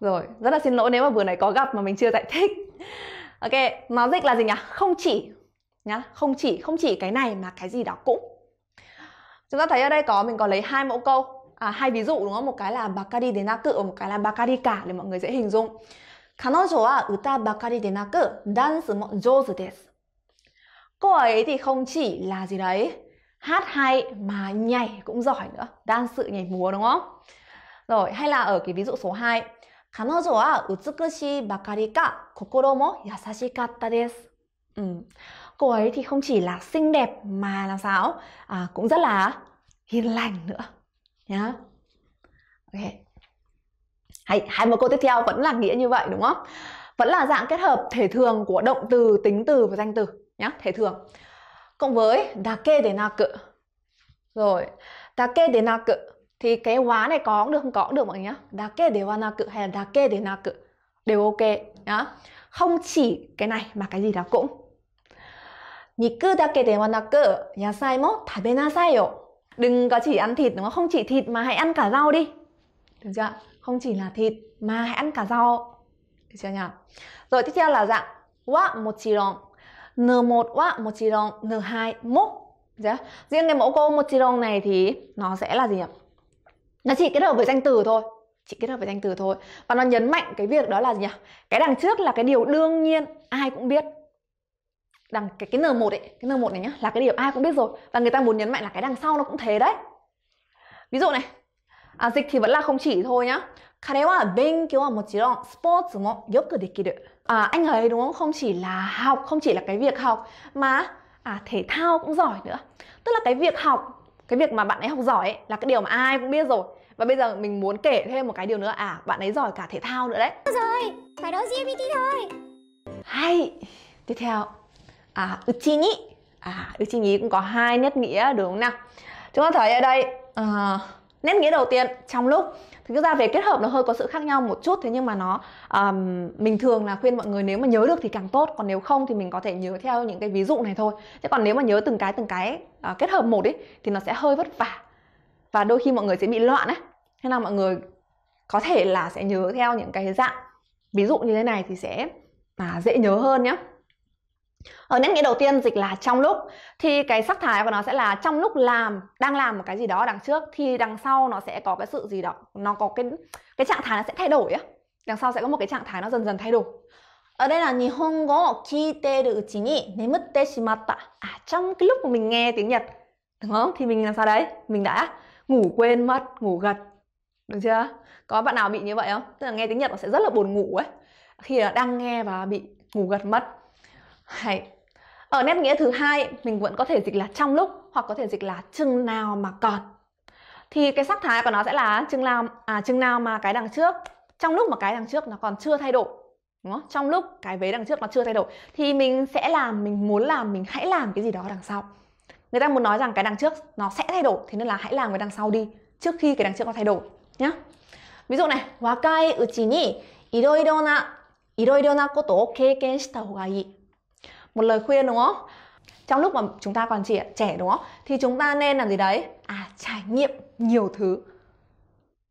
rồi rất là xin lỗi nếu mà vừa này có gặp mà mình chưa giải thích ok nó dịch là gì nhỉ không chỉ nhá không chỉ không chỉ cái này mà cái gì đó cũng chúng ta thấy ở đây có mình có lấy hai mẫu câu à, hai ví dụ đúng không một cái là bakari denaku và một cái là bakari cả để mọi người dễ hình dung 彼女は歌ばかりでなくダンスも上手です。cô ấy thì không chỉ là gì đấy hát hay mà nhảy cũng giỏi nữa đan sự nhảy múa đúng không rồi hay là ở cái ví dụ số 2 Kanojo wa utsukushii bakari ka kokoro mo yasashikatta desu. Ừ. Cô ấy thì không chỉ là xinh đẹp mà làm sao à, cũng rất là hiền lành nữa nhá. Yeah. Ok. Hay hai một câu tiếp theo vẫn là nghĩa như vậy đúng không? Vẫn là dạng kết hợp thể thường của động từ, tính từ và danh từ nhá, thể thường cộng với dake denaku. Rồi, dake denaku thì cái hóa này có cũng được không có cũng được mọi người nhá. Dake dewanaku hay là dake denaku đều ok nhá. Không chỉ cái này mà cái gì đó cũng. Niku dake dewanaku yasai mo tabenasai yo. Đừng có chỉ ăn thịt đúng không? Không chỉ thịt mà hãy ăn cả rau đi. Được chưa? Không chỉ là thịt mà hãy ăn cả rau. Được chưa nhỉ? Rồi tiếp theo là dạng wa mochiron N1 wa mochirong, N2 mo. Yeah. Riêng cái mẫu cô mochirong này thì nó sẽ là gì nhỉ? Nó chỉ kết hợp với danh từ thôi chỉ kết hợp với danh từ thôi và nó nhấn mạnh cái việc đó là gì nhỉ cái đằng trước là cái điều đương nhiên ai cũng biết đằng cái cái n 1 ấy cái n 1 này nhá là cái điều ai cũng biết rồi và người ta muốn nhấn mạnh là cái đằng sau nó cũng thế đấy ví dụ này à, dịch thì vẫn là không chỉ thôi nhá 彼は勉強はもちろんスポーツもよくできる à, anh ấy đúng không không chỉ là học không chỉ là cái việc học mà à, thể thao cũng giỏi nữa tức là cái việc học cái việc mà bạn ấy học giỏi ấy, là cái điều mà ai cũng biết rồi và bây giờ mình muốn kể thêm một cái điều nữa à bạn ấy giỏi cả thể thao nữa đấy rồi phải đó GPT thôi hay tiếp theo à Uchini à Uchini cũng có hai nét nghĩa đúng không nào chúng ta thấy ở đây uh, nét nghĩa đầu tiên trong lúc thực ra về kết hợp nó hơi có sự khác nhau một chút thế nhưng mà nó um, mình thường là khuyên mọi người nếu mà nhớ được thì càng tốt còn nếu không thì mình có thể nhớ theo những cái ví dụ này thôi chứ còn nếu mà nhớ từng cái từng cái uh, kết hợp một ấy thì nó sẽ hơi vất vả và đôi khi mọi người sẽ bị loạn ấy thế là mọi người có thể là sẽ nhớ theo những cái dạng ví dụ như thế này thì sẽ à, dễ nhớ hơn nhé ở nét nghĩa đầu tiên dịch là trong lúc thì cái sắc thái của nó sẽ là trong lúc làm đang làm một cái gì đó đằng trước thì đằng sau nó sẽ có cái sự gì đó nó có cái cái trạng thái nó sẽ thay đổi á đằng sau sẽ có một cái trạng thái nó dần dần thay đổi ở đây là Nihongo を聞いてるうちに眠ってしまった。À, trong cái lúc mà mình nghe tiếng Nhật, đúng không? Thì mình làm sao đấy? Mình đã ngủ quên mất, ngủ gật. Được chưa? Có bạn nào bị như vậy không? Tức là nghe tiếng Nhật nó sẽ rất là buồn ngủ ấy. Khi đang nghe và bị ngủ gật mất. Hay. Ở nét nghĩa thứ hai mình vẫn có thể dịch là trong lúc hoặc có thể dịch là chừng nào mà còn. Thì cái sắc thái của nó sẽ là chừng nào à chừng nào mà cái đằng trước trong lúc mà cái đằng trước nó còn chưa thay đổi đúng không? Trong lúc cái vế đằng trước nó chưa thay đổi thì mình sẽ làm mình muốn làm mình hãy làm cái gì đó đằng sau. Người ta muốn nói rằng cái đằng trước nó sẽ thay đổi thế nên là hãy làm cái đằng sau đi trước khi cái đằng trước nó thay đổi nhá. Ví dụ này, wakai uchi ni iroiro na iroiro na koto o keikei shita hou ii một lời khuyên đúng không trong lúc mà chúng ta còn trẻ trẻ đúng không thì chúng ta nên làm gì đấy à trải nghiệm nhiều thứ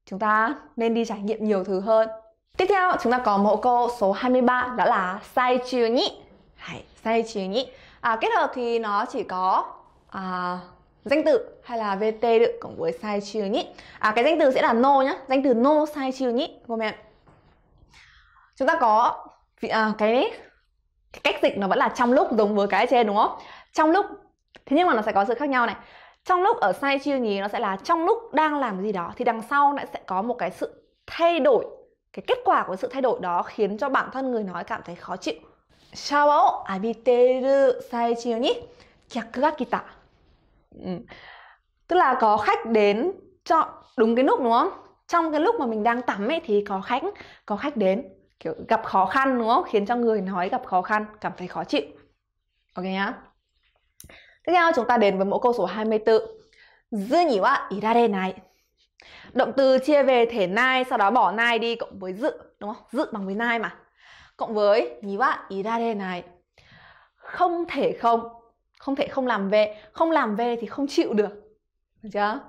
chúng ta nên đi trải nghiệm nhiều thứ hơn tiếp theo chúng ta có mẫu câu số 23 đó là sai chưa nhỉ? hay sai chưa nhỉ? à, kết hợp thì nó chỉ có à, danh từ hay là vt được cộng với sai chưa nhỉ? à, cái danh từ sẽ là no nhá danh từ no sai chưa nhỉ cô mẹ? chúng ta có à, cái cách dịch nó vẫn là trong lúc giống với cái trên đúng không trong lúc thế nhưng mà nó sẽ có sự khác nhau này trong lúc ở sai chưa nhì nó sẽ là trong lúc đang làm gì đó thì đằng sau lại sẽ có một cái sự thay đổi cái kết quả của sự thay đổi đó khiến cho bản thân người nói cảm thấy khó chịu shawa o abiteru sai chiyo ni kyaku ga kita ừ. tức là có khách đến chọn đúng cái lúc đúng không trong cái lúc mà mình đang tắm ấy thì có khách có khách đến kiểu gặp khó khăn đúng không khiến cho người nói gặp khó khăn cảm thấy khó chịu ok nhá tiếp theo chúng ta đến với mẫu câu số 24 dư nhỉ ra đây này động từ chia về thể nai sau đó bỏ nai đi cộng với dự đúng không dự bằng với nai mà cộng với nhỉ ra đây này không thể không không thể không làm về không làm về thì không chịu được được chưa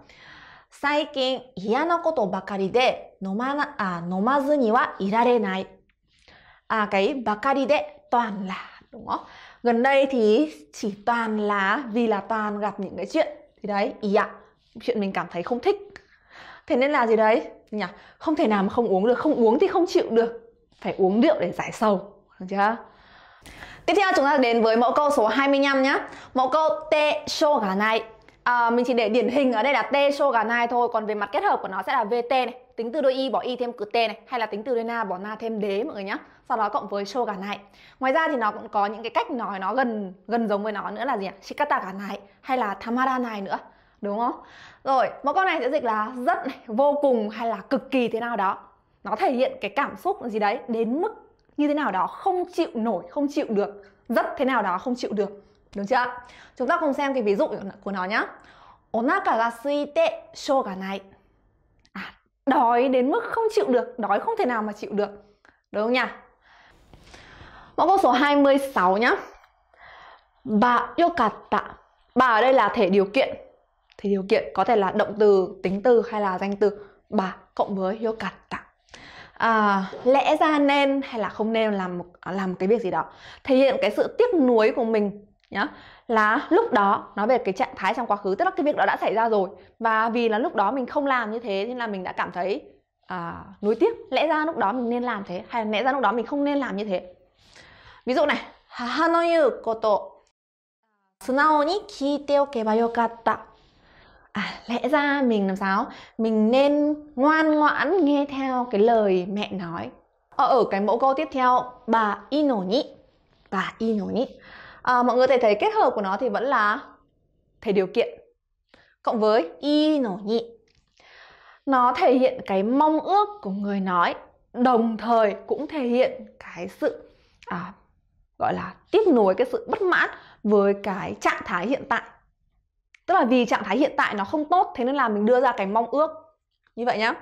最近嫌なことばかりで飲まなあ飲まずにはいられない à, cái Bacardi đấy toàn là đúng không? Gần đây thì chỉ toàn là vì là toàn gặp những cái chuyện thì đấy, ý ạ, chuyện mình cảm thấy không thích. Thế nên là gì đấy, nhỉ? Không thể nào mà không uống được, không uống thì không chịu được. Phải uống rượu để giải sầu, được chưa? Tiếp theo chúng ta đến với mẫu câu số 25 nhá. Mẫu câu te show gà này. À, mình chỉ để điển hình ở đây là te show gà này thôi, còn về mặt kết hợp của nó sẽ là VT này, tính từ đôi y bỏ y thêm cử t này hay là tính từ đôi na bỏ na thêm đế mọi người nhá sau đó cộng với show cả này ngoài ra thì nó cũng có những cái cách nói nó gần gần giống với nó nữa là gì ạ shikata cả này hay là tamara này nữa đúng không rồi một câu này sẽ dịch là rất này, vô cùng hay là cực kỳ thế nào đó nó thể hiện cái cảm xúc gì đấy đến mức như thế nào đó không chịu nổi không chịu được rất thế nào đó không chịu được đúng chưa chúng ta cùng xem cái ví dụ của nó nhá onaka ga suite お腹が空いてしょうがない đói đến mức không chịu được đói không thể nào mà chịu được đúng không nhỉ mẫu câu số 26 nhá bà yêu cạt bà bà ở đây là thể điều kiện thể điều kiện có thể là động từ tính từ hay là danh từ bà cộng với yêu cạt tạ à, lẽ ra nên hay là không nên làm một làm cái việc gì đó thể hiện cái sự tiếc nuối của mình nhá là lúc đó nói về cái trạng thái trong quá khứ tức là cái việc đó đã xảy ra rồi và vì là lúc đó mình không làm như thế nên là mình đã cảm thấy à, nuối tiếc lẽ ra lúc đó mình nên làm thế hay là lẽ ra lúc đó mình không nên làm như thế ví dụ này haha no yu koto sunao ni kite okeba yokatta à lẽ ra mình làm sao mình nên ngoan ngoãn nghe theo cái lời mẹ nói ở, ờ, ở cái mẫu câu tiếp theo bà ino ni bà ino ni à, mọi người thể thấy kết hợp của nó thì vẫn là thể điều kiện cộng với y nổ nhị nó thể hiện cái mong ước của người nói đồng thời cũng thể hiện cái sự à, gọi là tiếp nối cái sự bất mãn với cái trạng thái hiện tại tức là vì trạng thái hiện tại nó không tốt thế nên là mình đưa ra cái mong ước như vậy nhá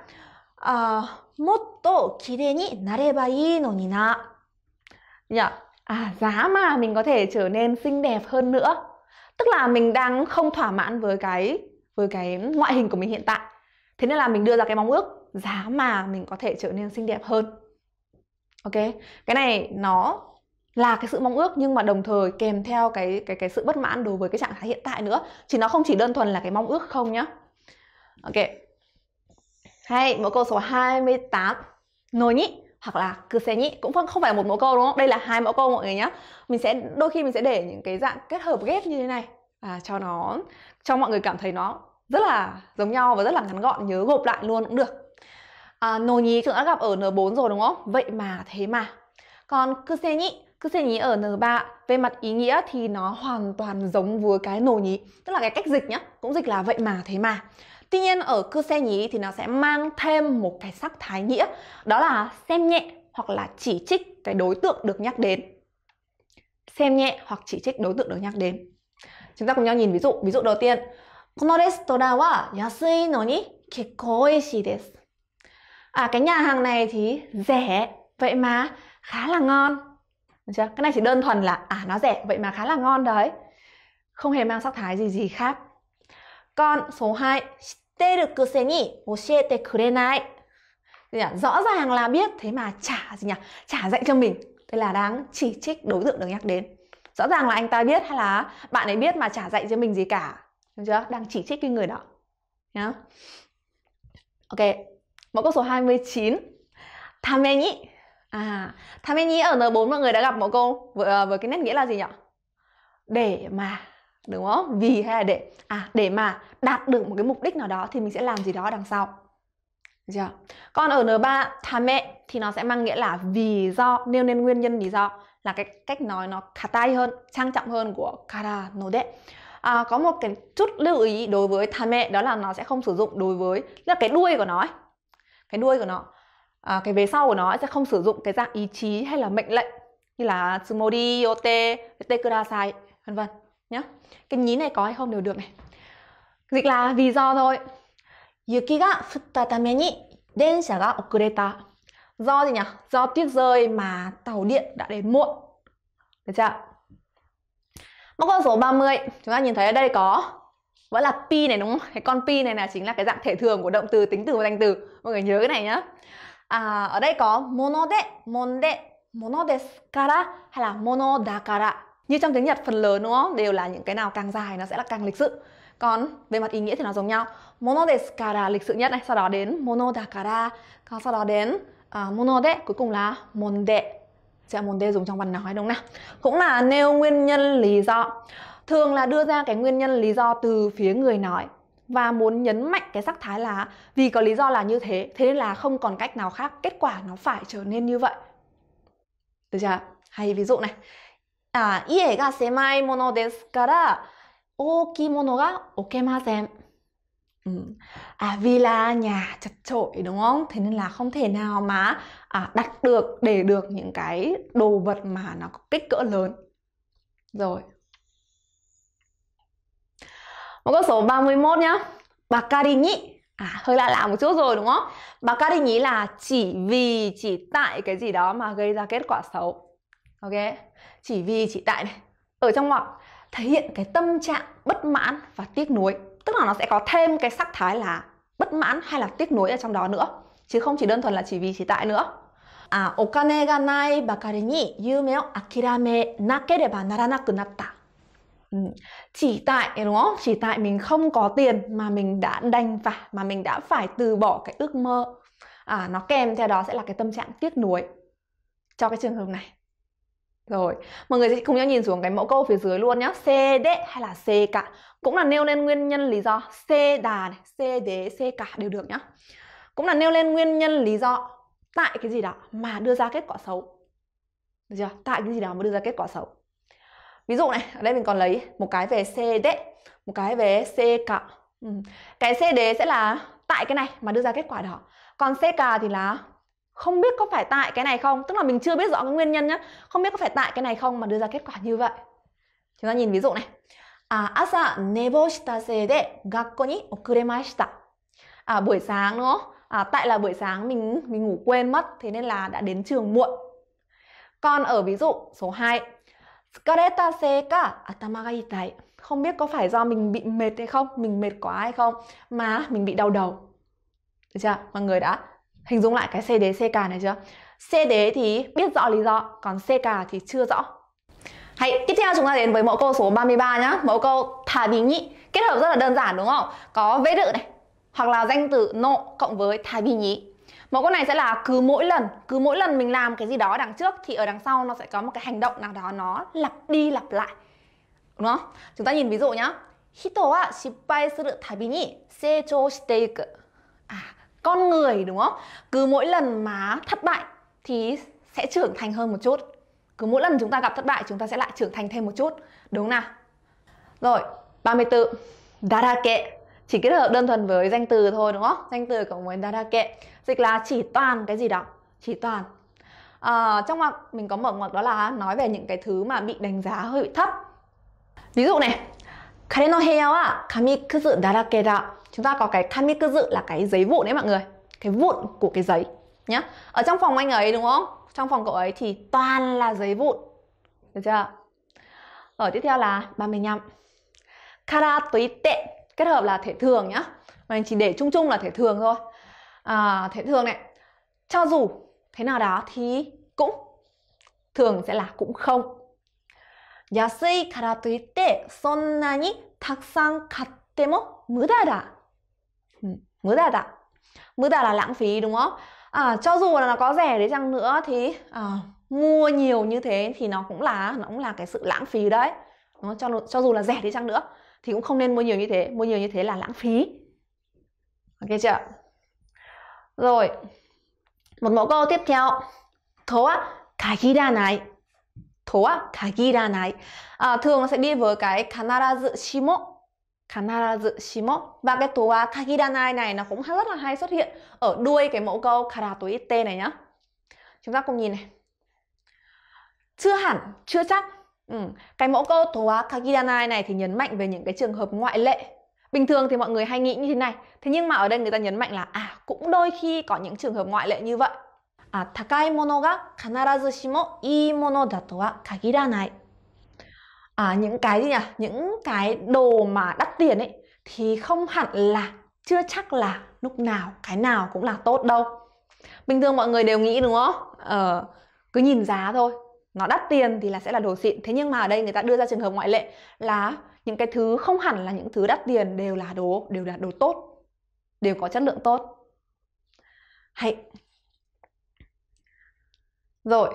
à, motto kirei ni nareba no ni na à giá mà mình có thể trở nên xinh đẹp hơn nữa tức là mình đang không thỏa mãn với cái với cái ngoại hình của mình hiện tại thế nên là mình đưa ra cái mong ước giá mà mình có thể trở nên xinh đẹp hơn ok cái này nó là cái sự mong ước nhưng mà đồng thời kèm theo cái cái cái sự bất mãn đối với cái trạng thái hiện tại nữa chứ nó không chỉ đơn thuần là cái mong ước không nhá ok hay một câu số 28 nồi nhị hoặc là cứ xe nhị cũng không phải là một mẫu câu đúng không đây là hai mẫu câu mọi người nhé mình sẽ đôi khi mình sẽ để những cái dạng kết hợp ghép như thế này và cho nó cho mọi người cảm thấy nó rất là giống nhau và rất là ngắn gọn nhớ gộp lại luôn cũng được à, nồ nhí cũng đã gặp ở N4 rồi đúng không? Vậy mà thế mà. Còn cư xe nhị, cư xe nhí ở N3 về mặt ý nghĩa thì nó hoàn toàn giống với cái nồ nhí, tức là cái cách dịch nhá, cũng dịch là vậy mà thế mà. Tuy nhiên ở cư xe nhí thì nó sẽ mang thêm một cái sắc thái nghĩa đó là xem nhẹ hoặc là chỉ trích cái đối tượng được nhắc đến. Xem nhẹ hoặc chỉ trích đối tượng được nhắc đến. Chúng ta cùng nhau nhìn ví dụ. Ví dụ đầu tiên. このレストランは安いのに結構美味しいです。À, cái nhà hàng này thì rẻ, vậy mà khá là ngon. Được chưa? Cái này chỉ đơn thuần là à nó rẻ, vậy mà khá là ngon đấy. Không hề mang sắc thái gì gì khác. Còn số 2, tê được cứ xe nhỉ, xe tê cứ này. Rõ ràng là biết, thế mà trả gì nhỉ, trả dạy cho mình. đây là đáng chỉ trích đối tượng được nhắc đến. Rõ ràng là anh ta biết hay là bạn ấy biết mà trả dạy cho mình gì cả. Đúng chưa? Đang chỉ trích cái người đó. Nhá. Ok. Mẫu câu số 29. Tham nhỉ. À, tham nhỉ ở N4 mọi người đã gặp mẫu câu với, ờ, với cái nét nghĩa là gì nhỉ? Để mà đúng không vì hay là để à để mà đạt được một cái mục đích nào đó thì mình sẽ làm gì đó đằng sau được chưa còn ở N3 thà mẹ thì nó sẽ mang nghĩa là vì do nêu nên nguyên nhân lý do là cái cách nói nó khá tay hơn trang trọng hơn của kara no de à, có một cái chút lưu ý đối với thà mẹ đó là nó sẽ không sử dụng đối với là cái đuôi của nó ấy. cái đuôi của nó à, cái về sau của nó sẽ không sử dụng cái dạng ý chí hay là mệnh lệnh như là sumori yote te kudasai vân vân nhá cái nhí này có hay không đều được này dịch là vì do thôi yuki ga futta tame ni densha ga okureta do gì nhỉ do tuyết rơi mà tàu điện đã đến muộn được chưa mẫu con số 30 chúng ta nhìn thấy ở đây có vẫn là pi này đúng không cái con pi này là chính là cái dạng thể thường của động từ tính từ và danh từ mọi người nhớ cái này nhá à, ở đây có mono de mon de mono desu kara hay là mono da kara như trong tiếng Nhật phần lớn đúng không đều là những cái nào càng dài nó sẽ là càng lịch sự còn về mặt ý nghĩa thì nó giống nhau mono deskara lịch sự nhất này sau đó đến mono dakara còn sau đó đến uh, mono de cuối cùng là mon de sẽ mon de dùng trong văn nói đúng không nào cũng là nêu nguyên nhân lý do thường là đưa ra cái nguyên nhân lý do từ phía người nói và muốn nhấn mạnh cái sắc thái là vì có lý do là như thế thế nên là không còn cách nào khác kết quả nó phải trở nên như vậy được chưa hay ví dụ này あ家が狭いものですから、大きいものが置けません。Ừ. À, vì là nhà chật chội đúng không? Thế nên là không thể nào mà à, đặt được để được những cái đồ vật mà nó có kích cỡ lớn. Rồi. Một câu số 31 nhá. Bakari ni. À, hơi lạ lạ một chút rồi đúng không? Bakari ni là chỉ vì, chỉ tại cái gì đó mà gây ra kết quả xấu ok chỉ vì chị tại này ở trong ngoặc thể hiện cái tâm trạng bất mãn và tiếc nuối tức là nó sẽ có thêm cái sắc thái là bất mãn hay là tiếc nuối ở trong đó nữa chứ không chỉ đơn thuần là chỉ vì chỉ tại nữa à okane bakari yume o akirame nakereba naranaku natta ừ. chỉ tại đúng không chỉ tại mình không có tiền mà mình đã đành phải mà mình đã phải từ bỏ cái ước mơ à nó kèm theo đó sẽ là cái tâm trạng tiếc nuối cho cái trường hợp này rồi, mọi người sẽ cùng nhau nhìn xuống cái mẫu câu phía dưới luôn nhá. C, D hay là C cả. Cũng là nêu lên nguyên nhân lý do. C đà, này, C đế, C cả đều được nhá. Cũng là nêu lên nguyên nhân lý do tại cái gì đó mà đưa ra kết quả xấu. Được chưa? Tại cái gì đó mà đưa ra kết quả xấu. Ví dụ này, ở đây mình còn lấy một cái về C đ, một cái về C cả. Ừ. Cái C đế sẽ là tại cái này mà đưa ra kết quả đó. Còn C cả thì là không biết có phải tại cái này không tức là mình chưa biết rõ cái nguyên nhân nhá không biết có phải tại cái này không mà đưa ra kết quả như vậy chúng ta nhìn ví dụ này à, asa nebo shita se de gakko ni okuremashita à, buổi sáng đúng không à, tại là buổi sáng mình mình ngủ quên mất thế nên là đã đến trường muộn còn ở ví dụ số 2 Tsukareta se ka atama ga itai không biết có phải do mình bị mệt hay không mình mệt quá hay không mà mình bị đau đầu được chưa mọi người đã hình dung lại cái C đế C cà này chưa C đế thì biết rõ lý do còn C cà thì chưa rõ Hãy tiếp theo chúng ta đến với mẫu câu số 33 nhá mẫu câu thà bí nhị kết hợp rất là đơn giản đúng không có vế tự này hoặc là danh từ nộ cộng với thà bí nhị Mẫu câu này sẽ là cứ mỗi lần, cứ mỗi lần mình làm cái gì đó đằng trước thì ở đằng sau nó sẽ có một cái hành động nào đó nó lặp đi lặp lại. Đúng không? Chúng ta nhìn ví dụ nhá. Hito wa shippai suru tabi ni seichou shite iku con người đúng không cứ mỗi lần mà thất bại thì sẽ trưởng thành hơn một chút cứ mỗi lần chúng ta gặp thất bại chúng ta sẽ lại trưởng thành thêm một chút đúng không nào rồi 34 darake chỉ kết hợp đơn thuần với danh từ thôi đúng không danh từ cộng với darake dịch là chỉ toàn cái gì đó chỉ toàn à, trong ngoặc mình có mở ngoặc đó là nói về những cái thứ mà bị đánh giá hơi bị thấp ví dụ này kare no heya wa darake da chúng ta có cái cơ dự là cái giấy vụn đấy mọi người cái vụn của cái giấy nhá ở trong phòng anh ấy đúng không trong phòng cậu ấy thì toàn là giấy vụn được chưa ở tiếp theo là 35 kara tuy tệ kết hợp là thể thường nhá mình chỉ để chung chung là thể thường thôi à, thế thường này cho dù thế nào đó thì cũng thường sẽ là cũng không yasui kara to itte sonna ni takusan katte mo muda Ừ, mới đạt ạ mới đạt là lãng phí đúng không à, cho dù là nó có rẻ đấy chăng nữa thì à, mua nhiều như thế thì nó cũng là nó cũng là cái sự lãng phí đấy nó cho cho dù là rẻ đi chăng nữa thì cũng không nên mua nhiều như thế mua nhiều như thế là lãng phí ok chưa rồi một mẫu câu tiếp theo thố kagira này thố kagira này à, thường nó sẽ đi với cái kanarazu shimo Kanarazu shimo bageto wa kagiranai này nó cũng rất là hay xuất hiện ở đuôi cái mẫu câu karatoite này nhá. Chúng ta cùng nhìn này. Chưa hẳn, chưa chắc. Ừ. Cái mẫu câu toa kagiranai này thì nhấn mạnh về những cái trường hợp ngoại lệ. Bình thường thì mọi người hay nghĩ như thế này. Thế nhưng mà ở đây người ta nhấn mạnh là à cũng đôi khi có những trường hợp ngoại lệ như vậy. À, takai mono ga kanarazu shimo ii mono da to wa kagiranai à, những cái gì nhỉ những cái đồ mà đắt tiền ấy thì không hẳn là chưa chắc là lúc nào cái nào cũng là tốt đâu bình thường mọi người đều nghĩ đúng không ờ, cứ nhìn giá thôi nó đắt tiền thì là sẽ là đồ xịn thế nhưng mà ở đây người ta đưa ra trường hợp ngoại lệ là những cái thứ không hẳn là những thứ đắt tiền đều là đồ đều là đồ tốt đều có chất lượng tốt Hay rồi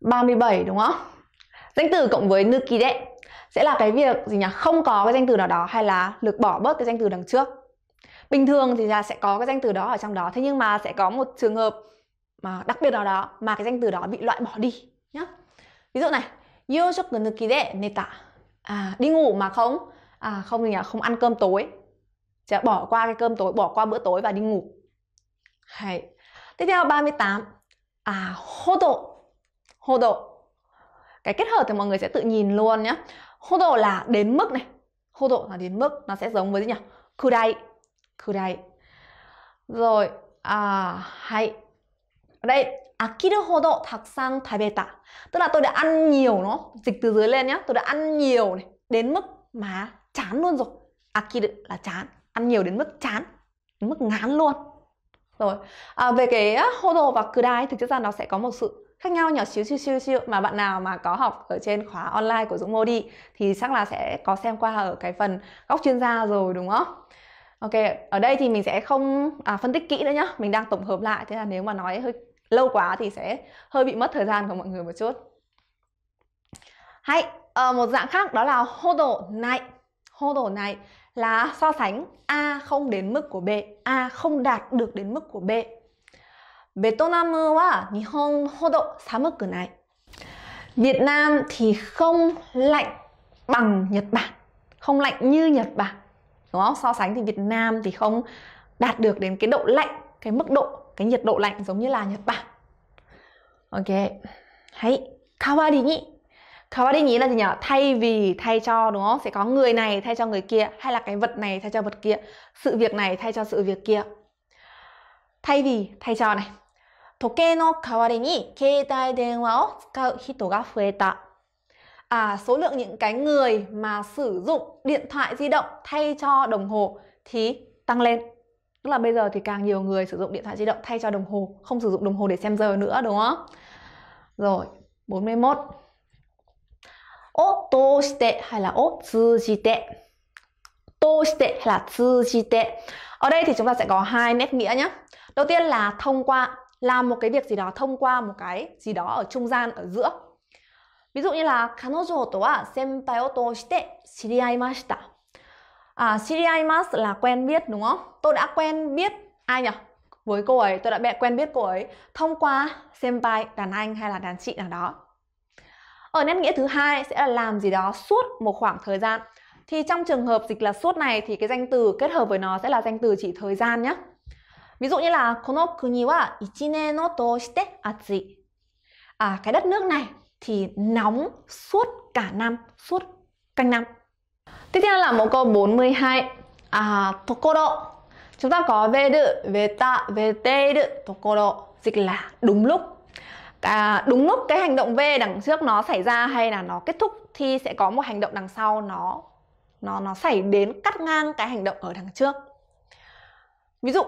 37 đúng không danh từ cộng với nukide sẽ là cái việc gì nhỉ không có cái danh từ nào đó hay là lược bỏ bớt cái danh từ đằng trước bình thường thì là sẽ có cái danh từ đó ở trong đó thế nhưng mà sẽ có một trường hợp mà đặc biệt nào đó mà cái danh từ đó bị loại bỏ đi nhá ví dụ này yêu cho yoshoku nukide neta à đi ngủ mà không à không gì nhỉ không ăn cơm tối sẽ bỏ qua cái cơm tối bỏ qua bữa tối và đi ngủ hay tiếp theo 38 à hô độ hô độ cái kết hợp thì mọi người sẽ tự nhìn luôn nhá hodo là đến mức này hô hodo là đến mức nó sẽ giống với gì nhỉ kudai kudai rồi à hay hô đây akiru sang thái tabeta tức là tôi đã ăn nhiều nó dịch từ dưới lên nhá tôi đã ăn nhiều này đến mức mà chán luôn rồi akiru là chán ăn nhiều đến mức chán đến mức ngán luôn rồi à, về cái hô hodo và kudai thực chất ra nó sẽ có một sự khác nhau nhỏ xíu xíu xíu xíu mà bạn nào mà có học ở trên khóa online của Dũng Mô đi thì chắc là sẽ có xem qua ở cái phần góc chuyên gia rồi đúng không? Ok, ở đây thì mình sẽ không à, phân tích kỹ nữa nhá, mình đang tổng hợp lại thế là nếu mà nói hơi lâu quá thì sẽ hơi bị mất thời gian của mọi người một chút. Hay à, một dạng khác đó là hô đổ này. Hô đổ này là so sánh A không đến mức của B, A không đạt được đến mức của B ベトナムは日本ほど寒くない。Việt Nam thì không lạnh bằng Nhật Bản, không lạnh như Nhật Bản. Đúng không? So sánh thì Việt Nam thì không đạt được đến cái độ lạnh, cái mức độ, cái nhiệt độ lạnh giống như là Nhật Bản. Ok. Hãy kawarini. Kawarini là gì nhỉ? Thay vì, thay cho đúng không? Sẽ có người này thay cho người kia hay là cái vật này thay cho vật kia, sự việc này thay cho sự việc kia. Thay vì, thay cho này, 時計の代わりに携帯電話を使う人が増えた. À, số lượng những cái người mà sử dụng điện thoại di động thay cho đồng hồ thì tăng lên. Tức là bây giờ thì càng nhiều người sử dụng điện thoại di động thay cho đồng hồ, không sử dụng đồng hồ để xem giờ nữa đúng không? Rồi, 41. Ô tô shite hay là ô tsujite. Tô shite hay là tsujite. Ở đây thì chúng ta sẽ có hai nét nghĩa nhé. Đầu tiên là thông qua làm một cái việc gì đó thông qua một cái gì đó ở trung gian ở giữa ví dụ như là 彼女とは先輩を通して知り合いました à, 知り合います là quen biết đúng không tôi đã quen biết ai nhỉ với cô ấy tôi đã bẹ quen biết cô ấy thông qua senpai đàn anh hay là đàn chị nào đó ở nét nghĩa thứ hai sẽ là làm gì đó suốt một khoảng thời gian thì trong trường hợp dịch là suốt này thì cái danh từ kết hợp với nó sẽ là danh từ chỉ thời gian nhé Ví dụ như là kono kuni wa à, cái đất nước này thì nóng suốt cả năm, suốt canh năm. Tiếp theo là một câu 42. À, tokoro. Chúng ta có về ta về veta, veteiru, tokoro. Dịch là đúng lúc. À, đúng lúc cái hành động V đằng trước nó xảy ra hay là nó kết thúc thì sẽ có một hành động đằng sau nó nó nó xảy đến cắt ngang cái hành động ở đằng trước. Ví dụ,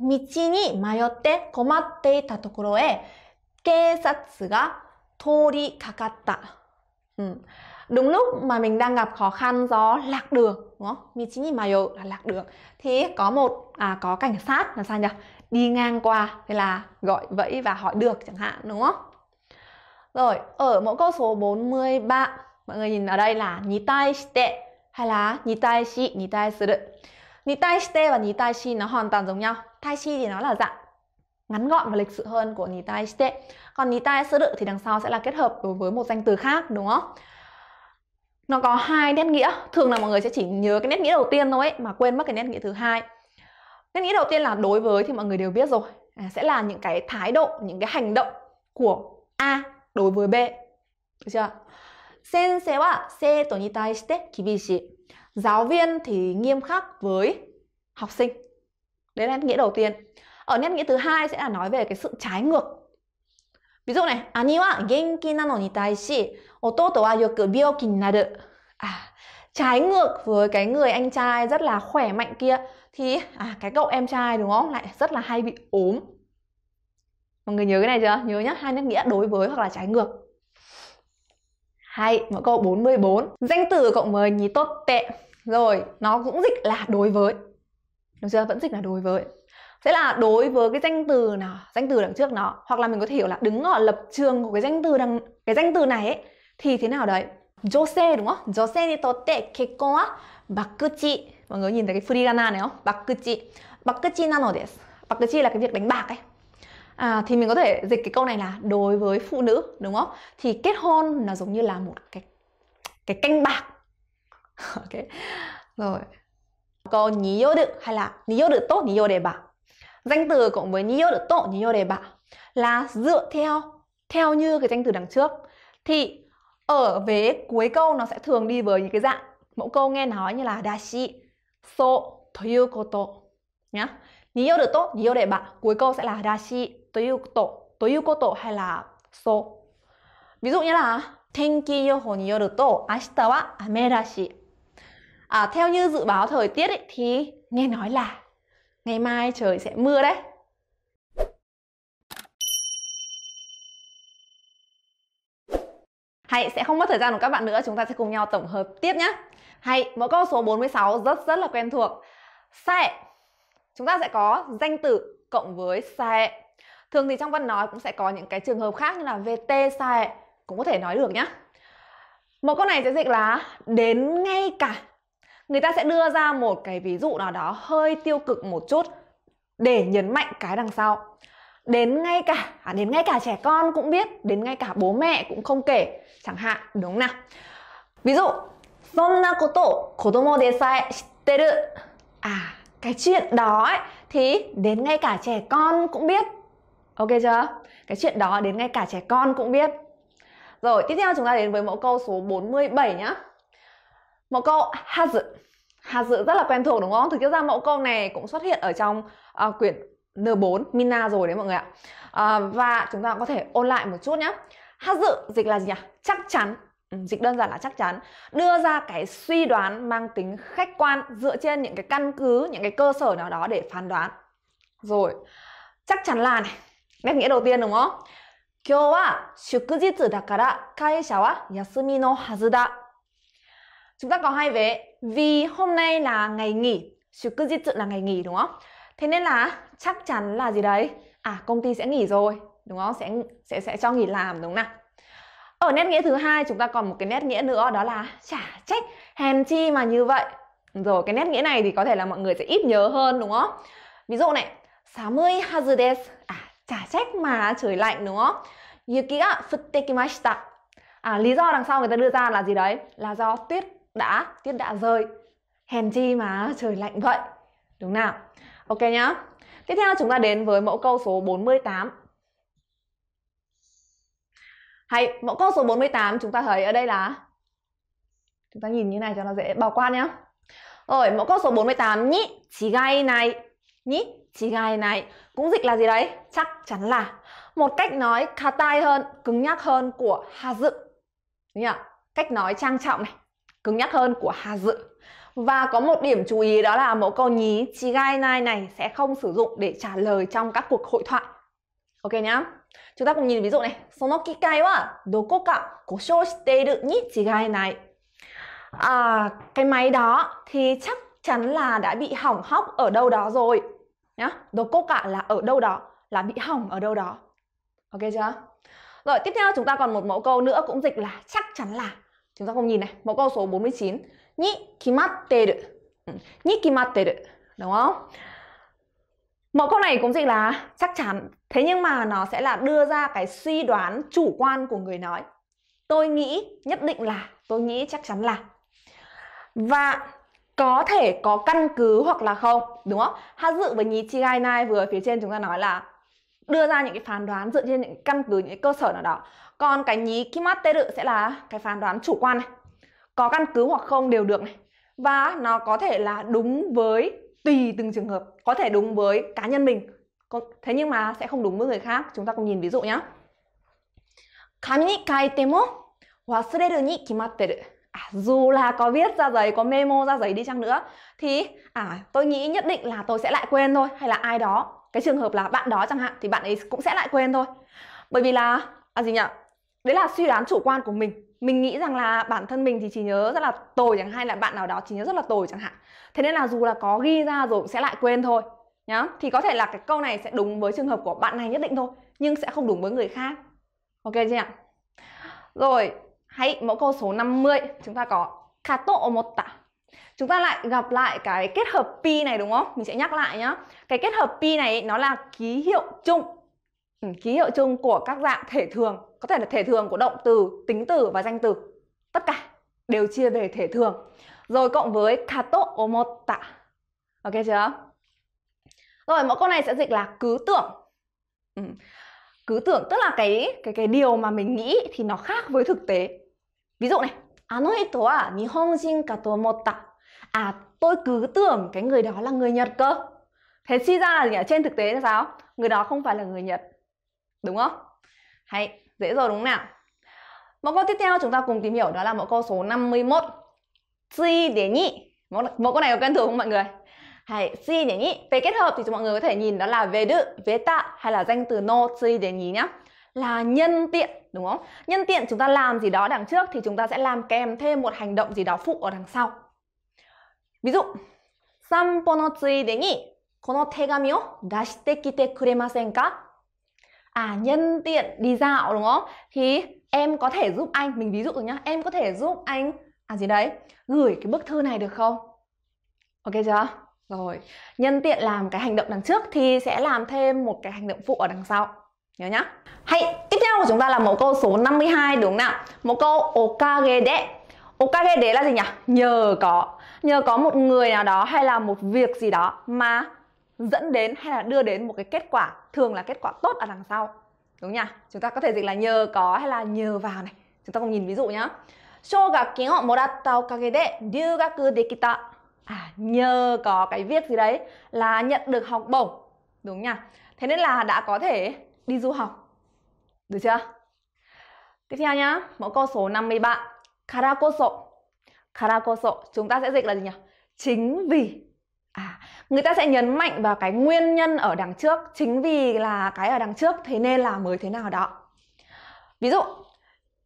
道に迷って困っていたところへ警察が通りかかった。Ừ. Đúng lúc mà mình đang gặp khó khăn do lạc đường, đúng không? Michini mayo là lạc đường. Thì có một à, có cảnh sát là sao nhỉ? Đi ngang qua thì là gọi vẫy và hỏi được chẳng hạn đúng không? Rồi, ở mẫu câu số 43, mọi người nhìn ở đây là nitai shite hay là nitai shi, nitai suru. Ni tai shite và ni tai shi nó hoàn toàn giống nhau. Tai shi thì nó là dạng ngắn gọn và lịch sự hơn của ni tai shite. Còn ni tai sơ đự thì đằng sau sẽ là kết hợp đối với một danh từ khác đúng không? Nó có hai nét nghĩa, thường là mọi người sẽ chỉ nhớ cái nét nghĩa đầu tiên thôi ấy, mà quên mất cái nét nghĩa thứ hai. Nét nghĩa đầu tiên là đối với thì mọi người đều biết rồi, à, sẽ là những cái thái độ, những cái hành động của A đối với B. Được chưa? 先生は生徒に対して厳しい。giáo viên thì nghiêm khắc với học sinh đấy là nét nghĩa đầu tiên ở nét nghĩa thứ hai sẽ là nói về cái sự trái ngược ví dụ này ani wa genki nano ni taishi ototo wa yoku byouki ni naru à, trái ngược với cái người anh trai rất là khỏe mạnh kia thì à, cái cậu em trai đúng không lại rất là hay bị ốm mọi người nhớ cái này chưa nhớ nhá hai nét nghĩa đối với hoặc là trái ngược hay mẫu câu 44 danh từ cộng với nhí tốt tệ rồi nó cũng dịch là đối với được chưa vẫn dịch là đối với sẽ là đối với cái danh từ nào danh từ đằng trước nó hoặc là mình có thể hiểu là đứng ở lập trường của cái danh từ đằng cái danh từ này ấy, thì thế nào đấy Jose đúng không? Jose ni totte kekkon wa bakuchi. Mọi người nhìn thấy cái furigana này không? Bakuchi. Bakuchi nano desu. Bakuchi là cái việc đánh bạc ấy. À, thì mình có thể dịch cái câu này là đối với phụ nữ đúng không? Thì kết hôn là giống như là một cái cái canh bạc ok rồi có nhiều được hay là nhiều được tốt nhiều đề bạ danh từ cộng với nhiều được tốt nhiều đề bạ là dựa theo theo như cái danh từ đằng trước thì ở vế cuối câu nó sẽ thường đi với những cái dạng mẫu câu nghe nói như là dashi so toyukoto nhá nhiều được tốt nhiều đề bạ cuối câu sẽ là dashi toyukoto toyukoto hay là so ví dụ như là 天気予報によると明日は雨らしい à, theo như dự báo thời tiết ấy, thì nghe nói là ngày mai trời sẽ mưa đấy Hay sẽ không mất thời gian của các bạn nữa, chúng ta sẽ cùng nhau tổng hợp tiếp nhé. Hay mẫu câu số 46 rất rất là quen thuộc. Sẽ. Chúng ta sẽ có danh từ cộng với sẽ. Thường thì trong văn nói cũng sẽ có những cái trường hợp khác như là VT sẽ cũng có thể nói được nhé. Một câu này sẽ dịch là đến ngay cả người ta sẽ đưa ra một cái ví dụ nào đó hơi tiêu cực một chút để nhấn mạnh cái đằng sau đến ngay cả à, đến ngay cả trẻ con cũng biết đến ngay cả bố mẹ cũng không kể chẳng hạn đúng không nào ví dụ そんなこと子供でさえ知ってる e, à cái chuyện đó ấy, thì đến ngay cả trẻ con cũng biết ok chưa cái chuyện đó đến ngay cả trẻ con cũng biết rồi tiếp theo chúng ta đến với mẫu câu số 47 nhá Mẫu câu has has rất là quen thuộc đúng không? Thực chất ra mẫu câu này cũng xuất hiện ở trong uh, quyển N4 Mina rồi đấy mọi người ạ. Uh, và chúng ta có thể ôn lại một chút nhé. Has dịch là gì nhỉ? Chắc chắn. Ừ, dịch đơn giản là chắc chắn đưa ra cái suy đoán mang tính khách quan dựa trên những cái căn cứ những cái cơ sở nào đó để phán đoán rồi chắc chắn là này nét nghĩa đầu tiên đúng không 今日は祝日だから会社は休みのはずだ Chúng ta có hai vế vì hôm nay là ngày nghỉ, shukujitsu là ngày nghỉ đúng không? Thế nên là chắc chắn là gì đấy? À công ty sẽ nghỉ rồi, đúng không? Sẽ sẽ sẽ cho nghỉ làm đúng không nào? Ở nét nghĩa thứ hai chúng ta còn một cái nét nghĩa nữa đó là chả trách hèn chi mà như vậy. Rồi cái nét nghĩa này thì có thể là mọi người sẽ ít nhớ hơn đúng không? Ví dụ này, 寒いはずです。À, chả trách mà trời lạnh đúng không? Yuki ga À, lý do đằng sau người ta đưa ra là gì đấy? Là do tuyết đã tiết đã rơi hèn chi mà trời lạnh vậy đúng nào ok nhá tiếp theo chúng ta đến với mẫu câu số 48 hay mẫu câu số 48 chúng ta thấy ở đây là chúng ta nhìn như này cho nó dễ bỏ qua nhá rồi mẫu câu số 48 nhí chỉ gai này nhí chỉ gai này cũng dịch là gì đấy chắc chắn là một cách nói katai hơn cứng nhắc hơn của hà dự đúng nhỉ cách nói trang trọng này cứng nhắc hơn của Hà Hallyu. Và có một điểm chú ý đó là mẫu câu nhí Chigai Nai này sẽ không sử dụng để trả lời trong các cuộc hội thoại. Ok nhá. Chúng ta cùng nhìn ví dụ này. Sono kikai wa doko ka koshou shiteiru ni chigai nai. À, cái máy đó thì chắc chắn là đã bị hỏng hóc ở đâu đó rồi. Nhá. Doko ka là ở đâu đó, là bị hỏng ở đâu đó. Ok chưa? Rồi, tiếp theo chúng ta còn một mẫu câu nữa cũng dịch là chắc chắn là Chúng ta không nhìn này, mẫu câu số 49. Ni kimatteru. Ừ. Ni kimatteru, đúng không? Mẫu câu này cũng dịch là chắc chắn, thế nhưng mà nó sẽ là đưa ra cái suy đoán chủ quan của người nói. Tôi nghĩ nhất định là, tôi nghĩ chắc chắn là. Và có thể có căn cứ hoặc là không, đúng không? Ha dự với Hazu chi gai Nai vừa phía trên chúng ta nói là đưa ra những cái phán đoán dựa trên những căn cứ những cái cơ sở nào đó còn cái nhí kimatteru sẽ là cái phán đoán chủ quan này. Có căn cứ hoặc không đều được này. Và nó có thể là đúng với tùy từng trường hợp, có thể đúng với cá nhân mình. Thế nhưng mà sẽ không đúng với người khác. Chúng ta cùng nhìn ví dụ nhé. Kami ni kaite mo wasureru ni kimatteru. À, dù là có viết ra giấy, có memo ra giấy đi chăng nữa thì à tôi nghĩ nhất định là tôi sẽ lại quên thôi hay là ai đó cái trường hợp là bạn đó chẳng hạn thì bạn ấy cũng sẽ lại quên thôi bởi vì là à gì nhỉ đấy là suy đoán chủ quan của mình mình nghĩ rằng là bản thân mình thì chỉ nhớ rất là tồi chẳng hay là bạn nào đó chỉ nhớ rất là tồi chẳng hạn thế nên là dù là có ghi ra rồi cũng sẽ lại quên thôi nhá thì có thể là cái câu này sẽ đúng với trường hợp của bạn này nhất định thôi nhưng sẽ không đúng với người khác ok chưa ạ rồi hãy mẫu câu số 50 chúng ta có kato omotta chúng ta lại gặp lại cái kết hợp pi này đúng không mình sẽ nhắc lại nhá cái kết hợp pi này nó là ký hiệu chung Ừ, ký hiệu chung của các dạng thể thường có thể là thể thường của động từ tính từ và danh từ tất cả đều chia về thể thường rồi cộng với kato omotta ok chưa rồi mỗi câu này sẽ dịch là cứ tưởng ừ. cứ tưởng tức là cái cái cái điều mà mình nghĩ thì nó khác với thực tế ví dụ này ano hito wa nihonjin kato omotta à tôi cứ tưởng cái người đó là người nhật cơ thế suy ra là gì ở trên thực tế là sao người đó không phải là người nhật Đúng không? Hay, dễ rồi đúng nào? Mẫu câu tiếp theo chúng ta cùng tìm hiểu đó là mẫu câu số 51 Suy để nhị Mẫu, câu này có quen thường không mọi người? Hay, suy để nhị Về kết hợp thì mọi người có thể nhìn đó là về đự, về tạ hay là danh từ no suy để nhị nhá là nhân tiện đúng không? Nhân tiện chúng ta làm gì đó đằng trước thì chúng ta sẽ làm kèm thêm một hành động gì đó phụ ở đằng sau. Ví dụ, sampo no tsuide à nhân tiện đi dạo đúng không thì em có thể giúp anh mình ví dụ rồi nhá em có thể giúp anh à gì đấy gửi cái bức thư này được không ok chưa rồi nhân tiện làm cái hành động đằng trước thì sẽ làm thêm một cái hành động phụ ở đằng sau nhớ nhá Hay tiếp theo của chúng ta là mẫu câu số 52 đúng không nào mẫu câu okage de okage de là gì nhỉ nhờ có nhờ có một người nào đó hay là một việc gì đó mà dẫn đến hay là đưa đến một cái kết quả thường là kết quả tốt ở đằng sau đúng nhỉ chúng ta có thể dịch là nhờ có hay là nhờ vào này chúng ta cùng nhìn ví dụ nhá 奨学金をもらったおかげで留学できた à, nhờ có cái việc gì đấy là nhận được học bổng đúng nhỉ thế nên là đã có thể đi du học được chưa tiếp theo nhá mẫu câu số 53 karakoso karakoso chúng ta sẽ dịch là gì nhỉ chính vì à người ta sẽ nhấn mạnh vào cái nguyên nhân ở đằng trước chính vì là cái ở đằng trước thế nên là mới thế nào đó ví dụ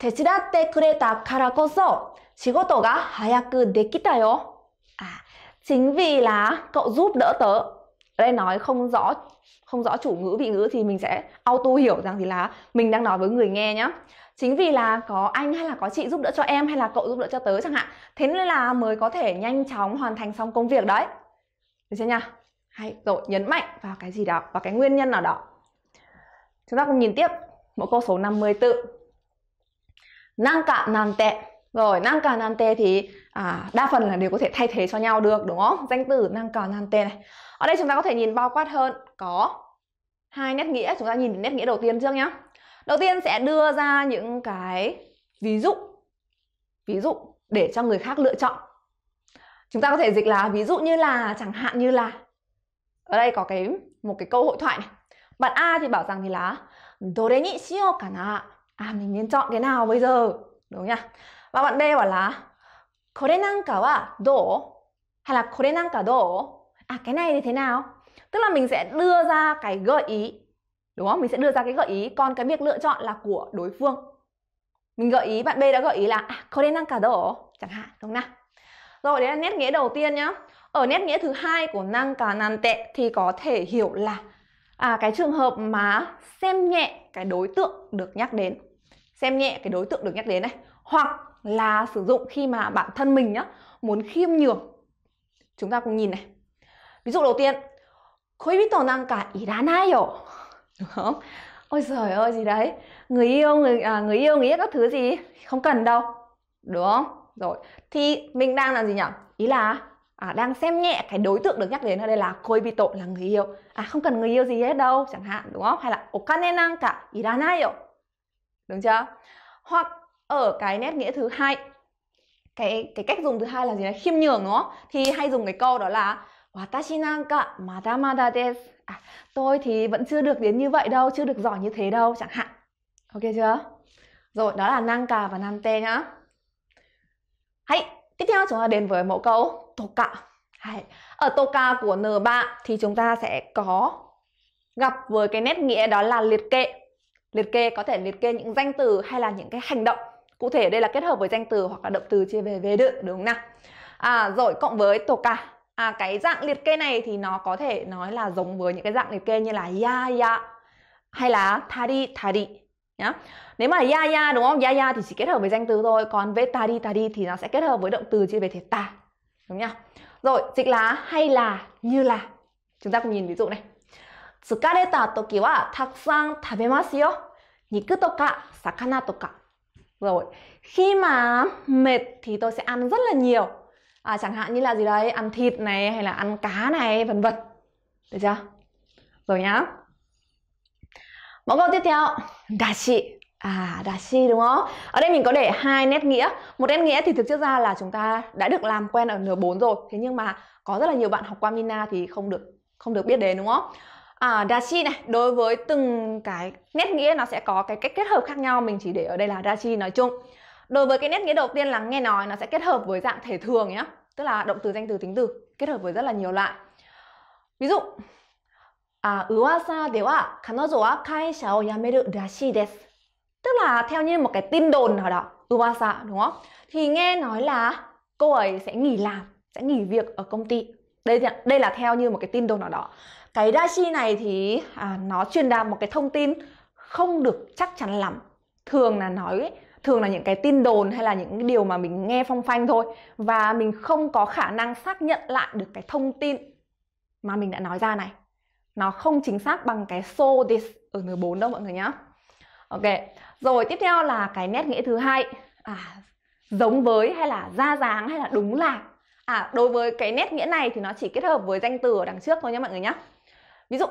手伝ってくれたからこそ仕事が早くできたよ à, chính vì là cậu giúp đỡ tớ đây nói không rõ không rõ chủ ngữ vị ngữ thì mình sẽ auto hiểu rằng thì là mình đang nói với người nghe nhá chính vì là có anh hay là có chị giúp đỡ cho em hay là cậu giúp đỡ cho tớ chẳng hạn thế nên là mới có thể nhanh chóng hoàn thành xong công việc đấy được chưa nha hay rồi nhấn mạnh vào cái gì đó vào cái nguyên nhân nào đó chúng ta cùng nhìn tiếp mẫu câu số 54 năng cả nan tệ rồi năng cả nan tệ thì à, đa phần là đều có thể thay thế cho nhau được đúng không danh từ năng cả nan tệ này ở đây chúng ta có thể nhìn bao quát hơn có hai nét nghĩa chúng ta nhìn nét nghĩa đầu tiên trước nhá đầu tiên sẽ đưa ra những cái ví dụ ví dụ để cho người khác lựa chọn chúng ta có thể dịch là ví dụ như là chẳng hạn như là ở đây có cái một cái câu hội thoại này bạn A thì bảo rằng thì là Dore ni shio kana À mình nên chọn cái nào bây giờ Đúng nhá Và bạn B bảo là Kore nanka wa do Hay là kore nanka do À cái này thì thế nào Tức là mình sẽ đưa ra cái gợi ý Đúng không? Mình sẽ đưa ra cái gợi ý Còn cái việc lựa chọn là của đối phương Mình gợi ý, bạn B đã gợi ý là à, Kore nanka do Chẳng hạn, đúng không nào rồi đấy là nét nghĩa đầu tiên nhá. Ở nét nghĩa thứ hai của năng cả nàn tệ thì có thể hiểu là à, cái trường hợp mà xem nhẹ cái đối tượng được nhắc đến. Xem nhẹ cái đối tượng được nhắc đến này. Hoặc là sử dụng khi mà bản thân mình nhá muốn khiêm nhường. Chúng ta cùng nhìn này. Ví dụ đầu tiên, khối biết Koibito năng cả ý đá Đúng không? Ôi giời ơi gì đấy Người yêu, người à, người yêu, người các thứ gì Không cần đâu Đúng không? rồi thì mình đang làm gì nhỉ ý là à, đang xem nhẹ cái đối tượng được nhắc đến ở đây là bị tội là người yêu à không cần người yêu gì hết đâu chẳng hạn đúng không hay là okane nang cả iranai đúng chưa hoặc ở cái nét nghĩa thứ hai cái cái cách dùng thứ hai là gì là khiêm nhường đúng không thì hay dùng cái câu đó là watashi nanka mada mada desu à, tôi thì vẫn chưa được đến như vậy đâu chưa được giỏi như thế đâu chẳng hạn ok chưa rồi đó là nanka và nante nhá Hãy tiếp theo chúng ta đến với mẫu câu toka. Hãy ở toka của N3 thì chúng ta sẽ có gặp với cái nét nghĩa đó là liệt kê. Liệt kê có thể liệt kê những danh từ hay là những cái hành động. Cụ thể đây là kết hợp với danh từ hoặc là động từ chia về về đự đúng không nào? À rồi cộng với toka. À cái dạng liệt kê này thì nó có thể nói là giống với những cái dạng liệt kê như là ya ya hay là tari tari nhá nếu mà ya ya đúng không ya ya thì chỉ kết hợp với danh từ thôi còn ta đi ta đi thì nó sẽ kết hợp với động từ chia về thể ta đúng nhá rồi dịch là hay là như là chúng ta cùng nhìn ví dụ này 疲れた時はたくさん食べますよ。肉とか魚とか。Rồi, khi mà mệt thì tôi sẽ ăn rất là nhiều. À, chẳng hạn như là gì đấy, ăn thịt này hay là ăn cá này vân vân. Được chưa? Rồi nhá. Mẫu câu tiếp theo, dashi. À, dashi đúng không? Ở đây mình có để hai nét nghĩa. Một nét nghĩa thì thực chất ra là chúng ta đã được làm quen ở N4 rồi. Thế nhưng mà có rất là nhiều bạn học qua Mina thì không được không được biết đến đúng không? À, dashi này, đối với từng cái nét nghĩa nó sẽ có cái cách kết hợp khác nhau. Mình chỉ để ở đây là dashi nói chung. Đối với cái nét nghĩa đầu tiên là nghe nói nó sẽ kết hợp với dạng thể thường nhé. Tức là động từ, danh từ, tính từ kết hợp với rất là nhiều loại. Ví dụ, à, 噂では彼女は会社を辞めるらしいです。Tức là theo như một cái tin đồn nào đó, 噂 đúng không? Thì nghe nói là cô ấy sẽ nghỉ làm, sẽ nghỉ việc ở công ty. Đây đây là theo như một cái tin đồn nào đó. Cái rashi này thì à, nó truyền đạt một cái thông tin không được chắc chắn lắm. Thường là nói ấy, thường là những cái tin đồn hay là những cái điều mà mình nghe phong phanh thôi và mình không có khả năng xác nhận lại được cái thông tin mà mình đã nói ra này nó không chính xác bằng cái so this ở N4 đâu mọi người nhá. Ok. Rồi tiếp theo là cái nét nghĩa thứ hai. À giống với hay là ra dáng hay là đúng là. À đối với cái nét nghĩa này thì nó chỉ kết hợp với danh từ ở đằng trước thôi nhá mọi người nhá. Ví dụ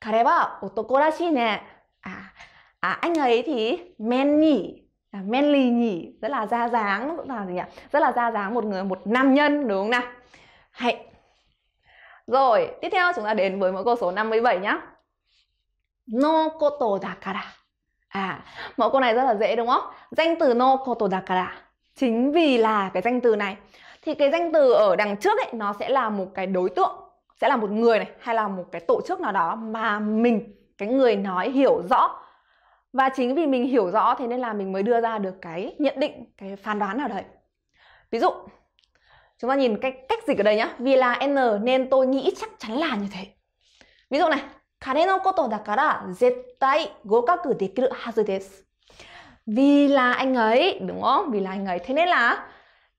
kareba otokorashi nè. À à anh ấy thì men nhỉ. À, manly nhỉ, rất là ra dáng, rất là gì nhỉ? Rất là ra dáng một người một nam nhân đúng không nào? Hay rồi, tiếp theo chúng ta đến với mẫu câu số 57 nhá. No koto dakara. À, mẫu câu này rất là dễ đúng không? Danh từ no koto dakara. Chính vì là cái danh từ này thì cái danh từ ở đằng trước ấy nó sẽ là một cái đối tượng, sẽ là một người này hay là một cái tổ chức nào đó mà mình cái người nói hiểu rõ. Và chính vì mình hiểu rõ thế nên là mình mới đưa ra được cái nhận định, cái phán đoán nào đấy. Ví dụ chúng ta nhìn cách cách dịch ở đây nhá vì là n nên tôi nghĩ chắc chắn là như thế ví dụ này vì là anh ấy, đúng không? Vì là anh ấy. Thế nên là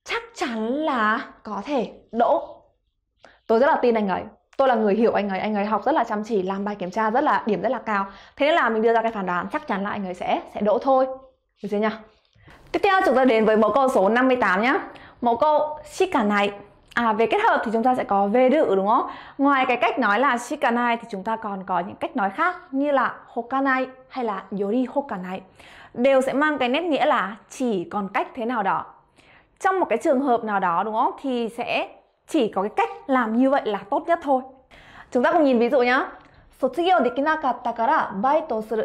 chắc chắn là có thể đỗ. Tôi rất là tin anh ấy. Tôi là người hiểu anh ấy. Anh ấy học rất là chăm chỉ, làm bài kiểm tra rất là điểm rất là cao. Thế nên là mình đưa ra cái phản đoán chắc chắn là anh ấy sẽ sẽ đỗ thôi. Được chưa nhá Tiếp theo chúng ta đến với mẫu câu số 58 nhá mẫu câu shikanai À, về kết hợp thì chúng ta sẽ có về dự đúng không? Ngoài cái cách nói là shikanai thì chúng ta còn có những cách nói khác như là hokanai hay là yori hokanai đều sẽ mang cái nét nghĩa là chỉ còn cách thế nào đó. Trong một cái trường hợp nào đó đúng không? Thì sẽ chỉ có cái cách làm như vậy là tốt nhất thôi. Chúng ta cùng nhìn ví dụ nhá. Sotsugyo dekinakatta kara baito suru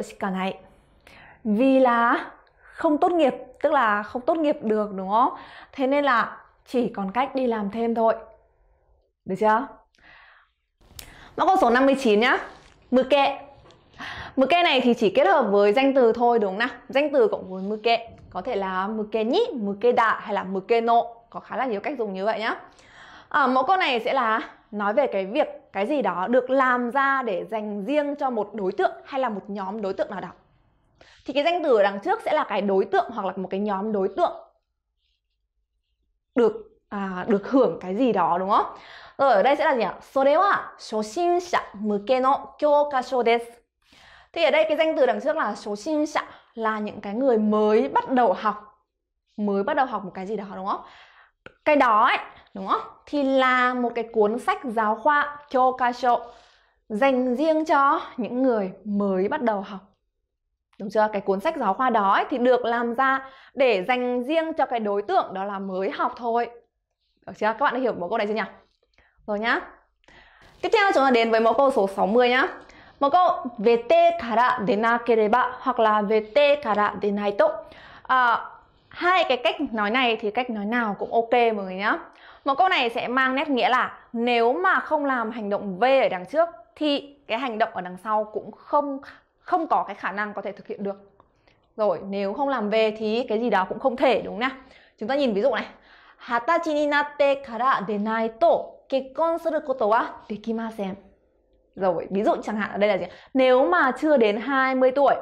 Vì là không tốt nghiệp tức là không tốt nghiệp được đúng không thế nên là chỉ còn cách đi làm thêm thôi được chưa mã con số 59 nhá mưa kệ mưa kệ này thì chỉ kết hợp với danh từ thôi đúng không nào danh từ cộng với mưa kệ có thể là mưa kệ nhĩ mưa kệ đạ hay là mưa kệ nộ có khá là nhiều cách dùng như vậy nhá à, mẫu câu này sẽ là nói về cái việc cái gì đó được làm ra để dành riêng cho một đối tượng hay là một nhóm đối tượng nào đó thì cái danh từ ở đằng trước sẽ là cái đối tượng hoặc là một cái nhóm đối tượng được à, được hưởng cái gì đó đúng không? Rồi ở đây sẽ là gì ạ? それは初心者向けの教科書です。Thì ở đây cái danh từ đằng trước là 初心者 là những cái người mới bắt đầu học. Mới bắt đầu học một cái gì đó đúng không? Cái đó ấy, đúng không? Thì là một cái cuốn sách giáo khoa 教科書 dành riêng cho những người mới bắt đầu học. Đúng chưa? Cái cuốn sách giáo khoa đó ấy, thì được làm ra để dành riêng cho cái đối tượng đó là mới học thôi. Được chưa? Các bạn đã hiểu một câu này chưa nhỉ? Rồi nhá. Tiếp theo chúng ta đến với một câu số 60 nhá. Một câu về t kara denakereba hoặc là vete kara denaito. À, hai cái cách nói này thì cách nói nào cũng ok mọi người nhá. Một câu này sẽ mang nét nghĩa là nếu mà không làm hành động V ở đằng trước thì cái hành động ở đằng sau cũng không không có cái khả năng có thể thực hiện được rồi nếu không làm về thì cái gì đó cũng không thể đúng không chúng ta nhìn ví dụ này hatachi ni natte kara denai to kekkon suru koto wa dekimasen rồi ví dụ chẳng hạn ở đây là gì nếu mà chưa đến 20 tuổi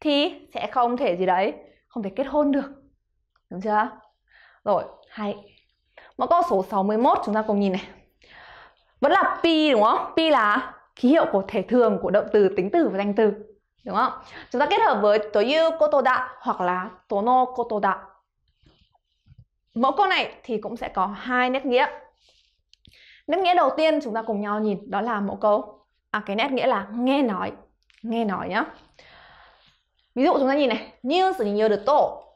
thì sẽ không thể gì đấy không thể kết hôn được đúng chưa rồi hay mẫu câu số 61 chúng ta cùng nhìn này vẫn là pi đúng không pi là ký hiệu của thể thường của động từ tính từ và danh từ đúng không? Chúng ta kết hợp với toyu kotoda hoặc là tono kotoda. Mẫu câu này thì cũng sẽ có hai nét nghĩa. Nét nghĩa đầu tiên chúng ta cùng nhau nhìn đó là mẫu câu. À cái nét nghĩa là nghe nói, nghe nói nhá. Ví dụ chúng ta nhìn này, news によると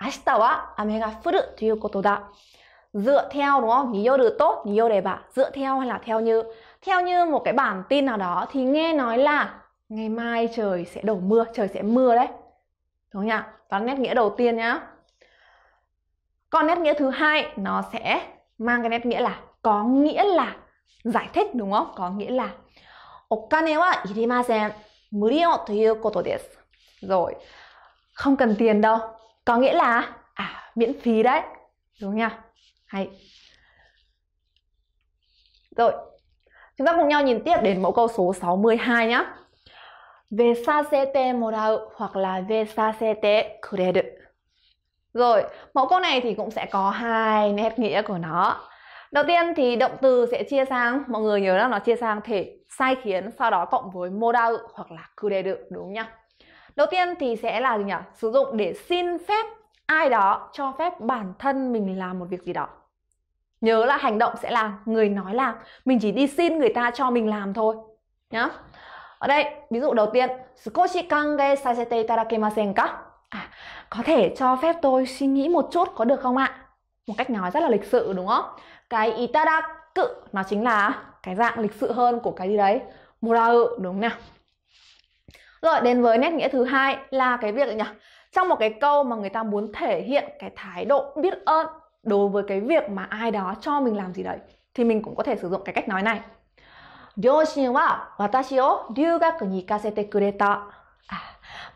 明日は雨が降るということだ。dựa theo đúng không? Ni yoru to, ni yoreba, dựa theo hay là theo như. Theo như một cái bản tin nào đó thì nghe nói là ngày mai trời sẽ đổ mưa trời sẽ mưa đấy đúng không nhỉ đó là nét nghĩa đầu tiên nhá còn nét nghĩa thứ hai nó sẽ mang cái nét nghĩa là có nghĩa là giải thích đúng không có nghĩa là okane wa irimasen murio toyu koto desu rồi không cần tiền đâu có nghĩa là à miễn phí đấy đúng không nhỉ hay rồi chúng ta cùng nhau nhìn tiếp đến mẫu câu số 62 nhé về xa xe tê một hậu hoặc là về xa xe tê Rồi, mẫu câu này thì cũng sẽ có hai nét nghĩa của nó. Đầu tiên thì động từ sẽ chia sang, mọi người nhớ là nó chia sang thể sai khiến sau đó cộng với modal hoặc là credit đúng nhá. Đầu tiên thì sẽ là gì nhỉ? Sử dụng để xin phép ai đó cho phép bản thân mình làm một việc gì đó. Nhớ là hành động sẽ là người nói làm, mình chỉ đi xin người ta cho mình làm thôi nhá. Ở đây, ví dụ đầu tiên, Skoshi kange sasete itadakemasen ka? À, có thể cho phép tôi suy nghĩ một chút có được không ạ? Một cách nói rất là lịch sự đúng không? Cái itadaku nó chính là cái dạng lịch sự hơn của cái gì đấy. Murau đúng không nào? Rồi đến với nét nghĩa thứ hai là cái việc nhỉ? Trong một cái câu mà người ta muốn thể hiện cái thái độ biết ơn đối với cái việc mà ai đó cho mình làm gì đấy thì mình cũng có thể sử dụng cái cách nói này. 両親は私を留学に行かせてくれた。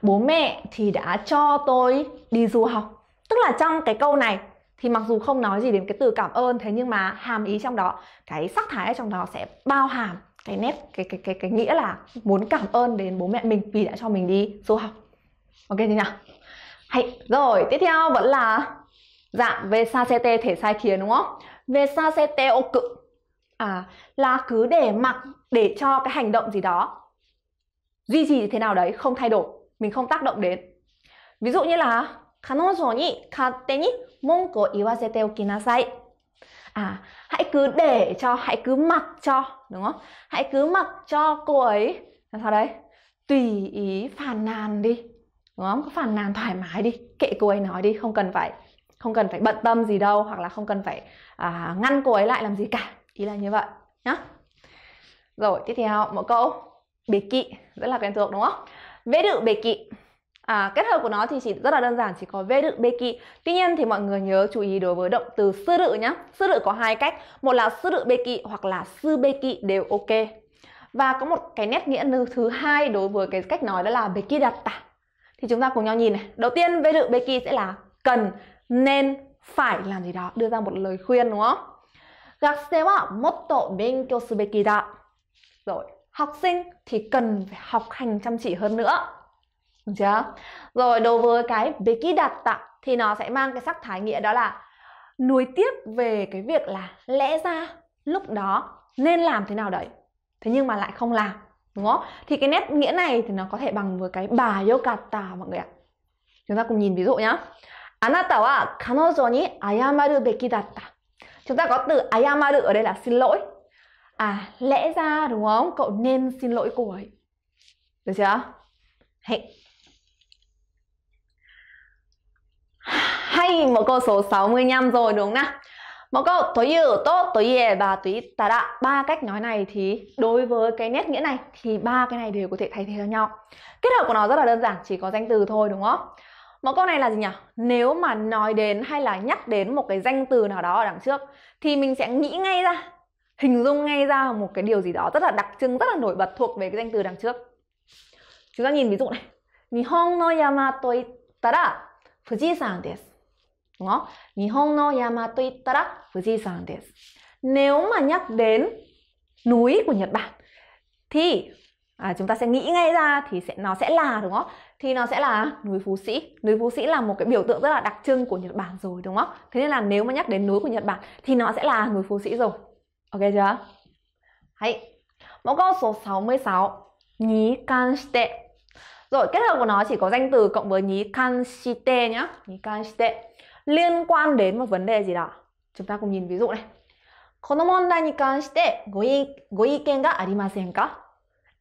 Bố mẹ thì đã cho tôi đi du học. Tức là trong cái câu này thì mặc dù không nói gì đến cái từ cảm ơn thế nhưng mà hàm ý trong đó, cái sắc thái ở trong đó sẽ bao hàm cái nét cái cái cái cái nghĩa là muốn cảm ơn đến bố mẹ mình vì đã cho mình đi du học. Ok chưa nhỉ? Hay rồi, tiếp theo vẫn là dạng về xa CT thể sai khiến đúng không? Về sa CT ô cự à là cứ để mặc để cho cái hành động gì đó duy trì thế nào đấy không thay đổi mình không tác động đến ví dụ như là 彼女に勝手に文句を言わせておきなさい à hãy cứ để cho hãy cứ mặc cho đúng không hãy cứ mặc cho cô ấy làm sao đấy tùy ý phàn nàn đi đúng không cứ phàn nàn thoải mái đi kệ cô ấy nói đi không cần phải không cần phải bận tâm gì đâu hoặc là không cần phải à, ngăn cô ấy lại làm gì cả ý là như vậy nhá rồi tiếp theo một câu bề kỵ rất là quen thuộc đúng không vế đự bề kỵ à, kết hợp của nó thì chỉ rất là đơn giản chỉ có vế đự bề kỵ tuy nhiên thì mọi người nhớ chú ý đối với động từ sư đự nhá sư đự có hai cách một là sư đự bề kỵ hoặc là sư bề kỵ đều ok và có một cái nét nghĩa thứ hai đối với cái cách nói đó là bề kỵ đặt tả thì chúng ta cùng nhau nhìn này đầu tiên vế đự bề kỵ sẽ là cần nên phải làm gì đó đưa ra một lời khuyên đúng không Học sinh là motto bên kyo subeki da. Rồi, học sinh thì cần phải học hành chăm chỉ hơn nữa. Được chưa? Rồi đối với cái beki đạt tặng thì nó sẽ mang cái sắc thái nghĩa đó là nuối tiếc về cái việc là lẽ ra lúc đó nên làm thế nào đấy. Thế nhưng mà lại không làm, đúng không? Thì cái nét nghĩa này thì nó có thể bằng với cái bà tà mọi người ạ. Chúng ta cùng nhìn ví dụ nhá. Anata wa kanojo ni ayamaru beki datta. Chúng ta có từ ayamaru ở đây là xin lỗi. À, lẽ ra đúng không? Cậu nên xin lỗi cô ấy. Được chưa? Hãy. Hay một câu số 65 rồi đúng không nào? Một câu tối ưu tốt, tối ye và tối tà đạ Ba cách nói này thì đối với cái nét nghĩa này thì ba cái này đều có thể thay thế cho nhau Kết hợp của nó rất là đơn giản, chỉ có danh từ thôi đúng không? Mẫu câu này là gì nhỉ? Nếu mà nói đến hay là nhắc đến một cái danh từ nào đó ở đằng trước thì mình sẽ nghĩ ngay ra, hình dung ngay ra một cái điều gì đó rất là đặc trưng, rất là nổi bật thuộc về cái danh từ đằng trước. Chúng ta nhìn ví dụ này. Nihon no yama to ittara fujisan desu. Đúng không? Nihon no yama to ittara fujisan desu. Nếu mà nhắc đến núi của Nhật Bản thì à, chúng ta sẽ nghĩ ngay ra thì sẽ nó sẽ là đúng không? thì nó sẽ là núi Phú Sĩ. Núi Phú Sĩ là một cái biểu tượng rất là đặc trưng của Nhật Bản rồi đúng không? Thế nên là nếu mà nhắc đến núi của Nhật Bản thì nó sẽ là núi Phú Sĩ rồi. Ok chưa? Hãy. Mẫu câu số 66. Nhí can shite. Rồi kết hợp của nó chỉ có danh từ cộng với nhí can shite nhá. Nhí can shite. Liên quan đến một vấn đề gì đó. Chúng ta cùng nhìn ví dụ này. この問題に関してご意ご意見がありませんか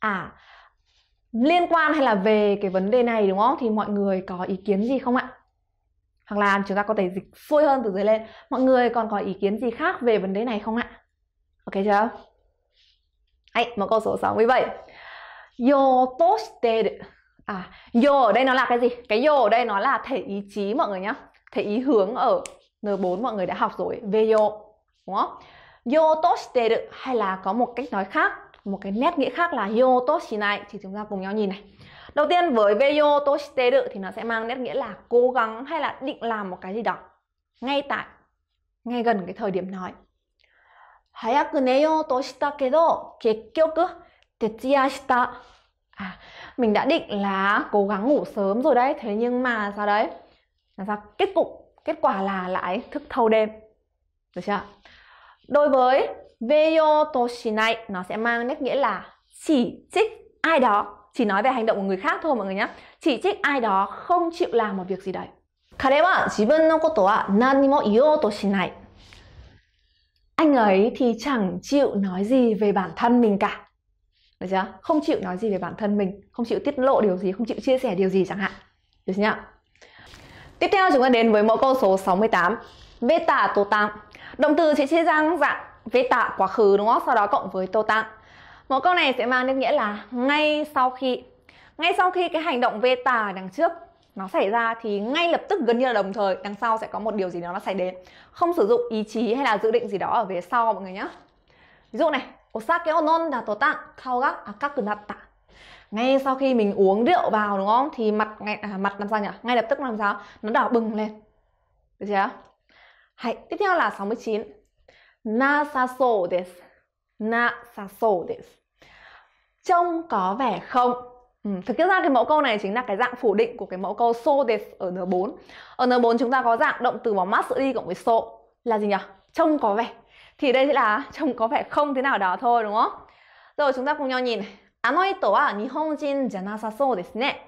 ああ liên quan hay là về cái vấn đề này đúng không thì mọi người có ý kiến gì không ạ hoặc là chúng ta có thể dịch xuôi hơn từ dưới lên mọi người còn có ý kiến gì khác về vấn đề này không ạ ok chưa hãy một câu số 67 yo toasted à yo ở đây nó là cái gì cái yo ở đây nó là thể ý chí mọi người nhá thể ý hướng ở N4 mọi người đã học rồi về yo đúng không yo toasted hay là có một cách nói khác một cái nét nghĩa khác là yotoshi này thì chúng ta cùng nhau nhìn này đầu tiên với veyo toshite được thì nó sẽ mang nét nghĩa là cố gắng hay là định làm một cái gì đó ngay tại ngay gần cái thời điểm nói hayaku neyo toshita kedo kekkyoku tetsuya shita à, mình đã định là cố gắng ngủ sớm rồi đấy thế nhưng mà sao đấy là sao kết cục kết quả là lại thức thâu đêm được chưa đối với Veyo toshinai nó sẽ mang nét nghĩa là chỉ trích ai đó, chỉ nói về hành động của người khác thôi mọi người nhé. Chỉ trích ai đó không chịu làm một việc gì đấy. jibun no nani mo iyo toshinai anh ấy thì chẳng chịu nói gì về bản thân mình cả. Được chưa? Không chịu nói gì về bản thân mình, không chịu tiết lộ điều gì, không chịu chia sẻ điều gì chẳng hạn. Được chưa Tiếp theo chúng ta đến với mẫu câu số 68. Veta tô tăng. Động từ sẽ chia ra dạng vĩ tạ quá khứ đúng không? Sau đó cộng với tô tặng. Mẫu câu này sẽ mang đến nghĩa là ngay sau khi ngay sau khi cái hành động vê tà đằng trước nó xảy ra thì ngay lập tức gần như là đồng thời đằng sau sẽ có một điều gì đó nó xảy đến không sử dụng ý chí hay là dự định gì đó ở phía sau mọi người nhé ví dụ này osake onon nonda to ta kao ga akakunatta ngay sau khi mình uống rượu vào đúng không thì mặt ngay, à, mặt làm sao nhỉ ngay lập tức làm sao nó đỏ bừng lên được chưa Hãy, tiếp theo là 69 trông có vẻ không. Ừ, thực ra cái mẫu câu này chính là cái dạng phủ định của cái mẫu câu so des ở N4. Ở N4 chúng ta có dạng động từ bằng mắt sự đi cộng với so là gì nhỉ? Trông có vẻ. Thì đây sẽ là trông có vẻ không thế nào đó thôi đúng không? Rồi chúng ta cùng nhau nhìn. Ano ito wa nihonjin janasasou desu ne.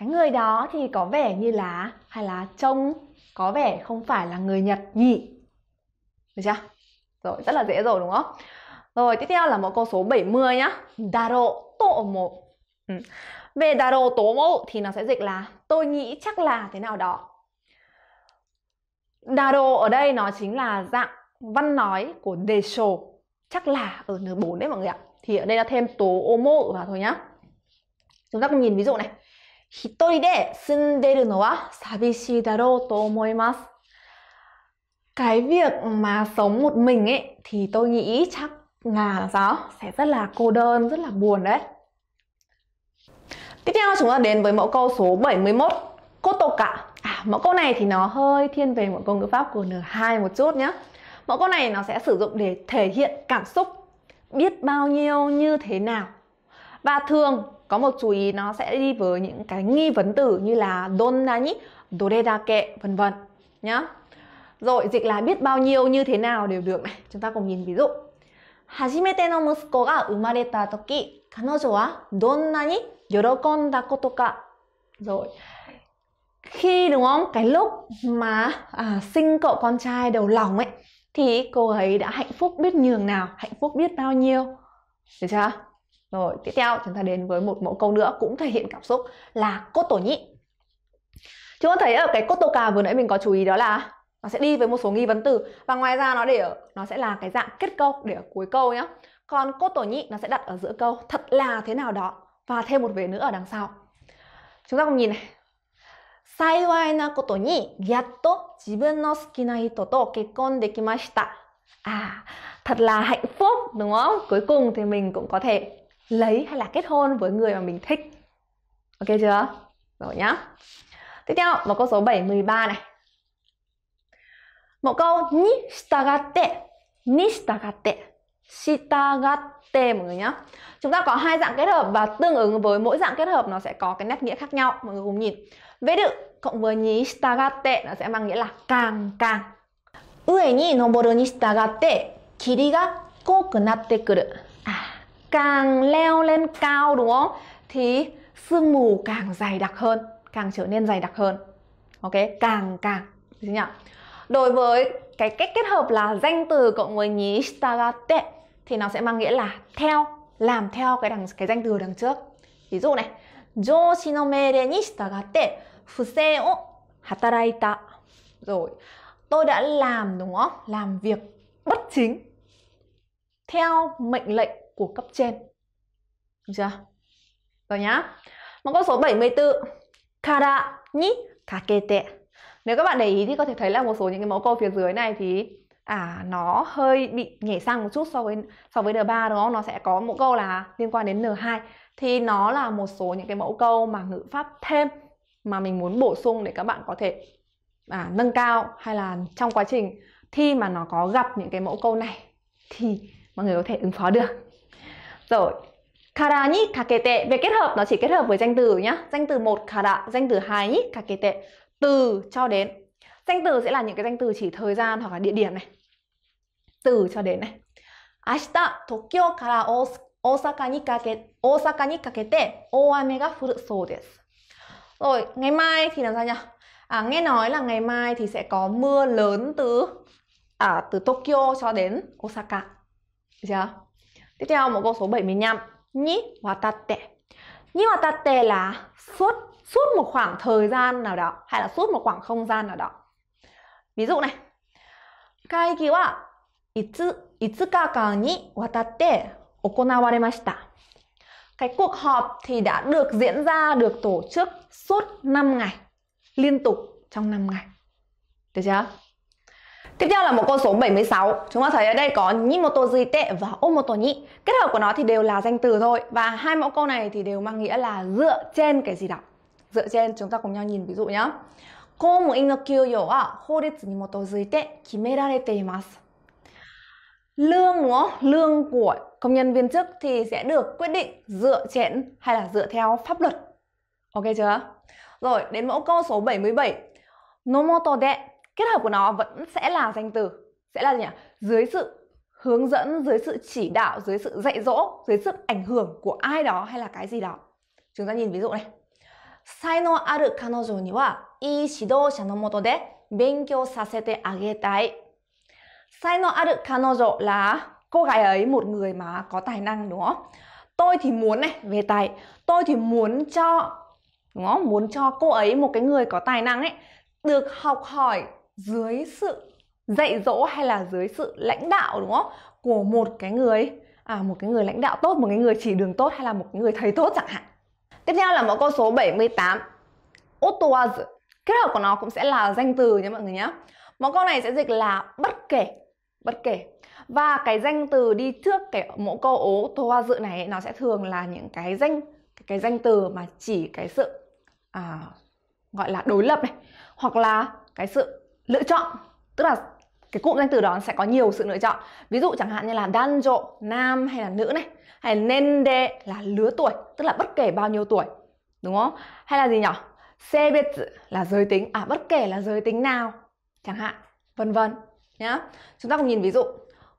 Cái người đó thì có vẻ như là hay là trông có vẻ không phải là người Nhật nhỉ? Được chưa? Rồi, rất là dễ rồi đúng không? Rồi, tiếp theo là một câu số 70 nhá. Daro to một. Ừ. Về daro to một thì nó sẽ dịch là tôi nghĩ chắc là thế nào đó. Daro ở đây nó chính là dạng văn nói của desho chắc là ở N4 đấy mọi người ạ. Thì ở đây là thêm tố omo vào thôi nhá. Chúng ta cùng nhìn ví dụ này. Hitori de sunderu no wa sabishi daro to omoimasu cái việc mà sống một mình ấy thì tôi nghĩ chắc là đó sẽ rất là cô đơn rất là buồn đấy tiếp theo chúng ta đến với mẫu câu số 71 cô tô cả à, mẫu câu này thì nó hơi thiên về mẫu câu ngữ pháp của n2 một chút nhé mẫu câu này nó sẽ sử dụng để thể hiện cảm xúc biết bao nhiêu như thế nào và thường có một chú ý nó sẽ đi với những cái nghi vấn từ như là donnani doredake vân vân nhá rồi dịch là biết bao nhiêu như thế nào đều được này. Chúng ta cùng nhìn ví dụ. Hajimete no musuko ga umareta toki, kanojo wa donna ni yorokonda Rồi. Khi đúng không? Cái lúc mà à, sinh cậu con trai đầu lòng ấy thì cô ấy đã hạnh phúc biết nhường nào, hạnh phúc biết bao nhiêu. Được chưa? Rồi, tiếp theo chúng ta đến với một mẫu câu nữa cũng thể hiện cảm xúc là cốt tổ nhị. Chúng ta thấy ở cái cốt tô cà vừa nãy mình có chú ý đó là nó sẽ đi với một số nghi vấn từ và ngoài ra nó để ở, nó sẽ là cái dạng kết câu để ở cuối câu nhé còn cốt tổ nhị nó sẽ đặt ở giữa câu thật là thế nào đó và thêm một vế nữa ở đằng sau chúng ta cùng nhìn này na na yatto jibun no suki hito to à thật là hạnh phúc đúng không? Cuối cùng thì mình cũng có thể lấy hay là kết hôn với người mà mình thích. Ok chưa? Rồi nhá. Tiếp theo một câu số 713 này một câu ni stagatte ni stagatte shitagatte mọi người nhé chúng ta có hai dạng kết hợp và tương ứng với mỗi dạng kết hợp nó sẽ có cái nét nghĩa khác nhau mọi người cùng nhìn vế đự cộng với ni stagatte nó sẽ mang nghĩa là càng càng ue ni noboru ni stagatte kiri ga koku natte kuru à, càng leo lên cao đúng không thì sương mù càng dày đặc hơn càng trở nên dày đặc hơn ok càng càng nhỉ đối với cái cách kết hợp là danh từ cộng với nhí starate thì nó sẽ mang nghĩa là theo làm theo cái đằng cái danh từ đằng trước ví dụ này 上司の命令に従って不正を働いた rồi tôi đã làm đúng không làm việc bất chính theo mệnh lệnh của cấp trên được chưa rồi nhá một câu số 74 kara ni kakete nếu các bạn để ý thì có thể thấy là một số những cái mẫu câu phía dưới này thì à nó hơi bị nhảy sang một chút so với so với N3 đúng không? Nó sẽ có một câu là liên quan đến N2 thì nó là một số những cái mẫu câu mà ngữ pháp thêm mà mình muốn bổ sung để các bạn có thể à, nâng cao hay là trong quá trình thi mà nó có gặp những cái mẫu câu này thì mọi người có thể ứng phó được. Rồi, kara ni kakete về kết hợp nó chỉ kết hợp với danh từ nhá. Danh từ một kara, danh từ hai ni kakete từ cho đến danh từ sẽ là những cái danh từ chỉ thời gian hoặc là địa điểm này từ cho đến này rồi ngày mai thì làm sao nhỉ? À, nghe nói là ngày mai thì sẽ có mưa lớn từ à, từ Tokyo cho đến Osaka. Được chưa? Tiếp theo một câu số 75. Ni watatte. Ni watatte là suốt suốt một khoảng thời gian nào đó hay là suốt một khoảng không gian nào đó ví dụ này cái kỳ wa itsu itsukakan ni watatte okonawaremashita cái cuộc họp thì đã được diễn ra được tổ chức suốt 5 ngày liên tục trong 5 ngày được chưa Tiếp theo là một con số 76. Chúng ta thấy ở đây có Nimoto tệ và Omoto Ni. Kết hợp của nó thì đều là danh từ thôi. Và hai mẫu câu này thì đều mang nghĩa là dựa trên cái gì đó dựa trên chúng ta cùng nhau nhìn ví dụ nhé. 公務員の給与は法律に基づいて決められています。Lương đúng không? Lương của công nhân viên chức thì sẽ được quyết định dựa trên hay là dựa theo pháp luật. Ok chưa? Rồi, đến mẫu câu số 77. Nomoto de, kết hợp của nó vẫn sẽ là danh từ. Sẽ là gì nhỉ? Dưới sự hướng dẫn, dưới sự chỉ đạo, dưới sự dạy dỗ, dưới sự ảnh hưởng của ai đó hay là cái gì đó. Chúng ta nhìn ví dụ này. 才能ある彼女にはいい指導者のもとで勉強させてあげたい。才能ある彼女 là cô gái ấy một người mà có tài năng đúng không? Tôi thì muốn này về tài, tôi thì muốn cho đúng không? Muốn cho cô ấy một cái người có tài năng ấy được học hỏi dưới sự dạy dỗ hay là dưới sự lãnh đạo đúng không? Của một cái người à một cái người lãnh đạo tốt, một cái người chỉ đường tốt hay là một cái người thầy tốt chẳng hạn. Tiếp theo là mẫu câu số 78 Otoaz Kết hợp của nó cũng sẽ là danh từ nhé mọi người nhé Mẫu câu này sẽ dịch là bất kể Bất kể Và cái danh từ đi trước cái mẫu câu ố toa dự này Nó sẽ thường là những cái danh Cái danh từ mà chỉ cái sự à, Gọi là đối lập này Hoặc là cái sự lựa chọn Tức là cái cụm danh từ đó sẽ có nhiều sự lựa chọn ví dụ chẳng hạn như là danjo nam hay là nữ này hay nên nende là lứa tuổi tức là bất kể bao nhiêu tuổi đúng không hay là gì nhỉ sebet là giới tính à bất kể là giới tính nào chẳng hạn vân vân nhá chúng ta cùng nhìn ví dụ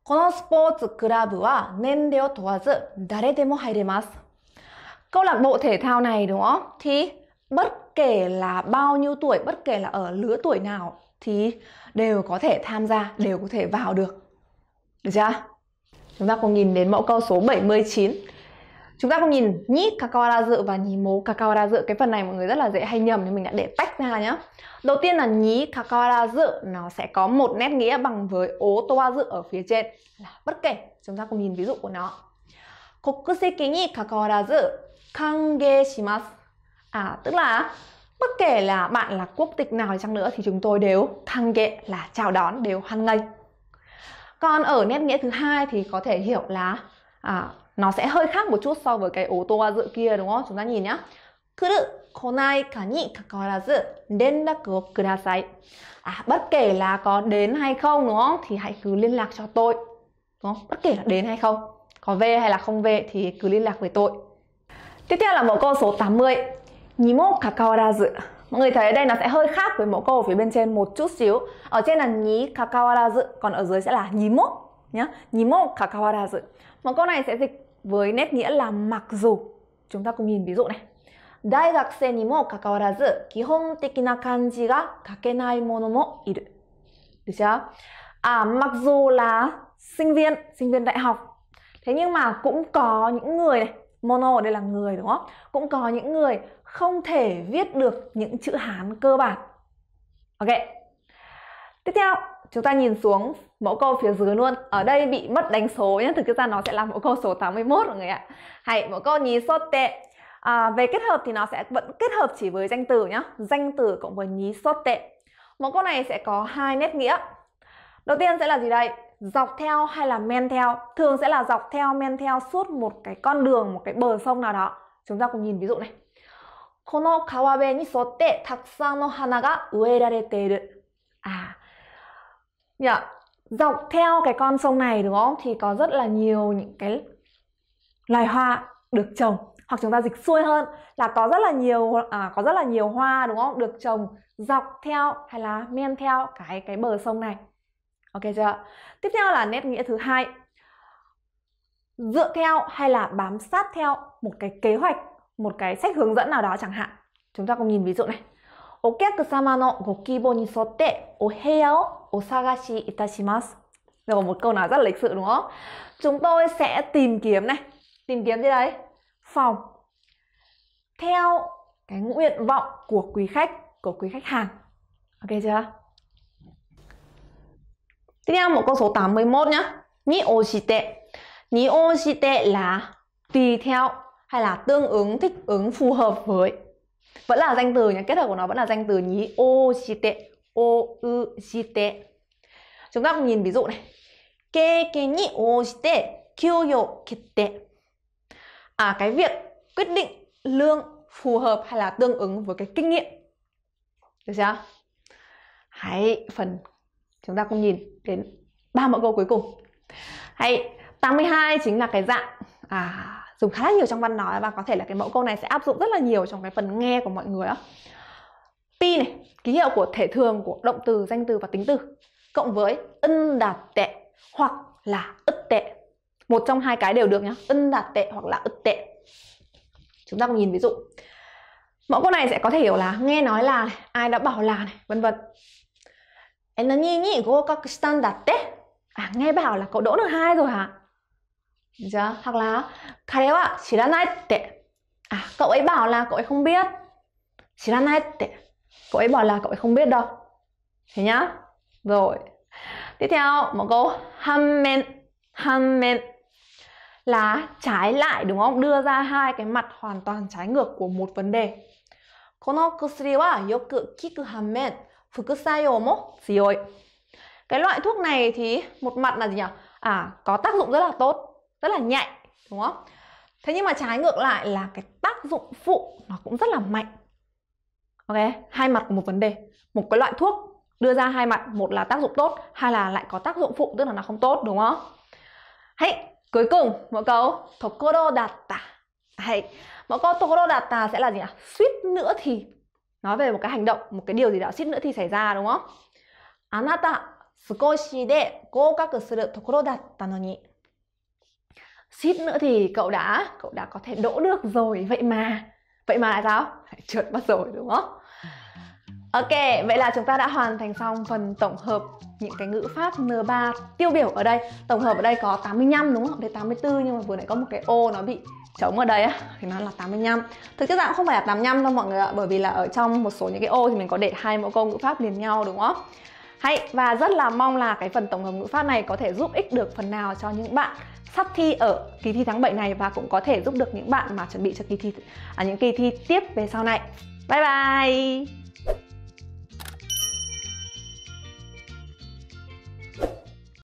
このスポーツクラブは年齢を問わず誰でも入れます câu lạc bộ thể thao này đúng không thì bất kể là bao nhiêu tuổi bất kể là ở lứa tuổi nào thì đều có thể tham gia, đều có thể vào được. Được chưa? Chúng ta cùng nhìn đến mẫu câu số 79. Chúng ta cùng nhìn nhít cacao ra dự và nhí mố cacao ra dự. Cái phần này mọi người rất là dễ hay nhầm nên mình đã để tách ra nhá. Đầu tiên là nhí cacao ra dự nó sẽ có một nét nghĩa bằng với ố toa dự ở phía trên. Là bất kể, chúng ta cùng nhìn ví dụ của nó. Quốc 国籍に関わらず歓迎します. À, tức là Bất kể là bạn là quốc tịch nào chăng nữa thì chúng tôi đều thăng kệ là chào đón, đều hoan nghênh. Còn ở nét nghĩa thứ hai thì có thể hiểu là à, nó sẽ hơi khác một chút so với cái ô tô dự kia đúng không? Chúng ta nhìn nhá. Kuru konai ka ni kakarazu renraku wo kudasai. À, bất kể là có đến hay không đúng không? Thì hãy cứ liên lạc cho tôi. Đúng không? Bất kể là đến hay không. Có về hay là không về thì cứ liên lạc với tôi. Tiếp theo là mẫu câu số 80 nhí mọi người thấy ở đây nó sẽ hơi khác với mẫu câu ở phía bên trên một chút xíu Ở trên là nhí kakawarazu Còn ở dưới sẽ là nhí mốt nhá Nhí mốt kakawarazu Mẫu câu này sẽ dịch với nét nghĩa là mặc dù Chúng ta cùng nhìn ví dụ này được chưa? À, mặc dù là sinh viên, sinh viên đại học Thế nhưng mà cũng có những người này Mono đây là người đúng không? Cũng có những người không thể viết được những chữ Hán cơ bản. Ok. Tiếp theo, chúng ta nhìn xuống mẫu câu phía dưới luôn. Ở đây bị mất đánh số nhé, thực ra nó sẽ là mẫu câu số 81 mọi người ạ. Hãy mẫu câu nhí sốt tệ. À, về kết hợp thì nó sẽ vẫn kết hợp chỉ với danh từ nhé. danh từ cộng với nhí sốt tệ. Mẫu câu này sẽ có hai nét nghĩa. Đầu tiên sẽ là gì đây? Dọc theo hay là men theo? Thường sẽ là dọc theo men theo suốt một cái con đường, một cái bờ sông nào đó. Chúng ta cùng nhìn ví dụ này. この川辺に沿ってたくさんの花が植えられている。À, dọc dạ, theo cái con sông này đúng không? Thì có rất là nhiều những cái loài hoa được trồng hoặc chúng ta dịch xuôi hơn là có rất là nhiều à, có rất là nhiều hoa đúng không được trồng dọc theo hay là men theo cái cái bờ sông này ok chưa tiếp theo là nét nghĩa thứ hai dựa theo hay là bám sát theo một cái kế hoạch một cái sách hướng dẫn nào đó chẳng hạn chúng ta cùng nhìn ví dụ này お客様のご希望に沿ってお部屋をお探しいたします là một câu nào rất là lịch sự đúng không chúng tôi sẽ tìm kiếm này tìm kiếm gì đấy phòng theo cái nguyện vọng của quý khách của quý khách hàng ok chưa tiếp theo một câu số 81 nhá ni ô shite ni ô là tùy theo hay là tương ứng thích ứng phù hợp với vẫn là danh từ nhé kết hợp của nó vẫn là danh từ nhí ô chi tệ ô ư chi tệ chúng ta cùng nhìn ví dụ này kê kê nhị ô chi tệ kêu yộ kê à cái việc quyết định lương phù hợp hay là tương ứng với cái kinh nghiệm được chưa hãy phần chúng ta cùng nhìn đến ba mẫu câu cuối cùng hãy 82 chính là cái dạng à dùng khá nhiều trong văn nói và có thể là cái mẫu câu này sẽ áp dụng rất là nhiều trong cái phần nghe của mọi người á pi này ký hiệu của thể thường của động từ danh từ và tính từ cộng với ân đạt tệ hoặc là ức tệ một trong hai cái đều được nhá ân đạt tệ hoặc là ức tệ chúng ta cùng nhìn ví dụ mẫu câu này sẽ có thể hiểu là nghe nói là này, ai đã bảo là này vân vân em nó nhí nhị của các standard à nghe bảo là cậu đỗ được hai rồi hả dạ Hoặc là Karewa shiranai tte. À, cậu ấy bảo là cậu ấy không biết. chỉ là nai tệ, Cậu ấy bảo là cậu ấy không biết đâu. Thế nhá. Rồi. Tiếp theo một câu hanmen hanmen là trái lại đúng không? Đưa ra hai cái mặt hoàn toàn trái ngược của một vấn đề. cái loại thuốc này thì một mặt là gì nhỉ? À, có tác dụng rất là tốt, rất là nhạy đúng không thế nhưng mà trái ngược lại là cái tác dụng phụ nó cũng rất là mạnh ok hai mặt của một vấn đề một cái loại thuốc đưa ra hai mặt một là tác dụng tốt hai là lại có tác dụng phụ tức là nó không tốt đúng không hãy cuối cùng mẫu câu tokoro datta hãy mẫu câu tokoro datta sẽ là gì ạ suýt nữa thì nói về một cái hành động một cái điều gì đó suýt nữa thì xảy ra đúng không anata sukoshi suýt nữa thì cậu đã cậu đã có thể đỗ được rồi vậy mà vậy mà là sao trượt mất rồi đúng không Ok, vậy là chúng ta đã hoàn thành xong phần tổng hợp những cái ngữ pháp N3 tiêu biểu ở đây Tổng hợp ở đây có 85 đúng không? Đây 84 nhưng mà vừa nãy có một cái ô nó bị trống ở đây á Thì nó là 85 Thực chất là cũng không phải là 85 đâu mọi người ạ Bởi vì là ở trong một số những cái ô thì mình có để hai mẫu câu ngữ pháp liền nhau đúng không? Hay và rất là mong là cái phần tổng hợp ngữ pháp này có thể giúp ích được phần nào cho những bạn sắp thi ở kỳ thi tháng 7 này và cũng có thể giúp được những bạn mà chuẩn bị cho kỳ thi à, những kỳ thi tiếp về sau này. Bye bye.